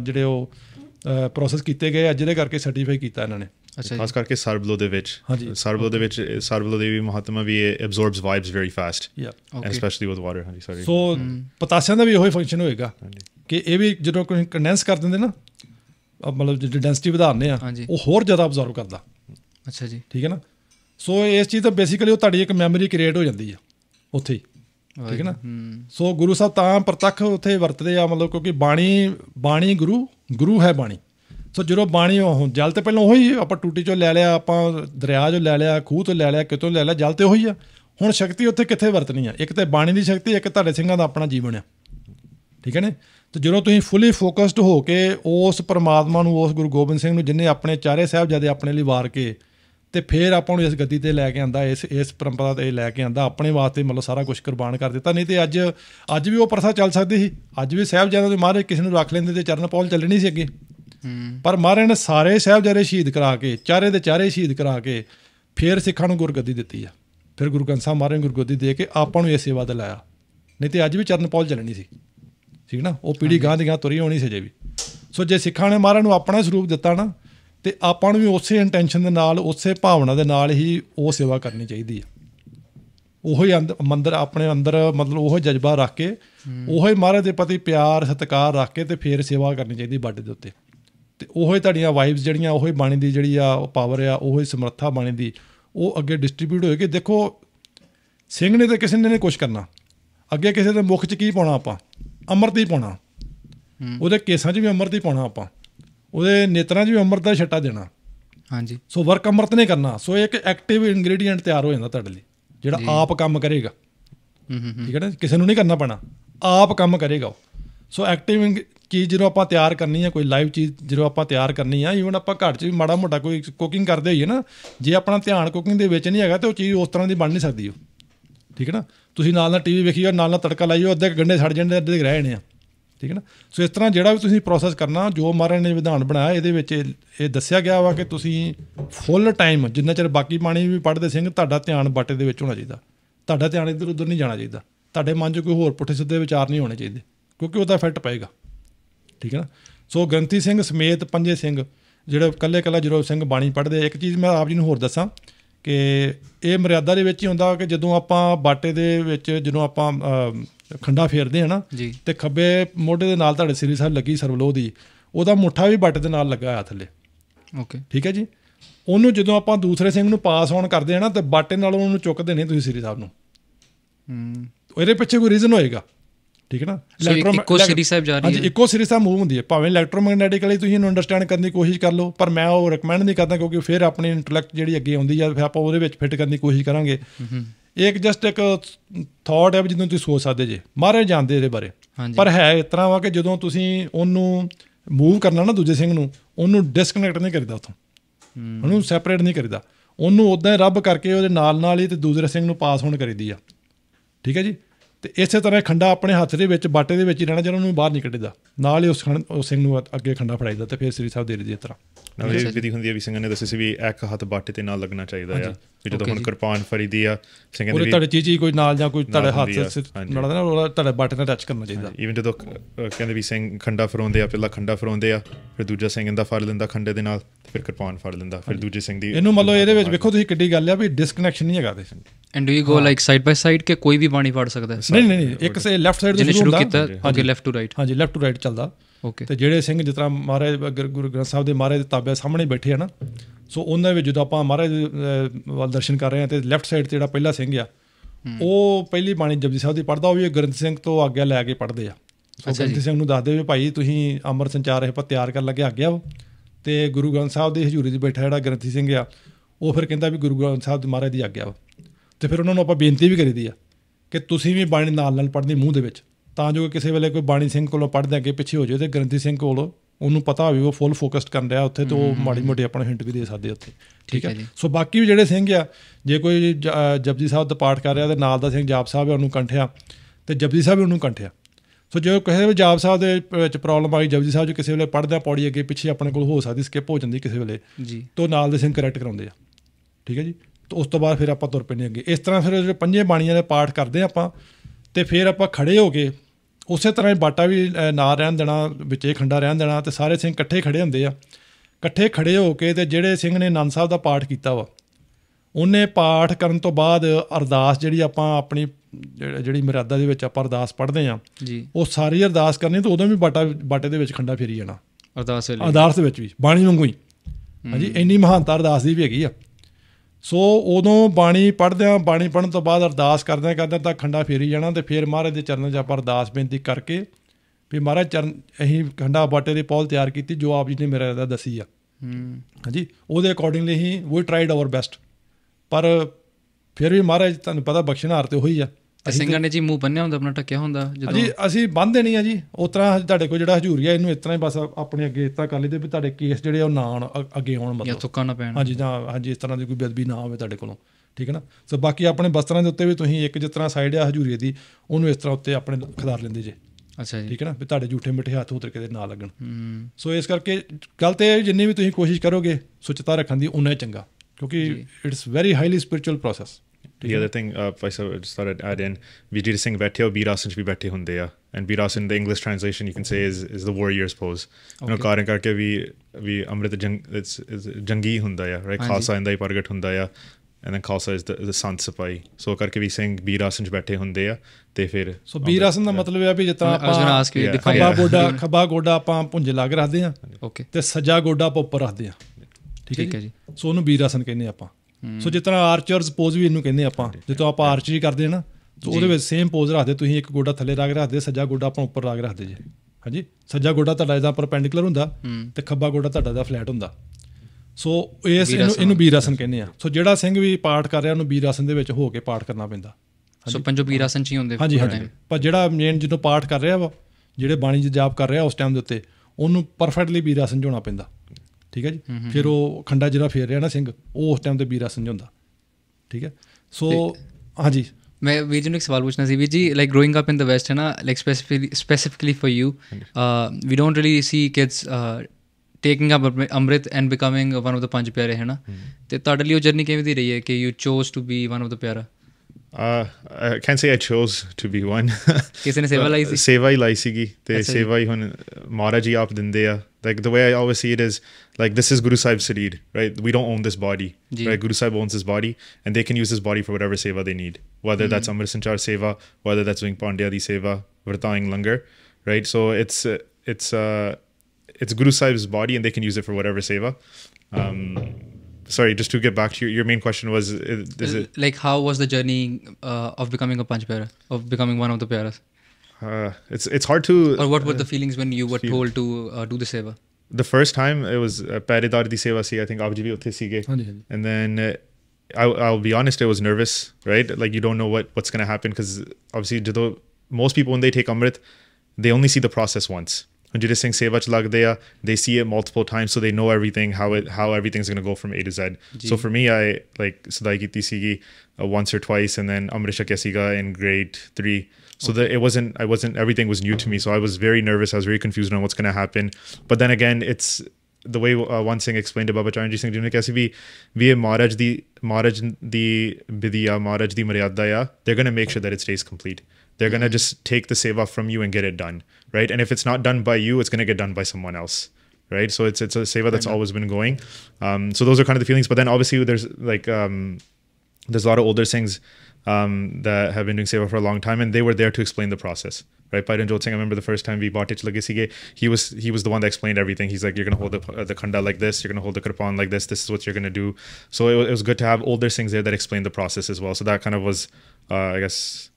ਜਿਹੜੇ ਉਹ ਪ੍ਰੋਸੈਸ ਕੀਤੇ ਗਏ ਆ ਜਿਹਦੇ ਕਰਕੇ ਸਰਟੀਫਾਈ ਕੀਤਾ ਇਹਨਾਂ ਨੇ ਖਾਸ ਕਰਕੇ ਸਰਬਲੋ ਦੇ ਵਿੱਚ ਸਰਬਲੋ ਦੇ ਵਿੱਚ ਸਰਬਲੋ ਦੇ ਵੀ ਮਹਾਤਮਾ ਵੀ absorbs vibes very fast yeah especially with water ਹਾਂਜੀ ਸੌਰੀ ਸੋ ਪਤਾਸਿਆਂ ਦਾ ਵੀ ਉਹੀ ਫੰਕਸ਼ਨ ਹੋਏਗਾ ਕਿ ਇਹ ਵੀ ਜਦੋਂ ਕੋਈ ਕੰਡੈਂਸ ਕਰ ਦਿੰਦੇ ਨਾ ਮਤਲਬ ਜਿਹੜੀ ਡੈਂਸਿਟੀ ਵਧਾਉਂਦੇ ਆ ਉਹ ਹੋਰ ਜ਼ਿਆਦਾ ਅਬਜ਼ਰਵ ਕਰਦਾ ਅੱਛਾ ਜੀ ਠੀਕ ਹੈ ਨਾ ਸੋ ਇਸ ਚੀਜ਼ ਦਾ ਬੇਸਿਕਲੀ ਉਹ ਤੁਹਾਡੀ ਇੱਕ ਮੈਮਰੀ ਕ੍ਰੀਏਟ ਹੋ ਜਾਂਦੀ ਆ ਉੱਥੇ ਠੀਕ ਹੈ ਨਾ ਸੋ ਗੁਰੂ ਸਾਹਿਬ ਤਾਂ ਪ੍ਰਤੱਖ ਉੱਥੇ ਵਰਤਦੇ ਆ ਮਤਲਬ ਕਿਉਂਕਿ ਬਾਣੀ ਬਾਣੀ ਗੁਰੂ ਗੁਰੂ ਹੈ ਬਾਣੀ ਸੋ ਜਦੋਂ ਬਾਣੀ ਉਹ ਜਲ ਤੇ ਪਹਿਲਾਂ ਉਹੀ ਆਪਾਂ ਟੂਟੀ ਚੋਂ ਲੈ ਲਿਆ ਆਪਾਂ ਦਰਿਆ ਚੋਂ ਲੈ ਲਿਆ ਖੂਹ ਤੋਂ ਲੈ ਲਿਆ ਕਿਤੋਂ ਲੈ ਲਿਆ ਜਲ ਤੇ ਉਹੀ ਆ ਹੁਣ ਸ਼ਕਤੀ ਉੱਥੇ ਕਿੱਥੇ ਵਰਤਣੀ ਆ ਇੱਕ ਤੇ ਬਾਣੀ ਦੀ ਸ਼ਕਤੀ ਇੱਕ ਤੁਹਾਡੇ ਸਿੰਘਾਂ ਦਾ ਆਪਣਾ ਜੀਵਨ ਆ ਠੀਕ ਹੈ ਨੇ ਤੇ ਜਦੋਂ ਤੁਸੀਂ ਫੁੱਲੀ ਫੋਕਸਡ ਹੋ ਕੇ ਉਸ ਪਰਮਾਤਮਾ ਨੂੰ ਉਸ ਗੁਰੂ ਗੋਬਿੰਦ ਸਿੰਘ ਨੂੰ ਜਿਨੇ ਆਪਣੇ ਚਾਰੇ ਸਾਹਿਬ ਜਦੇ ਆਪਣੇ ਲਈ ਵਾਰ ਕੇ ਤੇ ਫਿਰ ਆਪਾਂ ਨੂੰ ਇਸ ਗੱਦੀ ਤੇ ਲੈ ਕੇ ਆਂਦਾ ਇਸ ਇਸ ਪਰੰਪਰਾ ਤੇ ਲੈ ਕੇ ਆਂਦਾ ਆਪਣੇ ਵਾਸਤੇ ਮਤਲਬ ਸਾਰਾ ਕੁਝ ਕੁਰਬਾਨ ਕਰ ਦਿੱਤਾ ਨਹੀਂ ਤੇ ਅੱਜ ਅੱਜ ਵੀ ਉਹ ਪਰਸਾ ਚੱਲ ਸਕਦੀ ਸੀ ਅੱਜ ਵੀ ਸਹਿਬਜ਼ਾਦਿਆਂ ਦੇ ਮਹਾਰਾਜ ਕਿਸੇ ਨੂੰ ਰੱਖ ਲੈਂਦੇ ਤੇ ਚਰਨ ਪੌਲ ਚੱਲਣੀ ਸੀ ਅੱਗੇ ਪਰ ਮਹਾਰਾਜ ਨੇ ਸਾਰੇ ਸਹਿਬਜ਼ਾਦੇ ਸ਼ਹੀਦ ਕਰਾ ਕੇ ਚਾਰੇ ਦੇ ਚਾਰੇ ਸ਼ਹੀਦ ਕਰਾ ਕੇ ਫਿਰ ਸਿੱਖਾਂ ਨੂੰ ਗੁਰਗੱਦੀ ਦਿੱਤੀ ਆ ਫਿਰ ਗੁਰੂ ਗ੍ਰੰਥ ਸਾਹਿਬ ਮਹਾਰਾਜ ਗੁਰਗੱਦੀ ਦੇ ਕੇ ਆਪਾਂ ਨੂੰ ਇਹ ਸੇਵਾ ਤੇ ਲਾਇਆ ਨਹੀਂ ਤੇ ਅੱਜ ਵੀ ਚਰਨ ਪੌਲ ਚੱਲਣੀ ਸੀ ਠੀਕ ਨਾ ਉਹ ਪੀੜੀ ਗਾਂ ਦੀ ਗਾਂ ਤੁਰੀ ਹੋਣੀ ਸੀ ਜੇ ਵੀ ਸੋ ਜੇ ਸਿੱਖਾਂ ਨੇ ਮਹਾਰਾਜ ਨੂੰ ਆਪਣਾ ਸਰੂਪ ਦਿੱਤਾ ਨਾ ਤੇ ਆਪਾਂ ਨੂੰ ਵੀ ਉਸੇ ਇੰਟੈਂਸ਼ਨ ਦੇ ਨਾਲ ਉਸੇ ਭਾਵਨਾ ਦੇ ਨਾਲ ਹੀ ਉਹ ਸੇਵਾ ਕਰਨੀ ਚਾਹੀਦੀ ਹੈ ਉਹ ਹੀ ਮੰਦਰ ਆਪਣੇ ਅੰਦਰ ਮਤਲਬ ਉਹ ਜਜ਼ਬਾ ਰੱਖ ਕੇ ਉਹ ਹੀ ਮਹਾਰਾਜ ਦੇ ਪਤੀ ਪਿਆਰ ਸਤਿਕਾਰ ਰੱਖ ਕੇ ਤੇ ਫੇਰ ਸੇਵਾ ਕਰਨੀ ਚਾਹੀਦੀ ਬਾਡੇ ਦੇ ਉੱਤੇ ਤੇ ਉਹ ਹੀ ਤੁਹਾਡੀਆਂ ਵਾਈਬਸ ਜਿਹੜੀਆਂ ਉਹ ਹੀ ਬਾਣੀ ਦੀ ਜਿਹੜੀ ਆ ਪਾਵਰ ਆ ਉਹ ਹੀ ਸਮਰੱਥਾ ਬਾਣੀ ਦੀ ਉਹ ਅੱਗੇ ਡਿਸਟ੍ਰੀਬਿਊਟ ਕਿ ਦੇਖੋ ਸਿੰਘ ਨੇ ਤੇ ਕਿਸੇ ਨੇ ਨਹੀਂ ਕੁਝ ਕਰਨਾ ਅੱਗੇ ਕਿਸੇ ਦੇ ਮੁਖ 'ਚ ਕੀ ਪਾਉਣਾ ਆਪਾਂ ਅਮਰਤ ਹੀ ਪਾਉਣਾ ਉਹਦੇ ਕੇਸਾਂ 'ਚ ਵੀ ਅਮਰਤ ਹੀ ਪਾਉਣਾ ਆਪਾਂ ਉਹਦੇ ਨੇਤਰਾਂ 'ਚ ਵੀ ਅੰਮ੍ਰਿਤ ਦਾ ਛਟਾ ਦੇਣਾ ਹਾਂਜੀ ਸੋ ਵਰਕ ਅੰਮ੍ਰਿਤ ਨੇ ਕਰਨਾ ਸੋ ਇੱਕ ਐਕਟਿਵ ਇਨਗਰੀਡੀਐਂਟ ਤਿਆਰ ਹੋ ਜਾਂਦਾ ਤੁਹਾਡੇ ਲਈ ਜਿਹੜਾ ਆਪ ਕੰਮ ਕਰੇਗਾ ਹੂੰ ਹੂੰ ਠੀਕ ਹੈ ਨਾ ਕਿਸੇ ਨੂੰ ਨਹੀਂ ਕਰਨਾ ਪੈਣਾ ਆਪ ਕੰਮ ਕਰੇਗਾ ਸੋ ਐਕਟਿਵ ਚੀਜ਼ ਜਦੋਂ ਆਪਾਂ ਤਿਆਰ ਕਰਨੀ ਹੈ ਕੋਈ ਲਾਈਵ ਚੀਜ਼ ਜਦੋਂ ਆਪਾਂ ਤਿਆਰ ਕਰਨੀ ਆ ਈਵਨ ਆਪਾਂ ਘਰ 'ਚ ਵੀ ਮਾੜਾ ਮੋਟਾ ਕੋਈ ਕੁਕਿੰਗ ਕਰਦੇ ਹੋਈਏ ਨਾ ਜੇ ਆਪਣਾ ਧਿਆਨ ਕੁਕਿੰਗ ਦੇ ਵਿੱਚ ਨਹੀਂ ਹੈਗਾ ਤੇ ਉਹ ਚੀਜ਼ ਉਸ ਤਰ੍ਹਾਂ ਦੀ ਬਣ ਨਹੀਂ ਸਕਦੀ ਉਹ ਠੀਕ ਹੈ ਨਾ ਤੁਸੀਂ ਨਾਲ ਨਾਲ ਟੀਵੀ ਵੇਖੀਓ ਨਾਲ ਨਾਲ ਤੜਕਾ ਲਾਈਓ ਅੱਧੇ ਗੰਡੇ ਛੱਡ ਜਾਂਦੇ ਅੱਧੇ ਰਹਿ ਜਾਂਦੇ ਆ ਠੀਕ ਹੈ ਨਾ ਸੋ ਇਸ ਤਰ੍ਹਾਂ ਜਿਹੜਾ ਵੀ ਤੁਸੀਂ ਪ੍ਰੋਸੈਸ ਕਰਨਾ ਜੋ ਮਹਾਰਾਜ ਨੇ ਵਿਧਾਨ ਬਣਾਇਆ ਇਹਦੇ ਵਿੱਚ ਇਹ ਦੱਸਿਆ ਗਿਆ ਵਾ ਕਿ ਤੁਸੀਂ ਫੁੱਲ ਟਾਈਮ ਜਿੰਨਾ ਚਿਰ ਬਾਕੀ ਪਾਣੀ ਵੀ ਪੜਦੇ ਸਿੰਘ ਤੁਹਾਡਾ ਧਿਆਨ ਬਾਟੇ ਦੇ ਵਿੱਚ ਹੋਣਾ ਚਾਹੀਦਾ ਤੁਹਾਡਾ ਧਿਆਨ ਇੱਧਰ ਉੱਧਰ ਨਹੀਂ ਜਾਣਾ ਚਾਹੀਦਾ ਤੁਹਾਡੇ ਮਨ 'ਚ ਕੋਈ ਹੋਰ ਪੁੱਠੇ ਸਿੱਧੇ ਵਿਚਾਰ ਨਹੀਂ ਹੋਣੇ ਚਾਹੀਦੇ ਕਿਉਂਕਿ ਉਹਦਾ ਇਫੈਕਟ ਪਏਗਾ ਠੀਕ ਹੈ ਨਾ ਸੋ ਗ੍ਰੰਥੀ ਸਿੰਘ ਸਮੇਤ ਪੰਜੇ ਸਿੰਘ ਜਿਹੜੇ ਕੱਲੇ ਕੱਲਾ ਜਰੋਬ ਸਿੰਘ ਬਾਣੀ ਪੜਦੇ ਇੱਕ ਚੀਜ਼ ਮੈਂ ਆਪ ਜੀ ਨੂੰ ਹੋਰ ਦੱਸਾਂ ਕਿ ਇਹ ਮਰਿਆਦਾ ਦੇ ਵਿੱਚ ਹੀ ਹੁੰਦਾ ਕਿ ਜਦੋਂ ਆਪਾਂ ਬਾਟੇ ਦੇ ਵਿੱਚ ਜਦੋਂ ਆਪਾਂ ਖੰਡਾ ਫੇਰਦੇ ਹਨਾ ਤੇ ਖੱਬੇ ਮੋਢੇ ਦੇ ਨਾਲ ਤੁਹਾਡੇ ਸ੍ਰੀ ਸਾਹਿਬ ਲੱਗੀ ਸਰਵਲੋਹ ਦੀ ਉਹਦਾ ਮੁੱਠਾ ਵੀ ਬੱਟ ਦੇ ਨਾਲ ਲੱਗਾ ਆ ਥੱਲੇ ਓਕੇ ਠੀਕ ਹੈ ਜੀ ਉਹਨੂੰ ਜਦੋਂ ਆਪਾਂ ਦੂਸਰੇ ਸਿੰਘ ਨੂੰ ਪਾਸ ਆਨ ਕਰਦੇ ਆ ਨਾ ਤੇ ਬਾਟੇ ਨਾਲ ਉਹਨੂੰ ਚੁੱਕਦੇ ਨਹੀਂ ਤੁਸੀਂ ਸ੍ਰੀ ਸਾਹਿਬ ਨੂੰ ਹੂੰ ਇਹਦੇ ਪਿੱਛੇ ਕੋਈ ਰੀਜ਼ਨ ਹੋਏਗਾ ਠੀਕ ਹੈ ਨਾ ਇਲੈਕਟ੍ਰੋ ਇੱਕੋ ਸ੍ਰੀ ਸਾਹਿਬ ਜਾ ਰਹੀ ਹੈ ਹਾਂਜੀ ਇੱਕੋ ਸ੍ਰੀ ਸਾਹਿਬ ਮੂਵ ਹੁੰਦੀ ਹੈ ਭਾਵੇਂ ਇਲੈਕਟ੍ਰੋਮੈਗਨੈਟਿਕਲੀ ਤੁਸੀਂ ਇਹਨੂੰ ਅੰਡਰਸਟੈਂਡ ਕਰਨ ਦੀ ਕੋਸ਼ਿਸ਼ ਕਰ ਲਓ ਪਰ ਮੈਂ ਉਹ ਰეკਮੈਂਡ ਨਹੀਂ ਕਰਦਾ ਕਿਉਂਕਿ ਫਿਰ ਆਪਣੀ ਇੰਟੈਲੈਕਟ ਜਿਹੜੀ ਅੱਗੇ ਆਉਂਦੀ ਹੈ ਫਿਰ ਆਪਾਂ ਉਹਦੇ ਵਿੱਚ ਫਿੱਟ ਕਰਨ ਦੀ ਕੋਸ਼ਿਸ਼ ਕਰਾਂਗੇ ਇੱਕ ਜਸਟ ਇੱਕ ਥਾਟ ਹੈ ਜਿਹਨੂੰ ਤੁਸੀਂ ਸੋਚ ਸਕਦੇ ਜੇ ਮਾਰੇ ਜਾਂਦੇ ਇਹਦੇ ਬਾਰੇ ਪਰ ਹੈ ਇਸ ਤਰ੍ਹਾਂ ਵਾ ਕਿ ਜਦੋਂ ਤੁਸੀਂ ਉਹਨੂੰ ਮੂਵ ਕਰਨਾ ਨਾ ਦੂਜੇ ਸਿੰਘ ਨੂੰ ਉਹਨੂੰ ਡਿਸਕਨੈਕਟ ਨਹੀਂ ਕਰਦਾ ਉਥੋਂ ਉਹਨੂੰ ਸੈਪਰੇਟ ਨਹੀਂ ਕਰਦਾ ਉਹਨੂੰ ਉਦਾਂ ਹੀ ਰੱਬ ਕਰਕੇ ਉਹਦੇ ਨਾਲ ਨਾਲ ਹੀ ਤੇ ਦੂਜੇ ਸਿੰਘ ਨੂੰ ਪਾਸ ਹੋਣ ਕਰੀਦੀ ਆ ਠੀਕ ਹੈ ਜੀ ਤੇ ਇਸੇ ਤਰ੍ਹਾਂ ਖੰਡਾ ਆਪਣੇ ਹੱਥ ਦੇ ਵਿੱਚ ਬਾਟੇ ਦੇ ਵਿੱਚ ਹੀ ਰਹਿਣਾ ਜਦੋਂ ਉਹਨੂੰ ਬਾਹਰ ਨਹੀਂ ਕੱਢਦਾ ਨਾਲ ਹੀ ਉਸ ਸਿੰਘ ਨੂੰ ਅੱਗੇ ਖੰਡਾ ਫੜਾਈਦਾ ਤੇ ਫਿਰ ਸ੍ਰੀ ਸਾਹਿਬ ਦੇ ਰਹੀ ਇਸ ਤਰ੍ਹਾਂ ਨਾਲ ਇਹ ਵਿਧੀ ਹੁੰਦੀ ਹੈ ਵੀ ਸਿੰਘਾਂ ਨੇ ਦੱਸਿਆ ਸੀ ਵੀ ਇੱਕ ਹੱਥ ਬਾਟੇ ਤੇ ਨਾਲ ਲੱਗਣਾ ਚਾਹੀਦਾ ਆ ਤੇ ਜਦੋਂ ਹੁਣ ਕਿਰਪਾਨ ਫਰੀਦੀ ਆ ਸਿੰਘ ਦੇ ਵੀ ਤੁਹਾਡੇ ਚੀਜ਼ ਕੋਈ ਨਾਲ ਜਾਂ ਕੋਈ ਤੁਹਾਡੇ ਹੱਥ ਨਾਲ ਨਾ ਤੁਹਾਡੇ ਬਟਨ ਨਾਲ ਟੱਚ ਕਰਨਾ ਚਾਹੀਦਾ ਇਵਨ ਜਦੋਂ ਕਹਿੰਦੇ ਵੀ ਸਿੰਘ ਖੰਡਾ ਫਰੋਂਦੇ ਆ ਪਹਿਲਾਂ ਖੰਡਾ ਫਰੋਂਦੇ ਆ ਫਿਰ ਦੂਜਾ ਸਿੰਘ ਇਹਦਾ ਫੜ ਲੈਂਦਾ ਖੰਡੇ ਦੇ ਨਾਲ ਫਿਰ ਕਿਰਪਾਨ ਫੜ ਲੈਂਦਾ ਫਿਰ ਦੂਜੇ ਸਿੰਘ ਦੀ ਇਹਨੂੰ ਮਤਲਬ ਇਹਦੇ ਵਿੱਚ ਵੇਖੋ ਤੁਸੀਂ ਕਿੱਡੀ ਗੱਲ ਆ ਵੀ ਡਿਸਕਨੈਕਸ਼ਨ ਨਹੀਂ ਹੈਗਾ ਤੇ and do you go like side by side ਕਿ ਕੋਈ ਵੀ ਬਾਣੀ ਫੜ ਸਕਦਾ ਨਹੀਂ ਨਹੀਂ ਇੱਕ ਸੇ ਲੈਫਟ ਸਾਈਡ ਤੋਂ ਸ਼ੁਰੂ ਹੁੰਦਾ ਹਾਂਜੀ ਲੈਫਟ ਟੂ ਰਾਈਟ ਹਾਂਜੀ ਲੈਫਟ ਟੂ ਰਾਈਟ ਚੱਲਦਾ ਤੇ ਜਿਹੜੇ ਸਿੰਘ ਜਿਸ ਤਰ੍ਹਾਂ ਮਹਾਰਾਜ ਗੁਰੂ ਗ੍ਰੰਥ ਸਾਹਿਬ ਦੇ ਮਹਾਰਾਜ ਦੇ ਤਾਬੇ ਸਾਹਮਣੇ ਬੈਠੇ ਹਨ ਸੋ ਉਹਨਾਂ ਵਿੱਚ ਜਦੋਂ ਆਪਾਂ ਮਹਾਰਾਜ ਵੱਲ ਦਰਸ਼ਨ ਕਰ ਰਹੇ ਹਾਂ ਤੇ ਲੈਫਟ ਸਾਈਡ ਤੇ ਜਿਹੜਾ ਪਹਿਲਾ ਸਿੰਘ ਆ ਉਹ ਪਹਿਲੀ ਬਾਣੀ ਜਪਜੀ ਸਾਹਿਬ ਦੀ ਪੜਦਾ ਉਹ ਵੀ ਗ੍ਰੰਥ ਸਿੰਘ ਤੋਂ ਆਗਿਆ ਲੈ ਕੇ ਪੜਦੇ ਆ ਸੋ ਗ੍ਰੰਥ ਸਿੰਘ ਨੂੰ ਦੱਸਦੇ ਵੀ ਭਾਈ ਤੁਸੀਂ ਅਮਰ ਸੰਚਾਰ ਇਹ ਪਾ ਤਿਆਰ ਕਰਨ ਲੱਗੇ ਆਗਿਆ ਤੇ ਗੁਰੂ ਗ੍ਰੰਥ ਸਾਹਿਬ ਦੀ ਹਜ਼ੂਰੀ ਦੇ ਬੈਠਾ ਜਿਹੜਾ ਗ੍ਰੰਥੀ ਸਿੰਘ ਆ ਉਹ ਫਿਰ ਕਹਿੰਦਾ ਵੀ ਗੁਰੂ ਗ੍ਰੰਥ ਸਾਹਿਬ ਦੇ ਮਹਾਰਾਜ ਦੀ ਆਗਿਆ ਤੇ ਫਿਰ ਉਹਨਾਂ ਨੂੰ ਆਪਾਂ ਬੇਨਤੀ ਵੀ ਕਰੀਦੀ ਆ ਕਿ ਤੁਸੀਂ ਵੀ ਬਾਣੀ ਨਾਲ ਨਾਲ ਪੜ੍ਹਨੀ ਮੂੰਹ ਦੇ ਵਿੱਚ ਤਾਂ ਜੋ ਕਿਸੇ ਵੇਲੇ ਕੋਈ ਬਾਣੀ ਸਿੰਘ ਕੋਲੋਂ ਪੜਦੇ ਅੱਗੇ ਪਿੱਛੇ ਹੋ ਜਾਵੇ ਤੇ ਗਰੰਤੀ ਸਿੰਘ ਕੋਲੋਂ ਉਹਨੂੰ ਪਤਾ ਹੋਵੇ ਉਹ ਫੁੱਲ ਫੋਕਸਡ ਕਰਨ ਰਿਹਾ ਉੱਥੇ ਤੇ ਉਹ ਮਾੜੀ ਮੋਟੀ ਆਪਣਾ ਹਿੰਟ ਵੀ ਦੇ ਸਕਦੇ ਉੱਥੇ ਠੀਕ ਹੈ ਸੋ ਬਾਕੀ ਵੀ ਜਿਹੜੇ ਸਿੰਘ ਆ ਜੇ ਕੋਈ ਜਪਜੀ ਸਾਹਿਬ ਦਾ ਪਾਠ ਕਰ ਰਿਹਾ ਤੇ ਨਾਲ ਦਾ ਸਿੰਘ ਜਾਪ ਸਾਹਿਬ ਹੈ ਉਹਨੂੰ ਕੰਠਿਆ ਤੇ ਜਪਜੀ ਸਾਹਿਬ ਵੀ ਉਹਨੂੰ ਕੰਠਿਆ ਸੋ ਜੇ ਕਿਸੇ ਵੇਲੇ ਜਾਪ ਸਾਹਿਬ ਦੇ ਵਿੱਚ ਪ੍ਰੋਬਲਮ ਆਈ ਜਪਜੀ ਸਾਹਿਬ ਜੋ ਕਿਸੇ ਵੇਲੇ ਪੜਦਾ ਪੌੜੀ ਅੱਗੇ ਪਿੱਛੇ ਆਪਣੇ ਕੋਲ ਹੋ ਸਕਦੀ ਸਕਿਪ ਹੋ ਜਾਂਦੀ ਕਿਸੇ ਵੇਲੇ ਜੀ ਤੋਂ ਨਾਲ ਦੇ ਸਿੰਘ ਕਰੈਕਟ ਕਰਾਉਂਦੇ ਆ ਠੀਕ ਹੈ ਜੀ ਤੋਂ ਉਸ ਤੋਂ ਬਾਅਦ ਫਿਰ ਆਪਾਂ ਤੁਰ ਪੈਣੇ ਅੱਗੇ ਇਸ ਤਰ੍ਹਾਂ ਫਿਰ ਜਿਹੜੇ ਪੰਜੇ ਬਾਣੀਆਂ ਦੇ ਪਾਠ ਕਰਦੇ ਆਪਾਂ ਤੇ ਫਿਰ ਆਪਾਂ ਖੜੇ ਹੋ ਕੇ ਉਸੇ ਤਰ੍ਹਾਂ ਹੀ ਬਾਟਾ ਵੀ ਨਾ ਰਹਿਣ ਦੇਣਾ ਵਿੱਚ ਇਹ ਖੰਡਾ ਰਹਿਣ ਦੇਣਾ ਤੇ ਸਾਰੇ ਸਿੰਘ ਇਕੱਠੇ ਖੜੇ ਹੁੰਦੇ ਆ ਇਕੱਠੇ ਖੜੇ ਹੋ ਕੇ ਤੇ ਜਿਹੜੇ ਸਿੰਘ ਨੇ ਨੰਦ ਸਾਹਿਬ ਦਾ ਪਾਠ ਕੀਤਾ ਵਾ ਉਹਨੇ ਪਾਠ ਕਰਨ ਤੋਂ ਬਾਅਦ ਅਰਦਾਸ ਜਿਹੜੀ ਆਪਾਂ ਆਪਣੀ ਜਿਹੜੀ ਮਰਿਆਦਾ ਦੇ ਵਿੱਚ ਆਪਾਂ ਅਰਦਾਸ ਪੜ੍ਹਦੇ ਆ ਜੀ ਉਹ ਸਾਰੀ ਅਰਦਾਸ ਕਰਨੀ ਤਾਂ ਉਦੋਂ ਵੀ ਬਾਟਾ ਬਾਟੇ ਦੇ ਵਿੱਚ ਖੰਡਾ ਫੇਰੀ ਜਾਣਾ ਅਰਦਾਸ ਅਰਦਾਸ ਦੇ ਵਿੱਚ ਵੀ ਬਾਣੀ ਵਾਂਗੂ ਹੀ ਹਾਂਜੀ ਇੰਨੀ ਮਹਾਨਤਾ ਅਰਦਾਸ ਦੀ ਵੀ ਹੈਗੀ ਆ ਸੋ ਉਦੋਂ ਬਾਣੀ ਪੜਦਿਆਂ ਬਾਣੀ ਪੜਨ ਤੋਂ ਬਾਅਦ ਅਰਦਾਸ ਕਰਦਿਆਂ ਕਰਦਿਆਂ ਤਾਂ ਖੰਡਾ ਫੇਰੀ ਜਾਣਾ ਤੇ ਫਿਰ ਮਹਾਰਾਜ ਦੇ ਚਰਨਾਂ 'ਚ ਆਪਾਂ ਅਰਦਾਸ ਬੇਨਤੀ ਕਰਕੇ ਵੀ ਮਹਾਰਾਜ ਚਰਨ ਅਹੀਂ ਖੰਡਾ ਬਾਟੇ ਦੇ ਪੌਲ ਤਿਆਰ ਕੀਤੀ ਜੋ ਆਪ ਜੀ ਨੇ ਮੇਰੇ ਦਾ ਦਸੀ ਆ ਹੂੰ ਹਾਂਜੀ ਉਹਦੇ ਅਕੋਰਡਿੰਗਲੀ ਹੀ ਵੀ ਟ੍ਰਾਈਡ ਆਵਰ ਬੈਸਟ ਪਰ ਫਿਰ ਵੀ ਮਹਾਰਾਜ ਤੁਹਾਨੂੰ ਪਤਾ ਬਖਸ਼ਣਾ ਹਰ ਤੇ ਹੋਈ ਆ ਤੇ ਸਿੰਘਾਂ ਨੇ ਜੀ ਮੂੰਹ ਬੰਨਿਆ ਹੁੰਦਾ ਆਪਣਾ ਟੱਕਿਆ ਹੁੰਦਾ ਜਦੋਂ ਜੀ ਅਸੀਂ ਬੰਨ ਦੇਣੀ ਆ ਜੀ ਉਸ ਤਰ੍ਹਾਂ ਤੁਹਾਡੇ ਕੋਲ ਜਿਹੜਾ ਹਜੂਰੀਆ ਇਹਨੂੰ ਇਸ ਤਰ੍ਹਾਂ ਹੀ ਬਸ ਆਪਣੇ ਅੱਗੇ ਇਸ ਤਰ੍ਹਾਂ ਕਰ ਲਈਦੇ ਵੀ ਤੁਹਾਡੇ ਕੇਸ ਜਿਹੜੇ ਉਹ ਨਾ ਅੱਗੇ ਆਉਣ ਮਤਲਬ ਜਾਂ ਤੁੱਕਾ ਨਾ ਪੈਣ ਹਾਂਜੀ ਜਾਂ ਹਾਂਜੀ ਇਸ ਤਰ੍ਹਾਂ ਦੀ ਕੋਈ ਬੇਅਦਬੀ ਨਾ ਹੋਵੇ ਤੁਹਾਡੇ ਕੋਲੋਂ ਠੀਕ ਹੈ ਨਾ ਸੋ ਬਾਕੀ ਆਪਣੇ ਬਸਤਰਾਂ ਦੇ ਉੱਤੇ ਵੀ ਤੁਸੀਂ ਇੱਕ ਜਿਸ ਤਰ੍ਹਾਂ ਸਾਈਡ ਆ ਹਜੂਰੀਏ ਦੀ ਉਹਨੂੰ ਇਸ ਤਰ੍ਹਾਂ ਉੱਤੇ ਆਪਣੇ ਖਿਲਾਰ ਲੈਂਦੇ ਜੇ ਅੱਛਾ ਜੀ ਠੀਕ ਹੈ ਨਾ ਵੀ ਤੁਹਾਡੇ ਝੂਠੇ ਮਿੱਠੇ ਹੱਥ ਉਤਰ ਕੇ ਦੇ ਨਾ ਲੱਗਣ ਸੋ ਇਸ ਕਰਕੇ ਗੱਲ ਤੇ ਜਿੰਨੀ ਵੀ ਤੁਸੀਂ ਕੋਸ਼ਿਸ਼ ਕਰੋਗੇ ਸੁਚਤਾ ਰੱਖਣ ਦੀ ਉਨਾ ਹੀ ਚੰਗਾ ਕਿਉਂਕਿ it's very highly spiritual process the other thing, uh, I just thought I'd add in Vijay Singh Bethe or Veerasan should be Bethe hunde ya. And Veerasan, the English translation you can say is is the warrior's pose. Okay. You know, ਕਾਰਨ ਕਰਕੇ ਵੀ ਵੀ ਅੰਮ੍ਰਿਤ ਜੰਗ ਇਟਸ ਜੰਗੀ ਹੁੰਦਾ ਆ, right? ਖਾਲਸਾ ਇੰਦਾ ਹੀ ਪ੍ਰਗਟ ਹੁੰਦਾ ਆ. And then Khalsa is the ਸੰਤ ਸਿਪਾਈ ਸੋ ਕਰਕੇ ਵੀ ਸਿੰਘ ਬੀਰਾਸਨ ਚ ਬੈਠੇ ਹੁੰਦੇ ਆ ਤੇ ਫਿਰ ਸੋ ਬੀਰਾਸਨ ਦਾ ਮਤਲਬ ਹੈ ਵੀ ਜਿੱਦਾਂ ਆਪਾਂ ਅਰਜਨਾਸ ਕੀ ਡਿਫਾਈਨ ਖੱਬਾ ਗੋਡਾ ਖੱਬਾ ਗੋਡਾ ਆਪਾਂ ਪੁੰਜ ਲੱਗ ਰੱਖਦੇ ਆ ਓਕੇ ਤੇ ਸੱਜਾ ਗੋਡਾ ਆਪਾਂ ਉੱਪਰ ਰੱਖਦੇ ਆ ਠੀਕ ਹੈ ਜੀ ਸੋ ਉਹਨੂੰ ਬੀਰਾਸਨ ਕਹਿੰਦੇ ਆਪਾਂ ਸੋ ਜਿਸ ਤਰ੍ਹਾਂ ਆਰਚਰਸ ਪੋਜ਼ ਵੀ ਇਹਨੂੰ ਕਹਿੰਦੇ ਆਪਾਂ ਜਦੋਂ ਆਪਾਂ ਆਰਚਰੀ ਕਰਦੇ ਹਾਂ ਨਾ ਤੋ ਉਹਦੇ ਵਿੱਚ ਸੇਮ ਪੋਜ਼ ਰੱਖਦੇ ਤੁਸੀਂ ਇੱਕ ਗੋਡਾ ਥੱਲੇ ਰੱਖ ਰੱਖਦੇ ਸੱਜਾ ਗੋਡਾ ਆਪਾਂ ਉੱਪਰ ਰੱਖ ਰੱਖਦੇ ਜੀ ਹਾਂਜੀ ਸੱਜਾ ਗੋਡਾ ਤੁਹਾਡਾ ਇਹਦਾ ਪਰਪੈਂਡੀਕੂਲਰ ਹੁੰਦਾ ਤੇ ਖੱਬਾ ਗੋਡਾ ਤੁਹਾਡਾ ਦਾ ਫਲੈਟ ਹੁੰਦਾ ਸੋ ਇਸ ਇਹਨੂੰ ਇਹਨੂੰ ਆਸਨ ਕਹਿੰਦੇ ਆ ਸੋ ਜਿਹੜਾ ਸਿੰਘ ਵੀ ਪਾਠ ਕਰ ਰਿਹਾ ਉਹਨੂੰ ਆਸਨ ਦੇ ਵਿੱਚ ਹੋ ਕੇ ਪਾਠ ਕਰਨਾ ਪੈਂਦਾ ਸੋ ਪੰਜੋ ਆਸਨ ਚ ਹੀ ਹੁੰਦੇ ਹਾਂਜੀ ਹਾਂਜੀ ਪਰ ਜਿਹੜਾ ਮੇਨ ਜਦੋਂ ਪਾਠ ਕਰ ਰਿਹਾ ਵਾ ਜਿਹੜੇ ਬਾਣੀ ਚ ਜਾਪ ਕਰ ਰਿਹਾ ਉਸ ਟਾਈਮ ਦੇ ਉੱਤੇ ਉਹਨੂੰ ਪਰਫੈਕਟਲੀ ਬੀਰਾਸਨ ਚ ਹੋਣਾ ਪੈਂਦਾ ਠੀਕ ਹੈ ਜੀ ਫਿਰ ਉਹ ਖੰਡਾ ਜਿਹੜਾ ਫੇਰ ਰਿਹਾ ਨਾ ਸਿੰਘ ਉਹ ਉਸ ਟਾਈਮ ਤੇ ਵੀਰਾ ਸਮਝਾਉਂਦਾ ਠੀਕ ਹੈ ਸੋ ਹਾਂਜੀ ਮੈਂ ਵੀਰ ਜੀ ਨੂੰ ਇੱਕ ਸਵਾਲ ਪੁੱਛਣਾ ਸੀ ਵੀਰ ਜੀ like growing up in the west ਹੈ ਨਾ like specifically specifically for you we don't really see kids taking up Amrit and becoming one of the Panj Pyare ਹੈ ਨਾ ਤੇ ਤੁਹਾਡੇ ਲਈ ਉਹ ਜਰਨੀ ਕਿਵੇਂ ਦੀ ਰਹੀ ਹੈ ਕਿ you chose to be one of the Pyara Ah, I can't say I chose to be one. ਨੇ ਸੇਵਾ ਲਈ ਸੀ like the way I always see it is like this is Guru Sahib's Sarid, right? We don't own this body, right? Guru Sahib owns this body, and they can use this body for whatever seva they need, whether mm that's Amrit Sanchar seva, whether that's doing di seva, Vrtaing Langar, right? So it's it's uh, it's Guru Sahib's body, and they can use it for whatever seva. Um, sorry, just to get back to your, your main question was, uh, is it like how was the journey uh, of becoming a punch bearer, of becoming one of the bearers? Uh, it's it's hard to. Or what were the uh, feelings when you were feel. told to uh, do the seva? The first time it was paridar di seva si, I think abjivi utthe sige, and then. I, will be honest, I was nervous, right? Like you don't know what what's gonna happen because obviously, most people when they take Amrit, they only see the process once, ਜਿਹੜੇ ਸਿੰਘ ਸੇਵਾ ਚ they see it multiple times so they know everything how it how everything's going to go from A to Z so for me I like ਸਦਾਈ ਕੀਤੀ ਸੀਗੀ once or twice and then amrisha kesiga in grade 3 so that it wasn't i wasn't everything was new to me so i was very nervous i was very confused on what's going to happen but then again it's the way uh, one Singh explained about Chanji Singh ji ne kaise bhi Maharaj the Maharaj the bidya Maharaj the maryada they're going to make sure that it stays complete they're going to mm-hmm. just take the seva from you and get it done right? And if it's not done by you, it's going to get done by someone else right? So it's it's a seva that's always been going. Um, so those are kind of the feelings. But then obviously there's like um, there's a lot of older things um, that have been doing seva for a long time, and they were there to explain the process. Right, Python Jot Singh. I remember the first time we bought Tich Legacy he was he was the one that explained everything. He's like, you're gonna hold the, the khanda like this, you're gonna hold the kirpan like this. This is what you're gonna do. So it, it was good to have older things there that explained the process as well. So that kind of was, uh, I guess,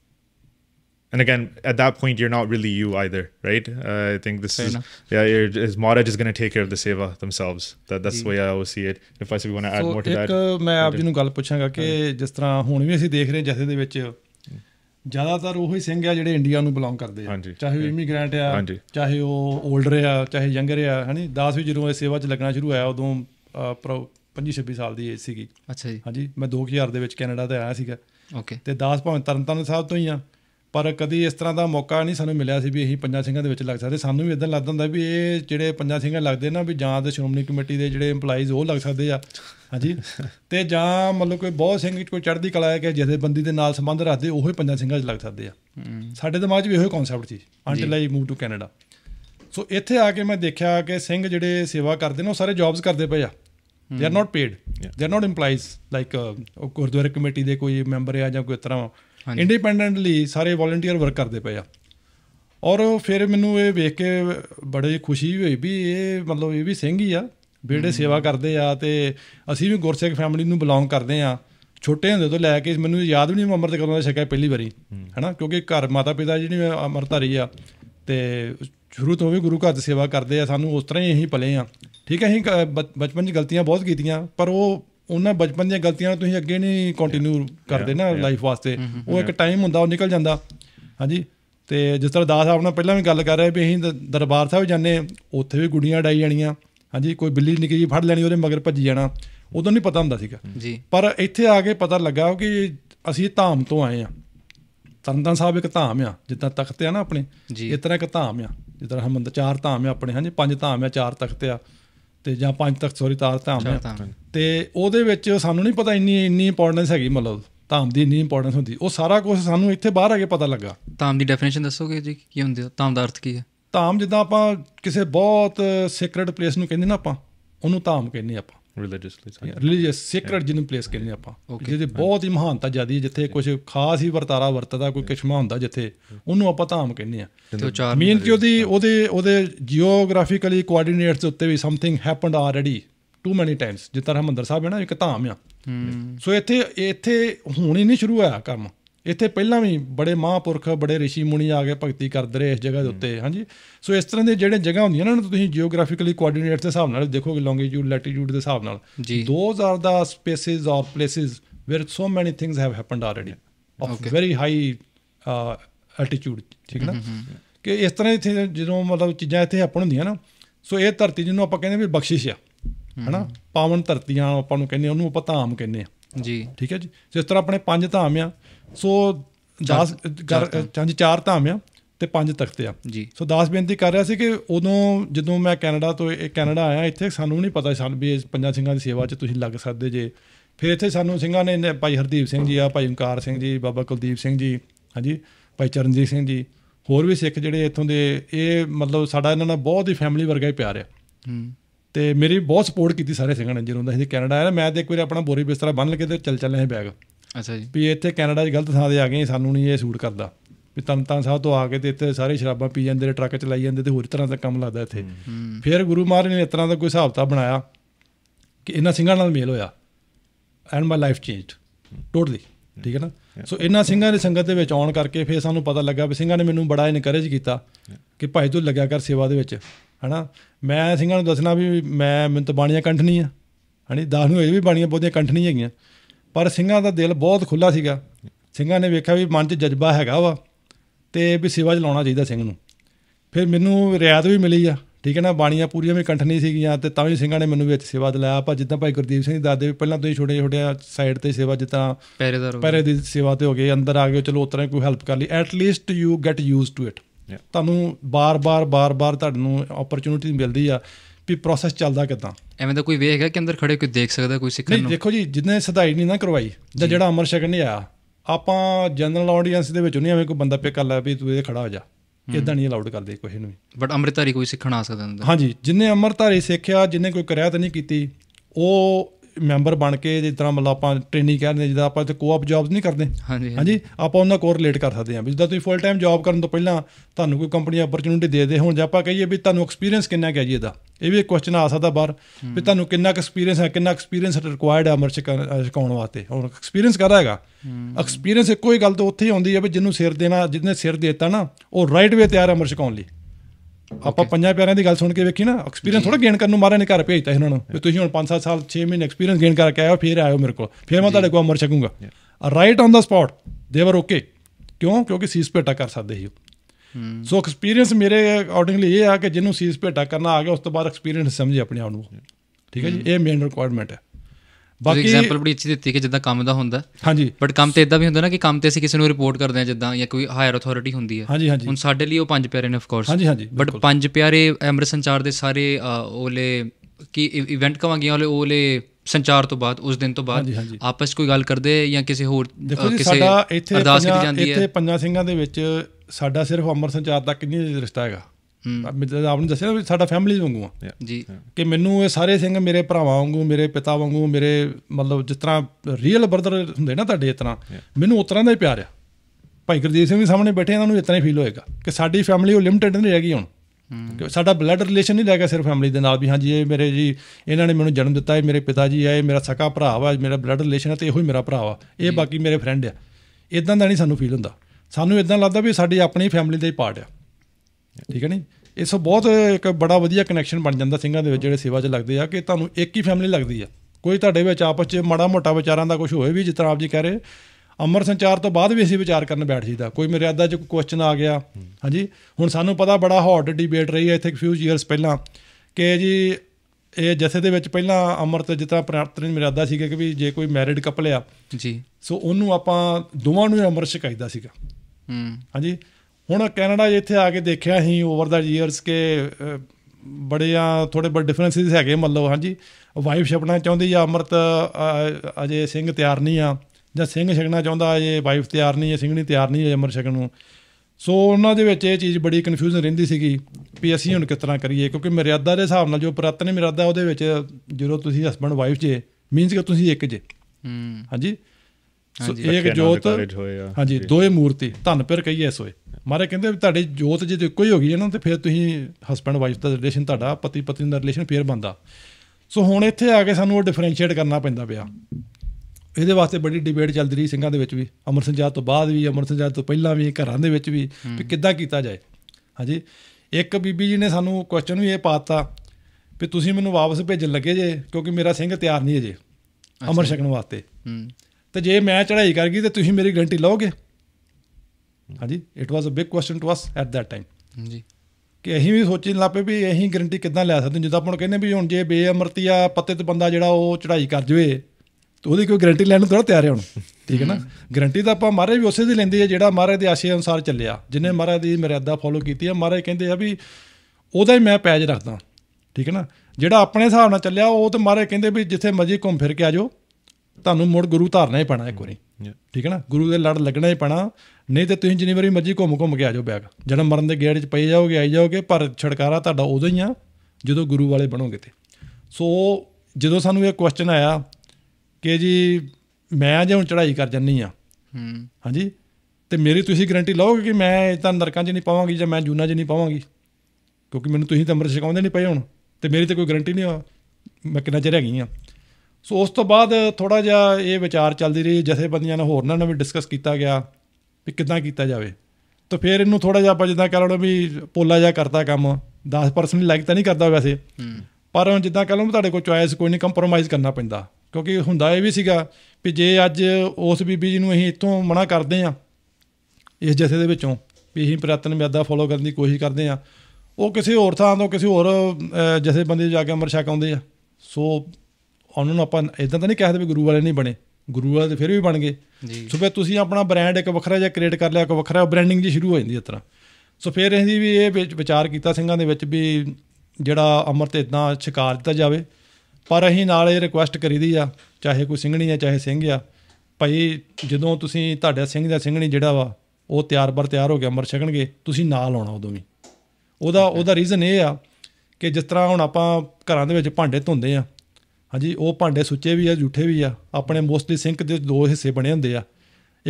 and again at that point you're not really you either right uh, i think this Fair is enough. yeah you're is Mara just going to take care of the seva themselves that that's yeah. the way i always see it if i say we want to add so more to that so ek ਮੈਂ ਆਪ ਜੀ ਨੂੰ ਗੱਲ ਪੁੱਛਾਂਗਾ ਕਿ ਜਿਸ ਤਰ੍ਹਾਂ ਹੁਣ ਵੀ ਅਸੀਂ ਦੇਖ ਰਹੇ ਜਥੇ ਦੇ ਵਿੱਚ ਜ਼ਿਆਦਾਤਰ ਹੀ ਸਿੰਘ ਆ ਜਿਹੜੇ ਇੰਡੀਆ ਨੂੰ ਬਿਲੋਂਗ ਕਰਦੇ ਆ ਚਾਹੇ ਉਹ ਇਮੀਗ੍ਰੈਂਟ ਆ ਚਾਹੇ ਉਹ 올ਡਰ ਆ ਚਾਹੇ ਯੰਗਰ ਆ ਹਨੀ 10 ਵੀ ਜਦੋਂ ਇਹ ਸੇਵਾ 'ਚ ਲੱਗਣਾ ਸ਼ੁਰੂ ਆਇਆ ਉਦੋਂ 25 26 ਸਾਲ ਦੀ ਏਜ ਸੀਗੀ ਅੱਛਾ ਜੀ ਹਾਂਜੀ ਮੈਂ 2000 ਦੇ ਵਿੱਚ ਕੈਨੇਡਾ ਤੇ ਆਇਆ ਸੀਗਾ ਓਕੇ ਤੇ 10 ਭਾਵੇਂ ਤਰਨਤਨ ਸਾਹਿਬ ਤੋਂ ਹੀ ਆ ਪਰ ਕਦੀ ਇਸ ਤਰ੍ਹਾਂ ਦਾ ਮੌਕਾ ਨਹੀਂ ਸਾਨੂੰ ਮਿਲਿਆ ਸੀ ਵੀ ਅਸੀਂ ਪੰਜਾਂ ਸਿੰਘਾਂ ਦੇ ਵਿੱਚ ਲੱਗ ਸਕਦੇ ਸਾਨੂੰ ਵੀ ਇਦਾਂ ਲੱਗਦਾ ਹੁੰਦਾ ਵੀ ਇਹ ਜਿਹੜੇ ਪੰਜਾਂ ਸਿੰਘਾਂ ਲੱਗਦੇ ਨਾ ਵੀ ਜਾਂ ਤੇ ਸ਼੍ਰੋਮਣੀ ਕਮੇਟੀ ਦੇ ਜਿਹੜੇ EMPLOYEES ਉਹ ਲੱਗ ਸਕਦੇ ਆ ਹਾਂਜੀ ਤੇ ਜਾਂ ਮਤਲਬ ਕੋਈ ਬਹੁਤ ਸਿੰਘ ਕੋਈ ਚੜ੍ਹਦੀ ਕਲਾ ਹੈ ਕਿ ਜਥੇਬੰਦੀ ਦੇ ਨਾਲ ਸੰਬੰਧ ਰੱਖਦੇ ਉਹ ਹੀ ਪੰਜਾਂ ਸਿੰਘਾਂ 'ਚ ਲੱਗ ਸਕਦੇ ਆ ਸਾਡੇ ਦਿਮਾਗ 'ਚ ਵੀ ਇਹੋ ਹੀ ਕਨਸੈਪਟ ਸੀ until I move to Canada so ਇੱਥੇ ਆ ਕੇ ਮੈਂ ਦੇਖਿਆ ਕਿ ਸਿੰਘ ਜਿਹੜੇ ਸੇਵਾ ਕਰਦੇ ਨੇ ਉਹ ਸਾਰੇ ਜੌਬਸ ਕਰਦੇ ਪਏ ਆ they are not paid they are not EMPLOYEES like Gurdwara committee ਦੇ ਕੋਈ ਮੈਂਬਰ ਆ ਜਾਂ ਕੋਈ ਤਰ੍ਹਾਂ ਇੰਡੀਪੈਂਡੈਂਟਲੀ ਸਾਰੇ ਵੋਲੰਟੀਅਰ ਵਰਕ ਕਰਦੇ ਪਏ ਆ ਔਰ ਫਿਰ ਮੈਨੂੰ ਇਹ ਵੇਖ ਕੇ ਬੜੀ ਖੁਸ਼ੀ ਹੋਈ ਵੀ ਇਹ ਮਤਲਬ ਇਹ ਵੀ ਸਿੰਘ ਹੀ ਆ ਬੇੜੇ ਸੇਵਾ ਕਰਦੇ ਆ ਤੇ ਅਸੀਂ ਵੀ ਗੁਰਸੇਖ ਫੈਮਿਲੀ ਨੂੰ ਬਿਲੋਂਗ ਕਰਦੇ ਆ ਛੋਟੇ ਹੁੰਦੇ ਤੋਂ ਲੈ ਕੇ ਮੈਨੂੰ ਯਾਦ ਵੀ ਨਹੀਂ ਅਮਰ ਤੇ ਕਦੋਂ ਦਾ ਛਕਿਆ ਪਹਿਲੀ ਵਾਰੀ ਹੈਨਾ ਕਿਉਂਕਿ ਘਰ ਮਾਤਾ ਪਿਤਾ ਜਿਹੜੇ ਅਮਰਤਾਰੀ ਆ ਤੇ ਸ਼ੁਰੂ ਤੋਂ ਵੀ ਗੁਰੂ ਘਰ ਦੀ ਸੇਵਾ ਕਰਦੇ ਆ ਸਾਨੂੰ ਉਸ ਤਰ੍ਹਾਂ ਹੀ ਇਹੀ ਪਲੇ ਆ ਠੀਕ ਹੈ ਅਸੀਂ ਬਚਪਨ 'ਚ ਗਲਤੀਆਂ ਬਹੁਤ ਕੀਤੀਆਂ ਪਰ ਉਹ ਉਹਨਾਂ ਬਚਪਨ ਦੀਆਂ ਗਲਤੀਆਂ ਤੁਸੀਂ ਅੱਗੇ ਨਹੀਂ ਕੰਟੀਨਿਊ ਕਰਦੇ ਨਾ ਲਾਈਫ ਵਾਸਤੇ ਉਹ ਇੱਕ ਟਾਈਮ ਹੁੰਦਾ ਉਹ ਨਿਕਲ ਜਾਂਦਾ ਹਾਂਜੀ ਤੇ ਜਿਸ ਤਰ੍ਹਾਂ ਦਾਸ ਸਾਹਿਬ ਪਹਿਲਾਂ ਵੀ ਗੱਲ ਕਰ ਰਿਹਾ ਵੀ ਅਸੀਂ ਦਰਬਾਰ ਸਾਹਿਬ ਜਾਂਦੇ ਉੱਥੇ ਵੀ ਗੁੱਡੀਆਂ ਡਾਈ ਜਾਣੀਆਂ ਹਾਂਜੀ ਕੋਈ ਬਿੱਲੀ ਨਿਕਲ ਜੀ ਫੜ ਲੈਣੀ ਉਹਦੇ ਮਗਰ ਭੱਜੀ ਜਾਣਾ ਉਦੋਂ ਨਹੀਂ ਪਤਾ ਹੁੰਦਾ ਸੀਗਾ ਜੀ ਪਰ ਇੱਥੇ ਆ ਕੇ ਪਤਾ ਲੱਗਾ ਕਿ ਅਸੀਂ ਧਾਮ ਤੋਂ ਆਏ ਆ ਤਰਨਤਨ ਸਾਹਿਬ ਇੱਕ ਧਾਮ ਆ ਜਿੱਦਾਂ ਤਖਤ ਆ ਨਾ ਆਪਣੇ ਇਸ ਤਰ੍ਹਾਂ ਇੱਕ ਧਾਮ ਆ ਜਿੱਦਾਂ ਹਮੰਦ ਚਾਰ ਧਾਮ ਆ ਆਪਣੇ ਹਾਂਜੀ ਪੰਜ ਧਾਮ ਆ ਚਾਰ ਤਖਤ ਆ ਤੇ ਜਾਂ 5 ਤੱਕ ਸੌਰੀ ਤਾਰ ਧਾਮ ਤੇ ਉਹਦੇ ਵਿੱਚ ਸਾਨੂੰ ਨਹੀਂ ਪਤਾ ਇੰਨੀ ਇੰਨੀ ਇੰਪੋਰਟੈਂਸ ਹੈਗੀ ਮਤਲਬ ਧਾਮ ਦੀ ਇੰਨੀ ਇੰਪੋਰਟੈਂਸ ਹੁੰਦੀ ਉਹ ਸਾਰਾ ਕੁਝ ਸਾਨੂੰ ਇੱਥੇ ਬਾਹਰ ਆ ਕੇ ਪਤਾ ਲੱਗਾ ਧਾਮ ਦੀ ਡੈਫੀਨੇਸ਼ਨ ਦੱਸੋਗੇ ਜੀ ਕੀ ਹੁੰਦੀ ਹੈ ਧਾਮ ਦਾ ਅਰਥ ਕੀ ਹੈ ਧਾਮ ਜਿੱਦਾਂ ਆਪਾਂ ਕਿਸੇ ਬਹੁਤ ਸੀਕ੍ਰੇਟ ਪਲੇਸ ਨੂੰ ਕਹਿੰਦੇ ਨਾ ਆਪਾਂ ਉਹਨੂੰ ਧਾਮ ਕਹਿੰਦੇ ਆਪਾਂ ਰਿਲੀਜੀਅਸਲੀ ਰਿਲੀਜੀਅਸ ਸੀਕ੍ਰੇਟ ਜਿਹਨੂੰ ਪਲੇਸ ਕਹਿੰਦੇ ਆਪਾਂ ਜਿਹਦੇ ਬਹੁਤ ਹੀ ਮਹਾਨਤਾ ਜਿਆਦੀ ਹੈ ਜਿੱਥੇ ਕੁਝ ਖਾਸ ਹੀ ਵਰਤਾਰਾ ਵਰਤਦਾ ਕੋਈ ਕਿਸ਼ਮਾ ਹੁੰਦਾ ਜਿੱਥੇ ਉਹਨੂੰ ਆਪਾਂ ਧਾਮ ਕਹਿੰਦੇ ਆ ਮੀਨ ਕਿ ਉਹਦੀ ਉਹਦੇ ਉਹਦੇ ਜੀਓਗ੍ਰਾਫਿਕਲੀ ਕੋਆਰਡੀਨੇਟਸ ਉੱਤੇ ਵੀ something happened already too many times ਜਿੱਦਾਂ ਹਮੰਦਰ ਸਾਹਿਬ ਹੈ ਨਾ ਇੱਕ ਧਾਮ ਆ ਸੋ ਇੱਥੇ ਇੱਥੇ ਹੁਣ ਹੀ ਨਹੀਂ ਸ਼ੁਰੂ ਹੋਇਆ ਕੰਮ ਇੱਥੇ ਪਹਿਲਾਂ ਵੀ ਬੜੇ ਮਹਾਪੁਰਖ ਬੜੇ ਰਿਸ਼ੀ ਮੁਨੀ ਆ ਕੇ ਭਗਤੀ ਕਰਦੇ ਰਹੇ ਇਸ ਜਗ੍ਹਾ ਦੇ ਉੱਤੇ ਹਾਂਜੀ ਸੋ ਇਸ ਤਰ੍ਹਾਂ ਦੇ ਜਿਹੜੇ ਜਗ੍ਹਾ ਹੁੰਦੀਆਂ ਨਾ ਉਹਨਾਂ ਨੂੰ ਤੁਸੀਂ ਜੀਓਗ੍ਰਾਫਿਕਲੀ ਕੋਆਰਡੀਨੇਟਸ ਦੇ ਹਿਸਾਬ ਨਾਲ ਦੇਖੋਗੇ ਲੌਂਗੀਟਿਊਡ ਲੈਟੀਟਿਊਡ ਦੇ ਹਿਸਾਬ ਨਾਲ those are the spaces are places where so many things have happened already of very high altitude ਠੀਕ ਨਾ ਕਿ ਇਸ ਤਰ੍ਹਾਂ ਇੱਥੇ ਜਦੋਂ ਮਤਲਬ ਚੀਜ਼ਾਂ ਇੱਥੇ ਹੈਪਨ ਹੁੰਦੀਆਂ ਨਾ ਸੋ ਇਹ ਧਰਤੀ ਜਿਹਨੂੰ ਆਪਾਂ ਕਹਿੰਦੇ ਵੀ ਬਖਸ਼ਿਸ਼ ਆ ਹਨਾ ਪਾਵਨ ਧਰਤੀਆਂ ਆਪਾਂ ਨੂੰ ਕਹਿੰਦੇ ਉਹਨੂੰ ਆਪਾਂ ਧਾਮ ਕਹਿੰਦੇ ਆ ਜੀ ਠੀਕ ਹੈ ਜੀ ਜਿਸ ਤਰ੍ਹਾਂ ਆਪਣੇ ਪੰਜ ਧਾਮ ਆ ਸੋ 10 ਹਾਂਜੀ ਚਾਰ ਧਾਮ ਆ ਤੇ ਪੰਜ ਤਖਤ ਆ ਜੀ ਸੋ ਦਾਸ ਬੇਨਤੀ ਕਰ ਰਿਹਾ ਸੀ ਕਿ ਉਦੋਂ ਜਦੋਂ ਮੈਂ ਕੈਨੇਡਾ ਤੋਂ ਇਹ ਕੈਨੇਡਾ ਆਇਆ ਇੱਥੇ ਸਾਨੂੰ ਨਹੀਂ ਪਤਾ ਸਾਨੂੰ ਵੀ ਪੰਜਾਂ ਸਿੰਘਾਂ ਦੀ ਸੇਵਾ 'ਚ ਤੁਸੀਂ ਲੱਗ ਸਕਦੇ ਜੇ ਫਿਰ ਇੱਥੇ ਸਾਨੂੰ ਸਿੰਘਾਂ ਨੇ ਭਾਈ ਹਰਦੀਪ ਸਿੰਘ ਜੀ ਆ ਭਾਈ ਓਮਕਾਰ ਸਿੰਘ ਜੀ ਬਾਬਾ ਕੁਲਦੀਪ ਸਿੰਘ ਜੀ ਹਾਂਜੀ ਭਾਈ ਚਰਨਜੀਤ ਸਿੰਘ ਜੀ ਹੋਰ ਵੀ ਸਿੱਖ ਜਿਹੜੇ ਇੱਥੋਂ ਦੇ ਇਹ ਮਤਲਬ ਸਾਡਾ ਇਹਨਾਂ ਨਾਲ ਬਹੁਤ ਹੀ ਫੈਮਿਲੀ ਵਰਗਾ ਹੀ ਪਿਆਰ ਆ ਹੂੰ ਤੇ ਮੇਰੀ ਬਹੁਤ ਸਪੋਰਟ ਕੀਤੀ ਸਾਰੇ ਸਿੰਘਾਂ ਨੇ ਜਦੋਂ ਦਾ ਇਹ ਕੈਨੇਡਾ ਆਇਆ ਮੈਂ ਤੇ ਇੱਕ ਵਾਰ ਆਪਣਾ ਬੋਰੀ ਬਿਸਤਰਾ ਬੰਨ ਲ ਕੇ ਤੇ ਚੱਲ ਚੱਲੇ ਬੈਗ ਅੱਛਾ ਜੀ ਵੀ ਇੱਥੇ ਕੈਨੇਡਾ 'ਚ ਗਲਤ ਥਾਂ ਤੇ ਆ ਗਏ ਸਾਨੂੰ ਨਹੀਂ ਇਹ ਸੂਟ ਕਰਦਾ ਵੀ ਤਨਤਾਂ ਸਾਹਿਬ ਤੋਂ ਆ ਕੇ ਤੇ ਇੱਥੇ ਸਾਰੇ ਸ਼ਰਾਬਾਂ ਪੀ ਜਾਂਦੇ ਨੇ ਟਰੱਕ ਚ ਲਾਈ ਜਾਂਦੇ ਤੇ ਹੋਰ ਤਰ੍ਹਾਂ ਦਾ ਕੰਮ ਲੱਗਦਾ ਇੱਥੇ ਫਿਰ ਗੁਰੂ ਮਹਾਰਾਜ ਨੇ ਇਸ ਤਰ੍ਹਾਂ ਦਾ ਕੋਈ ਹਿਸਾਬਤਾ ਬਣਾਇਆ ਕਿ ਇਹਨਾਂ ਸਿੰਘਾਂ ਨਾਲ ਮੇਲ ਹੋਇਆ and my life changed totally ਠੀਕ ਹੈ ਨਾ ਸੋ ਇਹਨਾਂ ਸਿੰਘਾਂ ਦੇ ਸੰਗਤ ਦੇ ਵਿੱਚ ਆਉਣ ਕਰਕੇ ਫਿਰ ਸਾਨੂੰ ਪਤਾ ਲੱਗਾ ਵੀ ਸਿੰਘਾਂ ਨੇ ਮੈਨੂੰ ਬੜਾ ਇਨਕਰੇਜ ਕੀਤਾ ਕਿ ਭਾਈ ਤੂੰ ਲੱਗਿਆ ਕਰ ਸੇਵਾ ਦੇ ਵਿੱਚ ਹਨਾ ਮੈਂ ਸਿੰਘਾਂ ਨੂੰ ਦੱਸਣਾ ਵੀ ਮੈਂ ਮੈਨੂੰ ਤਾਂ ਬਾਣੀਆਂ ਕੰਠ ਨਹੀਂ ਆ ਹਣੀ ਦਾਸ ਨੂੰ ਇਹ ਵੀ ਬਾਣੀਆਂ ਬੋਧੀਆਂ ਕੰਠ ਨਹੀਂ ਹੈਗੀਆਂ ਪਰ ਸਿੰਘਾਂ ਦਾ ਦਿਲ ਬਹੁਤ ਖੁੱਲਾ ਸੀਗਾ ਸਿੰਘਾਂ ਨੇ ਵੇਖਿਆ ਵੀ ਮਨ 'ਚ ਜਜ਼ਬਾ ਹੈਗਾ ਵਾ ਤੇ ਵੀ ਸੇਵਾ 'ਚ ਲਾਉਣਾ ਚਾਹੀਦਾ ਸਿੰਘ ਨੂੰ ਫਿਰ ਮੈਨੂੰ ਰਿਆਦ ਵੀ ਮਿਲੀ ਆ ਠੀਕ ਹੈ ਨਾ ਬਾਣੀਆਂ ਪੂਰੀਆਂ ਵੀ ਕੰਠ ਨਹੀਂ ਸੀਗੀਆਂ ਤੇ ਤਾਂ ਵੀ ਸਿੰਘਾਂ ਨੇ ਮੈਨੂੰ ਵਿੱਚ ਸੇਵਾ ਦਿਲਾਇਆ ਪਰ ਜਿੱਦਾਂ ਭਾਈ ਗੁਰਦੀਪ ਸਿੰਘ ਦਾਦੇ ਵੀ ਪਹਿਲਾਂ ਤੋਂ ਹੀ ਛੋਟੇ ਛੋਟੇ ਸਾਈਡ ਤੇ ਸੇਵਾ ਜਿੱਦਾਂ ਪਹਿਰੇਦਾਰ ਪਹਿਰੇ ਦੀ ਸੇਵਾ ਤੇ ਹੋ ਗਏ ਅੰਦਰ ਆ ਗਏ ਚਲੋ ਉਤਰਾਂ ਕੋਈ ਹੈਲਪ ਕਰ ਲਈ at least you get used to it ਤੁਹਾਨੂੰ ਬਾਰ-ਬਾਰ ਬਾਰ-ਬਾਰ ਤੁਹਾਨੂੰ ਓਪਰਚ्युनिटी ਮਿਲਦੀ ਆ ਵੀ ਪ੍ਰੋਸੈਸ ਚੱਲਦਾ ਕਿਦਾਂ ਐਵੇਂ ਤਾਂ ਕੋਈ ਵੇਖਗਾ ਕਿ ਅੰਦਰ ਖੜੇ ਕੋਈ ਦੇਖ ਸਕਦਾ ਕੋਈ ਸਿੱਖਣ ਨੂੰ ਨਹੀਂ ਦੇਖੋ ਜੀ ਜਿੰਨੇ ਸਦਾਈ ਨਹੀਂ ਨਾ ਕਰਵਾਈ ਜਾਂ ਜਿਹੜਾ ਅਮਰ ਸ਼ਕਨ ਨਹੀਂ ਆਇਆ ਆਪਾਂ ਜਨਰਲ ਆਡੀਅנס ਦੇ ਵਿੱਚ ਨਹੀਂ ਐਵੇਂ ਕੋਈ ਬੰਦਾ ਪਿਕ ਕਰ ਲੈ ਵੀ ਤੂੰ ਇਹ ਖੜਾ ਹੋ ਜਾ ਇਦਾਂ ਨਹੀਂ ਅਲਾਉਡ ਕਰਦੇ ਕੋਈ ਨੂੰ ਬਟ ਅੰਮ੍ਰਿਤਧਾਰੀ ਕੋਈ ਸਿੱਖਣ ਆ ਸਕਦਾ ਹਾਂਜੀ ਜਿੰਨੇ ਅੰਮ੍ਰਿਤਧਾਰੀ ਸਿੱਖਿਆ ਜਿੰਨੇ ਕੋਈ ਕਰਿਆ ਤਾਂ ਨਹੀਂ ਕੀਤੀ ਉਹ ਮੈਂਬਰ ਬਣ ਕੇ ਜਿਸ ਤਰ੍ਹਾਂ ਮਤਲਬ ਆਪਾਂ ਟ੍ਰੇਨਿੰਗ ਕਰਦੇ ਜਿੱਦਾਂ ਆਪਾਂ ਇੱਥੇ ਕੋਆਪ ਜੌਬਸ ਨਹੀਂ ਕਰਦੇ ਹਾਂਜੀ ਆਪਾਂ ਉਹਨਾਂ ਨਾਲ ਰਿਲੇਟ ਕਰ ਸਕਦੇ ਹਾਂ ਜਿੱਦਾਂ ਤੁਸੀਂ ਫੁੱਲ ਟਾਈਮ ਜੌਬ ਕਰਨ ਤੋਂ ਪਹਿਲਾਂ ਤੁਹਾਨੂੰ ਕੋਈ ਕੰਪਨੀ ਆਪਰਚੂਨਿਟੀ ਦੇ ਦੇ ਹੁਣ ਜੇ ਆਪਾਂ ਕਹੀਏ ਵੀ ਤੁਹਾਨੂੰ ਐਕਸਪੀਰੀਅੰਸ ਕਿੰਨਾ ਹੈ ਜੀ ਇਹਦਾ ਇਹ ਵੀ ਇੱਕ ਕੁਐਸਚਨ ਆ ਸਕਦਾ ਬਾਹਰ ਵੀ ਤੁਹਾਨੂੰ ਕਿੰਨਾ ਐਕਸਪੀਰੀਅੰਸ ਹੈ ਕਿੰਨਾ ਐਕਸਪੀਰੀਅੰਸ ਰਿਕੁਆਇਰਡ ਹੈ ਅਮਰ ਸਿਕਾਉਣ ਵਾਸਤੇ ਹੁਣ ਐਕਸਪੀਰੀਅੰਸ ਕਰਾ ਹੈਗਾ ਐਕਸਪੀਰੀਅੰਸ ਇੱਕੋ ਹੀ ਗੱਲ ਤੋਂ ਉੱਥੇ ਹੀ ਆਉਂਦੀ ਹੈ ਵੀ ਜਿੰਨੂੰ ਸਿਰ ਦੇਣਾ ਜਿਹਨੇ ਸਿਰ ਦੇਤਾ ਨਾ ਉਹ ਰਾਈਟ ਵੇ ਤਿਆਰ ਅਮਰ ਸਿਕਾਉਣ ਲਈ ਆਪਾਂ ਪੰਜਾਂ ਪਿਆਰਿਆਂ ਦੀ ਗੱਲ ਸੁਣ ਕੇ ਵੇਖੀ ਨਾ ਐਕਸਪੀਰੀਅੰਸ ਥੋੜਾ ਗੇਨ ਕਰਨ ਨੂੰ ਮਾਰਿਆ ਨੇ ਘਰ ਭੇਜਤਾ ਇਹਨਾਂ ਨੂੰ ਵੀ ਤੁਸੀਂ ਹੁਣ 5-7 ਸਾਲ 6 ਮਹੀਨੇ ਐਕਸਪੀਰੀਅੰਸ ਗੇਨ ਕਰਕੇ ਆਇਓ ਫਿਰ ਆਇਓ ਮੇਰੇ ਕੋਲ ਫਿਰ ਮੈਂ ਤੁਹਾਡੇ ਕੋਲ ਅਮਰ ਛਕੂੰਗਾ right on the spot they were okay ਕਿਉਂ ਕਿਉਂਕਿ ਸੀਸ ਭੇਟਾ ਕਰ ਸਕਦੇ ਸੀ ਸੋ ਐਕਸਪੀਰੀਅੰਸ ਮੇਰੇ ਅਕੋਰਡਿੰਗਲੀ ਇਹ ਆ ਕਿ ਜਿਹਨੂੰ ਸੀਸ ਭੇਟਾ ਕਰਨਾ ਆ ਗਿਆ ਉਸ ਤੋਂ ਬਾਅਦ ਐਕਸਪੀਰੀਅੰਸ ਸਮਝੇ ਆਪਣੇ ਆਪ ਨੂੰ ਠੀਕ ਹੈ ਜੀ ਇਹ ਮੇਨ ਰਿਕੁਆਇਰਮੈਂਟ ਹੈ ਬਾਕੀ ਐਗਜ਼ਾਮਪਲ ਬੜੀ ਅੱਛੀ ਦਿੱਤੀ ਕਿ ਜਿੱਦਾਂ ਕੰਮ ਦਾ ਹੁੰਦਾ ਹਾਂਜੀ ਬਟ ਕੰਮ ਤੇ ਇਦਾਂ ਵੀ ਹੁੰਦਾ ਨਾ ਕਿ ਕੰਮ ਤੇ ਅਸੀਂ ਕਿਸੇ ਨੂੰ ਰਿਪੋਰਟ ਕਰਦੇ ਆ ਜਿੱਦਾਂ ਜਾਂ ਕੋਈ ਹਾਇਰ ਅਥਾਰਟੀ ਹੁੰਦੀ ਹੈ ਹਾਂਜੀ ਹਾਂਜੀ ਹੁਣ ਸਾਡੇ ਲਈ ਉਹ ਪੰਜ ਪਿਆਰੇ ਨੇ ਆਫ ਕੋਰਸ ਹਾਂਜੀ ਹਾਂਜੀ ਬਟ ਪੰਜ ਪਿਆਰੇ ਅੰਮ੍ਰਿਤ ਸੰਚਾਰ ਦੇ ਸਾਰੇ ਉਹਲੇ ਕਿ ਇਵੈਂਟ ਕਵਾਂਗੀਆਂ ਉਹਲੇ ਉਹਲੇ ਸੰਚਾਰ ਤੋਂ ਬਾਅਦ ਉਸ ਦਿਨ ਤੋਂ ਬਾਅਦ ਆਪਸ ਕੋਈ ਗੱਲ ਕਰਦੇ ਜਾਂ ਕਿਸੇ ਹੋਰ ਕਿਸੇ ਸਾਡਾ ਇੱਥੇ ਅਰਦਾਸ ਕੀਤੀ ਜਾਂਦੀ ਹੈ ਇੱਥੇ ਪੰਜਾਂ ਸਿੰਘਾਂ ਦੇ ਵਿੱਚ ਸਾਡਾ ਸਿਰਫ ਅੰਮ੍ਰਿਤ ਸੰਚਾਰ ਦਾ ਕਿੰਨੀ ਰਿਸ਼ਤਾ ਹੈਗਾ ਆਪਨੇ ਦੱਸਿਆ ਵੀ ਸਾਡਾ ਫੈਮਿਲੀ ਵਾਂਗੂ ਆ ਜੀ ਕਿ ਮੈਨੂੰ ਇਹ ਸਾਰੇ ਸਿੰਘ ਮੇਰੇ ਭਰਾਵਾਂ ਵਾਂਗੂ ਮੇਰੇ ਪਿਤਾ ਵਾਂਗੂ ਮੇਰੇ ਮਤਲਬ ਜਿਸ ਤਰ੍ਹਾਂ ਰੀਅਲ ਬਰਦਰ ਹੁੰਦੇ ਨਾ ਤੁਹਾਡੇ ਇਸ ਤਰ੍ਹਾਂ ਮੈਨੂੰ ਉਸ ਤਰ੍ਹਾਂ ਦਾ ਹੀ ਪਿਆਰ ਆ ਭਾਈ ਗੁਰਦੀਪ ਸਿੰਘ ਵੀ ਸਾਹਮਣੇ ਬੈਠੇ ਇਹਨਾਂ ਨੂੰ ਇਤਨਾ ਹੀ ਫੀਲ ਹੋਏਗਾ ਕਿ ਸਾਡੀ ਫੈਮਿਲੀ ਉਹ ਲਿਮਟਿਡ ਨਹੀਂ ਰਹਿ ਗਈ ਹੁਣ ਕਿ ਸਾਡਾ ਬਲੱਡ ਰਿਲੇਸ਼ਨ ਨਹੀਂ ਰਹਿ ਗਿਆ ਸਿਰਫ ਫੈਮਿਲੀ ਦੇ ਨਾਲ ਵੀ ਹਾਂਜੀ ਇਹ ਮੇਰੇ ਜੀ ਇਹਨਾਂ ਨੇ ਮੈਨੂੰ ਜਨਮ ਦਿੱਤਾ ਹੈ ਮੇਰੇ ਪਿਤਾ ਜੀ ਆਏ ਮੇਰਾ ਸਕਾ ਭਰਾ ਵਾ ਮੇਰਾ ਬਲੱਡ ਰਿਲੇਸ਼ਨ ਹੈ ਤੇ ਇਹੋ ਹੀ ਮੇਰਾ ਭਰਾ ਵਾ ਇਹ ਬਾਕੀ ਮੇਰੇ ਫਰੈਂਡ ਆ ਇਦਾਂ ਦਾ ਨਹੀਂ ਸਾਨੂੰ ਫੀਲ ਹੁੰਦਾ ਸਾਨੂੰ ਇਦਾਂ ਲੱਗਦਾ ਵੀ ਸਾਡੀ ਆਪਣੀ ਫੈਮਿਲੀ ਦਾ ਹੀ ਪਾਰਟ ਆ ਠੀਕ ਹੈ ਨਹੀਂ ਇਹ ਸੋ ਬਹੁਤ ਇੱਕ ਬੜਾ ਵਧੀਆ ਕਨੈਕਸ਼ਨ ਬਣ ਜਾਂਦਾ ਸਿੰਘਾਂ ਦੇ ਵਿੱਚ ਜਿਹੜੇ ਸੇਵਾ 'ਚ ਲੱਗਦੇ ਆ ਕਿ ਤੁਹਾਨੂੰ ਇੱਕ ਹੀ ਫੈਮਿਲੀ ਲੱਗਦੀ ਆ ਕੋਈ ਤੁਹਾਡੇ ਵਿੱਚ ਆਪਸ 'ਚ ਮਾੜਾ ਮੋਟਾ ਵਿਚਾਰਾਂ ਦਾ ਕੁਝ ਹੋਏ ਵੀ ਜਿਸ ਤਰ੍ਹਾਂ ਆਪ ਜੀ ਕਹਿ ਰਹੇ ਅਮਰ ਸੰਚਾਰ ਤੋਂ ਬਾਅਦ ਵੀ ਅਸੀਂ ਵਿਚਾਰ ਕਰਨ ਬੈਠ ਜੀਦਾ ਕੋਈ ਮਰਿਆਦਾ 'ਚ ਕੋਈ ਕੁਐਸਚਨ ਆ ਗਿਆ ਹਾਂਜੀ ਹੁਣ ਸਾਨੂੰ ਪਤਾ ਬੜਾ ਹੌਟ ਡਿਬੇਟ ਰਹੀ ਹੈ ਇੱਥੇ ਫਿਊ ਇਅਰਸ ਪਹਿਲਾਂ ਕਿ ਜੀ ਇਹ ਜਥੇ ਦੇ ਵਿੱਚ ਪਹਿਲਾਂ ਅਮਰਤ ਜਿਤਨਾ ਪ੍ਰਾਰਥਨਾ ਮਰਿਆਦਾ ਸੀਗਾ ਕਿ ਵੀ ਜੇ ਕੋਈ ਮੈਰਿਡ ਕਪਲ ਆ ਜੀ ਸੋ ਉਹਨੂੰ ਆਪਾਂ ਦੋਵਾਂ ਨੂੰ ਅਮਰ ਛਕਾਈਦਾ ਸੀਗਾ ਹੂੰ ਹਾਂਜੀ ਹੁਣ ਕੈਨੇਡਾ ਜਿੱਥੇ ਆ ਕੇ ਦੇਖਿਆ ਸੀ ਓਵਰ ਦਾ ਇਅਰਸ ਕੇ ਬੜੇ ਆ ਥੋੜੇ ਬੜੇ ਡਿਫਰੈਂਸਸ ਹੈਗੇ ਮਤਲਬ ਹਾਂਜੀ ਵਾਈਫ ਛਪਣਾ ਚਾਹੁੰਦੀ ਆ ਅਮਰਤ ਅਜੇ ਸਿੰਘ ਤਿਆਰ ਨਹੀਂ ਆ ਜਾਂ ਸਿੰਘ ਛਕਣਾ ਚਾਹੁੰਦਾ ਅਜੇ ਵਾਈਫ ਤਿਆਰ ਨਹੀਂ ਸਿੰਘ ਸਿੰਘਣੀ ਤਿਆਰ ਨਹੀਂ ਆ ਅਮਰ ਛਕਣ ਨੂੰ ਸੋ ਉਹਨਾਂ ਦੇ ਵਿੱਚ ਇਹ ਚੀਜ਼ ਬੜੀ ਕਨਫਿਊਜ਼ਨ ਰਹਿੰਦੀ ਸੀਗੀ ਵੀ ਅਸੀਂ ਹੁਣ ਕਿਸ ਤਰ੍ਹਾਂ ਕਰੀਏ ਕਿਉਂਕਿ ਮਰਿਆਦਾ ਦੇ ਹਿਸਾਬ ਨਾਲ ਜੋ ਪ੍ਰਤਨ ਮਰਿਆਦਾ ਉਹਦੇ ਵਿੱਚ ਜਦੋਂ ਤੁਸੀਂ ਹਸਬੰਡ ਵਾਈਫ ਜੇ ਮੀਨਸ ਕਿ ਤੁਸੀਂ ਇੱਕ ਜੇ ਹਾਂਜੀ ਸੋ ਇੱਕ ਜੋਤ ਹਾਂਜੀ ਦੋਏ ਮੂਰਤੀ ਧੰਨ ਪਰ ਕਹੀਏ ਸੋਏ ਮਾਰੇ ਕਹਿੰਦੇ ਤੁਹਾਡੇ ਜੋਤ ਜੇ ਇੱਕੋ ਹੀ ਹੋ ਗਈ ਇਹਨਾਂ ਤੇ ਫਿਰ ਤੁਸੀਂ ਹਸਬੰਡ ਵਾਈਫ ਦਾ ਰਿਲੇਸ਼ਨ ਤੁਹਾਡਾ ਪਤੀ ਪਤਨੀ ਦਾ ਰਿਲੇਸ਼ਨ ਫੇਰ ਬੰਦਾ ਸੋ ਹੁਣ ਇੱਥੇ ਆ ਕੇ ਸਾਨੂੰ ਉਹ ਡਿਫਰੈਂਸ਼ੀਏਟ ਕਰਨਾ ਪੈਂਦਾ ਪਿਆ ਇਹਦੇ ਵਾਸਤੇ ਬੜੀ ਡਿਬੇਟ ਚੱਲਦੀ ਰਹੀ ਸਿੰਘਾਂ ਦੇ ਵਿੱਚ ਵੀ ਅਮਰ ਸਿੰਘ ਜਾਤ ਤੋਂ ਬਾਅਦ ਵੀ ਅਮਰ ਸਿੰਘ ਜਾਤ ਤੋਂ ਪਹਿਲਾਂ ਵੀ ਘਰਾਂ ਦੇ ਵਿੱਚ ਵੀ ਵੀ ਕਿੱਦਾਂ ਕੀਤਾ ਜਾਏ ਹਾਂਜੀ ਇੱਕ ਬੀਬੀ ਜੀ ਨੇ ਸਾਨੂੰ ਕੁਐਸਚਨ ਵੀ ਇਹ ਪਾਤਾ ਵੀ ਤੁਸੀਂ ਮੈਨੂੰ ਵਾਪਸ ਭੇਜਣ ਲੱਗੇ ਜੇ ਕਿਉਂਕਿ ਮੇਰਾ ਸਿੰਘ ਤਿਆਰ ਨਹੀਂ ਅਜੇ ਅਮਰ ਸ਼ਕਨ ਵਾਸਤੇ ਤੇ ਜੇ ਮੈਂ ਚੜ੍ਹਾਈ ਕਰ ਗਈ ਤੇ ਤੁਸੀਂ ਮੇਰੀ ਗਰੰਟੀ ਲਓਗੇ ਹਾਂਜੀ it was a big question to us at that time ਜੀ ਕਿ ਅਸੀਂ ਵੀ ਸੋਚਣ ਲੱਪੇ ਵੀ ਅਸੀਂ ਗਰੰਟੀ ਕਿੱਦਾਂ ਲੈ ਸਕਦੇ ਜਿੱਦਾਂ ਆਪਾਂ ਕਹਿੰਦੇ ਵੀ ਹੁਣ ਜੇ ਬੇਅਮਰਤੀਆ ਪੱਤੇ ਤੇ ਬੰਦਾ ਜਿਹੜਾ ਉਹ ਚੜ੍ਹਾਈ ਕਰ ਜਵੇ ਤੇ ਉਹਦੀ ਕੋਈ ਗਰੰਟੀ ਲੈਣ ਨੂੰ ਥੋੜਾ ਤਿਆਰ ਹੈ ਹੁਣ ਠੀਕ ਹੈ ਨਾ ਗਰੰਟੀ ਤਾਂ ਆਪਾਂ ਮਹਾਰਾਜ ਵੀ ਉਸੇ ਦੀ ਲੈਂਦੇ ਆ ਜਿਹੜਾ ਮਹਾਰਾਜ ਦੇ ਆਸ਼ੇ ਅਨੁਸਾਰ ਚੱਲਿਆ ਜਿਨੇ ਮਹਾਰਾਜ ਦੀ ਮਰਿਆਦਾ ਫੋਲੋ ਕੀਤੀ ਆ ਮਹਾਰਾਜ ਕਹਿੰਦੇ ਆ ਵੀ ਉਹਦਾ ਹੀ ਮੈਂ ਪੈਜ ਰੱਖਦਾ ਠੀਕ ਹੈ ਨਾ ਜਿਹੜਾ ਆਪਣੇ ਹਿਸਾਬ ਨਾਲ ਚੱਲਿਆ ਉਹ ਤੇ ਮਹਾਰਾਜ ਕਹਿੰਦੇ ਵੀ ਜਿੱਥੇ ਮਰਜ਼ੀ ਘੁੰਮ ਫਿਰ ਕੇ ਆ ਜਾਓ ਤੁਹਾਨੂੰ ਮੁੜ ਗੁਰੂ ਧਾਰਨਾ ਹੀ ਪੈਣਾ ਇੱਕ ਵਾਰੀ ਠੀਕ ਹੈ ਨਾ ਗੁਰੂ ਦੇ ਲੜ ਲੱਗਣਾ ਹੀ ਪੈਣਾ ਨਹੀਂ ਤੇ ਤੁਸੀਂ ਜਿੰਨੀ ਵਾਰੀ ਮਰਜ਼ੀ ਘੁੰਮ ਘੁੰਮ ਕੇ ਆ ਜਾਓ ਬੈਗ ਜਨਮ ਮਰਨ ਦੇ ਗੇੜ 'ਚ ਪਈ ਜਾਓਗੇ ਆਈ ਜਾਓਗੇ ਪਰ ਛੜਕਾਰਾ ਤੁਹਾਡਾ ਉਦੋਂ ਹੀ ਆ ਜਦੋਂ ਗੁਰੂ ਵਾਲੇ ਬਣੋਗੇ ਤੇ ਸੋ ਜਦੋਂ ਸਾਨੂੰ ਇਹ ਕੁਐਸਚਨ ਆਇਆ ਕਿ ਜੀ ਮੈਂ ਜੇ ਹੁਣ ਚੜ੍ਹਾਈ ਕਰ ਜੰਨੀ ਆ ਹੂੰ ਹਾਂਜੀ ਤੇ ਮੇਰੀ ਤੁਸੀਂ ਗਰੰਟੀ ਲਓਗੇ ਕਿ ਮੈਂ ਤਾਂ ਨਰਕਾਂ 'ਚ ਨਹੀਂ ਪਾਵਾਂਗੀ ਜਾਂ ਮੈਂ ਜੂਨਾ 'ਚ ਨਹੀਂ ਪਾਵਾਂਗੀ ਕਿਉਂਕਿ ਮੈਨੂੰ ਤੁਸੀਂ ਤਾਂ ਅੰਮ੍ਰਿਤ ਛਕਾਉਂਦੇ ਨਹੀਂ ਪਏ ਹੁਣ ਤੇ ਮੇਰੀ ਤੇ ਕੋਈ ਗਰੰਟੀ ਨਹੀਂ ਆ ਮੈਂ ਕਿੰਨਾ ਚਿਰ ਹੈਗੀ ਆ ਸੋ ਉਸ ਤੋਂ ਬਾਅਦ ਥੋੜਾ ਜਿਹਾ ਇਹ ਵਿਚਾਰ ਚੱਲਦੀ ਰਹੀ ਜਥੇਬੰਦੀਆਂ ਨਾਲ ਹੋਰਨਾਂ ਨਾਲ ਵੀ ਡਿਸਕਸ ਕੀਤਾ ਗਿਆ ਵੀ ਕਿੱਦਾਂ ਕੀਤਾ ਜਾਵੇ ਤਾਂ ਫਿਰ ਇਹਨੂੰ ਥੋੜਾ ਜਿਹਾ ਆਪਾਂ ਜਿੱਦਾਂ ਕਹ ਲਓ ਵੀ ਪੋਲਾ ਜਾ ਕਰਤਾ ਕੰਮ 10% ਲਾਈਕ ਤਾਂ ਨਹੀਂ ਕਰਦਾ ਵੈਸੇ ਪਰ ਜਿੱਦਾਂ ਕਹ ਲਓ ਤੁਹਾਡੇ ਕੋਲ ਚੁਆਇਸ ਕੋਈ ਨਹੀਂ ਕੰਪਰੋਮਾਈਜ਼ ਕਰਨਾ ਪੈਂਦਾ ਕਿਉਂਕਿ ਹੁੰਦਾ ਇਹ ਵੀ ਸੀਗਾ ਵੀ ਜੇ ਅੱਜ ਉਸ ਬੀਬੀ ਜੀ ਨੂੰ ਅਸੀਂ ਇੱਥੋਂ ਮਨਾ ਕਰਦੇ ਆ ਇਸ ਜਥੇ ਦੇ ਵਿੱਚੋਂ ਵੀ ਅਸੀਂ ਪ੍ਰਾਤਨ ਮਿਆਦਾ ਫੋਲੋ ਕਰਨ ਦੀ ਕੋਸ਼ਿਸ਼ ਕਰਦੇ ਆ ਉਹ ਕਿਸੇ ਹੋਰ ਥਾਂ ਤੋਂ ਕਿਸੇ ਹੋਰ ਜਥੇਬੰਦੀ ਜਾ ਕੇ ਅਮਰ ਛਕ ਆਉਂਦੇ ਆ ਸੋ ਉਹਨਾਂ ਨੂੰ ਆਪਾਂ ਇਦਾਂ ਤਾਂ ਨਹੀਂ ਕਹਿ ਵੀ ਗੁਰੂ ਵਾਲੇ ਨਹੀਂ ਬਣੇ ਗੁਰੂ ਵਾਲੇ ਫਿਰ ਵੀ ਬਣ ਗਏ ਸੋ ਫਿਰ ਤੁਸੀਂ ਆਪਣਾ ਬ੍ਰਾਂਡ ਇੱਕ ਵੱਖਰਾ ਜਿਹਾ ਕ੍ਰੀਏਟ ਕਰ ਲਿਆ ਇੱਕ ਵੱਖਰਾ ਬ੍ਰਾਂਡਿੰਗ ਜੀ ਸ਼ੁਰੂ ਹੋ ਜਾਂਦੀ ਇਸ ਤਰ੍ਹਾਂ ਸੋ ਫਿਰ ਇਹਦੀ ਵੀ ਇਹ ਵਿਚਾਰ ਕੀਤਾ ਸਿੰਘਾਂ ਦੇ ਵਿੱਚ ਵੀ ਜਿਹੜਾ ਅਮਰਤ ਇਦਾਂ ਛਕਾਰ ਦਿੱਤਾ ਜਾਵੇ ਪਰ ਅਸੀਂ ਨਾਲ ਇਹ ਰਿਕੁਐਸਟ ਕਰੀਦੀ ਆ ਚਾਹੇ ਕੋਈ ਸਿੰਘਣੀ ਆ ਚਾਹੇ ਸਿੰਘ ਆ ਭਾਈ ਜਦੋਂ ਤੁਸੀਂ ਤੁਹਾਡਾ ਸਿੰਘ ਦਾ ਸਿੰਘਣੀ ਜਿਹੜਾ ਵਾ ਉਹ ਤਿਆਰ ਬਰ ਤਿਆਰ ਹੋ ਗਿਆ ਅਮਰ ਛਕਣਗੇ ਤੁਸੀਂ ਨਾਲ ਆਉਣਾ ਉਦੋਂ ਵੀ ਉਹਦਾ ਉਹਦਾ ਰੀਜ਼ਨ ਇਹ ਆ ਕਿ ਜਿਸ ਤਰ੍ਹਾਂ ਹੁਣ ਆਪਾਂ ਘਰਾਂ ਦੇ ਵਿੱਚ ਭਾਂਡੇ ਧੁੰਦੇ ਆ ਹਾਂਜੀ ਉਹ ਭਾਂਡੇ ਸੁੱਚੇ ਵੀ ਆ ਝੂਠੇ ਵੀ ਆ ਆਪਣੇ ਮੋਸਟਲੀ ਸਿੰਕ ਦੇ ਦੋ ਹਿੱਸੇ ਬਣੇ ਹੁੰਦੇ ਆ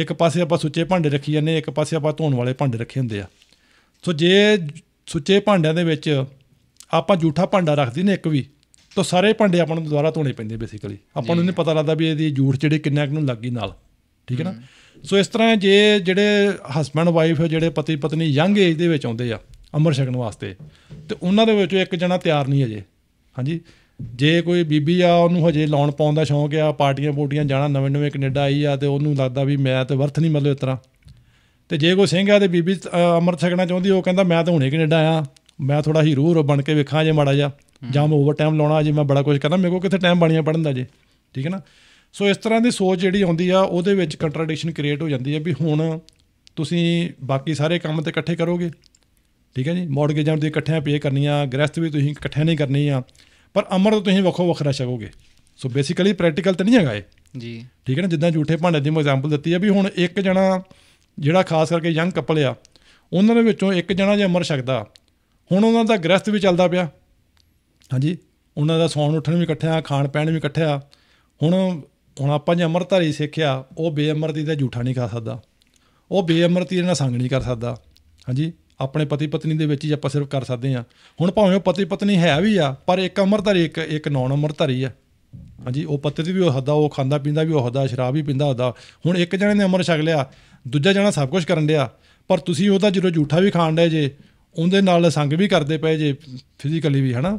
ਇੱਕ ਪਾਸੇ ਆਪਾਂ ਸੁੱਚੇ ਭਾਂਡੇ ਰੱਖੀ ਜਾਂਦੇ ਇੱਕ ਪਾਸੇ ਆਪਾਂ ਧੋਣ ਵਾਲੇ ਭਾਂਡੇ ਰੱਖੇ ਹੁੰਦੇ ਆ ਸੋ ਜੇ ਸੁੱਚੇ ਭਾਂਡਿਆਂ ਦੇ ਵਿੱਚ ਆਪਾਂ ਝੂਠਾ ਭਾਂਡਾ ਰੱਖਦੇ ਨੇ ਇੱਕ ਵੀ ਤਾਂ ਸਾਰੇ ਭਾਂਡੇ ਆਪਾਂ ਨੂੰ ਦੁਬਾਰਾ ਧੋਣੇ ਪੈਂਦੇ ਬੇਸਿਕਲੀ ਆਪਾਂ ਨੂੰ ਨਹੀਂ ਪਤਾ ਲੱਗਦਾ ਵੀ ਇਹਦੀ ਝੂਠ ਜਿਹੜੇ ਕਿੰਨਾ ਕਿ ਨੂੰ ਲੱਗੀ ਨਾਲ ਠੀਕ ਹੈ ਨਾ ਸੋ ਇਸ ਤਰ੍ਹਾਂ ਜੇ ਜਿਹੜੇ ਹਸਬੰਡ ਵਾਈਫ ਜਿਹੜੇ ਪਤੀ ਪਤਨੀ ਯੰਗ ਏਜ ਦੇ ਵਿੱਚ ਆਉਂਦੇ ਆ ਅਮਰ ਛਕਣ ਵਾਸਤੇ ਤੇ ਉਹਨਾਂ ਦੇ ਵਿੱਚੋਂ ਇੱਕ ਜਣਾ ਤਿਆਰ ਨਹੀਂ ਅਜੇ ਹਾਂਜੀ ਜੇ ਕੋਈ ਬੀਬੀ ਆ ਉਹਨੂੰ ਹਜੇ ਲਾਉਣ ਪਾਉਣ ਦਾ ਸ਼ੌਂਕ ਆ ਪਾਰਟੀਆਂ ਪੋਟੀਆਂ ਜਾਣਾ ਨਵੇਂ ਨਵੇਂ ਕੈਨੇਡਾ ਆਈ ਆ ਤੇ ਉਹਨੂੰ ਲੱਗਦਾ ਵੀ ਮੈਂ ਤੇ ਵਰਥ ਨਹੀਂ ਮਤਲਬ ਇਸ ਤਰ੍ਹਾਂ ਤੇ ਜੇ ਕੋਈ ਸਿੰਘ ਆ ਤੇ ਬੀਬੀ ਅਮਰ ਛਕਣਾ ਚਾਹੁੰਦੀ ਉਹ ਕਹਿੰਦਾ ਮੈਂ ਤਾਂ ਹੁਣੇ ਕੈਨੇਡਾ ਆ ਮੈਂ ਥੋੜਾ ਹੀਰੋ ਹੀਰੋ ਬਣ ਕੇ ਵੇਖਾਂ ਜੇ ਮਾੜਾ ਜਾ ਜਾਂ ਮੈਂ ਓਵਰ ਟਾਈਮ ਲਾਉਣਾ ਜੇ ਮੈਂ ਬੜਾ ਕੁਝ ਕਰਨਾ ਮੇਰੇ ਕੋਲ ਕਿੱਥੇ ਟਾਈਮ ਬਣਿਆ ਪੜਨ ਦਾ ਜੇ ਠੀਕ ਹੈ ਨਾ ਸੋ ਇਸ ਤਰ੍ਹਾਂ ਦੀ ਸੋਚ ਜਿਹੜੀ ਆਉਂਦੀ ਆ ਉਹਦੇ ਵਿੱਚ ਕੰਟਰਡਿਕਸ਼ਨ ਕ੍ਰੀਏਟ ਹੋ ਜਾਂਦੀ ਹੈ ਵੀ ਹੁਣ ਤੁਸੀਂ ਬਾਕੀ ਸਾਰੇ ਕੰਮ ਤੇ ਇਕੱਠੇ ਕਰੋਗੇ ਠੀਕ ਹੈ ਜੀ ਮੌਰਗੇਜਾਂ ਦੇ ਇਕੱਠਿਆਂ ਪੇ ਕਰਨੀਆਂ ਗ੍ਰੈਸਤ ਵੀ ਤੁਸੀਂ ਇਕੱਠਿਆਂ ਨਹੀਂ ਕਰਨੀਆਂ ਪਰ ਅਮਰ ਤਾਂ ਤੁਸੀਂ ਵੱਖੋ ਵੱਖਰਾ ਛਕੋਗੇ ਸੋ ਬੇਸਿਕਲੀ ਪ੍ਰੈਕਟੀਕਲ ਤਾਂ ਨਹੀਂ ਹੈਗਾ ਇਹ ਜੀ ਠੀਕ ਹੈ ਨਾ ਜਿੱਦਾਂ ਝੂਠੇ ਭਾਂਡੇ ਦੀ ਮੈਂ ਐਗਜ਼ਾਮਪਲ ਦਿੱਤੀ ਆ ਵੀ ਹੁਣ ਇੱਕ ਜਣਾ ਜਿਹੜਾ ਖਾਸ ਕਰਕੇ ਯੰਗ ਕਪਲ ਆ ਉਹਨਾਂ ਦੇ ਵਿੱਚੋਂ ਇੱਕ ਜਣਾ ਜੇ ਅਮਰ ਛਕਦਾ ਹੁਣ ਉਹਨਾਂ ਦਾ ਗ੍ਰਸਥ ਵੀ ਚੱਲਦਾ ਪਿਆ ਹਾਂਜੀ ਉਹਨਾਂ ਦਾ ਸੌਣ ਉੱਠਣ ਵੀ ਇਕੱਠਿਆ ਖਾਣ ਪੈਣ ਵੀ ਇਕੱਠਿਆ ਹੁਣ ਹੁਣ ਆਪਾਂ ਜੇ ਅਮਰਤਾਰੀ ਸਿੱਖਿਆ ਉਹ ਬੇਅਮਰਤੀ ਦਾ ਝੂਠਾ ਨਹੀਂ ਕਰ ਸਕਦਾ ਉਹ ਬੇਅਮਰਤੀ ਨਾਲ ਸੰਗ ਨਹੀਂ ਕਰ ਸਕਦਾ ਹਾਂਜੀ ਆਪਣੇ ਪਤੀ ਪਤਨੀ ਦੇ ਵਿੱਚ ਹੀ ਆਪਾਂ ਸਿਰਫ ਕਰ ਸਕਦੇ ਆ ਹੁਣ ਭਾਵੇਂ ਉਹ ਪਤੀ ਪਤਨੀ ਹੈ ਵੀ ਆ ਪਰ ਇੱਕ ਅਮਰਧਾਰੀ ਇੱਕ ਇੱਕ ਨੌਨ ਅਮਰਧਾਰੀ ਆ ਹਾਂਜੀ ਉਹ ਪਤੀ ਵੀ ਉਹ ਹੱਦਾ ਉਹ ਖਾਂਦਾ ਪੀਂਦਾ ਵੀ ਉਹ ਹੱਦਾ ਸ਼ਰਾਬ ਵੀ ਪੀਂਦਾ ਹੁੰਦਾ ਹੁਣ ਇੱਕ ਜਣੇ ਨੇ ਅਮਰ ਛਕ ਲਿਆ ਦੂਜਾ ਜਣਾ ਸਭ ਕੁਝ ਕਰਨ ਡਿਆ ਪਰ ਤੁਸੀਂ ਉਹਦਾ ਜਦੋਂ ਝੂਠਾ ਵੀ ਖਾਣ ਡਏ ਜੇ ਉਹਦੇ ਨਾਲ ਸੰਗ ਵੀ ਕਰਦੇ ਪਏ ਜੇ ਫਿਜ਼ੀਕਲੀ ਵੀ ਹਨਾ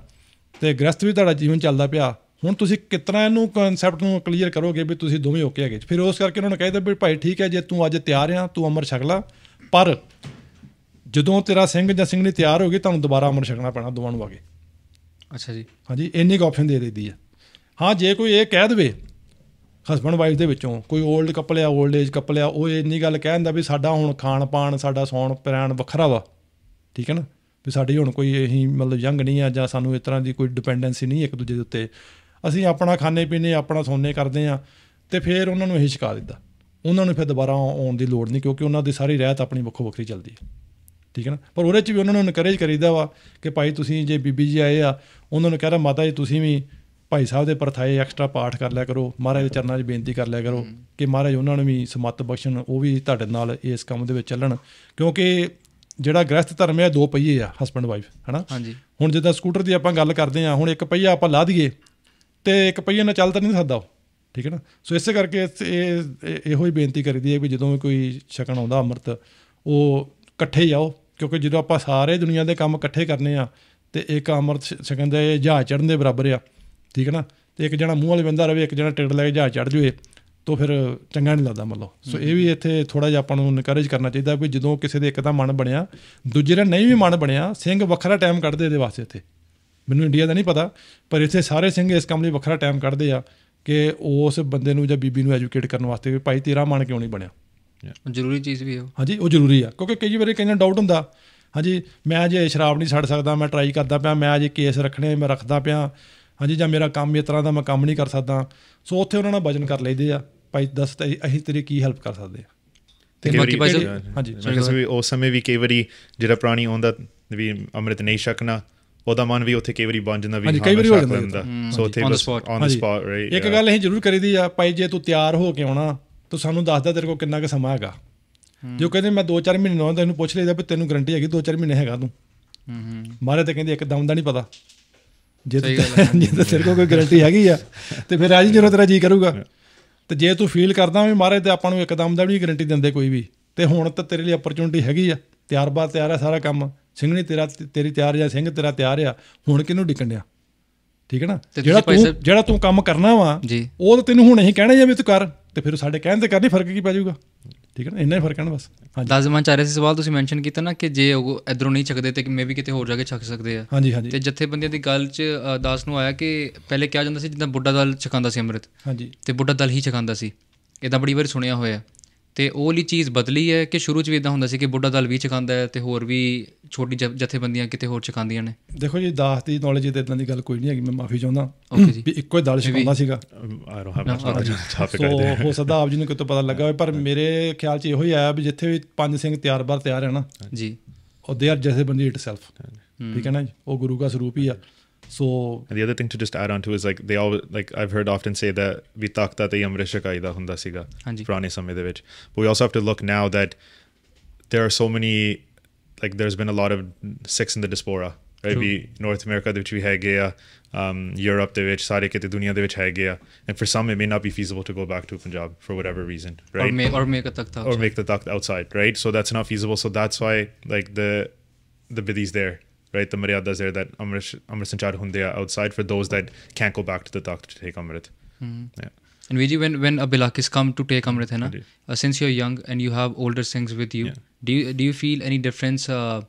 ਤੇ ਗ੍ਰਸਤ ਵੀ ਤੁਹਾਡਾ ਜੀਵਨ ਚੱਲਦਾ ਪਿਆ ਹੁਣ ਤੁਸੀਂ ਕਿਤਨਾ ਇਹਨੂੰ ਕਨਸੈਪਟ ਨੂੰ ਕਲੀਅਰ ਕਰੋਗੇ ਵੀ ਤੁਸੀਂ ਦੋਵੇਂ ਓਕੇ ਹੈਗੇ ਫਿਰ ਉਸ ਕਰਕੇ ਉਹਨਾਂ ਨੇ ਕਹਿ ਦਿੱਤਾ ਵੀ ਭਾਈ ਠੀਕ ਹੈ ਜੇ ਤੂੰ ਅੱਜ ਤਿਆਰ ਆ ਤੂੰ ਅਮਰ ਛਕ ਲੈ ਪਰ ਜਦੋਂ ਤੇਰਾ ਸਿੰਘ ਜਾਂ ਸਿੰਘਣੀ ਤਿਆਰ ਹੋ ਗਈ ਤੁਹਾਨੂੰ ਦੁਬਾਰਾ ਅਮਰ ਛਕਣਾ ਪੈਣਾ ਦੋਵਾਂ ਨੂੰ ਵਾਗੇ ਅੱਛਾ ਜੀ ਹਾਂਜੀ ਇੰਨੀ ਕੁ ਆਪਸ਼ਨ ਦੇ ਦਿੱਤੀ ਆ ਹਾਂ ਜੇ ਕੋਈ ਇਹ ਕਹਿ ਦਵੇ ਹਸਬੰਡ ਵਾਈਫ ਦੇ ਵਿੱਚੋਂ ਕੋਈ 올ਡ ਕਪਲ ਆ 올ਡ ਏਜ ਕਪਲ ਆ ਉਹ ਇੰਨੀ ਗੱਲ ਕਹਿੰਦਾ ਵੀ ਸਾਡਾ ਹੁਣ ਖਾਣ ਪਾਣ ਸਾਡਾ ਸੌਣ ਪੈਣ ਵੱਖਰਾ ਵਾ ਠੀਕ ਹੈ ਨਾ ਵੀ ਸਾਡੀ ਹੁਣ ਕੋਈ ਇਹੀ ਮਤਲਬ ਯੰਗ ਨਹੀਂ ਆ ਜਾਂ ਸਾਨੂੰ ਇਸ ਤਰ੍ਹਾਂ ਦੀ ਕੋਈ ਡਿਪੈਂਡੈਂਸੀ ਨਹੀਂ ਇੱਕ ਦੂਜੇ ਦੇ ਉੱਤੇ ਅਸੀਂ ਆਪਣਾ ਖਾਣੇ ਪੀਣੇ ਆਪਣਾ ਸੌਣੇ ਕਰਦੇ ਆ ਤੇ ਫਿਰ ਉਹਨਾਂ ਨੂੰ ਇਹ ਸ਼ਿਕਾ ਦਿੱਤਾ ਉਹਨਾਂ ਨੂੰ ਫਿਰ ਦੁਬਾਰਾ ਆਉਣ ਦੀ ਲੋੜ ਨਹੀਂ ਕਿਉਂਕਿ ਉਹਨਾਂ ਦੀ ਸਾਰੀ ਰਹਿਤ ਆਪਣੀ ਵੱਖੋ ਵੱਖਰੀ ਚੱਲਦੀ ਹੈ ਠੀਕ ਹੈ ਨਾ ਪਰ ਉਹਦੇ ਚ ਵੀ ਉਹਨਾਂ ਨੂੰ ਇਨਕਰੇਜ ਕਰੀਦਾ ਵਾ ਕਿ ਭਾਈ ਤੁਸੀਂ ਜੇ ਬੀਬੀ ਜੀ ਆਏ ਆ ਉਹਨਾਂ ਨੂੰ ਕਹਿੰਦਾ ਮਾਤਾ ਜੀ ਤੁਸੀਂ ਵੀ ਭਾਈ ਸਾਹਿਬ ਦੇ ਪਰਥਾਏ ਐਕਸਟਰਾ ਪਾਠ ਕਰ ਲਿਆ ਕਰੋ ਮਹਾਰਾਜ ਦੇ ਚਰਨਾਂ 'ਚ ਬੇਨਤੀ ਕਰ ਲਿਆ ਕਰੋ ਕਿ ਮਹਾਰਾਜ ਉਹਨਾਂ ਨੂੰ ਵੀ ਸਮੱਤ ਬਖਸ਼ਣ ਉਹ ਵੀ ਤੁਹਾਡੇ ਨਾਲ ਇਸ ਕੰਮ ਦੇ ਵਿੱਚ ਚੱਲਣ ਕਿਉਂਕਿ ਜਿਹੜਾ ਗ੍ਰਸਥ ਧਰਮ ਹੈ ਦੋ ਪਹੀਏ ਆ ਹਸਬੰਡ ਵਾਈਫ ਹਾਂਜੀ ਹੁਣ ਜਿੱਦਾਂ ਸਕੂਟਰ ਦੀ ਆਪਾਂ ਗੱਲ ਕਰਦੇ ਆ ਹੁਣ ਇੱਕ ਪਹੀਆ ਆਪਾਂ ਲਾ ਦਈਏ ਤੇ ਇੱਕ ਪਹੀਏ ਨਾਲ ਚੱਲ ਤਾਂ ਨਹੀਂ ਸਕਦਾ ਠੀਕ ਹੈ ਨਾ ਸੋ ਇਸੇ ਕਰਕੇ ਇਹ ਇਹੋ ਹੀ ਬੇਨਤੀ ਕਰੀਦੀ ਹੈ ਕਿ ਜਦੋਂ ਕੋਈ ਛਕਣ ਆਉਂਦਾ ਅੰਮ੍ਰਿਤ ਉਹ ਇਕੱਠੇ ਜਾਓ ਕਿਉਂਕਿ ਜਦੋਂ ਆਪਾਂ ਸਾਰੇ ਦੁਨੀਆ ਦੇ ਕੰਮ ਇਕੱਠੇ ਕਰਨੇ ਆ ਤੇ ਇੱਕ ਅਮਰਤ ਸਿਕੰਦਰ ਦੇ ਜਹਾਜ਼ ਚੜਨ ਦੇ ਬਰਾਬਰ ਆ ਠੀਕ ਹੈ ਨਾ ਤੇ ਇੱਕ ਜਣਾ ਮੂੰਹ ਵਾਲੇ ਬੰਦਾ ਰਵੇ ਇੱਕ ਜਣਾ ਟਿਕਟ ਲੈ ਕੇ ਜਹਾਜ਼ ਚੜ ਜੂਏ ਤੋ ਫਿਰ ਚੰਗਾ ਨਹੀਂ ਲੱਗਦਾ ਮਤਲਬ ਸੋ ਇਹ ਵੀ ਇੱਥੇ ਥੋੜਾ ਜਿਹਾ ਆਪਾਂ ਨੂੰ ਇਨਕਰੇਜ ਕਰਨਾ ਚਾਹੀਦਾ ਕਿ ਜਦੋਂ ਕਿਸੇ ਦੇ ਇੱਕ ਦਾ ਮਨ ਬਣਿਆ ਦੂਜੇ ਦਾ ਨਹੀਂ ਵੀ ਮਨ ਬਣਿਆ ਸਿੰਘ ਵੱਖਰਾ ਟਾਈਮ ਕੱਢਦੇ ਇਹਦੇ ਵਾਸਤੇ ਇੱਥੇ ਮੈਨੂੰ ਇੰਡੀਆ ਦਾ ਨਹੀਂ ਪਤਾ ਪਰ ਇੱਥੇ ਸਾਰੇ ਸਿੰਘ ਇਸ ਕੰਮ ਲਈ ਵੱਖਰਾ ਟਾਈਮ ਕੱਢਦੇ ਆ ਕਿ ਉਸ ਬੰਦੇ ਨੂੰ ਜਾਂ ਬੀਬੀ ਨੂੰ ਐਜੂਕੇਟ ਕਰਨ ਵਾਸਤੇ ਵੀ ਭਾਈ ਤੇਰਾ ਮਨ ਕਿਉਂ ਨਹੀਂ ਬਣਿਆ ਜ਼ਰੂਰੀ ਚੀਜ਼ ਵੀ ਹੈ ਹਾਂਜੀ ਉਹ ਜ਼ਰੂਰੀ ਆ ਕਿਉਂਕਿ ਕਈ ਵਾਰੀ ਕਹਿੰਦੇ ਡਾਊਟ ਹੁੰਦਾ ਹਾਂਜੀ ਮੈਂ ਜੇ ਸ਼ਰਾਬ ਨਹੀਂ ਛੱਡ ਸਕਦਾ ਮੈਂ ਟਰਾਈ ਕਰਦਾ ਪਿਆ ਮੈਂ ਜੇ ਕੇਸ ਰੱਖਣੇ ਮੈਂ ਰੱਖਦਾ ਪਿਆ ਹਾਂਜੀ ਜਾਂ ਮੇਰਾ ਕੰਮ ਇਸ ਤਰ੍ਹਾਂ ਦਾ ਮੈਂ ਕੰਮ ਨਹੀਂ ਕਰ ਸਕਦਾ ਸੋ ਉੱਥੇ ਉਹਨਾਂ ਨਾਲ ਵਜਨ ਕਰ ਲਈਦੇ ਆ ਭਾਈ ਦੱਸ ਅਸੀਂ ਤੇਰੀ ਕੀ ਹੈਲਪ ਕਰ ਸਕਦੇ ਆ ਤੇ ਬਾਕੀ ਭਾਈ ਹਾਂਜੀ ਮੈਂ ਵੀ ਉਸ ਸਮੇਂ ਵੀ ਕਈ ਵਾਰੀ ਜਿਹੜਾ ਪ੍ਰਾਣੀ ਆਉਂਦਾ ਵੀ ਅੰਮ੍ਰਿਤ ਨਹੀਂ ਛਕਣਾ ਉਹਦਾ ਮਨ ਵੀ ਉੱਥੇ ਕਈ ਵਾਰੀ ਬੰਨ ਜਾਂਦਾ ਵੀ ਹਾਂਜੀ ਕਈ ਵਾਰੀ ਹੋ ਜਾਂਦਾ ਸੋ ਉੱਥੇ ਔਨ ਦਾ ਸਪੌਟ ਰਾਈਟ ਇੱਕ ਗੱਲ ਇਹ ਜ਼ਰੂਰ ਕਰੀਦੀ ਆ ਭਾਈ ਜੇ ਤੂੰ ਤਿਆਰ ਹੋ ਕੇ ਆਉਣਾ ਤੂੰ ਸਾਨੂੰ ਦੱਸਦਾ ਤੇਰੇ ਕੋਲ ਕਿੰਨਾ ਕੁ ਸਮਾਂ ਹੈਗਾ ਜੋ ਕਹਿੰਦੇ ਮੈਂ 2-4 ਮਹੀਨੇ ਨਾ ਤੈਨੂੰ ਪੁੱਛ ਲਈਦਾ ਵੀ ਤੈਨੂੰ ਗਰੰਟੀ ਹੈਗੀ 2-4 ਮਹੀਨੇ ਹੈਗਾ ਤੂੰ ਹੂੰ ਮਾਰੇ ਤਾਂ ਕਹਿੰਦੇ ਇੱਕਦਮ ਦਾ ਨਹੀਂ ਪਤਾ ਜੇ ਜੇ ਤੇਰੇ ਕੋਲ ਕੋਈ ਗਰੰਟੀ ਹੈਗੀ ਆ ਤੇ ਫਿਰ ਆਜੀ ਜਦੋਂ ਤੇਰਾ ਜੀ ਕਰੂਗਾ ਤੇ ਜੇ ਤੂੰ ਫੀਲ ਕਰਦਾ ਵੀ ਮਾਰੇ ਤੇ ਆਪਾਂ ਨੂੰ ਇੱਕਦਮ ਦਾ ਵੀ ਗਰੰਟੀ ਦਿੰਦੇ ਕੋਈ ਵੀ ਤੇ ਹੁਣ ਤਾਂ ਤੇਰੇ ਲਈ ਓਪਰਚੁਨਿਟੀ ਹੈਗੀ ਆ ਤਿਆਰ ਬਾਤ ਤਿਆਰ ਆ ਸਾਰਾ ਕੰਮ ਸਿੰਘਣੀ ਤੇਰਾ ਤੇਰੀ ਤਿਆਰ ਜਾਂ ਸਿੰਘ ਤੇਰਾ ਤਿਆਰ ਆ ਹੁਣ ਕਿਹਨੂੰ ਡਿਕਣਿਆ ਠੀਕ ਹੈ ਨਾ ਜਿਹੜਾ ਤੂੰ ਜਿਹੜਾ ਤੂੰ ਕੰਮ ਕਰਨਾ ਵਾ ਉਹ ਤੇ ਤੈਨੂੰ ਹੁਣ ਇਹ ਕਹਿਣਾ ਜਾਂ ਵੀ ਤੂੰ ਕਰ ਤੇ ਫਿਰ ਸਾਡੇ ਕਹਿਣ ਤੇ ਕਰਨੀ ਫਰਕ ਕੀ ਪੈ ਜਾਊਗਾ ਠੀਕ ਹੈ ਨਾ ਇੰਨਾ ਹੀ ਫਰਕ ਹੈ ਨਾ ਬਸ ਹਾਂਜੀ ਲਾਜ਼ਮਾਂ ਚਾਹ ਚਾਰੇ ਸੀ ਸਵਾਲ ਤੁਸੀਂ ਮੈਂਸ਼ਨ ਕੀਤਾ ਨਾ ਕਿ ਜੇ ਉਹ ਇਧਰੋਂ ਨਹੀਂ ਛਕਦੇ ਤੇ ਮੈਂ ਵੀ ਕਿਤੇ ਹੋਰ ਜਾ ਕੇ ਛਕ ਸਕਦੇ ਆ ਹਾਂਜੀ ਹਾਂਜੀ ਤੇ ਬੰਦਿਆਂ ਦੀ ਗੱਲ 'ਚ ਦਾਸ ਨੂੰ ਆਇਆ ਕਿ ਪਹਿਲੇ ਕਿਹਾ ਜਾਂਦਾ ਸੀ ਜਿੱਦਾਂ ਬੁੱਢਾ ਦਲ ਛਕਾਉਂਦਾ ਸੀ ਅੰਮ੍ਰਿਤ ਹਾਂਜੀ ਤੇ ਬੁੱਢਾ ਦਲ ਹੀ ਛਕਾਉਂਦਾ ਸੀ ਇਦਾਂ ਬੜੀ ਵਾਰ ਸੁਣਿਆ ਹੋਇਆ ਤੇ ਉਹ ਲਈ ਚੀਜ਼ ਬਦਲੀ ਹੈ ਕਿ ਸ਼ੁਰੂ 'ਚ ਵੀ ਇਦਾਂ ਹੁੰਦਾ ਸੀ ਕਿ ਬੁੱਢਾ ਦਲ ਵੀ ਚਖਾਂਦਾ ਹੈ ਤੇ ਹੋਰ ਵੀ ਛੋਟੀ ਜਥੇਬੰਦੀਆਂ ਕਿਤੇ ਹੋਰ ਚਖਾਂਦੀਆਂ ਨੇ ਦੇਖੋ ਜੀ ਦਾਸ ਦੀ ਨੌਲੇਜ ਤੇ ਇਦਾਂ ਦੀ ਗੱਲ ਕੋਈ ਨਹੀਂ ਹੈਗੀ ਮੈਂ ਮਾਫੀ ਚਾਹੁੰਦਾ ਵੀ ਇੱਕੋ ਹੀ ਦਲ ਛਕਾਉਂਦਾ ਸੀਗਾ I don't have topic so ਹੋ ਸਕਦਾ ਆਪ ਜੀ ਨੂੰ ਕਿਤੋਂ ਪਤਾ ਲੱਗਾ ਹੋਵੇ ਪਰ ਮੇਰੇ ਖਿਆਲ 'ਚ ਇਹੋ ਹੀ ਆਇਆ ਵੀ ਜਿੱਥੇ ਵੀ ਪੰਜ ਸਿੰਘ ਤਿਆਰ ਬਾਰ ਤਿਆਰ ਹੈ ਨਾ ਜੀ ਉਹ ਦੇ ਆਰ ਜਥੇਬੰਦੀ ਇਟਸੈਲਫ ਠੀਕ ਹੈ ਨਾ ਜੀ ਉਹ ਗੁਰੂ ਦਾ ਸਰੂਪ ਹੀ ਆ So and the other thing to just add on to is like they all like I've heard often say that we takta hunda siga But we also have to look now that there are so many like there's been a lot of sex in the diaspora right? Be North America ਦੇ ਵਿੱਚ ਵੀ ਹੈਗੇ um Europe ਦੇ ਵਿੱਚ ਸਾਰੇ ਕਿਤੇ ਦੁਨੀਆ ਦੇ ਵਿੱਚ ਹੈਗੇ and for some it may not be feasible to go back to Punjab for whatever reason right or make or make a takht outside. or make the takht outside right so that's not feasible so that's why like the the biddies there right? The maryadas there that Amrit, Amrit Sanchar Hundeya outside for those that can't go back to the Takht to take Amrit. Mm. Yeah. And Viji, when, when a come to take Amrit, hai na, uh, since you're young and you have older things with you, yeah. do you do you feel any difference uh,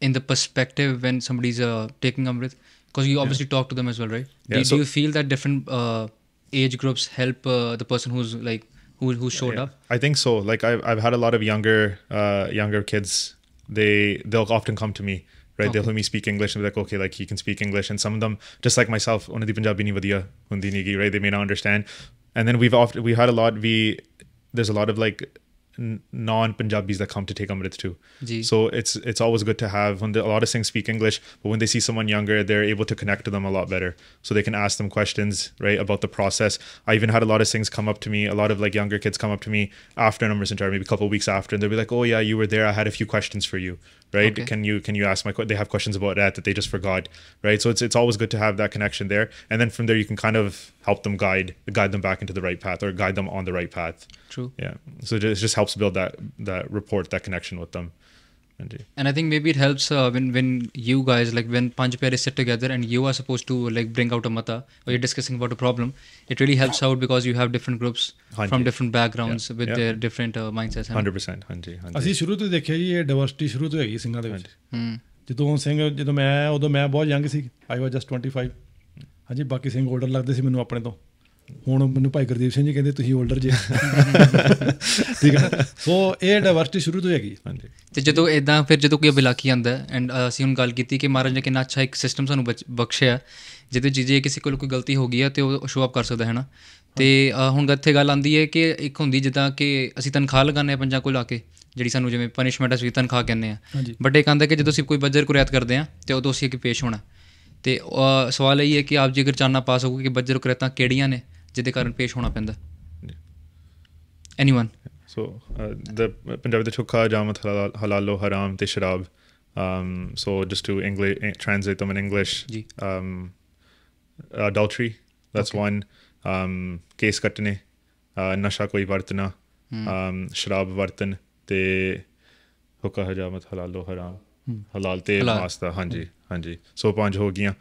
in the perspective when somebody's uh, taking Amrit? Because you obviously yeah. talk to them as well, right? Yeah, do, so, do you feel that different uh, age groups help uh, the person who's like who who showed yeah, yeah. up? I think so. Like I've I've had a lot of younger uh, younger kids. They they'll often come to me right? Okay. They'll hear me speak English and be like, okay, like he can speak English. And some of them, just like myself, ਉਹਨਾਂ ਦੀ ਪੰਜਾਬੀ ਨਹੀਂ ਵਧੀਆ ਹੁੰਦੀ right? They may not understand. And then we've often we had a lot. We there's a lot of like non-Punjabis that come to take Amrit too. Gee. So it's it's always good to have when the, a lot of things speak English, but when they see someone younger, they're able to connect to them a lot better. So they can ask them questions, right, about the process. I even had a lot of things come up to me, a lot of like younger kids come up to me after number center maybe a couple weeks after, and they'll be like, "Oh yeah, you were there. I had a few questions for you," right? Okay. Can you can you ask my they have questions about that that they just forgot, right? So it's it's always good to have that connection there, and then from there you can kind of help them guide guide them back into the right path or guide them on the right path. True. Yeah. So it just helps build that that rapport, that connection with them. and i think maybe it helps uh, when when you guys like when panch pair is sit together and you are supposed to like bring out a mata or you're discussing about a problem it really helps out because you have different groups 100. from different backgrounds yeah. with yeah. their different uh, mindsets 100% ਹਾਂਜੀ ਹਾਂਜੀ ਅਸੀਂ ਸ਼ੁਰੂ ਤੋਂ ਦੇਖਿਆ ਜੀ ਇਹ ਡਾਈਵਰਸਿਟੀ ਸ਼ੁਰੂ ਤੋਂ ਹੈਗੀ ਸਿੰਘਾਂ ਦੇ ਵਿੱਚ ਹੂੰ ਜਦੋਂ ਸਿੰਘ ਜਦੋਂ ਮੈਂ ਉਦੋਂ ਮੈਂ ਬਹੁਤ young C I was just 25 ਹਾਂਜੀ ਬਾਕੀ ਸਿੰਘ 올ਡਰ ਲੱਗਦੇ ਸੀ ਮੈਨੂੰ ਆਪਣੇ ਤੋਂ ਹੁਣ ਮੈਨੂੰ ਭਾਈ ਗੁਰਦੀਪ ਸਿੰਘ ਜੀ ਕਹਿੰਦੇ ਤੁਸੀਂ 올ਡਰ ਜੇ ਠੀਕ ਹੈ ਸੋ ਇਹ ਡਾਇਵਰਸਿਟੀ ਸ਼ੁਰੂ ਤੋਂ ਹੈਗੀ ਹਾਂਜੀ ਤੇ ਜਦੋਂ ਇਦਾਂ ਫਿਰ ਜਦੋਂ ਕੋਈ ਬਿਲਾਕੀ ਆਂਦਾ ਐਂਡ ਅਸੀਂ ਹੁਣ ਗੱਲ ਕੀਤੀ ਕਿ ਮਹਾਰਾਜ ਨੇ ਕਿੰਨਾ ਅੱਛਾ ਇੱਕ ਸਿਸਟਮ ਸਾਨੂੰ ਬਖਸ਼ਿਆ ਜੀ ਜੇ ਕਿਸੇ ਕੋਲ ਕੋਈ ਗਲਤੀ ਹੋ ਗਈ ਹੈ ਤੇ ਉਹ ਸ਼ੋ ਅਪ ਕਰ ਸਕਦਾ ਹੈ ਨਾ ਤੇ ਹੁਣ ਇੱਥੇ ਗੱਲ ਆਂਦੀ ਹੈ ਕਿ ਇੱਕ ਹੁੰਦੀ ਜਿੱਦਾਂ ਕਿ ਅਸੀਂ ਤਨਖਾਹ ਲਗਾਨੇ ਆ ਪੰਜਾਂ ਕੋਲ ਆ ਕੇ ਜਿਹੜੀ ਸਾਨੂੰ ਜਿਵੇਂ ਪਨਿਸ਼ਮੈਂਟ ਅਸੀਂ ਤਨਖਾਹ ਕਹਿੰਦੇ ਆ ਵੱਡੇ ਕਹਿੰਦੇ ਕਿ ਜਦੋਂ ਅਸੀਂ ਕੋਈ ਬੱਜਰ ਕੁਰਿਆਤ ਕਰਦੇ ਆ ਤੇ ਉਦੋਂ ਅਸੀਂ ਇੱਕ ਪੇਸ਼ ਹੋਣਾ ਤੇ ਸਵਾਲ ਇਹ ਹੈ ਕਿ ਆਪ ਜੇਕਰ ਚਾਨਣਾ ਪਾਸ ਸਕੋ ਕਿ ਬੱਜਰ ਕੁਰਿਆਤਾਂ ਕਿਹੜੀਆਂ ਨੇ ਜਿਹਦੇ ਕਾਰਨ ਪੇਸ਼ ਹੋਣਾ ਪੈਂਦਾ ਐਨੀਵਨ ਸੋ ਦ ਪੰਜਾਬੀ ਦਾ ਚੋਖਾ ਜਾਮਤ ਹਲਾਲੋ ਹਰਾਮ ਤੇ ਸ਼ਰਾਬ um so just to English translate them in english um adultery that's okay. one um ਕੇਸ ਕੱਟਨੇ uh, ਨਸ਼ਾ ਕੋਈ ਵਰਤਨਾ ਅਮ um, ਸ਼ਰਾਬ ਵਰਤਨ ਤੇ ਹੁਕਾ ਹਜਾਮਤ ਹਲਾਲੋ ਹਰਾਮ ਹਲਾਲ ਤੇ ਮਾਸ ਹਾਂਜੀ ਹਾਂਜੀ ਸੋ ਪੰਜ ਹੋ ਗਈਆਂ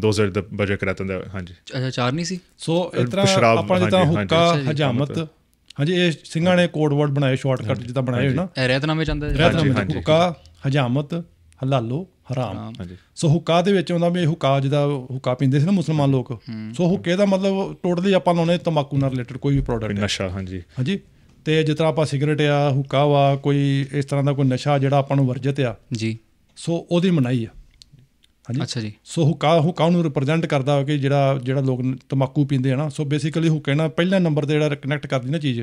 ਦੋਸ ਆਰ ਦ ਬਜਟ ਕਰਾਤਨ ਦਾ ਹਾਂਜੀ ਅੱਛਾ ਚਾਰ ਨਹੀਂ ਸੀ ਸੋ ਇਤਰਾ ਆਪਾਂ ਜਿੱਦਾਂ ਹੁੱਕਾ ਹਜਾਮਤ ਹਾਂਜੀ ਇਹ ਸਿੰਘਾਂ ਨੇ ਕੋਡ ਵਰਡ ਬਣਾਏ ਸ਼ਾਰਟਕਟ ਜਿੱਦਾਂ ਬਣਾਏ ਹੋਏ ਨਾ ਰਹਿਤਨਾਮੇ ਚੰਦਾ ਰਹਿਤਨਾਮੇ ਹੁੱਕਾ ਹਜਾਮਤ ਹਲਾਲੋ ਹਰਾਮ ਸੋ ਹੁੱਕਾ ਦੇ ਵਿੱਚ ਆਉਂਦਾ ਵੀ ਹੁੱਕਾ ਜਿਹਦਾ ਹੁੱਕਾ ਪੀਂਦੇ ਸੀ ਨਾ ਮੁਸਲਮਾਨ ਲੋਕ ਸੋ ਹੁੱਕੇ ਦਾ ਮਤਲਬ ਟੋਟਲੀ ਆਪਾਂ ਲਾਉਨੇ ਤਮਾਕੂ ਨਾਲ ਰਿਲੇਟਡ ਕੋਈ ਵੀ ਪ੍ਰੋਡਕਟ ਨਸ਼ਾ ਹਾਂਜੀ ਹਾਂਜੀ ਤੇ ਜਿਸ ਤਰ੍ਹਾਂ ਆਪਾਂ ਸਿਗਰਟ ਆ ਹੁੱਕਾ ਵਾ ਕੋਈ ਇਸ ਤਰ੍ਹਾਂ ਦਾ ਕੋਈ ਨਸ਼ਾ ਜਿਹੜਾ ਆਪਾਂ ਨੂੰ ਵਰਜਿਤ ਆ ਜੀ ਸੋ ਉਹਦੀ ਮਨਾਈ ਆ ਹਾਂਜੀ ਅੱਛਾ ਜੀ ਸੋ ਹੁਕਾ ਹੁਕਾ ਨੂੰ ਰਿਪਰੈਜ਼ੈਂਟ ਕਰਦਾ ਹੈ ਕਿ ਜਿਹੜਾ ਜਿਹੜਾ ਲੋਕ ਤਮਾਕੂ ਪੀਂਦੇ ਆ ਨਾ ਸੋ ਬੇਸਿਕਲੀ ਹੁ ਕਹਿਣਾ ਪਹਿਲਾ ਨੰਬਰ ਤੇ ਜਿਹੜਾ ਕਨੈਕਟ ਕਰਦੀ ਨਾ ਚੀਜ਼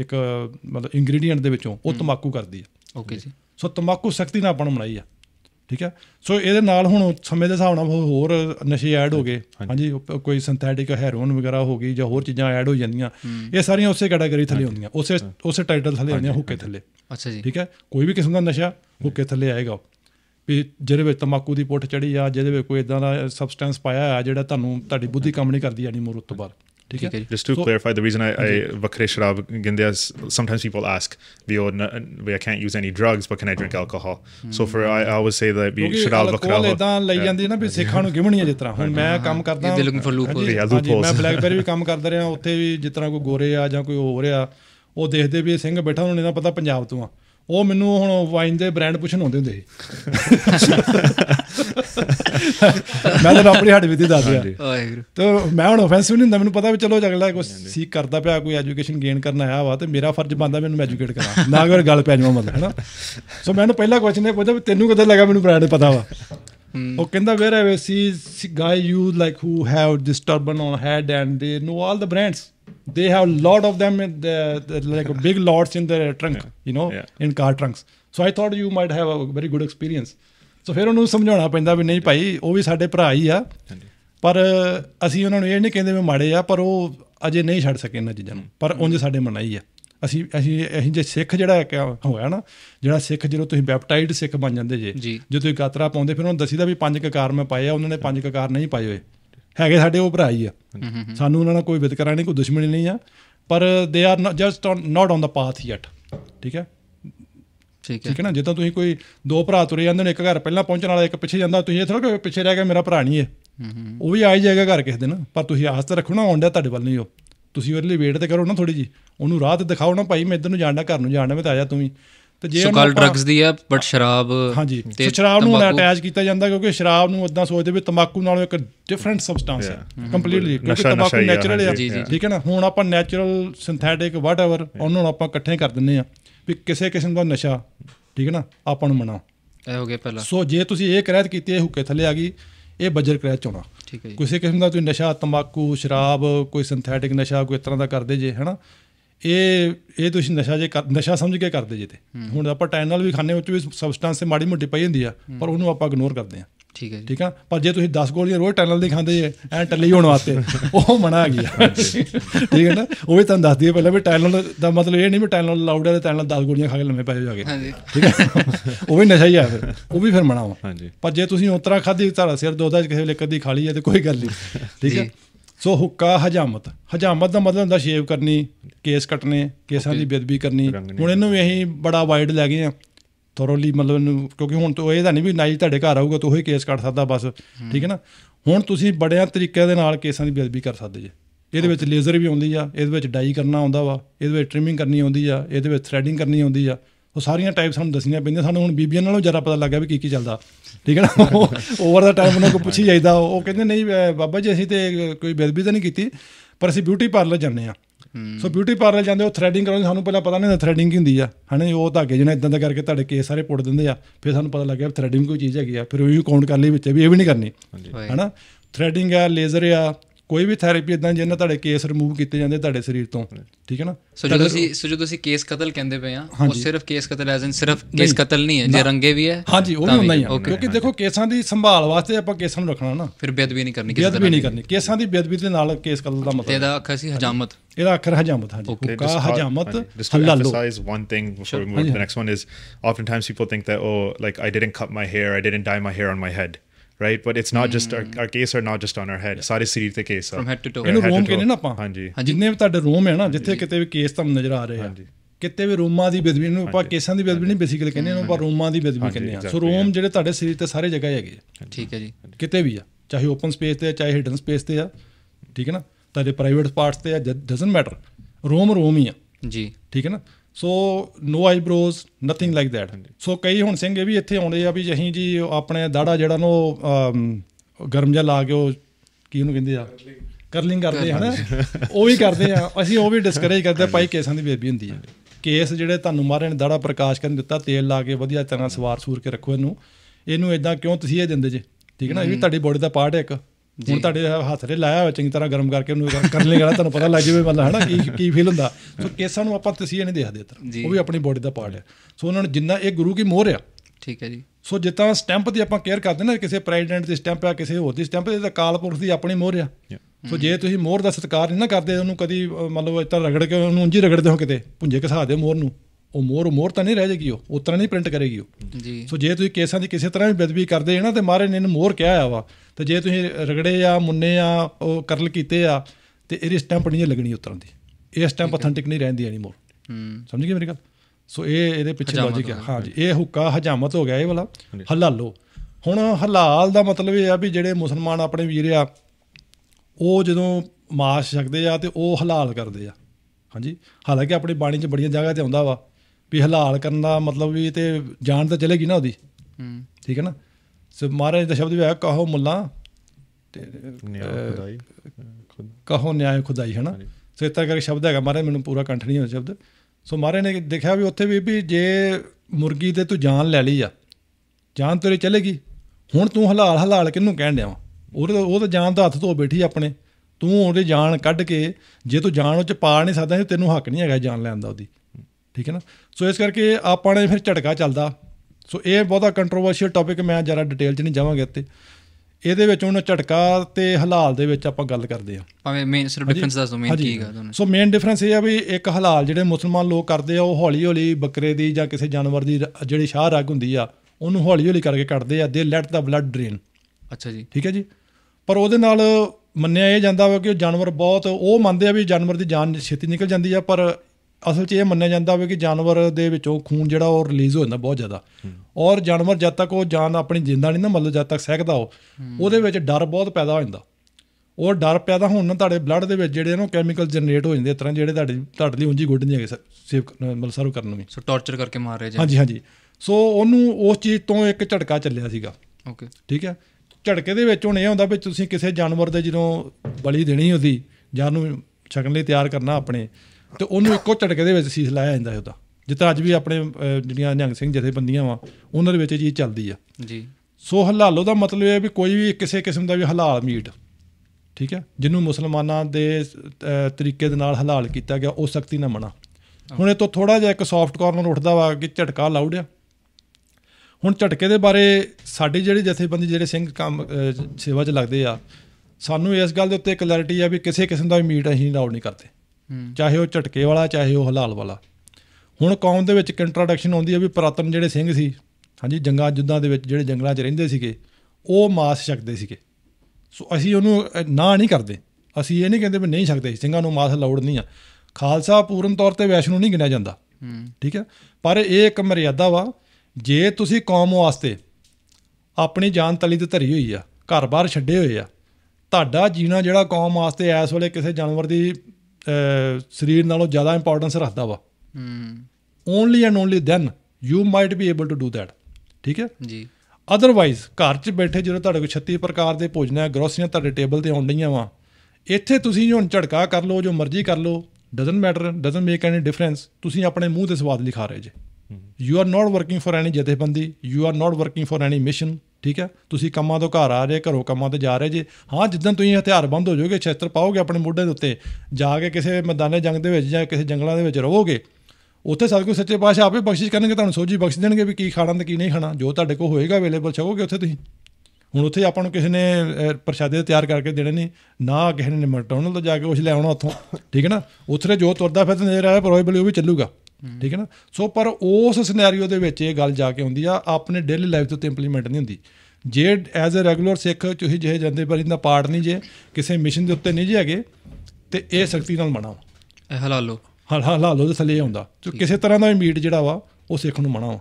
ਇੱਕ ਮਤਲਬ ਇੰਗਰੀਡੀਐਂਟ ਦੇ ਵਿੱਚੋਂ ਉਹ ਤਮਾਕੂ ਕਰਦੀ ਆ ਓਕੇ ਜੀ ਸੋ ਤਮਾਕੂ ਸ਼ਕਤੀ ਨਾਲ ਆਪਾਂ ਨੂੰ ਬਣਾਈ ਆ ਠੀਕ ਹੈ ਸੋ ਇਹਦੇ ਨਾਲ ਹੁਣ ਸਮੇਂ ਦੇ ਹਿਸਾਬ ਨਾਲ ਹੋਰ ਨਸ਼ੇ ਐਡ ਹੋ ਗਏ ਹਾਂਜੀ ਕੋਈ ਸਿੰਥੈਟਿਕ ਹੈਰੋਇਨ ਵਗੈਰਾ ਹੋ ਗਈ ਜਾਂ ਹੋਰ ਚੀਜ਼ਾਂ ਐਡ ਹੋ ਜਾਂਦੀਆਂ ਇਹ ਸਾਰੀਆਂ ਉਸੇ ਕੈਟਾਗਰੀ ਥੱਲੇ ਹੁੰਦੀਆਂ ਉਸੇ ਉਸੇ ਟਾਈਟਲ ਥੱਲੇ ਆਉਂਦੀਆਂ ਹੁੱਕੇ ਥੱਲੇ ਅੱਛਾ ਜੀ ਠੀਕ ਹੈ ਕੋਈ ਵੀ ਕਿਸਮ ਦਾ ਨਸ਼ਾ ਹੁੱਕੇ ਥੱਲੇ ਆਏਗਾ ਵੀ ਜਿਹਦੇ ਵਿੱਚ ਤਮਾਕੂ ਦੀ ਪੁੱਠ ਚੜੀ ਆ ਜਿਹਦੇ ਵਿੱਚ ਕੋਈ ਇਦਾਂ ਦਾ ਸਬਸਟੈਂਸ ਪਾਇਆ ਆ ਜਿਹੜਾ ਤੁਹਾਨੂੰ ਤੁਹਾਡੀ ਬੁੱਧੀ ਕੰਮ ਨਹੀਂ ਕਰਦੀ ਐਨੀਮੋਰ ਉਸ ਤੋਂ ਬਾਅਦ ਠੀਕ ਹੈ just to clarify the reason I I ਵਕਰੇ ਸ਼ਰਾਬ ਗਿੰਦੇ ਆ ਸਮਟਾਈਮਸ ਪੀਪਲ ਆਸਕ ਵੀ ਉਹ ਵੀ ਆ can't use any drugs but can I drink alcohol so far I always say that ਵੀ ਸ਼ਰਾਬ ਵੱਖਰਾ ਹੋ ਇਦਾਂ ਲਈ ਜਾਂਦੀ ਨਾ ਵੀ ਸਿੱਖਾਂ ਨੂੰ ਗਿਵਣੀ ਜਿਸ ਤਰ੍ਹਾਂ ਹੁਣ ਮੈਂ ਕੰਮ ਕਰਦਾ ਮੈਂ ਬਲੈਕਬੈਰੀ ਵੀ ਕੰਮ ਕਰਦਾ ਰਿਹਾ ਉੱਥੇ ਵੀ ਜਿਸ ਤਰ੍ਹਾਂ ਕੋਈ ਗੋਰੇ ਆ ਜਾਂ ਕੋਈ ਹੋਰ ਆ ਉਹ ਦੇਖਦੇ ਵੀ ਸਿੰਘ ਬੈਠਾ ਉਹਨਾਂ ਨੂੰ ਪਤਾ ਪੰਜਾਬ ਤੋਂ ਆ ਉਹ ਮੈਨੂੰ ਹੁਣ ਵਾਈਨ ਦੇ ਬ੍ਰਾਂਡ ਪੁੱਛਣ ਆਉਂਦੇ ਹੁੰਦੇ ਸੀ ਮੈਂ ਤਾਂ ਆਪਣੀ ਹੱਡ ਵਿਧੀ ਦੱਸ ਰਿਹਾ ਤੇ ਮੈਂ ਹੁਣ ਆਫੈਂਸਿਵ ਨਹੀਂ ਹੁੰਦਾ ਮੈਨੂੰ ਪਤਾ ਵੀ ਚਲੋ ਅਗਲਾ ਕੁਝ ਸੀਕ ਕਰਦਾ ਪਿਆ ਕੋਈ ਐਜੂਕੇਸ਼ਨ ਗੇਨ ਕਰਨ ਆਇਆ ਵਾ ਤੇ ਮੇਰਾ ਫਰਜ਼ ਬੰਦਾ ਮੈਨੂੰ ਐਜੂਕੇਟ ਕਰਾ ਨਾ ਕੋਈ ਗੱਲ ਪੈ ਜਾਵਾਂ ਮਤਲਬ ਹੈਨਾ ਸੋ ਮੈਨੂੰ ਪਹਿਲਾ ਕੁਐਸਚਨ ਇਹ ਪੁੱਛਿਆ ਤੈਨੂੰ ਕਦੋਂ ਲੱਗਾ ਮੈਨੂੰ ਬ੍ਰਾਂਡ ਪਤਾ ਵਾ ਉਹ ਕਹਿੰਦਾ ਵੇਰ I see guy you like who have disturbance on head and they know all the brands they have a lot of them in the, the like big lots in their trunk yeah. you know yeah. in car trunks so i thought you might have a very good experience so ਫਿਰ ਉਹਨੂੰ ਸਮਝਾਉਣਾ ਪੈਂਦਾ ਵੀ ਨਹੀਂ ਭਾਈ ਉਹ ਵੀ ਸਾਡੇ ਭਰਾ ਹੀ ਆ ਪਰ ਅਸੀਂ ਉਹਨਾਂ ਨੂੰ ਇਹ ਨਹੀਂ ਕਹਿੰਦੇ ਵੀ ਮਾੜੇ ਆ ਪਰ ਉਹ ਅਜੇ ਨਹੀਂ ਛੱਡ ਸਕੇ ਇਹਨਾਂ ਚੀਜ਼ਾਂ ਨੂੰ ਪਰ ਉਂਝ ਸਾਡੇ ਮਨਾਈ ਆ ਅਸੀਂ ਅਸੀਂ ਅਸੀਂ ਜੇ ਸਿੱਖ ਜਿਹੜਾ ਹੋਇਆ ਨਾ ਜਿਹੜਾ ਸਿੱਖ ਜਦੋਂ ਤੁਸੀਂ ਬੈਪਟਾਈਡ ਸਿੱਖ ਬਣ ਜਾਂਦੇ ਜੇ ਜੇ ਤੁਸੀਂ ਗਾਤਰਾ ਪਾਉਂਦੇ ਫਿਰ ਉਹਨਾਂ ਦੱਸੀਦਾ ਵੀ ਪੰਜ ਕਕਾਰ ਮੈਂ ਪਾਏ ਆ ਉਹਨਾਂ ਨੇ ਪੰਜ ਕਕਾਰ ਨਹੀਂ ਪਾਏ ਹੋਏ ਹੈਗੇ ਸਾਡੇ ਉਹ ਭਰਾ ਹੀ ਆ ਸਾਨੂੰ ਉਹਨਾਂ ਨਾਲ ਕੋਈ ਵਿਤਕਰਾ ਨਹੀਂ ਕੋਈ ਦੁਸ਼ਮਣੀ ਨਹੀਂ ਆ ਪਰ they are just not on the path yet ਠੀਕ ਹੈ ਠੀਕ ਹੈ ਠੀਕ ਹੈ ਨਾ ਜਿੱਦਾਂ ਤੁਸੀਂ ਕੋਈ ਦੋ ਭਰਾ ਤੁਰੇ ਜਾਂਦੇ ਨੇ ਇੱਕ ਘਰ ਪਹਿਲਾਂ ਪਹੁੰਚਣ ਵਾਲਾ ਇੱਕ ਪਿੱਛੇ ਜਾਂਦਾ ਤੁਸੀਂ ਇਹ ਥੋੜਾ ਕਿ ਪਿੱਛੇ ਰਹਿ ਗਿਆ ਮੇਰਾ ਭਰਾ ਨਹੀਂ ਹੈ ਉਹ ਵੀ ਆ ਹੀ ਜਾਏਗਾ ਘਰ ਕਿਸੇ ਦਿਨ ਪਰ ਤੁਸੀਂ ਆਸ ਤਾਂ ਰੱਖੋ ਨਾ ਆਉਂਦਾ ਤੁਹਾਡੇ ਵੱਲ ਨਹੀਂ ਉਹ ਤੁਸੀਂ ਉਹਦੇ ਲਈ ਵੇਟ ਤੇ ਕਰੋ ਨਾ ਥੋੜੀ ਜੀ ਉਹਨੂੰ ਰਾਹ ਤੇ ਦਿਖਾਓ ਨਾ ਭਾਈ ਮੈਂ ਇੱਧਰ ਨੂੰ ਜਾਣਾ ਘਰ ਨੂੰ ਜਾਣਾ ਮੈਂ ਤਾਂ ਆ ਜਾ ਤੂੰ ਵੀ ਤੇ ਜੇ ਉਹ ਡਰੱਗਸ ਦੀ ਆ ਬਟ ਸ਼ਰਾਬ ਹਾਂਜੀ ਤੇ ਸ਼ਰਾਬ ਨੂੰ ਨਾ ਅਟੈਚ ਕੀਤਾ ਜਾਂਦਾ ਕਿਉਂਕਿ ਸ਼ਰਾਬ ਨੂੰ ਉਦਾਂ ਸੋਚਦੇ ਵੀ ਤੰਬਾਕੂ ਨਾਲੋਂ ਇੱਕ ਡਿਫਰੈਂਟ ਸਬਸਟੈਂਸ ਹੈ ਕੰਪਲੀਟਲੀ ਕਿਉਂਕਿ ਤੰਬਾਕੂ ਨੇਚਰਲ ਹੈ ਠੀਕ ਹੈ ਨਾ ਹੁਣ ਆਪਾਂ ਨੇਚਰਲ ਸਿੰਥੈਟਿਕ ਵਾਟਐਵਰ ਉਹਨਾਂ ਨੂੰ ਆਪਾਂ ਇਕੱਠੇ ਕਰ ਦਿੰਨੇ ਆ ਵੀ ਕਿਸੇ ਕਿਸਮ ਦਾ ਨਸ਼ਾ ਠੀਕ ਹੈ ਨਾ ਆਪਾਂ ਨੂੰ ਮਨਾ ਇਹ ਹੋ ਗਿਆ ਪਹਿਲਾਂ ਸੋ ਜੇ ਤੁਸੀਂ ਇਹ ਕਰਾਇਤ ਕੀਤੀ ਇਹ ਹੁੱਕੇ ਥੱਲੇ ਆ ਗਈ ਇਹ ਬਜਰ ਕਰਾਇਤ ਚੋਣਾ ਠੀਕ ਹੈ ਕਿਸੇ ਕਿਸਮ ਦਾ ਤੁਸੀਂ ਨਸ਼ਾ ਤੰਬਾਕੂ ਸ਼ਰਾਬ ਕੋਈ ਸਿੰਥੈਟਿਕ ਨਸ਼ਾ ਕੋਈ ਇਸ ਤਰ੍ਹਾਂ ਦਾ ਕਰਦੇ ਜੇ ਹਨਾ ਇਹ ਇਹ ਤੁਸੀਂ ਨਸ਼ਾ ਜੇ ਨਸ਼ਾ ਸਮਝ ਕੇ ਕਰਦੇ ਜੇ ਤੇ ਹੁਣ ਆਪਾਂ ਟਾਈਮ ਨਾਲ ਵੀ ਖਾਣੇ ਵਿੱਚ ਵੀ ਸਬਸਟੈਂਸ ਤੇ ਮਾੜੀ ਮੋਟੀ ਪਈ ਹੁੰਦੀ ਆ ਪਰ ਉਹਨੂੰ ਆਪਾਂ ਇਗਨੋਰ ਕਰਦੇ ਆ ਠੀਕ ਹੈ ਠੀਕ ਆ ਪਰ ਜੇ ਤੁਸੀਂ 10 ਗੋਲੀਆਂ ਰੋਜ਼ ਟੈਨਲ ਦੇ ਖਾਂਦੇ ਜੇ ਐ ਟੱਲੀ ਹੋਣ ਵਾਸਤੇ ਉਹ ਮਨਾ ਆ ਗਿਆ ਠੀਕ ਹੈ ਨਾ ਉਹ ਵੀ ਤੁਹਾਨੂੰ ਦੱਸ ਦਈਏ ਪਹਿਲਾਂ ਵੀ ਟੈਨਲ ਦਾ ਮਤਲਬ ਇਹ ਨਹੀਂ ਵੀ ਟੈਨਲ ਲਾਊਡ ਹੈ ਤੇ ਟਨਲ 10 ਗੋਲੀਆਂ ਖਾ ਕੇ ਲੰਮੇ ਪੈ ਜਾ ਕੇ ਠੀਕ ਹੈ ਉਹ ਵੀ ਨਸ਼ਾ ਹੀ ਆ ਫਿਰ ਉਹ ਵੀ ਫਿਰ ਮਨਾ ਹਾਂਜੀ ਪਰ ਜੇ ਤੁਸੀਂ ਉਤਰਾ ਖਾਦੀ ਧਾਰਾ ਸਿਰ ਦੋਦਾ ਕਿਸੇ ਵੇਲੇ ਕਦੀ ਖਾ ਲਈ ਹੈ ਤੇ ਕੋਈ ਗੱਲ ਨਹੀਂ ਠੀਕ ਹੈ ਸੋ ਹੁੱਕਾ ਹਜਾਮਤ ਹਜਾਮਤ ਦਾ ਮਤਲਬ ਹੁੰਦਾ ਸ਼ੇਵ ਕਰਨੀ ਕੇਸ ਕੱਟਨੇ ਕੇਸਾਂ ਦੀ ਬੇਦਬੀ ਕਰਨੀ ਹੁਣ ਇਹਨੂੰ ਵੀ ਅਸੀਂ ਬੜਾ ਵਾਈਡ ਲੈ ਗਏ ਆ ਥੋਰੋਲੀ ਮਤਲਬ ਕਿਉਂਕਿ ਹੁਣ ਤਾਂ ਇਹ ਤਾਂ ਨਹੀਂ ਵੀ ਨਾਈ ਤੁਹਾਡੇ ਘਰ ਆਊਗਾ ਤੂੰ ਉਹੀ ਕੇਸ ਕੱਟ ਸਕਦਾ ਬਸ ਠੀਕ ਹੈ ਨਾ ਹੁਣ ਤੁਸੀਂ ਬੜਿਆਂ ਤਰੀਕਿਆਂ ਦੇ ਨਾਲ ਕੇਸਾਂ ਦੀ ਬੇਦਬੀ ਕਰ ਸਕਦੇ ਜੇ ਇਹਦੇ ਵਿੱਚ ਲੇਜ਼ਰ ਵੀ ਆਉਂਦੀ ਆ ਇਹਦੇ ਵਿੱਚ ਡਾਈ ਕਰਨਾ ਆਉਂਦਾ ਵਾ ਇਹਦੇ ਵਿੱਚ ਟ੍ਰਿਮਿੰਗ ਕਰਨੀ ਆਉਂਦੀ ਆ ਇਹਦੇ ਵਿੱਚ ਥ੍ਰੈਡਿੰਗ ਕਰਨੀ ਆਉਂਦੀ ਆ ਉਹ ਸਾਰੀਆਂ ਟਾਈਪ ਸਾਨੂੰ ਦੱਸਣੀਆਂ ਪੈਂਦੀਆਂ ਸਾਨੂੰ ਹੁਣ ਬੀਬੀਆਂ ਨਾਲੋਂ ਜ਼ਿਆਦਾ ਪਤਾ ਲੱਗਿਆ ਵੀ ਕੀ ਕੀ ਚੱਲਦਾ ਠੀਕ ਹੈ ਨਾ ਓਵਰ ਦਾ ਟਾਈਮ ਉਹਨਾਂ ਕੋਲ ਪੁੱਛੀ ਜਾਈਦਾ ਉਹ ਕਹਿੰਦੇ ਨਹੀਂ ਬਾਬਾ ਜੀ ਅਸੀਂ ਤੇ ਕੋਈ ਬੇਦਬੀ ਤਾਂ ਨਹੀਂ ਕੀਤੀ ਪਰ ਅਸੀਂ ਬਿਊਟੀ ਪਾਰਲਰ ਜਾਂਦੇ ਆ ਸੋ ਬਿਊਟੀ ਪਾਰਲਰ ਜਾਂਦੇ ਉਹ ਥ੍ਰੈਡਿੰਗ ਕਰਾਉਂਦੇ ਸਾਨੂੰ ਪਹਿਲਾਂ ਪਤਾ ਨਹੀਂ ਹੁੰਦਾ ਥ੍ਰੈਡਿੰਗ ਕੀ ਹੁੰਦੀ ਆ ਹਨਾ ਉਹ ਧਾਗੇ ਜਿਹਨਾਂ ਇਦਾਂ ਦਾ ਕਰਕੇ ਤੁਹਾਡੇ ਕੇਸ ਸਾਰੇ ਪੁੱਟ ਦਿੰਦੇ ਆ ਫਿਰ ਸਾਨੂੰ ਪਤਾ ਲੱਗਿਆ ਥ੍ਰੈਡਿੰਗ ਕੋਈ ਚੀਜ਼ ਹੈਗੀ ਆ ਫਿਰ ਉਹ ਵੀ ਕਾਊਂਟ ਕਰ ਲਈ ਵਿੱਚ ਵੀ ਇਹ ਵੀ ਨਹੀਂ ਕਰਨੀ ਹਨਾ ਥ੍ਰੈਡਿੰਗ ਆ ਲੇਜ਼ਰ ਆ ਕੋਈ ਵੀ ਥੈਰੇਪੀ ਇਦਾਂ ਜਿੰਨਾ ਤੁਹਾਡੇ ਕੇਸ ਰਿਮੂਵ ਕੀਤੇ ਜਾਂਦੇ ਤੁਹਾਡੇ ਸਰੀਰ ਤੋਂ ਠੀਕ ਹੈ ਨਾ ਸੋ ਜਦੋਂ ਤੁਸੀਂ ਸੋ ਜਦੋਂ ਤੁਸੀਂ ਕੇਸ ਕਤਲ ਕਹਿੰਦੇ ਪਏ ਆ ਉਹ ਸਿਰਫ ਕੇਸ ਕਤਲ ਐਜ਼ ਇਨ ਸਿਰਫ ਕੇਸ ਕਤਲ ਨਹੀਂ ਹੈ ਜੇ ਰੰਗੇ ਵੀ ਹੈ ਹਾਂਜੀ ਉਹ ਵੀ ਹੁੰਦਾ ਹੀ ਆ ਕਿਉਂਕਿ ਦੇਖੋ ਕੇਸਾਂ ਦੀ ਸੰਭਾਲ ਵਾਸਤੇ ਆਪਾਂ ਕੇਸਾਂ ਨੂੰ ਰੱਖਣਾ ਨਾ ਫਿਰ ਬੇਅਦਬੀ ਨਹੀਂ ਕਰਨੀ ਕਿਸੇ ਤਰ੍ਹਾਂ ਬੇਅਦਬੀ ਨਹੀਂ ਕਰਨੀ ਕੇਸਾਂ ਦੀ ਬੇਅਦਬੀ ਦੇ ਨਾਲ ਕੇਸ ਕਤਲ ਦਾ ਮਤਲਬ ਇਹਦਾ ਅੱਖਰ ਸੀ ਹਜਾਮਤ ਇਹਦਾ ਅੱਖਰ ਹਜਾਮਤ ਹਾਂਜੀ ਕਾ ਹਜਾਮਤ ਹਲਾਲੋ emphasize one thing before we move to next one is often times people think that oh like I didn't cut my hair I didn't dye my hair on my head right but it's not just our ਕੇਸ are not just on our head ਸਾਰੇ ਸਰੀਰ ਤੇ ਕੇਸ ਆ ਫਰਮ ਹੈਡ ਟੂ ਟੋ ਇਹਨੂੰ ਰੋਮ ਕਹਿੰਦੇ ਨਾ ਆਪਾਂ ਹਾਂਜੀ ਜਿੰਨੇ ਵੀ ਤੁਹਾਡੇ ਰੂਮ ਹੈ ਨਾ ਜਿੱਥੇ ਕਿਤੇ ਵੀ ਕੇਸ ਤੁਹਾਨੂੰ ਨਜ਼ਰ ਆ ਰਹੇ ਆ ਕਿਤੇ ਵੀ ਰੂਮਾਂ ਦੀ ਬੇਦਬੀ ਨੂੰ ਆਪਾਂ ਕੇਸਾਂ ਦੀ ਬੇਦਬੀ ਨਹੀਂ ਬੇਸਿਕਲੀ ਕਹਿੰਦੇ ਇਹਨੂੰ ਆਪਾਂ ਰੂਮਾਂ ਦੀ ਬੇਦਬੀ ਕਹਿੰਦੇ ਆ ਸੋ ਰੋਮ ਜਿਹੜੇ ਤੁਹਾਡੇ ਸਰੀਰ ਤੇ ਸਾਰੇ ਜਗ੍ਹਾ ਹੈਗੇ ਠੀਕ ਹੈ ਜੀ ਕਿਤੇ ਵੀ ਆ ਚਾਹੇ ਓਪਨ ਸਪੇਸ ਤੇ ਆ ਚਾਹੇ ਹਿਡਨ ਸਪੇਸ ਤੇ ਆ ਠੀਕ ਹੈ ਨਾ ਤੁਹਾਡੇ ਪ੍ਰਾਈਵੇਟ ਪਾਰਟਸ ਤੇ ਆ ਡਸਨਟ ਮੈਟਰ ਰੋਮ ਰੋਮ ਹੀ ਆ ਜੀ ਠੀਕ ਹੈ ਨਾ so no eyebrows nothing like that so ਕਈ ਹੁਣ ਸਿੰਘ ਇਹ ਵੀ ਇੱਥੇ ਆਉਂਦੇ ਆ ਵੀ ਜਹੀਂ ਜੀ ਆਪਣੇ ਦਾੜਾ ਜਿਹੜਾ ਨੂੰ ਗਰਮ ਜਿਹਾ ਲਾ ਕੇ ਉਹ ਕੀ ਉਹਨੂੰ ਕਹਿੰਦੇ ਆ ਕਰਲਿੰਗ ਕਰਦੇ ਹਨ ਉਹ ਵੀ ਕਰਦੇ ਆ ਅਸੀਂ ਉਹ ਵੀ ਡਿਸਕਰੇਜ ਕਰਦੇ ਭਾਈ ਕੇਸਾਂ ਦੀ ਬੇਬੀ ਹੁੰਦੀ ਹੈ ਕੇਸ ਜਿਹੜੇ ਤੁਹਾਨੂੰ ਮਾਰੇ ਨੇ ਦਾੜਾ ਪ੍ਰਕਾਸ਼ ਕਰਨ ਦਿੱਤਾ ਤੇਲ ਲਾ ਕੇ ਵਧੀਆ ਤਰ੍ਹਾਂ ਸਵਾਰ ਸੂਰ ਕੇ ਰੱਖੋ ਇਹਨੂੰ ਇਹਨੂੰ ਇਦਾਂ ਕਿਉਂ ਤੁਸੀਂ ਇਹ ਦਿੰਦੇ ਜੇ ਠੀਕ ਹੈ ਨਾ ਇਹ ਵੀ ਤੁਹਾਡੀ ਬੋਡੀ ਦਾ ਪਾਰਟ ਹੈ ਇੱਕ ਹੁਣ ਤੁਹਾਡੇ ਹੱਥ ਦੇ ਲਾਇਆ ਹੋਇਆ ਚੰਗੀ ਤਰ੍ਹਾਂ ਗਰਮ ਕਰਕੇ ਉਹਨੂੰ ਕਰ ਲੇਗਾ ਤੁਹਾਨੂੰ ਪਤਾ ਲੱਗ ਜਾਵੇ ਮਤਲਬ ਹਨਾ ਕੀ ਕੀ ਫੀਲ ਹੁੰਦਾ ਸੋ ਕੇਸਾਂ ਨੂੰ ਆਪਾਂ ਤਸੀਹੇ ਨਹੀਂ ਦੇਖਦੇ ਇਤਰ ਉਹ ਵੀ ਆਪਣੀ ਬੋਡੀ ਦਾ ਪਾਰਟ ਹੈ ਸੋ ਉਹਨਾਂ ਨੂੰ ਜਿੰਨਾ ਇਹ ਗੁਰੂ ਕੀ ਮੋਹਰ ਆ ਠੀਕ ਹੈ ਜੀ ਸੋ ਜਿੱਦਾਂ ਸਟੈਂਪ ਦੀ ਆਪਾਂ ਕੇਅਰ ਕਰਦੇ ਨਾ ਕਿਸੇ ਪ੍ਰੈਜ਼ੀਡੈਂਟ ਦੀ ਸਟੈਂਪ ਆ ਕਿਸੇ ਹੋਰ ਦੀ ਸਟੈਂਪ ਤੇ ਤਾਂ ਕਾਲ ਪੁਰਖ ਦੀ ਆਪਣੀ ਮੋਹਰ ਆ ਸੋ ਜੇ ਤੁਸੀਂ ਮੋਹਰ ਦਾ ਸਤਿਕਾਰ ਨਹੀਂ ਨਾ ਕਰਦੇ ਉਹਨੂੰ ਕਦੀ ਮਤਲਬ ਇੱਥੇ ਇਤਰ ਰਗੜ ਕੇ ਉਹਨੂੰ ਉਂਝ ਰਗੜਦੇ ਹੋ ਕਿਤੇ ਪੁੰਜੇ ਘਸਾ ਦਿਓ ਮੋਹਰ ਨੂੰ ਉਹ ਮੋਰ ਮੋਰ ਤਾਂ ਨਹੀਂ ਰਹਿ ਜੇਗੀ ਉਹ ਉਤਰ ਨਹੀਂ ਪ੍ਰਿੰਟ ਕਰੇਗੀ ਉਹ ਜੀ ਸੋ ਜੇ ਤੁਸੀਂ ਕੇਸਾਂ ਦੀ ਕਿਸੇ ਤਰ੍ਹਾਂ ਵੀ ਬਦਬੀ ਕਰਦੇ ਹੋ ਨਾ ਤੇ ਮਾਰੇ ਨੇ ਮੋਰ ਕਿਹਾ ਆ ਵਾ ਤੇ ਜੇ ਤੁਸੀਂ ਰਗੜੇ ਆ ਮੁੰਨੇ ਆ ਉਹ ਕਰਲ ਕੀਤੇ ਆ ਤੇ ਇਹਦੀ ਸਟੈਂਪ ਨਹੀਂ ਲੱਗਣੀ ਉਤਰਨ ਦੀ ਇਹ ਸਟੈਂਪ ਅਥੈਂਟਿਕ ਨਹੀਂ ਰਹਿੰਦੀ ਐਨੀ ਮੋਰ ਹੂੰ ਸਮਝ ਗਏ ਮੇਰੀ ਗੱਲ ਸੋ ਇਹ ਇਹਦੇ ਪਿੱਛੇ ਲੌਜੀਕ ਹੈ ਹਾਂਜੀ ਇਹ ਹੁੱਕਾ ਹਜਾਮਤ ਹੋ ਗਿਆ ਇਹ ਵਾਲਾ ਹਲਾਲੋ ਹੁਣ ਹਲਾਲ ਦਾ ਮਤਲਬ ਇਹ ਆ ਵੀ ਜਿਹੜੇ ਮੁਸਲਮਾਨ ਆਪਣੇ ਵੀਰ ਆ ਉਹ ਜਦੋਂ ਮਾਸ ਛਕਦੇ ਆ ਤੇ ਉਹ ਹਲਾਲ ਕਰਦੇ ਆ ਹਾਂਜੀ ਹਾਲਾਂਕਿ ਆਪਣੀ ਬਾਣੀ 'ਚ ਬੜੀਆਂ ਜਗ੍ਹਾ ਤੇ ਆਉਂਦਾ ਵਾ ਵੀ ਹਲਾਲ ਕਰਨ ਦਾ ਮਤਲਬ ਵੀ ਤੇ ਜਾਨ ਤਾਂ ਚਲੇਗੀ ਨਾ ਉਹਦੀ ਹੂੰ ਠੀਕ ਹੈ ਨਾ ਸੋ ਮਹਾਰਾਜ ਦਾ ਸ਼ਬਦ ਵੀ ਆਇਆ ਕਹੋ ਮੁੱਲਾ ਖੁਦਾਈ ਕਹੋ ਨਿਆਇ ਖੁਦਾਈ ਹੈ ਨਾ ਸੋ ਇਤਾਂ ਕਰਕੇ ਸ਼ਬਦ ਹੈਗਾ ਮਹਾਰਾਜ ਮੈਨੂੰ ਪੂਰਾ ਕੰਠ ਨਹੀਂ ਹੋਇਆ ਸ਼ਬਦ ਸੋ ਮਹਾਰਾਜ ਨੇ ਦੇਖਿਆ ਵੀ ਉੱਥੇ ਵੀ ਵੀ ਜੇ ਮੁਰਗੀ ਤੇ ਤੂੰ ਜਾਨ ਲੈ ਲਈ ਆ ਜਾਨ ਤੇਰੇ ਚਲੇਗੀ ਹੁਣ ਤੂੰ ਹਲਾਲ ਹਲਾਲ ਕਿੰਨੂੰ ਕਹਿਣ ਦਿਆਂ ਉਹ ਉਹ ਤਾਂ ਜਾਨ ਦਾ ਹੱਥ ਧੋ ਬੈਠੀ ਆਪਣੇ ਤੂੰ ਉਹਦੇ ਜਾਨ ਕੱਢ ਕੇ ਜੇ ਤੂੰ ਜਾਨ ਉਹ ਚ ਪਾ ਨਹੀਂ ਸਕਦਾ ਤੈਨੂੰ ਹੱਕ ਨਹੀਂ ਹੈਗਾ ਜਾਨ ਲੈਣ ਦਾ ਉਹਦੀ ਠੀਕ ਹੈ ਨਾ ਸੋ ਇਸ ਕਰਕੇ ਆਪਾਂ ਨੇ ਫਿਰ ਝਟਕਾ ਚੱਲਦਾ ਸੋ ਇਹ ਬਹੁਤਾ ਕੰਟਰੋਵਰਸ਼ੀਅਲ ਟੌਪਿਕ ਮੈਂ ਜਰਾ ਡਿਟੇਲ 'ਚ ਨਹੀਂ ਜਾਵਾਂਗਾ ਤੇ ਇਹਦੇ ਵਿੱਚ ਉਹਨਾਂ ਝਟਕਾ ਤੇ ਹਲਾਲ ਦੇ ਵਿੱਚ ਆਪਾਂ ਗੱਲ ਕਰਦੇ ਆ ਭਾਵੇਂ ਮੇਨ ਸਿਰਫ ਡਿਫਰੈਂਸ ਦੱਸ ਦੋ ਮੇਨ ਕੀ ਹੈਗਾ ਤੁਹਾਨੂੰ ਸੋ ਮੇਨ ਡਿਫਰੈਂਸ ਇਹ ਆ ਵੀ ਇੱਕ ਹਲਾਲ ਜਿਹੜੇ ਮੁਸਲਮਾਨ ਲੋਕ ਕਰਦੇ ਆ ਉਹ ਹੌਲੀ ਹੌਲੀ ਬੱਕਰੇ ਦੀ ਜਾਂ ਕਿਸੇ ਜਾਨਵਰ ਦੀ ਜਿਹੜੀ ਸ਼ਾਹ ਰਗ ਹੁੰਦੀ ਆ ਉਹਨੂੰ ਹੌਲੀ ਹੌਲੀ ਕਰਕੇ ਕੱਟਦੇ ਆ ਦੇ ਲੈਟ ਦਾ ਬਲੱਡ ਡਰੇਨ ਅੱਛਾ ਜੀ ਠੀਕ ਹੈ ਜੀ ਪਰ ਉਹਦੇ ਨਾਲ ਮੰਨਿਆ ਇਹ ਜਾਂਦਾ ਵਾ ਕਿ ਉਹ ਜਾਨਵਰ ਬਹੁਤ ਉਹ ਮੰਨਦੇ ਆ ਵੀ ਜਾਨਵਰ ਦੀ ਜਾਨ ਛੇਤੀ ਨਿਕਲ ਜਾਂਦੀ ਆ ਪਰ ਅਸਲ 'ਚ ਇਹ ਮੰਨਿਆ ਜਾਂਦਾ ਹੋਵੇ ਕਿ ਜਾਨਵਰ ਦੇ ਵਿੱਚੋਂ ਖੂਨ ਜਿਹੜਾ ਉਹ ਰਿਲੀਜ਼ ਹੋ ਜਾਂਦਾ ਬਹੁਤ ਜ਼ਿਆਦਾ ਔਰ ਜਾਨਵਰ ਜਦ ਤੱਕ ਉਹ ਜਾਨ ਆਪਣੀ ਜਿੰਦਾ ਨਹੀਂ ਨਾ ਮਤਲਬ ਜਦ ਤੱਕ ਸਹਿਕਦਾ ਉਹ ਉਹਦੇ ਵਿੱਚ ਡਰ ਬਹੁਤ ਪੈਦਾ ਹੋ ਜਾਂਦਾ ਉਹ ਡਰ ਪੈਦਾ ਹੋਣ ਨਾਲ ਤੁਹਾਡੇ ਬਲੱਡ ਦੇ ਵਿੱਚ ਜਿਹੜੇ ਨਾ ਕੈਮੀਕਲ ਜਨਰੇਟ ਹੋ ਜਾਂਦੇ ਇਸ ਤਰ੍ਹਾਂ ਜਿਹੜੇ ਤੁਹਾਡੇ ਤੁਹਾਡੇ ਲਈ ਉਂਜੀ ਗੁੱਡ ਨਹੀਂ ਹੈਗੇ ਸੇਵ ਮਤਲਬ ਸਾਰੂ ਕਰਨ ਨੂੰ ਵੀ ਸੋ ਟੌਰਚਰ ਕਰਕੇ ਮਾਰ ਰਹੇ ਜੀ ਹਾਂਜੀ ਹਾਂਜੀ ਸੋ ਉਹਨੂੰ ਉਸ ਚੀਜ਼ ਤੋਂ ਇੱਕ ਝਟਕਾ ਚੱਲਿਆ ਸੀਗਾ ਓਕੇ ਠੀਕ ਹੈ ਝਟਕੇ ਦੇ ਵਿੱਚ ਹੁਣ ਇਹ ਹੁੰਦਾ ਵੀ ਤੁਸੀਂ ਕਿਸੇ ਜਾਨਵਰ ਦੇ ਜਦੋਂ ਬਲੀ ਦੇਣੀ ਹੁੰਦੀ ਜਾਂ ਨੂੰ ਛਕਣ ਲਈ ਤਿਆਰ ਕਰਨਾ ਆਪਣੇ ਤੇ ਉਹਨੂੰ ਇੱਕੋ ਝਟਕੇ ਦੇ ਵਿੱਚ ਸੀਸ ਲਾਇਆ ਜਾਂਦਾ ਉਹਦਾ ਜਿੱਦਾਂ ਅੱਜ ਵੀ ਆਪਣੇ ਜਿਹੜੀਆਂ ਨਿਹੰਗ ਸਿੰਘ ਜਥੇਬੰਦੀਆਂ ਵਾ ਉਹਨਾਂ ਦੇ ਵਿੱਚ ਇਹ ਚੀਜ਼ ਚੱਲਦੀ ਆ ਜੀ ਸੋ ਹਲਾਲੋ ਦਾ ਮਤਲਬ ਇਹ ਵੀ ਕੋਈ ਵੀ ਕਿਸੇ ਕਿਸਮ ਦਾ ਵੀ ਹਲਾਲ ਮੀਟ ਠੀਕ ਹੈ ਜਿਹਨੂੰ ਮੁਸਲਮਾਨਾਂ ਦੇ ਤਰੀਕੇ ਦੇ ਨਾਲ ਹਲਾਲ ਕੀਤਾ ਗਿਆ ਉਹ ਸਖਤੀ ਨਾ ਮਨਾ ਹੁਣ ਇਹ ਤੋਂ ਥੋੜਾ ਜਿਹਾ ਇੱਕ ਸੌਫਟ ਕਾਰਨਰ ਉੱਠਦਾ ਵਾ ਕਿ ਝਟਕਾ ਲਾਉੜਿਆ ਆ ਹੁਣ ਝਟਕੇ ਦੇ ਬਾਰੇ ਸਾਡੇ ਜਿਹੜੇ ਜਥੇਬੰਦੀ ਜਿਹੜੇ ਸਿੰਘ ਕੰਮ ਸੇਵਾ 'ਚ ਲੱਗਦੇ ਆ ਸਾਨੂੰ ਇਸ ਗੱਲ ਦੇ ਉੱਤੇ ਕਲੈਰਿਟੀ ਆ ਵੀ ਕਿਸੇ ਕਿਸਮ ਦਾ ਵੀ ਮੀਟ ਅਸੀਂ ਲਾਉੜ ਨਹੀਂ ਕਰਦੇ ਚਾਹੇ ਉਹ ਝਟਕੇ ਵਾਲਾ ਚਾਹੇ ਉਹ ਹਲਾਲ ਵਾਲਾ ਹੁਣ ਕੌਮ ਦੇ ਵਿੱਚ ਕੰਟਰਡਿਕਸ਼ਨ ਆਉਂਦੀ ਹੈ ਵੀ ਪ੍ਰਾਤਨ ਜਿਹੜੇ ਸਿੰਘ ਸੀ ਹਾਂਜੀ ਜੰਗਾਂ ਜੁੱਦਾਂ ਦੇ ਵਿੱਚ ਜਿਹੜੇ ਜੰਗਲਾਂ 'ਚ ਰਹਿੰਦੇ ਸੀਗੇ ਉਹ ਮਾਸ ਛਕਦੇ ਸੀਗੇ ਸੋ ਅਸੀਂ ਉਹਨੂੰ ਨਾ ਨਹੀਂ ਕਰਦੇ ਅਸੀਂ ਇਹ ਨਹੀਂ ਕਹਿੰਦੇ ਵੀ ਨਹੀਂ ਛਕਦੇ ਸਿੰਘਾਂ ਨੂੰ ਮਾਸ ਲਾਉੜ ਨਹੀਂ ਆ ਖਾਲਸਾ ਪੂਰਨ ਤੌਰ ਤੇ ਵੈਸ਼ਨੂ ਨਹੀਂ ਗਿਣਿਆ ਜਾਂਦਾ ਠੀਕ ਹੈ ਪਰ ਇਹ ਇੱਕ ਮਰਿਆਦਾ ਵਾ ਜੇ ਤੁਸੀਂ ਕੌਮ ਵਾਸਤੇ ਆਪਣੀ ਜਾਨ ਤਲੀ ਤੇ ਧਰੀ ਹੋਈ ਆ ਘਰ-ਬਾਰ ਛੱਡੇ ਹੋਏ ਆ ਤੁਹਾਡਾ ਜੀਣਾ ਜਿਹੜਾ ਕੌਮ ਵਾਸਤੇ ਐਸ ਵੇਲੇ ਕਿਸੇ ਜਾਨਵਰ ਦੀ ਸਰੀਰ ਨਾਲੋਂ ਜ਼ਿਆਦਾ ਇੰਪੋਰਟੈਂਸ ਰੱਖਦਾ ਵਾ ਹੂੰ only and only then you might be able to do that ਠੀਕ ਹੈ ਜੀ ਅਦਰਵਾਈਜ਼ ਘਰ 'ਚ ਬੈਠੇ ਜਦੋਂ ਤੁਹਾਡੇ ਕੋਲ 36 ਪ੍ਰਕਾਰ ਦੇ ਭੋਜਨ ਹੈ ਗਰੋਸਰੀਆਂ ਤੁਹਾਡੇ ਟੇਬਲ ਤੇ ਆਉਣ ਲਈਆਂ ਵਾ ਇੱਥੇ ਤੁਸੀਂ ਹੁਣ ਝੜਕਾ ਕਰ ਲਓ ਜੋ ਮਰਜ਼ੀ ਕਰ ਲਓ doesn't matter doesn't make any difference ਤੁਸੀਂ ਆਪਣੇ ਮੂੰਹ ਤੇ ਸਵਾਦ ਲਿਖਾ ਰਹੇ ਜੇ you are not working for any ਜਥੇਬੰਦੀ you are not working for any mission ਠੀਕ ਹੈ ਤੁਸੀਂ ਕੰਮਾਂ ਤੋਂ ਘਰ ਆ ਰਹੇ ਘਰੋਂ ਕੰਮਾਂ ਤੇ ਜਾ ਰਹੇ ਜੇ ਹਾਂ ਜਿੱਦਾਂ ਤੁਸੀਂ ਹਥਿਆਰ ਬੰਦ ਹੋ ਜਾਓਗੇ ਛੇਤਰ ਪਾਓਗੇ ਆਪਣੇ ਮੋਢੇ ਦੇ ਉੱਤੇ ਜਾ ਕੇ ਕਿਸੇ ਮੈਦਾਨੇ ਜੰਗ ਦੇ ਵਿੱਚ ਜਾਂ ਕਿਸੇ ਜੰਗਲਾਂ ਦੇ ਵਿੱਚ ਰਹੋਗੇ ਉੱਥੇ ਸਤਿਗੁਰ ਸੱਚੇ ਪਾਤਸ਼ਾਹ ਆਪੇ ਬਖਸ਼ਿਸ਼ ਕਰਨਗੇ ਤੁਹਾਨੂੰ ਸੋਝੀ ਬਖਸ਼ ਦੇਣਗੇ ਵੀ ਕੀ ਖਾਣਾ ਤੇ ਕੀ ਨਹੀਂ ਖਾਣਾ ਜੋ ਤੁਹਾਡੇ ਕੋਲ ਹੋਏਗਾ ਅਵੇਲੇਬਲ ਛਕੋਗੇ ਉੱਥੇ ਤੁਸੀਂ ਹੁਣ ਉੱਥੇ ਆਪਾਂ ਨੂੰ ਕਿਸੇ ਨੇ ਪ੍ਰਸ਼ਾਦੇ ਤਿਆਰ ਕਰਕੇ ਦੇਣੇ ਨੇ ਨਾ ਕਿਸੇ ਨੇ ਮਟਾਉਣ ਤੋਂ ਜਾ ਕੇ ਕੁਝ ਲੈ ਆਉਣਾ ਉੱਥੋਂ ਠੀਕ ਹੈ ਨਾ ਉੱਥੇ ਜੋ ਤੁਰਦਾ ਫਿਰਦਾ ਨਜ਼ਰ ਆਇਆ ਪ੍ਰੋਬੇਬਲੀ ਉਹ ਵੀ ਚੱਲੂਗਾ ਠੀਕ ਹੈ ਨਾ ਸੋ ਪਰ ਉਸ ਸਿਨੈਰੀਓ ਦੇ ਵਿੱਚ ਇਹ ਗੱਲ ਜਾ ਕੇ ਹੁੰਦੀ ਆ ਆਪਣੇ ਡੇਲੀ ਲਾਈਫ ਤੋਂ ਤੇ ਇੰਪਲੀਮੈਂਟ ਨਹੀਂ ਹੁੰਦੀ ਜੇ ਐਜ਼ ਅ ਰੈਗੂਲਰ ਸਿੱਖ ਤੁਸੀਂ ਜਿਹੇ ਜਾਂਦੇ ਪਰ ਇਹਦਾ ਪਾਰਟ ਨਹੀਂ ਜੇ ਕਿਸੇ ਮਿਸ਼ਨ ਦੇ ਉੱਤੇ ਨਹੀਂ ਜੇ ਹੈਗੇ ਤੇ ਇਹ ਸ਼ਕਤੀ ਨਾਲ ਬਣਾਓ ਇਹ ਹਲਾਲੋ ਹਲ ਹਲਾਲੋ ਦੇ ਥੱਲੇ ਆਉਂਦਾ ਤੇ ਕਿਸੇ ਤਰ੍ਹਾਂ ਦਾ ਮੀਟ ਜਿਹੜਾ ਵਾ ਉਹ ਸਿੱਖ ਨੂੰ ਬਣਾਓ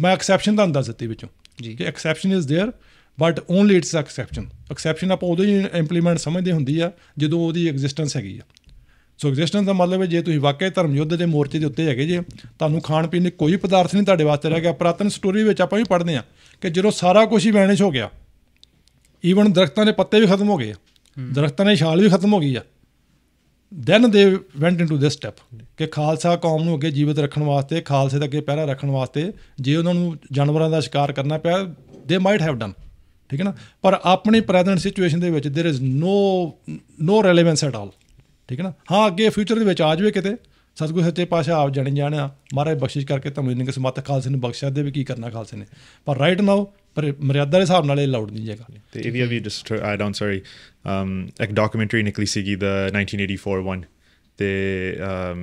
ਮੈਂ ਐਕਸੈਪਸ਼ਨ ਤਾਂ ਅੰਦਰ ਦਿੱਤੀ ਵਿੱਚੋਂ ਕਿ exception is there but only it's exception exception ਆਪਾਂ ਉਹਦੇ ਇੰਪਲੀਮੈਂਟ ਸਮਝਦੇ ਹੁੰਦੀ ਆ ਜਦੋਂ ਉਹਦੀ ਐਗਜ਼ਿਸਟੈਂਸ ਹੈਗੀ ਆ ਸੋ ਐਗਜ਼ਿਸਟੈਂਸ ਦਾ ਮਤਲਬ ਹੈ ਜੇ ਤੁਸੀਂ ਵਾਕਈ ਧਰਮ ਯੁੱਧ ਦੇ ਮੋਰਚੇ ਦੇ ਉੱਤੇ ਹੈਗੇ ਜੇ ਤੁਹਾਨੂੰ ਖਾਣ ਪੀਣ ਦੇ ਕੋਈ ਪਦਾਰਥ ਨਹੀਂ ਤੁਹਾਡੇ ਵਾਸਤੇ ਰਹਿ ਗਿਆ ਪ੍ਰਾਤਨ ਸਟੋਰੀ ਵਿੱਚ ਆਪਾਂ ਵੀ ਪੜ੍ਹਦੇ ਆ ਕਿ ਜਦੋਂ ਸਾਰਾ ਕੁਝ ਹੀ ਵੈਨਿਸ਼ ਹੋ ਗਿਆ ਈਵਨ ਦਰਖਤਾਂ ਦੇ ਪੱਤੇ ਵੀ ਖਤਮ ਹੋ ਗਏ ਆ ਦਰਖਤਾਂ ਦੀ ਛਾਲ ਵੀ ਖਤਮ ਹੋ ਗਈ ਆ ਦੈਨ ਦੇ ਵੈਂਟ ਇਨਟੂ ਦਿਸ ਸਟੈਪ ਕਿ ਖਾਲਸਾ ਕੌਮ ਨੂੰ ਅੱਗੇ ਜੀਵਤ ਰੱਖਣ ਵਾਸਤੇ ਖਾਲਸੇ ਦਾ ਅੱਗੇ ਪਹਿਰਾ ਰੱਖਣ ਵਾਸਤੇ ਜੇ ਉਹਨਾਂ ਨੂੰ ਜਾਨਵਰਾਂ ਦਾ ਸ਼ਿਕਾਰ ਕਰਨਾ ਪਿਆ ਦੇ ਮਾਈਟ ਹੈਵ ਡਨ ਠੀਕ ਹੈ ਨਾ ਪਰ ਆਪਣੀ ਪ੍ਰੈਜ਼ੈਂਟ ਸਿਚੁਏਸ਼ਨ ਦੇ ਵਿੱਚ there is no no relevance at all ਠੀਕ ਹੈ ਨਾ ਹਾਂ ਅੱਗੇ ਫਿਊਚਰ ਦੇ ਵਿੱਚ ਆ ਜਾਵੇ ਕਿਤੇ ਸਤਿਗੁਰ ਸੱਚੇ ਪਾਸ਼ਾ ਆਪ ਜਾਣੇ ਜਾਣਿਆ ਮਹਾਰਾਜ ਬਖਸ਼ਿਸ਼ ਕਰਕੇ ਤੁਹਾਨੂੰ ਇਹਨਾਂ ਕਿਸਮਤ ਖਾਲਸੇ ਨੂੰ ਬਖਸ਼ਿਆ ਦੇ ਵੀ ਕੀ ਕਰਨਾ ਖਾਲਸੇ ਨੇ ਪਰ ਰਾਈਟ ਨਾਓ ਪਰ ਮਰਿਆਦਾ ਦੇ ਹਿਸਾਬ ਨਾਲ ਇਹ ਲਾਉਡ ਨਹੀਂ ਜਗਾ ਤੇ ਇਹ ਵੀ ਵੀ just I don't sorry um ਇੱਕ ਡਾਕੂਮੈਂਟਰੀ ਨਿਕਲੀ ਸੀਗੀ ਦਾ 1984 ਵਨ ਤੇ um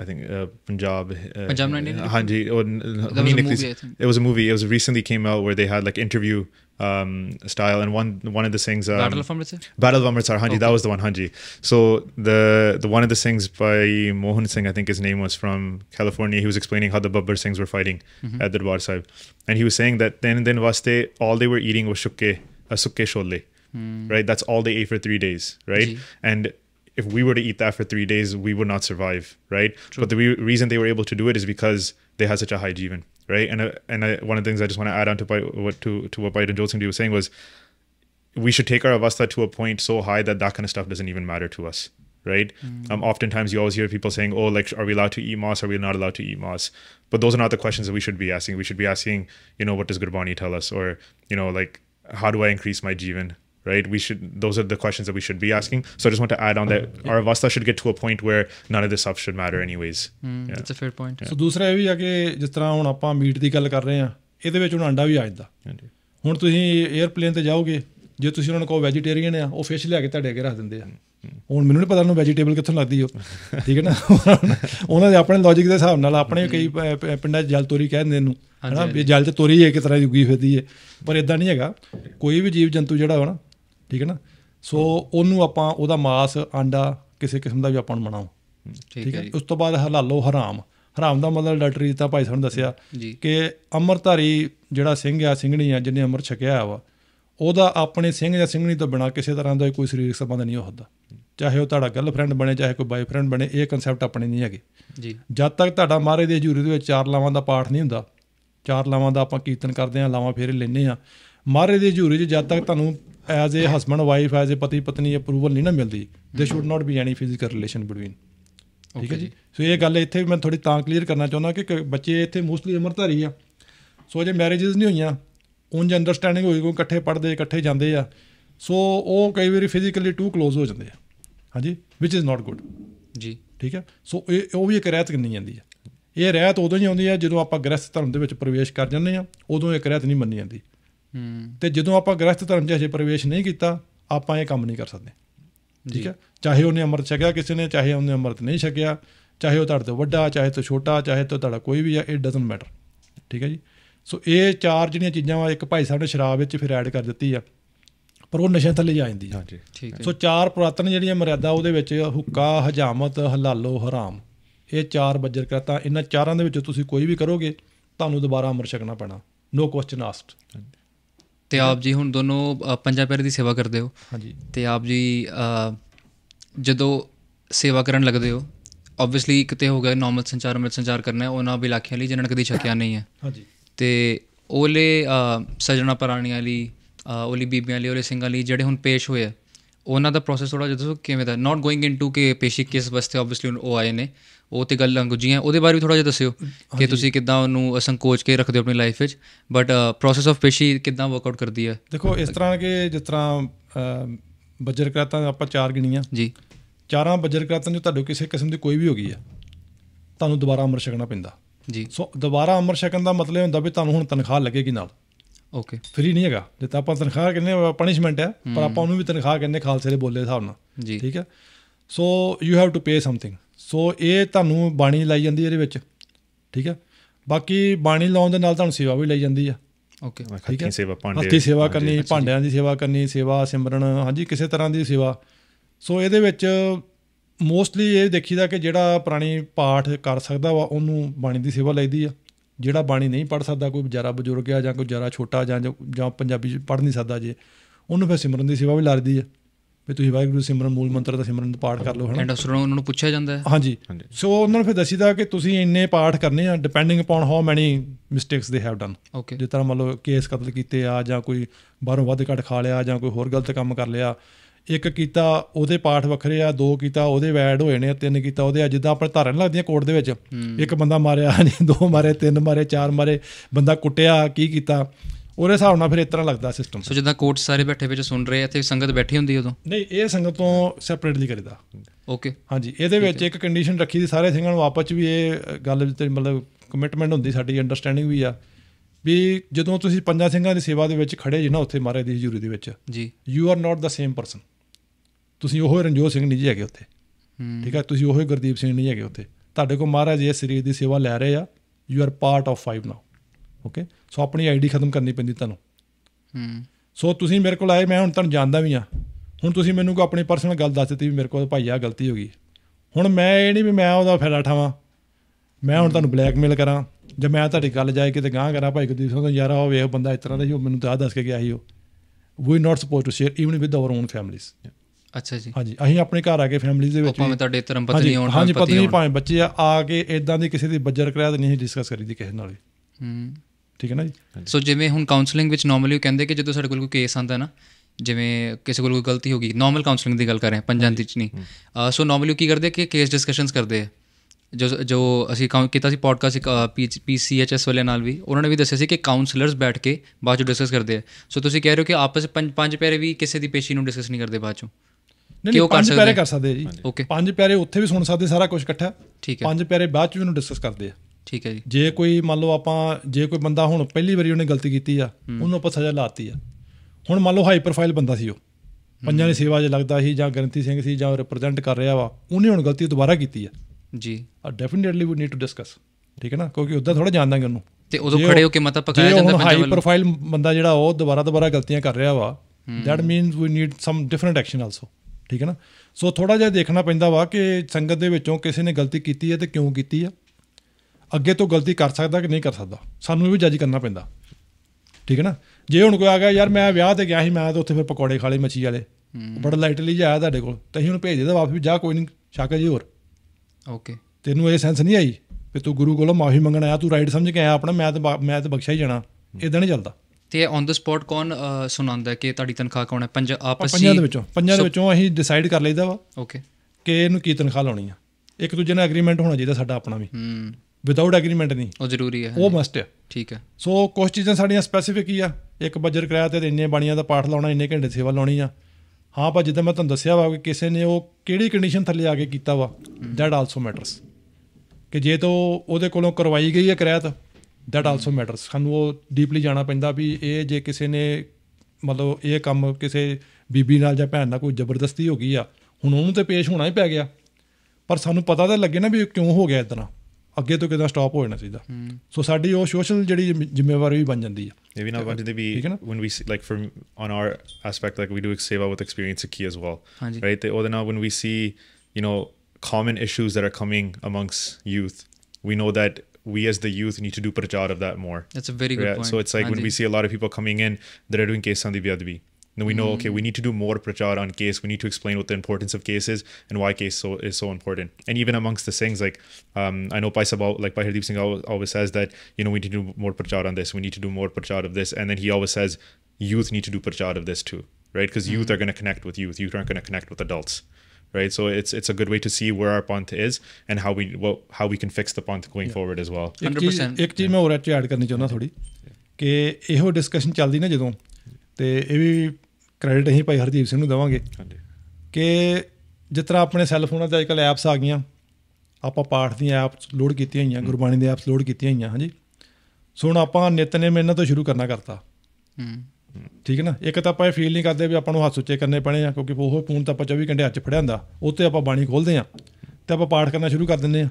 I think Punjab Punjab 1984 ਹਾਂਜੀ ਉਹ ਨਿਕਲੀ it was a movie it was recently came out where they had like interview um, style and one one of the things um, Battle of Amritsar Battle of Amritsar Hanji okay. that was the one Hanji so the the one of the things by Mohan Singh I think his name was from California he was explaining how the Babbar Singhs were fighting mm-hmm. at the Dwar Sahib and he was saying that then then vaste all they were eating was shukke a uh, sukke sholle mm. right that's all they ate for 3 days right and if we were to eat that for 3 days we would not survive right True. but the re- reason they were able to do it is because they had such a high jeevan right? And uh, and I, one of the things I just want to add on to what to to what Biden Jolson was saying was we should take our avasta to a point so high that that kind of stuff doesn't even matter to us, right? Mm. Um, oftentimes you always hear people saying, "Oh, like, are we allowed to eat moss? Are we not allowed to eat moss?" But those are not the questions that we should be asking. We should be asking, you know, what does Gurbani tell us, or you know, like, how do I increase my jivan? right? We should those are the questions that we should be asking. So I just want to add on that yeah. our Avasta should get to a point where none of this stuff should matter anyways. Mm, yeah. That's a fair point. Yeah. So ਦੂਸਰਾ ਇਹ ਵੀ ਆ ਕਿ ਜਿਸ ਤਰ੍ਹਾਂ ਹੁਣ ਆਪਾਂ ਮੀਟ ਦੀ ਗੱਲ ਕਰ ਰਹੇ ਆ ਇਹਦੇ ਵਿੱਚ ਹੁਣ ਅੰਡਾ ਵੀ ਆ ਜਾਂਦਾ ਹਾਂਜੀ ਹੁਣ ਤੁਸੀਂ 에ਅਰਪਲੇਨ ਤੇ ਜਾਓਗੇ ਜੇ ਤੁਸੀਂ ਉਹਨਾਂ ਨੂੰ ਕਹੋ ਵੈਜੀਟੇਰੀਅਨ ਆ ਉਹ ਫਿਸ਼ ਲਿਆ ਕੇ ਤੁਹਾਡੇ ਅੱਗੇ ਰੱਖ ਦਿੰਦੇ ਆ ਹੁਣ ਮੈਨੂੰ ਨਹੀਂ ਪਤਾ ਉਹਨੂੰ ਵੈਜੀਟੇਬਲ ਕਿੱਥੋਂ ਲੱਗਦੀ ਉਹ ਠੀਕ ਹੈ ਨਾ ਉਹਨਾਂ ਦੇ ਆਪਣੇ ਲੌਜੀਕ ਦੇ ਹਿਸਾਬ ਨਾਲ ਆਪਣੇ ਕਈ ਪਿੰਡਾਂ 'ਚ ਜਲ ਤੋਰੀ ਕਹਿੰਦੇ ਇਹਨੂੰ ਹਨਾ ਵੀ ਜਲ ਤੇ ਤੋਰੀ ਹੈ ਕਿ ਤਰ੍ਹਾਂ ਦੀ ਉੱਗੀ ਫਿਰਦੀ ਹੈ ਪਰ ਇਦਾਂ ਨਹੀਂ ਹੈਗਾ ਕੋਈ ਵੀ ਜੀਵ ਜੰਤੂ ਜਿਹੜਾ ਹੋਣਾ ਠੀਕ ਹੈ ਨਾ ਸੋ ਉਹਨੂੰ ਆਪਾਂ ਉਹਦਾ ਮਾਸ ਆਂਡਾ ਕਿਸੇ ਕਿਸਮ ਦਾ ਵੀ ਆਪਾਂ ਨੂੰ ਬਣਾਓ ਠੀਕ ਹੈ ਉਸ ਤੋਂ ਬਾਅਦ ਹਲਾਲੋ ਹਰਾਮ ਹਰਾਮ ਦਾ ਮਤਲਬ ਅਡਲਟਰੀ ਤਾਂ ਭਾਈ ਸਾਨੂੰ ਦੱਸਿਆ ਕਿ ਅਮਰਧਾਰੀ ਜਿਹੜਾ ਸਿੰਘ ਆ ਸਿੰਘਣੀ ਆ ਜਿਹਨੇ ਅਮਰ ਛਕਿਆ ਵਾ ਉਹਦਾ ਆਪਣੇ ਸਿੰਘ ਜਾਂ ਸਿੰਘਣੀ ਤੋਂ ਬਿਨਾ ਕਿਸੇ ਤਰ੍ਹਾਂ ਦਾ ਕੋਈ ਸਰੀਰਕ ਸੰਬੰਧ ਨਹੀਂ ਹੁੰਦਾ ਚਾਹੇ ਉਹ ਤੁਹਾਡਾ ਗਰਲਫ੍ਰੈਂਡ ਬਣੇ ਚਾਹੇ ਕੋਈ ਬਾਏਫ੍ਰੈਂਡ ਬਣੇ ਇਹ ਕਨਸੈਪਟ ਆਪਣੇ ਨਹੀਂ ਹੈਗੇ ਜੀ ਜਦ ਤੱਕ ਤੁਹਾਡਾ ਮਾਰੇ ਦੇ ਜੂਰੀ ਦੇ ਵਿੱਚ ਚਾਰ ਲਾਵਾਂ ਦਾ ਪਾਠ ਨਹੀਂ ਹੁੰਦਾ ਚਾਰ ਲਾਵਾਂ ਦਾ ਆਪਾਂ ਕੀਰਤਨ ਕਰਦੇ ਆ ਲਾਵਾਂ ਫੇਰੇ ਲੈਨੇ ਆ ਮਾਰੇ ਦੇ ਜੂਰੀ 'ਚ ਜਦ ਤੱਕ ਤੁਹਾਨੂੰ as a husband wife as a ਪਤੀ ਪਤਨੀ ਅਪਰੂਵਲ ਨਹੀਂ ਨਾ ਮਿਲਦੀ they should not be any physical relation between ਠੀਕ ਹੈ ਜੀ ਸੋ ਇਹ ਗੱਲ ਇੱਥੇ ਵੀ ਮੈਂ ਥੋੜੀ ਤਾਂ ਕਲੀਅਰ ਕਰਨਾ ਚਾਹੁੰਦਾ ਕਿ ਬੱਚੇ ਇੱਥੇ ਮੋਸਟਲੀ ਅਮਰਧਾਰੀ ਆ ਸੋ ਜੇ ਮੈਰਿਜਸ ਨਹੀਂ ਹੋਈਆਂ ਉਹਨਾਂ ਦੀ ਅੰਡਰਸਟੈਂਡਿੰਗ ਹੋਈ ਕੋਈ ਇਕੱਠੇ ਪੜਦੇ ਇਕੱਠੇ ਜਾਂਦੇ ਆ ਸੋ ਉਹ ਕਈ ਵਾਰੀ ਫਿਜ਼ੀਕਲੀ ਟੂ ਕਲੋਜ਼ ਹੋ ਜਾਂਦੇ ਆ ਹਾਂਜੀ ਵਿਚ ਇਜ਼ ਨਾਟ ਗੁੱਡ ਜੀ ਠੀਕ ਹੈ ਸੋ ਇਹ ਉਹ ਵੀ ਇੱਕ ਰਹਿਤ ਨਹੀਂ ਜਾਂਦੀ ਹੈ ਇਹ ਰਹਿਤ ਉਦੋਂ ਹੀ ਆਉਂਦੀ ਆ ਜਦੋਂ ਆਪਾਂ ਗ੍ਰਸਥ ਧਰਮ ਦੇ ਵਿੱਚ ਪ੍ਰਵੇਸ਼ ਕਰ ਜਾਂਦੇ ਆ ਉਦੋਂ ਇਹ ਰਹਿਤ ਨਹੀਂ ਮੰਨੀ ਜਾਂਦੀ ਤੇ ਜਦੋਂ ਆਪਾਂ ਗ੍ਰਸਥ ਧਰਮ 'ਚ ਅਜੇ ਪ੍ਰਵੇਸ਼ ਨਹੀਂ ਕੀਤਾ ਆਪਾਂ ਇਹ ਕੰਮ ਨਹੀਂ ਕਰ ਸਕਦੇ ਠੀਕ ਹੈ ਚਾਹੇ ਉਹਨੇ ਅੰਮ੍ਰਿਤ ਛਕਿਆ ਕਿਸੇ ਨੇ ਚਾਹੇ ਉਹਨੇ ਅੰਮ੍ਰਿਤ ਨਹੀਂ ਛਕਿਆ ਚਾਹੇ ਉਹ ਤੁਹਾਡੇ ਤੋਂ ਵੱਡਾ ਚਾਹੇ ਤੋਂ ਛੋਟਾ ਚਾਹੇ ਤੋਂ ਤੁਹਾਡਾ ਕੋਈ ਵੀ ਹੈ ਇਟ ਡਸਨਟ ਮੈਟਰ ਠੀਕ ਹੈ ਜੀ ਸੋ ਇਹ ਚਾਰ ਜਿਹੜੀਆਂ ਚੀਜ਼ਾਂ ਵਾ ਇੱਕ ਭਾਈ ਸਾਹਿਬ ਨੇ ਸ਼ਰਾਬ ਵਿੱਚ ਫਿਰ ਐਡ ਕਰ ਦਿੱਤੀ ਆ ਪਰ ਉਹ ਨਸ਼ੇ ਥੱਲੇ ਜਾ ਜਾਂਦੀ ਆ ਹਾਂਜੀ ਠੀਕ ਹੈ ਸੋ ਚਾਰ ਪ੍ਰਾਤਨ ਜਿਹੜੀਆਂ ਮਰਿਆਦਾ ਉਹਦੇ ਵਿੱਚ ਹੁੱਕਾ ਹਜਾਮਤ ਹਲਾਲੋ ਹਰਾਮ ਇਹ ਚਾਰ ਬੱਜਰ ਕਰਤਾ ਇਹਨਾਂ ਚਾਰਾਂ ਦੇ ਵਿੱਚੋਂ ਤੁਸੀਂ ਕੋਈ ਵੀ ਕਰੋਗੇ ਤੁਹਾਨੂੰ ਦੁਬਾਰਾ ਅਮਰ ਛਕਣਾ ਪੈਣਾ ਨੋ ਕੁਐਸਚਨ ਆਸਕਡ ਤੇ ਆਪ ਜੀ ਹੁਣ ਦੋਨੋਂ ਪੰਜਾਂ ਪਿਆਰੇ ਦੀ ਸੇਵਾ ਕਰਦੇ ਹੋ ਹਾਂਜੀ ਤੇ ਆਪ ਜੀ ਜਦੋਂ ਸੇਵਾ ਕਰਨ ਲੱਗਦੇ ਹੋ ਆਬਵੀਅਸਲੀ ਕਿਤੇ ਹੋ ਗਿਆ ਨਾਰਮਲ ਸੰਚਾਰ ਮਿਲ ਸੰਚਾਰ ਕਰਨਾ ਹੈ ਉਹਨਾਂ ਬਿਲਾਖਿਆਂ ਲਈ ਜਿਨ੍ਹਾਂ ਨੇ ਕਦੀ ਛਕਿਆ ਨਹੀਂ ਹੈ ਹਾਂਜੀ ਤੇ ਉਹਲੇ ਸਜਣਾ ਪਰਾਣੀਆਂ ਲਈ ਉਹਲੀ ਬੀਬੀਆਂ ਲਈ ਉਹਲੇ ਸਿੰਘਾਂ ਲਈ ਜਿਹੜੇ ਹੁਣ ਪੇਸ਼ ਹੋਏ ਆ ਉਹਨਾਂ ਦਾ ਪ੍ਰੋਸੈਸ ਥੋੜਾ ਦੱਸੋ ਕਿਵੇਂ ਦਾ ਨਾਟ ਗੋਇੰਗ ਇਨਟੂ ਕਿ ਪੇਸ਼ੀ ਕਿਸ ਵਾਸਤੇ ਆਬਵੀਅਸਲੀ ਉਹ ਆਏ ਨੇ ਉਹ ਤੇ ਗੱਲਾਂ ਗੁੱਜੀਆਂ ਉਹਦੇ ਬਾਰੇ ਵੀ ਥੋੜਾ ਜਿਹਾ ਦੱਸਿਓ ਕਿ ਤੁਸੀਂ ਕਿੱਦਾਂ ਉਹਨੂੰ ਸੰਕੋਚ ਕੇ ਰੱਖਦੇ ਹੋ ਆਪਣੀ ਲਾਈਫ ਵਿੱਚ ਬਟ ਪ੍ਰੋਸੈਸ ਆਫ ਪੇਸ਼ੀ ਕਿੱਦਾਂ ਆਊਟ ਕਰਦੀ ਹੈ ਦੇਖੋ ਇਸ ਤਰ੍ਹਾਂ ਕਿ ਜਿਸ ਤਰ੍ਹਾਂ ਬੱਜਰ ਕਰਾਤਾਂ ਆਪਾਂ ਚਾਰ ਗਿਣੀਆਂ ਜੀ ਚਾਰਾਂ ਬੱਜਰ ਕਰਾਤਾਂ ਜੋ ਤੁਹਾਡੇ ਕਿਸੇ ਕਿਸਮ ਦੀ ਕੋਈ ਵੀ ਹੋ ਗਈ ਆ ਤੁਹਾਨੂੰ ਦੁਬਾਰਾ ਅਮਰ ਛਕਣਾ ਪੈਂਦਾ ਜੀ ਸੋ ਦੁਬਾਰਾ ਅਮਰ ਛਕਣ ਦਾ ਮਤਲਬ ਹੁੰਦਾ ਵੀ ਤੁਹਾਨੂੰ ਹੁਣ ਤਨਖਾਹ ਲੱਗੇਗੀ ਨਾਲ ਓਕੇ ਫ੍ਰੀ ਨਹੀਂ ਹੈਗਾ ਜੇ ਤਾਂ ਆਪਾਂ ਤਨਖਾਹ ਕਹਿੰਦੇ ਆ ਪਨਿਸ਼ਮੈਂਟ ਹੈ ਪਰ ਆਪਾਂ ਉਹਨੂੰ ਵੀ ਤਨਖਾਹ ਕਹਿੰਦੇ ਖਾਲਸੇ ਦੇ ਬੋਲੇ ਹਿਸਾਬ ਨਾਲ ਠੀਕ ਹੈ so you have to pay something so ਇਹ ਤੁਹਾਨੂੰ ਬਾਣੀ ਲਈ ਜਾਂਦੀ ਇਹਦੇ ਵਿੱਚ ਠੀਕ ਹੈ ਬਾਕੀ ਬਾਣੀ ਲਾਉਣ ਦੇ ਨਾਲ ਤੁਹਾਨੂੰ ਸੇਵਾ ਵੀ ਲਈ ਜਾਂਦੀ ਆ ਓਕੇ ਠੀਕ ਹੈ ਸੇਵਾ ਭਾਂਡੇ ਹੱਥੀ ਸੇਵਾ ਕਰਨੀ ਭਾਂਡਿਆਂ ਦੀ ਸੇਵਾ ਕਰਨੀ ਸੇਵਾ ਸਿਮਰਨ ਹਾਂਜੀ ਕਿਸੇ ਤਰ੍ਹਾਂ ਦੀ ਸੇਵਾ ਸੋ ਇਹਦੇ ਵਿੱਚ ਮੋਸਟਲੀ ਇਹ ਦੇਖੀਦਾ ਕਿ ਜਿਹੜਾ ਪੁਰਾਣੀ ਪਾਠ ਕਰ ਸਕਦਾ ਵਾ ਉਹਨੂੰ ਬਾਣੀ ਦੀ ਸੇਵਾ ਲਈਦੀ ਆ ਜਿਹੜਾ ਬਾਣੀ ਨਹੀਂ ਪੜ ਸਕਦਾ ਕੋਈ ਬੇਚਾਰਾ ਬਜ਼ੁਰਗ ਆ ਜਾਂ ਕੋਈ ਜਰਾ ਛੋਟਾ ਜਾਂ ਜਾਂ ਪੰਜਾਬੀ ਪੜ ਨਹੀਂ ਸਕਦਾ ਜੇ ਉਹਨੂੰ ਫਿਰ ਸਿਮਰਨ ਦੀ ਸੇਵਾ ਵੀ ਲੱਗਦੀ ਆ ਵੀ ਤੁਸੀਂ ਵਾਹਿਗੁਰੂ ਸਿਮਰਨ ਮੂਲ ਮੰਤਰ ਦਾ ਸਿਮਰਨ ਪਾਠ ਕਰ ਲਓ ਹਨਾ ਐਂਡ ਉਹਨਾਂ ਨੂੰ ਪੁੱਛਿਆ ਜਾਂਦਾ ਹੈ ਹਾਂਜੀ ਸੋ ਉਹਨਾਂ ਨੂੰ ਫਿਰ ਦੱਸੀਦਾ ਕਿ ਤੁਸੀਂ ਇੰਨੇ ਪਾਠ ਕਰਨੇ ਆ depending upon how many mistakes they have done ਜਿਸ ਤਰ੍ਹਾਂ ਮੰਨ ਲਓ ਕੇਸ ਕਤਲ ਕੀਤੇ ਆ ਜਾਂ ਕੋਈ ਬਾਹਰੋਂ ਵੱਧ ਘੱਟ ਖਾ ਲਿਆ ਜਾਂ ਕੋਈ ਹੋਰ ਗਲਤ ਕੰਮ ਕਰ ਲਿਆ ਇੱਕ ਕੀਤਾ ਉਹਦੇ ਪਾਠ ਵੱਖਰੇ ਆ ਦੋ ਕੀਤਾ ਉਹਦੇ ਵੈਡ ਹੋਏ ਨੇ ਤਿੰਨ ਕੀਤਾ ਉਹਦੇ ਜਿੱਦਾਂ ਆਪਣੇ ਧਾਰਨ ਲੱਗਦੀਆਂ ਕੋਰਟ ਦੇ ਵਿੱਚ ਇੱਕ ਬੰਦਾ ਮਾਰਿਆ ਨਹੀਂ ਦੋ ਮਾਰੇ ਤਿੰਨ ਮਾਰੇ ਚਾਰ ਮਾਰੇ ਬੰਦਾ ਕੁੱਟਿਆ ਕੀ ਕੀਤਾ ਉਹਦੇ ਹਿਸਾਬ ਨਾਲ ਫਿਰ ਇਸ ਤਰ੍ਹਾਂ ਲੱਗਦਾ ਸਿਸਟਮ ਸੋ ਜਿੱਦਾਂ ਕੋਰਟ ਸਾਰੇ ਬੈਠੇ ਵਿੱਚ ਸੁਣ ਰਹੇ ਆ ਤੇ ਸੰਗਤ ਬੈਠੀ ਹੁੰਦੀ ਉਦੋਂ ਨਹੀਂ ਇਹ ਸੰਗਤ ਤੋਂ ਸੈਪਰੇਟਲੀ ਕਰੀਦਾ ਓਕੇ ਹਾਂਜੀ ਇਹਦੇ ਵਿੱਚ ਇੱਕ ਕੰਡੀਸ਼ਨ ਰੱਖੀ ਦੀ ਸਾਰੇ ਸਿੰਘਾਂ ਨੂੰ ਆਪਸ ਵਿੱਚ ਵੀ ਇਹ ਗੱਲ ਤੇ ਮਤਲਬ ਕਮਿਟਮੈਂਟ ਹੁੰਦੀ ਸਾਡੀ ਅੰਡਰਸਟੈਂਡਿੰਗ ਵੀ ਆ ਵੀ ਜਦੋਂ ਤੁਸੀਂ ਪੰਜਾਂ ਸਿੰਘਾਂ ਦੀ ਸੇਵਾ ਦੇ ਵਿੱਚ ਖੜੇ ਜੀ ਨਾ ਉੱਥੇ ਮਹਾਰਾਜ ਦੀ ਹਜ਼ੂਰੀ ਦੇ ਵਿੱਚ ਜੀ you are not the same person ਤੁਸੀਂ ਉਹ ਰਣਜੋਤ ਸਿੰਘ ਨਹੀਂ ਜੀ ਹੈਗੇ ਉੱਥੇ ਠੀਕ ਹੈ ਤੁਸੀਂ ਉਹ ਗੁਰਦੀਪ ਸਿੰਘ ਨਹੀਂ ਹੈਗੇ ਉੱਥੇ ਤੁਹਾਡੇ ਕੋਲ ਮਹਾਰਾਜ ਇਹ ਸਰੀਰ ਦੀ ਸੇਵਾ ਲੈ ਰਹੇ ਆ you are part of five now okay so ਆਪਣੀ ਆਈਡੀ ਖਤਮ ਕਰਨੀ ਪੈਂਦੀ ਤੁਹਾਨੂੰ ਹੂੰ ਸੋ ਤੁਸੀਂ ਮੇਰੇ ਕੋਲ ਆਏ ਮੈਂ ਹੁਣ ਤੁਹਾਨੂੰ ਜਾਣਦਾ ਵੀ ਆ ਹੁਣ ਤੁਸੀਂ ਮੈਨੂੰ ਕੋ ਆਪਣੀ ਪਰਸਨਲ ਗੱਲ ਦੱਸ ਦਿੱਤੀ ਵੀ ਮੇਰੇ ਕੋਲ ਭਾਈ ਆ ਗਲਤੀ ਹੋ ਗਈ ਹੁਣ ਮੈਂ ਇਹ ਨਹੀਂ ਵੀ ਮੈਂ ਉਹਦਾ ਫਾਇਦਾ ਠਾਵਾਂ ਮੈਂ ਹੁਣ ਤੁਹਾਨੂੰ ਬਲੈਕਮੇਲ ਕਰਾਂ ਜੇ ਮੈਂ ਤੁਹਾਡੀ ਗੱਲ ਜਾਏ ਕਿਤੇ ਗਾਂ ਕਰਾਂ ਭਾਈ ਕਦੀ ਸੋਚਦਾ ਯਾਰ ਉਹ ਵੇਖ ਬੰਦਾ ਇਸ ਤਰ੍ਹਾਂ ਦਾ ਹੀ ਉਹ ਮੈਨੂੰ ਤਾਂ ਦੱਸ ਕੇ ਗਿਆ ਸੀ ਉਹ we not suppose to share even with our own families ਅੱਛਾ ਜੀ ਹਾਂਜੀ ਅਸੀਂ ਆਪਣੇ ਘਰ ਆ ਕੇ ਫੈਮਲੀਜ਼ ਦੇ ਵਿੱਚ ਭਾਵੇਂ ਤੁਹਾਡੇ ਧਰਮ ਪਤਨੀ ਹੋਣ ਹਾਂਜੀ ਪਤਨੀ ਭਾਵੇਂ ਬੱਚੇ ਆ ਆ ਕੇ ਇਦਾਂ ਦੀ ਕਿਸੇ ਦੀ ਬੱਜਰ ਕਰਿਆ ਤੇ ਨਹੀਂ ਡਿਸਕਸ ਕਰੀਦੀ ਕਿਸੇ ਨਾਲ ਹੂੰ ਠੀਕ ਹੈ ਨਾ ਜੀ ਸੋ ਜਿਵੇਂ ਹੁਣ ਕਾਉਂਸਲਿੰਗ ਵਿੱਚ ਨਾਰਮਲੀ ਕਹਿੰਦੇ ਕਿ ਜਦੋਂ ਸਾਡੇ ਕੋਲ ਕੋਈ ਕੇਸ ਆਂਦਾ ਨਾ ਜਿਵੇਂ ਕਿਸੇ ਕੋਲ ਕੋਈ ਗਲਤੀ ਹੋ ਗਈ ਨਾਰਮਲ ਕਾਉਂਸਲਿੰਗ ਦੀ ਗੱਲ ਕਰ ਰਹੇ ਹਾਂ ਦੀ ਚ ਨਹੀਂ ਸੋ ਨਾਰਮਲੀ ਕੀ ਕਰਦੇ ਕਿ ਕੇਸ ਡਿਸਕਸ਼ਨਸ ਕਰਦੇ ਆ ਜੋ ਜੋ ਅਸੀਂ ਕੀਤਾ ਸੀ ਪੋਡਕਾਸਟ ਇੱਕ ਪੀਸੀਐਚਐਸ ਵਾਲਿਆਂ ਨਾਲ ਵੀ ਉਹਨਾਂ ਨੇ ਵੀ ਦੱਸਿਆ ਸੀ ਕਿ ਕਾਉਂਸਲਰਸ ਬੈਠ ਕੇ ਬਾਅਦ ਚੋਂ ਡਿਸਕਸ ਕਰਦੇ ਆ ਸੋ ਤੁਸੀਂ ਕਹਿ ਰਹੇ ਹੋ ਕਿ ਆਪਸ ਪੰਜ ਪੰਜ ਪਿਆਰੇ ਵੀ ਕਿਸੇ ਦੀ ਪੇਸ਼ੀ ਨੂੰ ਡਿਸਕਸ ਨਹੀਂ ਕਰਦੇ ਬਾਅਦ ਚੋਂ ਨਹੀਂ ਨਹੀਂ ਪੰਜ ਪਿਆਰੇ ਕਰ ਸਕਦੇ ਜੀ ਪੰਜ ਪਿਆਰੇ ਉੱਥੇ ਵੀ ਸੁਣ ਸਕਦੇ ਸਾਰਾ ਕੁਝ ਇਕੱਠਾ ਪੰਜ ਪਿਆਰੇ ਬਾਅਦ ਚ ਵੀ ਉਹਨੂੰ ਡਿਸਕਸ ਕਰਦੇ ਆ ਠੀਕ ਹੈ ਜੀ ਜੇ ਕੋਈ ਮੰਨ ਲਓ ਆਪਾਂ ਜੇ ਕੋਈ ਬੰਦਾ ਹੁਣ ਪਹਿਲੀ ਵਾਰੀ ਉਹਨੇ ਗਲਤੀ ਕੀਤੀ ਆ ਉਹਨੂੰ ਆਪਾਂ ਸਜ਼ਾ ਲਾਤੀ ਆ ਹੁਣ ਮੰਨ ਲਓ ਹਾਈ ਪ੍ਰੋਫਾਈਲ ਬੰਦਾ ਸੀ ਉਹ ਪੰਜਾਂ ਦੀ ਸੇਵਾ ਜੇ ਲੱਗਦਾ ਸੀ ਜਾਂ ਗਰੰਤੀ ਸਿੰਘ ਸੀ ਜਾਂ ਰਿਪਰੈਜ਼ੈਂਟ ਕਰ ਰਿਹਾ ਵਾ ਉਹਨੇ ਹੁਣ ਗਲਤੀ ਦੁਬਾਰਾ ਕੀਤੀ ਆ ਜੀ ਆ definitely we need to discuss ਠੀਕ ਹੈ ਨਾ ਕਿਉਂਕਿ ਉਦਾਂ ਥੋੜਾ ਜਾਣਦਾਂਗੇ ਉਹਨੂੰ ਤੇ ਉਦੋਂ ਖੜੇ ਹੋ ਕੇ ਮਤਾ ਪਕਾਇਆ ਜਾਂਦਾ ਪੰਜਾਂ ਵੱਲ ਹਾਈ ਪ੍ਰੋਫਾਈਲ ਬੰਦਾ ਜਿਹੜਾ ਉਹ ਦੁਬਾਰਾ ਦੁਬਾਰਾ ਗਲਤੀਆਂ ਕਰ ਰਿਹਾ ਵਾ that means we need some different action also ਠੀਕ ਹੈ ਨਾ ਸੋ ਥੋੜਾ ਜਿਹਾ ਦੇਖਣਾ ਪੈਂਦਾ ਵਾ ਕਿ ਸੰਗਤ ਦੇ ਵਿੱਚੋਂ ਕਿਸੇ ਨੇ ਗਲਤੀ ਕੀਤੀ ਹੈ ਤੇ ਕਿਉਂ ਕੀਤੀ ਆ ਅੱਗੇ ਤੋਂ ਗਲਤੀ ਕਰ ਸਕਦਾ ਕਿ ਨਹੀਂ ਕਰ ਸਕਦਾ ਸਾਨੂੰ ਇਹ ਵੀ ਜੱਜ ਕਰਨਾ ਪੈਂਦਾ ਠੀਕ ਹੈ ਨਾ ਜੇ ਹੁਣ ਕੋਈ ਆ ਗਿਆ ਯਾਰ ਮੈਂ ਵਿਆਹ ਤੇ ਗਿਆ ਸੀ ਮੈਂ ਤਾਂ ਉੱਥੇ ਫਿਰ ਪਕੌੜੇ ਖਾ ਲਏ ਮੱਛੀ ਵਾਲੇ ਬੜਾ ਲਾਈਟਲੀ ਜਾਇਆ ਤੁਹਾਡੇ ਕੋਲ ਤਾਂ ਹੁਣ ਭੇਜ ਦੇਦਾ ਵਾਪਸ ਵੀ ਜਾ ਕੋਈ ਨਹੀਂ ਸ਼ੱਕ ਜੀ ਹੋਰ ਓਕੇ ਤੈਨੂੰ ਇਹ ਸੈਂਸ ਨਹੀਂ ਆਈ ਵੀ ਤੂੰ ਗੁਰੂ ਕੋਲੋਂ ਮਾਫੀ ਮੰਗਣ ਆਇਆ ਤੂੰ ਰਾਈਟ ਸਮਝ ਕੇ ਆਇਆ ਆਪਣਾ ਮੈਂ ਤਾਂ ਮੈਂ ਤਾਂ ਬਖਸ਼ਿਆ ਹੀ ਜਾਣਾ ਇਦਾਂ ਨਹੀਂ ਚੱਲਦਾ ਤੇ ਔਨ ਦ ਸਪੌਟ ਕੌਣ ਸੁਣਾਉਂਦਾ ਕਿ ਤੁਹਾਡੀ ਤਨਖਾਹ ਕੌਣ ਹੈ ਪੰਜ ਆਪਸ ਪੰਜਾਂ ਦੇ ਵਿੱਚੋਂ ਪੰਜਾਂ ਦੇ ਵਿੱਚੋਂ ਅਸੀਂ ਡਿਸਾਈਡ ਕਰ ਲਈਦਾ ਵਾ ਓਕੇ ਕਿ ਇਹਨੂੰ ਕੀ ਤਨਖਾਹ ਲਾਉਣੀ ਆ ਇੱਕ ਦੂਜੇ ਨਾਲ ਐਗਰੀਮੈਂਟ ਹੋਣਾ ਚਾਹੀਦਾ ਸਾਡਾ ਆਪਣਾ ਵੀ ਹੂੰ ਵਿਦਆਊਟ ਐਗਰੀਮੈਂਟ ਨਹੀਂ ਉਹ ਜ਼ਰੂਰੀ ਹੈ ਉਹ ਮਸਟ ਹੈ ਠੀਕ ਹੈ ਸੋ ਕੁਝ ਚੀਜ਼ਾਂ ਸਾਡੀਆਂ ਸਪੈਸੀਫਿਕ ਹੀ ਆ ਇੱਕ ਬੱਜਰ ਕਿਰਾਇਆ ਤੇ ਇੰਨੇ ਬਾਣੀਆਂ ਦਾ ਪਾਠ ਲਾਉਣਾ ਇੰਨੇ ਘੰਟੇ ਸੇਵਾ ਲਾਉਣੀ ਆ ਹਾਂ ਪਰ ਜਿੱਦਾਂ ਮੈਂ ਤੁਹਾਨੂੰ ਦੱਸਿਆ ਵਾ ਕਿ ਕਿਸੇ ਨੇ ਉਹ ਕਿਹੜੀ ਕੰਡੀਸ਼ਨ ਥੱਲੇ ਆ ਕੇ ਕੀਤਾ ਵਾ ਦੈਟ ਆਲਸੋ ਮੈਟਰਸ ਕਿ ਜੇ ਤੋ ਉਹਦੇ ਕੋਲੋਂ ਕਰਵਾਈ ਗਈ ਹੈ ਕਿਰਾਇਆ ਤਾਂ ਦੈਟ ਆਲਸੋ ਮੈਟਰਸ ਸਾਨੂੰ ਉਹ ਡੀਪਲੀ ਜਾਣਾ ਪੈਂਦਾ ਵੀ ਇਹ ਜੇ ਕਿਸੇ ਨੇ ਮਤਲਬ ਇਹ ਕੰਮ ਕਿਸੇ ਬੀਬੀ ਨਾਲ ਜਾਂ ਭੈਣ ਨਾਲ ਕੋਈ ਜ਼ਬਰਦਸਤੀ ਹੋ ਗਈ ਆ ਹੁਣ ਉਹਨੂੰ ਤੇ ਪੇਸ਼ ਹੋਣਾ ਹੀ ਪੈ ਗਿਆ ਪਰ ਸਾਨੂੰ ਪਤਾ ਤਾਂ ਲੱਗੇ ਨਾ ਵੀ ਕਿਉਂ ਹੋ ਗਿਆ ਇਦਾਂ ਅੱਗੇ ਤੋਂ ਕਿਦਾਂ ਸਟਾਪ ਹੋ ਜਾਣਾ ਚਾਹੀਦਾ ਸੋ ਸਾਡੀ ਉਹ ਸੋਸ਼ਲ ਜਿਹੜੀ ਜ਼ਿੰਮੇਵਾਰੀ ਵੀ maybe not when we see, like from on our aspect like we do seva with experience a key as well right they or now when we see you know common issues that are coming amongst youth we know that we as the youth need to do prachar of that more. That's a very good point. So it's like when we see a lot of people coming in they are doing Kesandi Vyadvi, then we know mm. okay we mm. need to do more prachar on case we need to explain what the importance of case is and why case so is so important and even amongst the things like um, i know Pai like Pai Singh always says that you know we need to do more prachar on this we need to do more prachar of this and then he always says youth need to do prachar of this too right because mm. youth are going to connect with youth youth aren't going to connect with adults right so it's it's a good way to see where our pont is and how we well, how we can fix the pont going yeah. forward as well 100% ਇੱਕ ਚੀਜ਼ ਮੈਂ ਕਿ ਇਹੋ ਡਿਸਕਸ਼ਨ ਚੱਲਦੀ ਨਾ ਜਦੋਂ ਤੇ ਇਹ ਵੀ ਕ੍ਰੈਡਿਟ ਅਸੀਂ ਭਾਈ ਹਰਦੀਪ ਸਿੰਘ ਨੂੰ ਦੇਵਾਂਗੇ ਹਾਂਜੀ ਕਿ ਜਿਸ ਤਰ੍ਹਾਂ ਆਪਣੇ ਸੈੱਲ ਫੋਨਾਂ ਤੇ ਅੱਜਕੱਲ ਐਪਸ ਆ ਗਈਆਂ ਆਪਾਂ ਪਾਠ ਦੀਆਂ ਐਪਸ ਲੋਡ ਕੀਤੀਆਂ ਹੋਈਆਂ ਗੁਰਬਾਣੀ ਦੇ ਐਪਸ ਲੋਡ ਕੀਤੀਆਂ ਹੋਈਆਂ ਹਾਂਜੀ ਸੋ ਹੁਣ ਆਪਾਂ ਨਿਤਨੇਮ ਇਹਨਾਂ ਤੋਂ ਸ਼ੁਰੂ ਕਰਨਾ ਕਰਤਾ ਹੂੰ ਠੀਕ ਹੈ ਨਾ ਇੱਕ ਤਾਂ ਆਪਾਂ ਇਹ ਫੀਲ ਨਹੀਂ ਕਰਦੇ ਵੀ ਆਪਾਂ ਨੂੰ ਹੱਥ ਸੁੱਚੇ ਕਰਨੇ ਪੈਣੇ ਆ ਕਿਉਂਕਿ ਉਹ ਫੋਨ ਤਾਂ ਆਪਾਂ 24 ਘੰਟੇ ਅੱਜ ਫੜਿਆ ਹੁੰਦਾ ਉੱਤੇ ਆਪਾਂ ਬਾਣੀ ਖੋਲਦੇ ਆ ਤੇ ਆਪਾਂ ਪਾਠ ਕਰਨਾ ਸ਼ੁਰੂ ਕਰ ਦਿੰਦੇ ਆ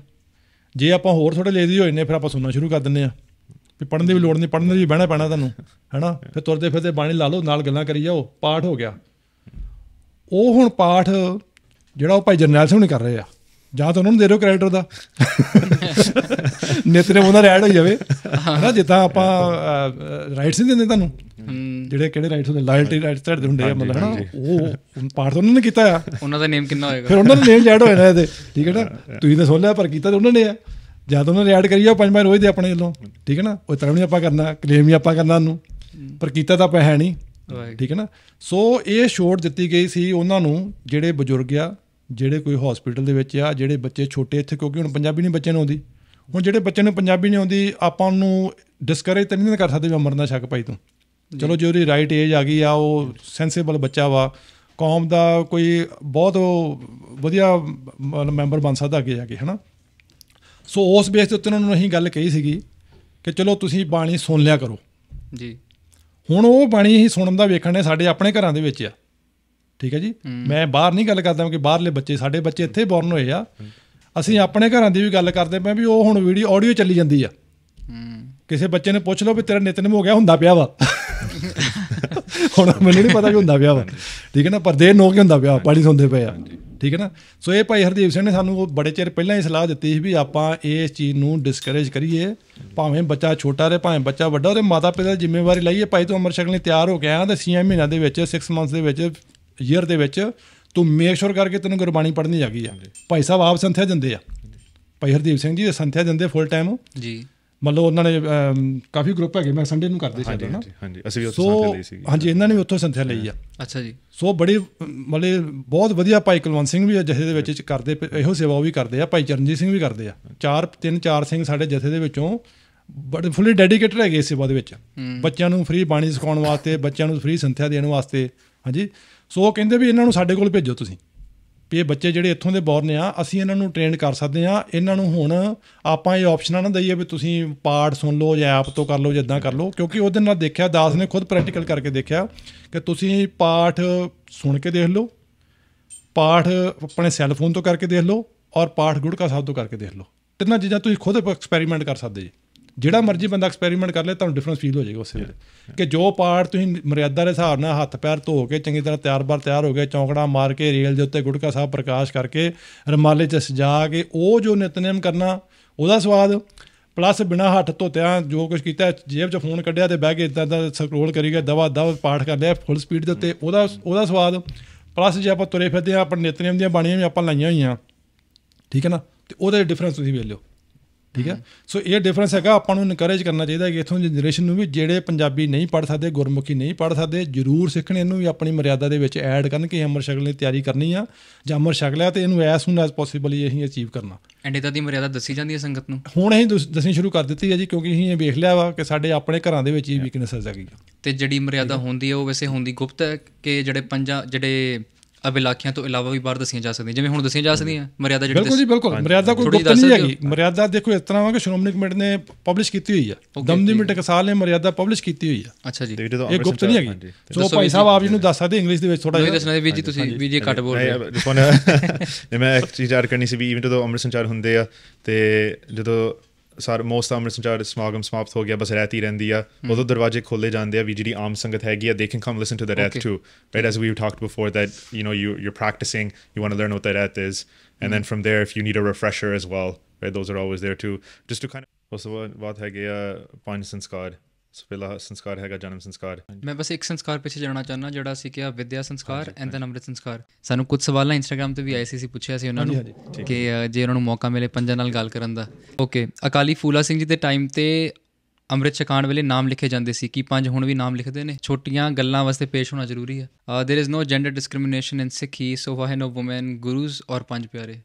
ਜੇ ਆਪਾਂ ਹੋਰ ਥੋੜੇ ਲੇਜ਼ੀ ਹੋ ਜੰਨੇ ਫਿਰ ਆਪਾਂ ਸੁਣਨਾ ਸ਼ੁਰੂ ਕਰ ਦਿੰਦੇ ਆ ਕਿ ਪੜਨ ਦੀ ਵੀ ਲੋੜ ਨਹੀਂ ਪੜਨ ਦੀ ਬਹਿਣਾ ਪੈਣਾ ਤੁਹਾਨੂੰ ਹੈਨਾ ਫਿਰ ਤੁਰਦੇ ਫਿਰਦੇ ਬਾਣੀ ਲਾ ਲਓ ਨਾਲ ਗੱਲਾਂ ਕਰੀ ਜਾਓ ਪਾਠ ਹੋ ਗਿਆ ਉਹ ਹੁਣ ਪਾਠ ਜਿਹੜਾ ਉਹ ਭਾਈ ਜਰਨੈਲ ਸਿੰਘ ਨੇ ਕਰ ਰਹੇ ਆ ਜਾਂ ਤਾਂ ਉਹਨਾਂ ਨੂੰ ਦੇ ਦਿਓ ਕ੍ਰੈਡਿਟ ਉਹਦਾ ਉਹਨਾਂ ਉਹਦਾ ਐਡ ਹੋ ਜਾਵੇ ਹਨਾ ਜਿੱਦਾਂ ਆਪਾਂ ਰਾਈਟਸ ਨਹੀਂ ਦਿੰਦੇ ਤੁਹਾਨੂੰ ਜਿਹੜੇ ਕਿਹੜੇ ਰਾਈਟਸ ਹੁੰਦੇ ਲਾਇਲਟੀ ਰਾਈਟਸ ਤੇ ਹੁੰਦੇ ਆ ਮਤਲਬ ਹਨਾ ਉਹ ਪਾਠ ਉਹਨਾਂ ਨੇ ਕੀਤਾ ਆ ਉਹਨਾਂ ਦਾ ਨੇਮ ਕਿੰਨਾ ਹੋਏਗਾ ਫਿਰ ਉਹਨਾਂ ਦਾ ਨੇਮ ਐਡ ਹੋ ਇਹਦੇ ਠੀਕ ਹੈ ਨਾ ਤੁਸੀਂ ਤਾਂ ਸੋਲਿਆ ਪਰ ਕੀਤਾ ਤੇ ਉਹਨਾਂ ਨੇ ਆ ਜਦ ਉਹਨਾਂ ਨੇ ਐਡ ਕਰੀ ਜਾਓ ਪੰਜ ਵਾਰ ਰੋਜ਼ ਦੇ ਆਪਣੇ ਵੱਲੋਂ ਠੀਕ ਹੈ ਨਾ ਉਹ ਤਰ੍ਹਾਂ ਨਹੀਂ ਆਪਾਂ ਕਰਨਾ ਕਲੇਮ ਹੀ ਆਪਾਂ ਕਰਨਾ ਉਹਨੂੰ ਪਰ ਕੀਤਾ ਤਾਂ ਆਪਾਂ ਹੈ ਨਹੀਂ ਠੀਕ ਹੈ ਨਾ ਸੋ ਇਹ ਛੋਟ ਦਿੱਤੀ ਗਈ ਸੀ ਉਹਨਾਂ ਨੂੰ ਜਿਹੜੇ ਬਜ਼ੁਰਗ ਆ ਜਿਹੜੇ ਕੋਈ ਹਸਪੀਟਲ ਦੇ ਵਿੱਚ ਆ ਜਿਹੜੇ ਬੱਚੇ ਛੋਟੇ ਇੱਥੇ ਕਿਉਂਕਿ ਹੁਣ ਪੰਜਾਬੀ ਨਹੀਂ ਬੱਚੇ ਨੂੰ ਆਉਂਦੀ ਹੁਣ ਜਿਹੜੇ ਬੱਚੇ ਨੂੰ ਪੰਜਾਬੀ ਨਹੀਂ ਆਉਂਦੀ ਆਪਾਂ ਨੂੰ ਡਿਸਕਰੇਜ ਤਾਂ ਨਹੀਂ ਕਰ ਸਕਦੇ ਵੀ ਅਮਰ ਦਾ ਸ਼ੱਕ ਪਾਈ ਤੂੰ ਚਲੋ ਜੇ ਉਹਦੀ ਰਾਈਟ ਏਜ ਆ ਗਈ ਆ ਉਹ ਸੈਂਸੇਬਲ ਬੱਚਾ ਵਾ ਕੌਮ ਦਾ ਕੋਈ ਬਹੁਤ ਵਧੀਆ ਮੈਂਬਰ ਬਣ ਸਕਦਾ ਅੱਗੇ ਜਾ ਕੇ ਹਨਾ ਸੋ ਉਸ ਬੇਸ ਤੇ ਉਹਨਾਂ ਨੂੰ ਅਸੀਂ ਗੱਲ ਕਹੀ ਸੀਗੀ ਕਿ ਚਲੋ ਤੁਸੀਂ ਬਾਣੀ ਸੁਣ ਲਿਆ ਕਰੋ ਜੀ ਹੁਣ ਉਹ ਬਾਣੀ ਹੀ ਸੁਣਨ ਦਾ ਵੇਖਣ ਨੇ ਸਾਡੇ ਆਪਣੇ ਘਰਾਂ ਦੇ ਵਿੱਚ ਆ ਠੀਕ ਹੈ ਜੀ ਮੈਂ ਬਾਹਰ ਨਹੀਂ ਗੱਲ ਕਰਦਾ ਕਿ ਬਾਹਰਲੇ ਬੱਚੇ ਸਾਡੇ ਬੱਚੇ ਇੱਥੇ ਬੌਰਨ ਹੋਏ ਆ ਅਸੀਂ ਆਪਣੇ ਘਰਾਂ ਦੀ ਵੀ ਗੱਲ ਕਰਦੇ ਪਏ ਵੀ ਉਹ ਹੁਣ ਵੀਡੀਓ ਆਡੀਓ ਚੱਲੀ ਜਾਂਦੀ ਆ ਕਿਸੇ ਬੱਚੇ ਨੇ ਪੁੱਛ ਲਓ ਵੀ ਤੇਰਾ ਨਿਤਨੇਮ ਹੋ ਗਿਆ ਹੁੰਦਾ ਪਿਆ ਵਾ ਹੁਣ ਮੈਨੂੰ ਨਹੀਂ ਪਤਾ ਕੀ ਹੁੰਦਾ ਪਿਆ ਵਾ ਠੀਕ ਹੈ ਨਾ ਪਰ ਦੇਰ ਨੋ ਕੀ ਹੁੰਦਾ ਪਿਆ ਪਾਣੀ ਸੁਣਦੇ ਪਏ ਆ ਠੀਕ ਹੈ ਨਾ ਸੋ ਇਹ ਭਾਈ ਹਰਦੀਪ ਸਿੰਘ ਨੇ ਸਾਨੂੰ ਉਹ ਬੜੇ ਚਿਰ ਪਹਿਲਾਂ ਹੀ ਸਲਾਹ ਦਿੱਤੀ ਸੀ ਵੀ ਆਪਾਂ ਇਸ ਚੀਜ਼ ਨੂੰ ਡਿਸਕਰੇਜ ਕਰੀਏ ਭਾਵੇਂ ਬੱਚਾ ਛੋਟਾ ਰਹੇ ਭਾਵੇਂ ਬੱਚਾ ਵੱਡਾ ਉਹਦੇ ਮਾਤਾ ਪਿਤਾ ਦੀ ਜ਼ਿੰਮੇਵਾਰੀ ਲਈਏ ਭਾਈ ਤੂੰ ਅਮਰ ਸ਼ਕਲ ਨੇ ਤਿਆਰ ਹੋ ਗਿਆ ਤੇ 6 ਮਹੀਨਿਆਂ ਦੇ ਵਿੱਚ 6 ਮੰਥਸ ਦੇ ਵਿੱਚ ਈਅਰ ਦੇ ਵਿੱਚ ਤੂੰ ਮੇਕ ਸ਼ੋਰ ਕਰਕੇ ਤੈਨੂੰ ਗੁਰਬਾਣੀ ਪੜ੍ਹਨੀ ਜਾਗੀ ਆ ਭਾਈ ਸਾਹਿਬ ਆਪ ਸੰਥਿਆ ਦਿੰਦੇ ਆ ਭਾਈ ਹਰਦੀਪ ਸਿੰਘ ਜੀ ਸੰਥਿਆ ਦਿੰਦੇ ਫੁੱਲ ਟਾਈਮ ਜੀ ਲਓ ਉਹਨਾਂ ਨੇ ਕਾਫੀ ਗਰੁੱਪ ਹੈਗੇ ਮੈਂ ਸੰਡੇ ਨੂੰ ਕਰਦੇ ਸੀ ਨਾ ਹਾਂਜੀ ਅਸੀਂ ਵੀ ਉੱਥੇ ਸੰਥਿਆ ਲਈ ਸੀ ਹਾਂਜੀ ਇਹਨਾਂ ਨੇ ਵੀ ਉੱਥੋਂ ਸੰਥਿਆ ਲਈ ਆ ਅੱਛਾ ਜੀ ਸੋ ਬੜੇ ਮਤਲਬ ਬਹੁਤ ਵਧੀਆ ਭਾਈ ਕੁਲਵੰਤ ਸਿੰਘ ਵੀ ਜਥੇ ਦੇ ਵਿੱਚ ਕਰਦੇ ਇਹੋ ਸੇਵਾ ਉਹ ਵੀ ਕਰਦੇ ਆ ਭਾਈ ਚਰਨਜੀਤ ਸਿੰਘ ਵੀ ਕਰਦੇ ਆ ਚਾਰ ਤਿੰਨ ਚਾਰ ਸਿੰਘ ਸਾਡੇ ਜਥੇ ਦੇ ਵਿੱਚੋਂ ਬੜੇ ਫੁੱਲੀ ਡੈਡੀਕੇਟਡ ਹੈਗੇ ਇਸ ਸੇਵਾ ਦੇ ਵਿੱਚ ਬੱਚਿਆਂ ਨੂੰ ਫ੍ਰੀ ਬਾਣੀ ਸਿਖਾਉਣ ਵਾਸਤੇ ਬੱਚਿਆਂ ਨੂੰ ਫ੍ਰੀ ਸੰਥਿਆ ਦੇਣ ਵਾਸਤੇ ਹਾਂਜੀ ਸੋ ਕਹਿੰਦੇ ਵੀ ਇਹਨਾਂ ਨੂੰ ਸਾਡੇ ਕੋਲ ਭੇਜੋ ਤੁਸੀਂ ਵੀ ਇਹ ਬੱਚੇ ਜਿਹੜੇ ਇੱਥੋਂ ਦੇ ਬੌਰਨ ਆ ਅਸੀਂ ਇਹਨਾਂ ਨੂੰ ਟ੍ਰੇਨ ਕਰ ਸਕਦੇ ਆ ਇਹਨਾਂ ਨੂੰ ਹੁਣ ਆਪਾਂ ਇਹ ਆਪਸ਼ਨਾਂ ਨਾ ਦਈਏ ਵੀ ਤੁਸੀਂ ਪਾਰਟ ਸੁਣ ਲਓ ਜਾਂ ਐਪ ਤੋਂ ਕਰ ਲਓ ਜਿੱਦਾਂ ਕਰ ਲਓ ਕਿਉਂਕਿ ਉਹਦੇ ਨਾਲ ਦੇਖਿਆ ਦਾਸ ਨੇ ਖੁਦ ਪ੍ਰੈਕਟੀਕਲ ਕਰਕੇ ਦੇਖਿਆ ਕਿ ਤੁਸੀਂ ਪਾਠ ਸੁਣ ਕੇ ਦੇਖ ਲਓ ਪਾਠ ਆਪਣੇ ਸੈੱਲਫੋਨ ਤੋਂ ਕਰਕੇ ਦੇਖ ਲਓ ਔਰ ਪਾਠ ਗੁੜਕਾ ਸਾਹਿਬ ਤੋਂ ਕਰਕੇ ਦੇਖ ਲਓ ਤਿੰਨਾਂ ਚੀਜ਼ਾਂ ਤੁਸੀਂ ਖੁਦ ਐਕਸਪੈਰੀਮੈਂਟ ਕਰ ਸਕਦੇ ਜੀ ਜਿਹੜਾ ਮਰਜ਼ੀ ਬੰਦਾ ਐਕਸਪੈਰੀਮੈਂਟ ਕਰ ਲੇ ਤੁਹਾਨੂੰ ਡਿਫਰੈਂਸ ਫੀਲ ਹੋ ਜਾਏਗਾ ਉਸੇ ਵੇਲੇ ਕਿ ਜੋ ਪਾਰਟ ਤੁਸੀਂ ਮਰਿਆਦਾ ਦੇ ਹਿਸਾਬ ਨਾਲ ਹੱਥ ਪੈਰ ਧੋ ਕੇ ਚੰਗੀ ਤਰ੍ਹਾਂ ਤਿਆਰ ਬਾਰ ਤਿਆਰ ਹੋ ਗਏ ਚੌਂਕੜਾ ਮਾਰ ਕੇ ਰੇਲ ਦੇ ਉੱਤੇ ਗੁਟਕਾ ਸਾਹਿਬ ਪ੍ਰਕਾਸ਼ ਕਰਕੇ ਰਮਾਲੇ 'ਚ ਸਜਾ ਕੇ ਉਹ ਜੋ ਨਿਤਨੇਮ ਕਰਨਾ ਉਹਦਾ ਸਵਾਦ ਪਲੱਸ ਬਿਨਾ ਹੱਥ ਧੋਤਿਆਂ ਜੋ ਕੁਝ ਕੀਤਾ ਜੇਬ 'ਚ ਫੋਨ ਕੱਢਿਆ ਤੇ ਬਹਿ ਕੇ ਇਦਾਂ ਦਾ ਸਕਰੋਲ ਕਰੀ ਗਿਆ ਦਵਾ ਦਵਾ ਪਾਠ ਕਰ ਲਿਆ ਫੁੱਲ ਸਪੀਡ ਦੇ ਉੱਤੇ ਉਹਦਾ ਉਹਦਾ ਸਵਾਦ ਪਲੱਸ ਜੇ ਆਪਾਂ ਤੁਰੇ ਫਿਰਦੇ ਆਪਾਂ ਨਿਤਨੇਮ ਦੀਆਂ ਬਾਣੀਆਂ ਵੀ ਆਪਾਂ ਲਾਈਆਂ ਹੋਈਆਂ ਠੀਕ ਹੈ ਨਾ ਤੇ ਉਹਦੇ ਡਿਫਰੈਂਸ ਤੁਸੀਂ ਵੇਖ ਲਿਓ ਠੀਕ ਹੈ ਸੋ ਇਹ ਡਿਫਰੈਂਸ ਹੈਗਾ ਆਪਾਂ ਨੂੰ ਇਨਕਰੇਜ ਕਰਨਾ ਚਾਹੀਦਾ ਕਿ ਇਥੋਂ ਜਨਰੇਸ਼ਨ ਨੂੰ ਵੀ ਜਿਹੜੇ ਪੰਜਾਬੀ ਨਹੀਂ ਪੜ ਸਕਦੇ ਗੁਰਮੁਖੀ ਨਹੀਂ ਪੜ ਸਕਦੇ ਜਰੂਰ ਸਿੱਖਣ ਇਹਨੂੰ ਵੀ ਆਪਣੀ ਮਰਿਆਦਾ ਦੇ ਵਿੱਚ ਐਡ ਕਰਨ ਕਿ ਅਮਰ ਸ਼ਕਲ ਦੀ ਤਿਆਰੀ ਕਰਨੀ ਆ ਜਾਂ ਅਮਰ ਸ਼ਕਲ ਆ ਤੇ ਇਹਨੂੰ ਐਸ ਸੂਨ ਐਸ ਪੋਸੀਬਲ ਹੀ ਅਸੀਂ ਅਚੀਵ ਕਰਨਾ ਐਂਡ ਇਹਦਾ ਦੀ ਮਰਿਆਦਾ ਦੱਸੀ ਜਾਂਦੀ ਹੈ ਸੰਗਤ ਨੂੰ ਹੁਣ ਅਸੀਂ ਦੱਸਣੀ ਸ਼ੁਰੂ ਕਰ ਦਿੱਤੀ ਹੈ ਜੀ ਕਿਉਂਕਿ ਅਸੀਂ ਇਹ ਵੇਖ ਲਿਆ ਵਾ ਕਿ ਸਾਡੇ ਆਪਣੇ ਘਰਾਂ ਦੇ ਵਿੱਚ ਹੀ ਆ ਗਈ ਤੇ ਜਿਹੜੀ ਮਰਿਆਦਾ ਹੁੰਦੀ ਹੈ ਉਹ ਵੈਸੇ ਹੁੰਦੀ ਗੁਪਤ ਹੈ ਕਿ ਜਿਹੜੇ ਪੰਜਾ ਜਿਹੜੇ ਅਬ ਇਲਾਕਿਆਂ ਤੋਂ ਇਲਾਵਾ ਵੀ ਬਾਹਰ ਦੱਸੀਆਂ ਜਾ ਸਕਦੀਆਂ ਜਿਵੇਂ ਹੁਣ ਦੱਸੀਆਂ ਜਾ ਸਕਦੀਆਂ ਮਰਿਆਦਾ ਜਿਹੜੀ ਬਿਲਕੁਲ ਜੀ ਬਿਲਕੁਲ ਮਰਿਆਦਾ ਕੋਈ ਗੁਪਤ ਨਹੀਂ ਹੈਗੀ ਮਰਿਆਦਾ ਦੇਖੋ ਇਸ ਤਰ੍ਹਾਂ ਵਾ ਕਿ ਸ਼੍ਰੋਮਣੀ ਕਮੇਟੀ ਨੇ ਪਬਲਿਸ਼ ਕੀਤੀ ਹੋਈ ਆ ਦਮਦਮੀ ਮਿੰਟ ਕਸਾਲ ਨੇ ਮਰਿਆਦਾ ਪਬਲਿਸ਼ ਕੀਤੀ ਹੋਈ ਆ ਅੱਛਾ ਜੀ ਇਹ ਗੁਪਤ ਨਹੀਂ ਹੈਗੀ ਸੋ ਭਾਈ ਸਾਹਿਬ ਆਪ ਜੀ ਨੂੰ ਦੱਸ ਸਕਦੇ ਇੰਗਲਿਸ਼ ਦੇ ਵਿੱਚ ਥੋੜਾ ਜਿਹਾ ਦੱਸਣਾ ਵੀ ਜੀ ਤੁਸੀਂ ਵੀ ਜੀ ਘੱਟ ਬੋਲ ਰਹੇ ਹੋ ਮੈਂ ਇੱਕ ਚੀਜ਼ ਐਡ ਕਰਨੀ ਸੀ ਵੀ ਇਵਨ ਜਦੋਂ ਅੰਮ੍ਰਿਤ ਸੰਚਾਰ ਹੁੰਦੇ ਆ ਤੇ ਜਦੋਂ ਸਾਰ ਮੋਸਟ ਅਮਰ ਸੰਚਾਰ ਸਮਾਗਮ ਸਮਾਪਤ ਹੋ ਗਿਆ ਬਸ ਰਹਿਤ ਹੀ ਰਹਿੰਦੀ ਆ ਉਦੋਂ ਦਰਵਾਜ਼ੇ ਖੋਲੇ ਜਾਂਦੇ ਆ ਵੀ ਜਿਹੜੀ ਆਮ ਸੰਗਤ ਹੈਗੀ ਆ they can come ਲਿਸਨ to the rehat to right as we talked before that you know you you practising you want to learn what the rehat is and then from there if you need a refresher as well right those are always there to just to kind ਉਸ ਤੋਂ ਬਾਅਦ ਹੈਗੇ ਆ ਪੰਜ ਸੰਸਕਾਰ ਸੋ ਪਹਿਲਾ ਸੰਸਕਾਰ ਹੈਗਾ ਜਨਮ ਸੰਸਕਾਰ ਮੈਂ ਬਸ ਇੱਕ ਸੰਸਕਾਰ ਪਿੱਛੇ ਜਾਣਾ ਚਾਹਨਾ ਜਿਹੜਾ ਸੀ ਕਿ ਵਿਦਿਆ ਸੰਸਕਾਰ ਐਂਡ ਦਨ ਅੰਮ੍ਰਿਤ ਸੰਸਕਾਰ ਸਾਨੂੰ ਕੁਝ ਸਵਾਲਾਂ ਇੰਸਟਾਗ੍ਰam ਤੇ ਵੀ ਆਏ ਸੀ ਸੀ ਪੁੱਛਿਆ ਸੀ ਉਹਨਾਂ ਨੂੰ ਕਿ ਜੇ ਉਹਨਾਂ ਨੂੰ ਮੌਕਾ ਮਿਲੇ ਪੰਜਾਂ ਨਾਲ ਗੱਲ ਕਰਨ ਦਾ ਓਕੇ ਅਕਾਲੀ ਫੂਲਾ ਸਿੰਘ ਜੀ ਦੇ ਟਾਈਮ ਤੇ ਅੰਮ੍ਰਿਤ ਛਕਾਣ ਵੇਲੇ ਨਾਮ ਲਿਖੇ ਜਾਂਦੇ ਸੀ ਕਿ ਪੰਜ ਹੁਣ ਵੀ ਨਾਮ ਲਿਖਦੇ ਨੇ ਛੋਟੀਆਂ ਗੱਲਾਂ ਵਾਸਤੇ ਪੇਸ਼ ਹੋਣਾ ਜ਼ਰੂਰੀ ਹੈ there is no gender discrimination in Sikhi so ਵਾਹੇ ਨੋ ਗੁਰੂਜ਼ ਔਰ ਪੰਜ ਪਿਆਰੇ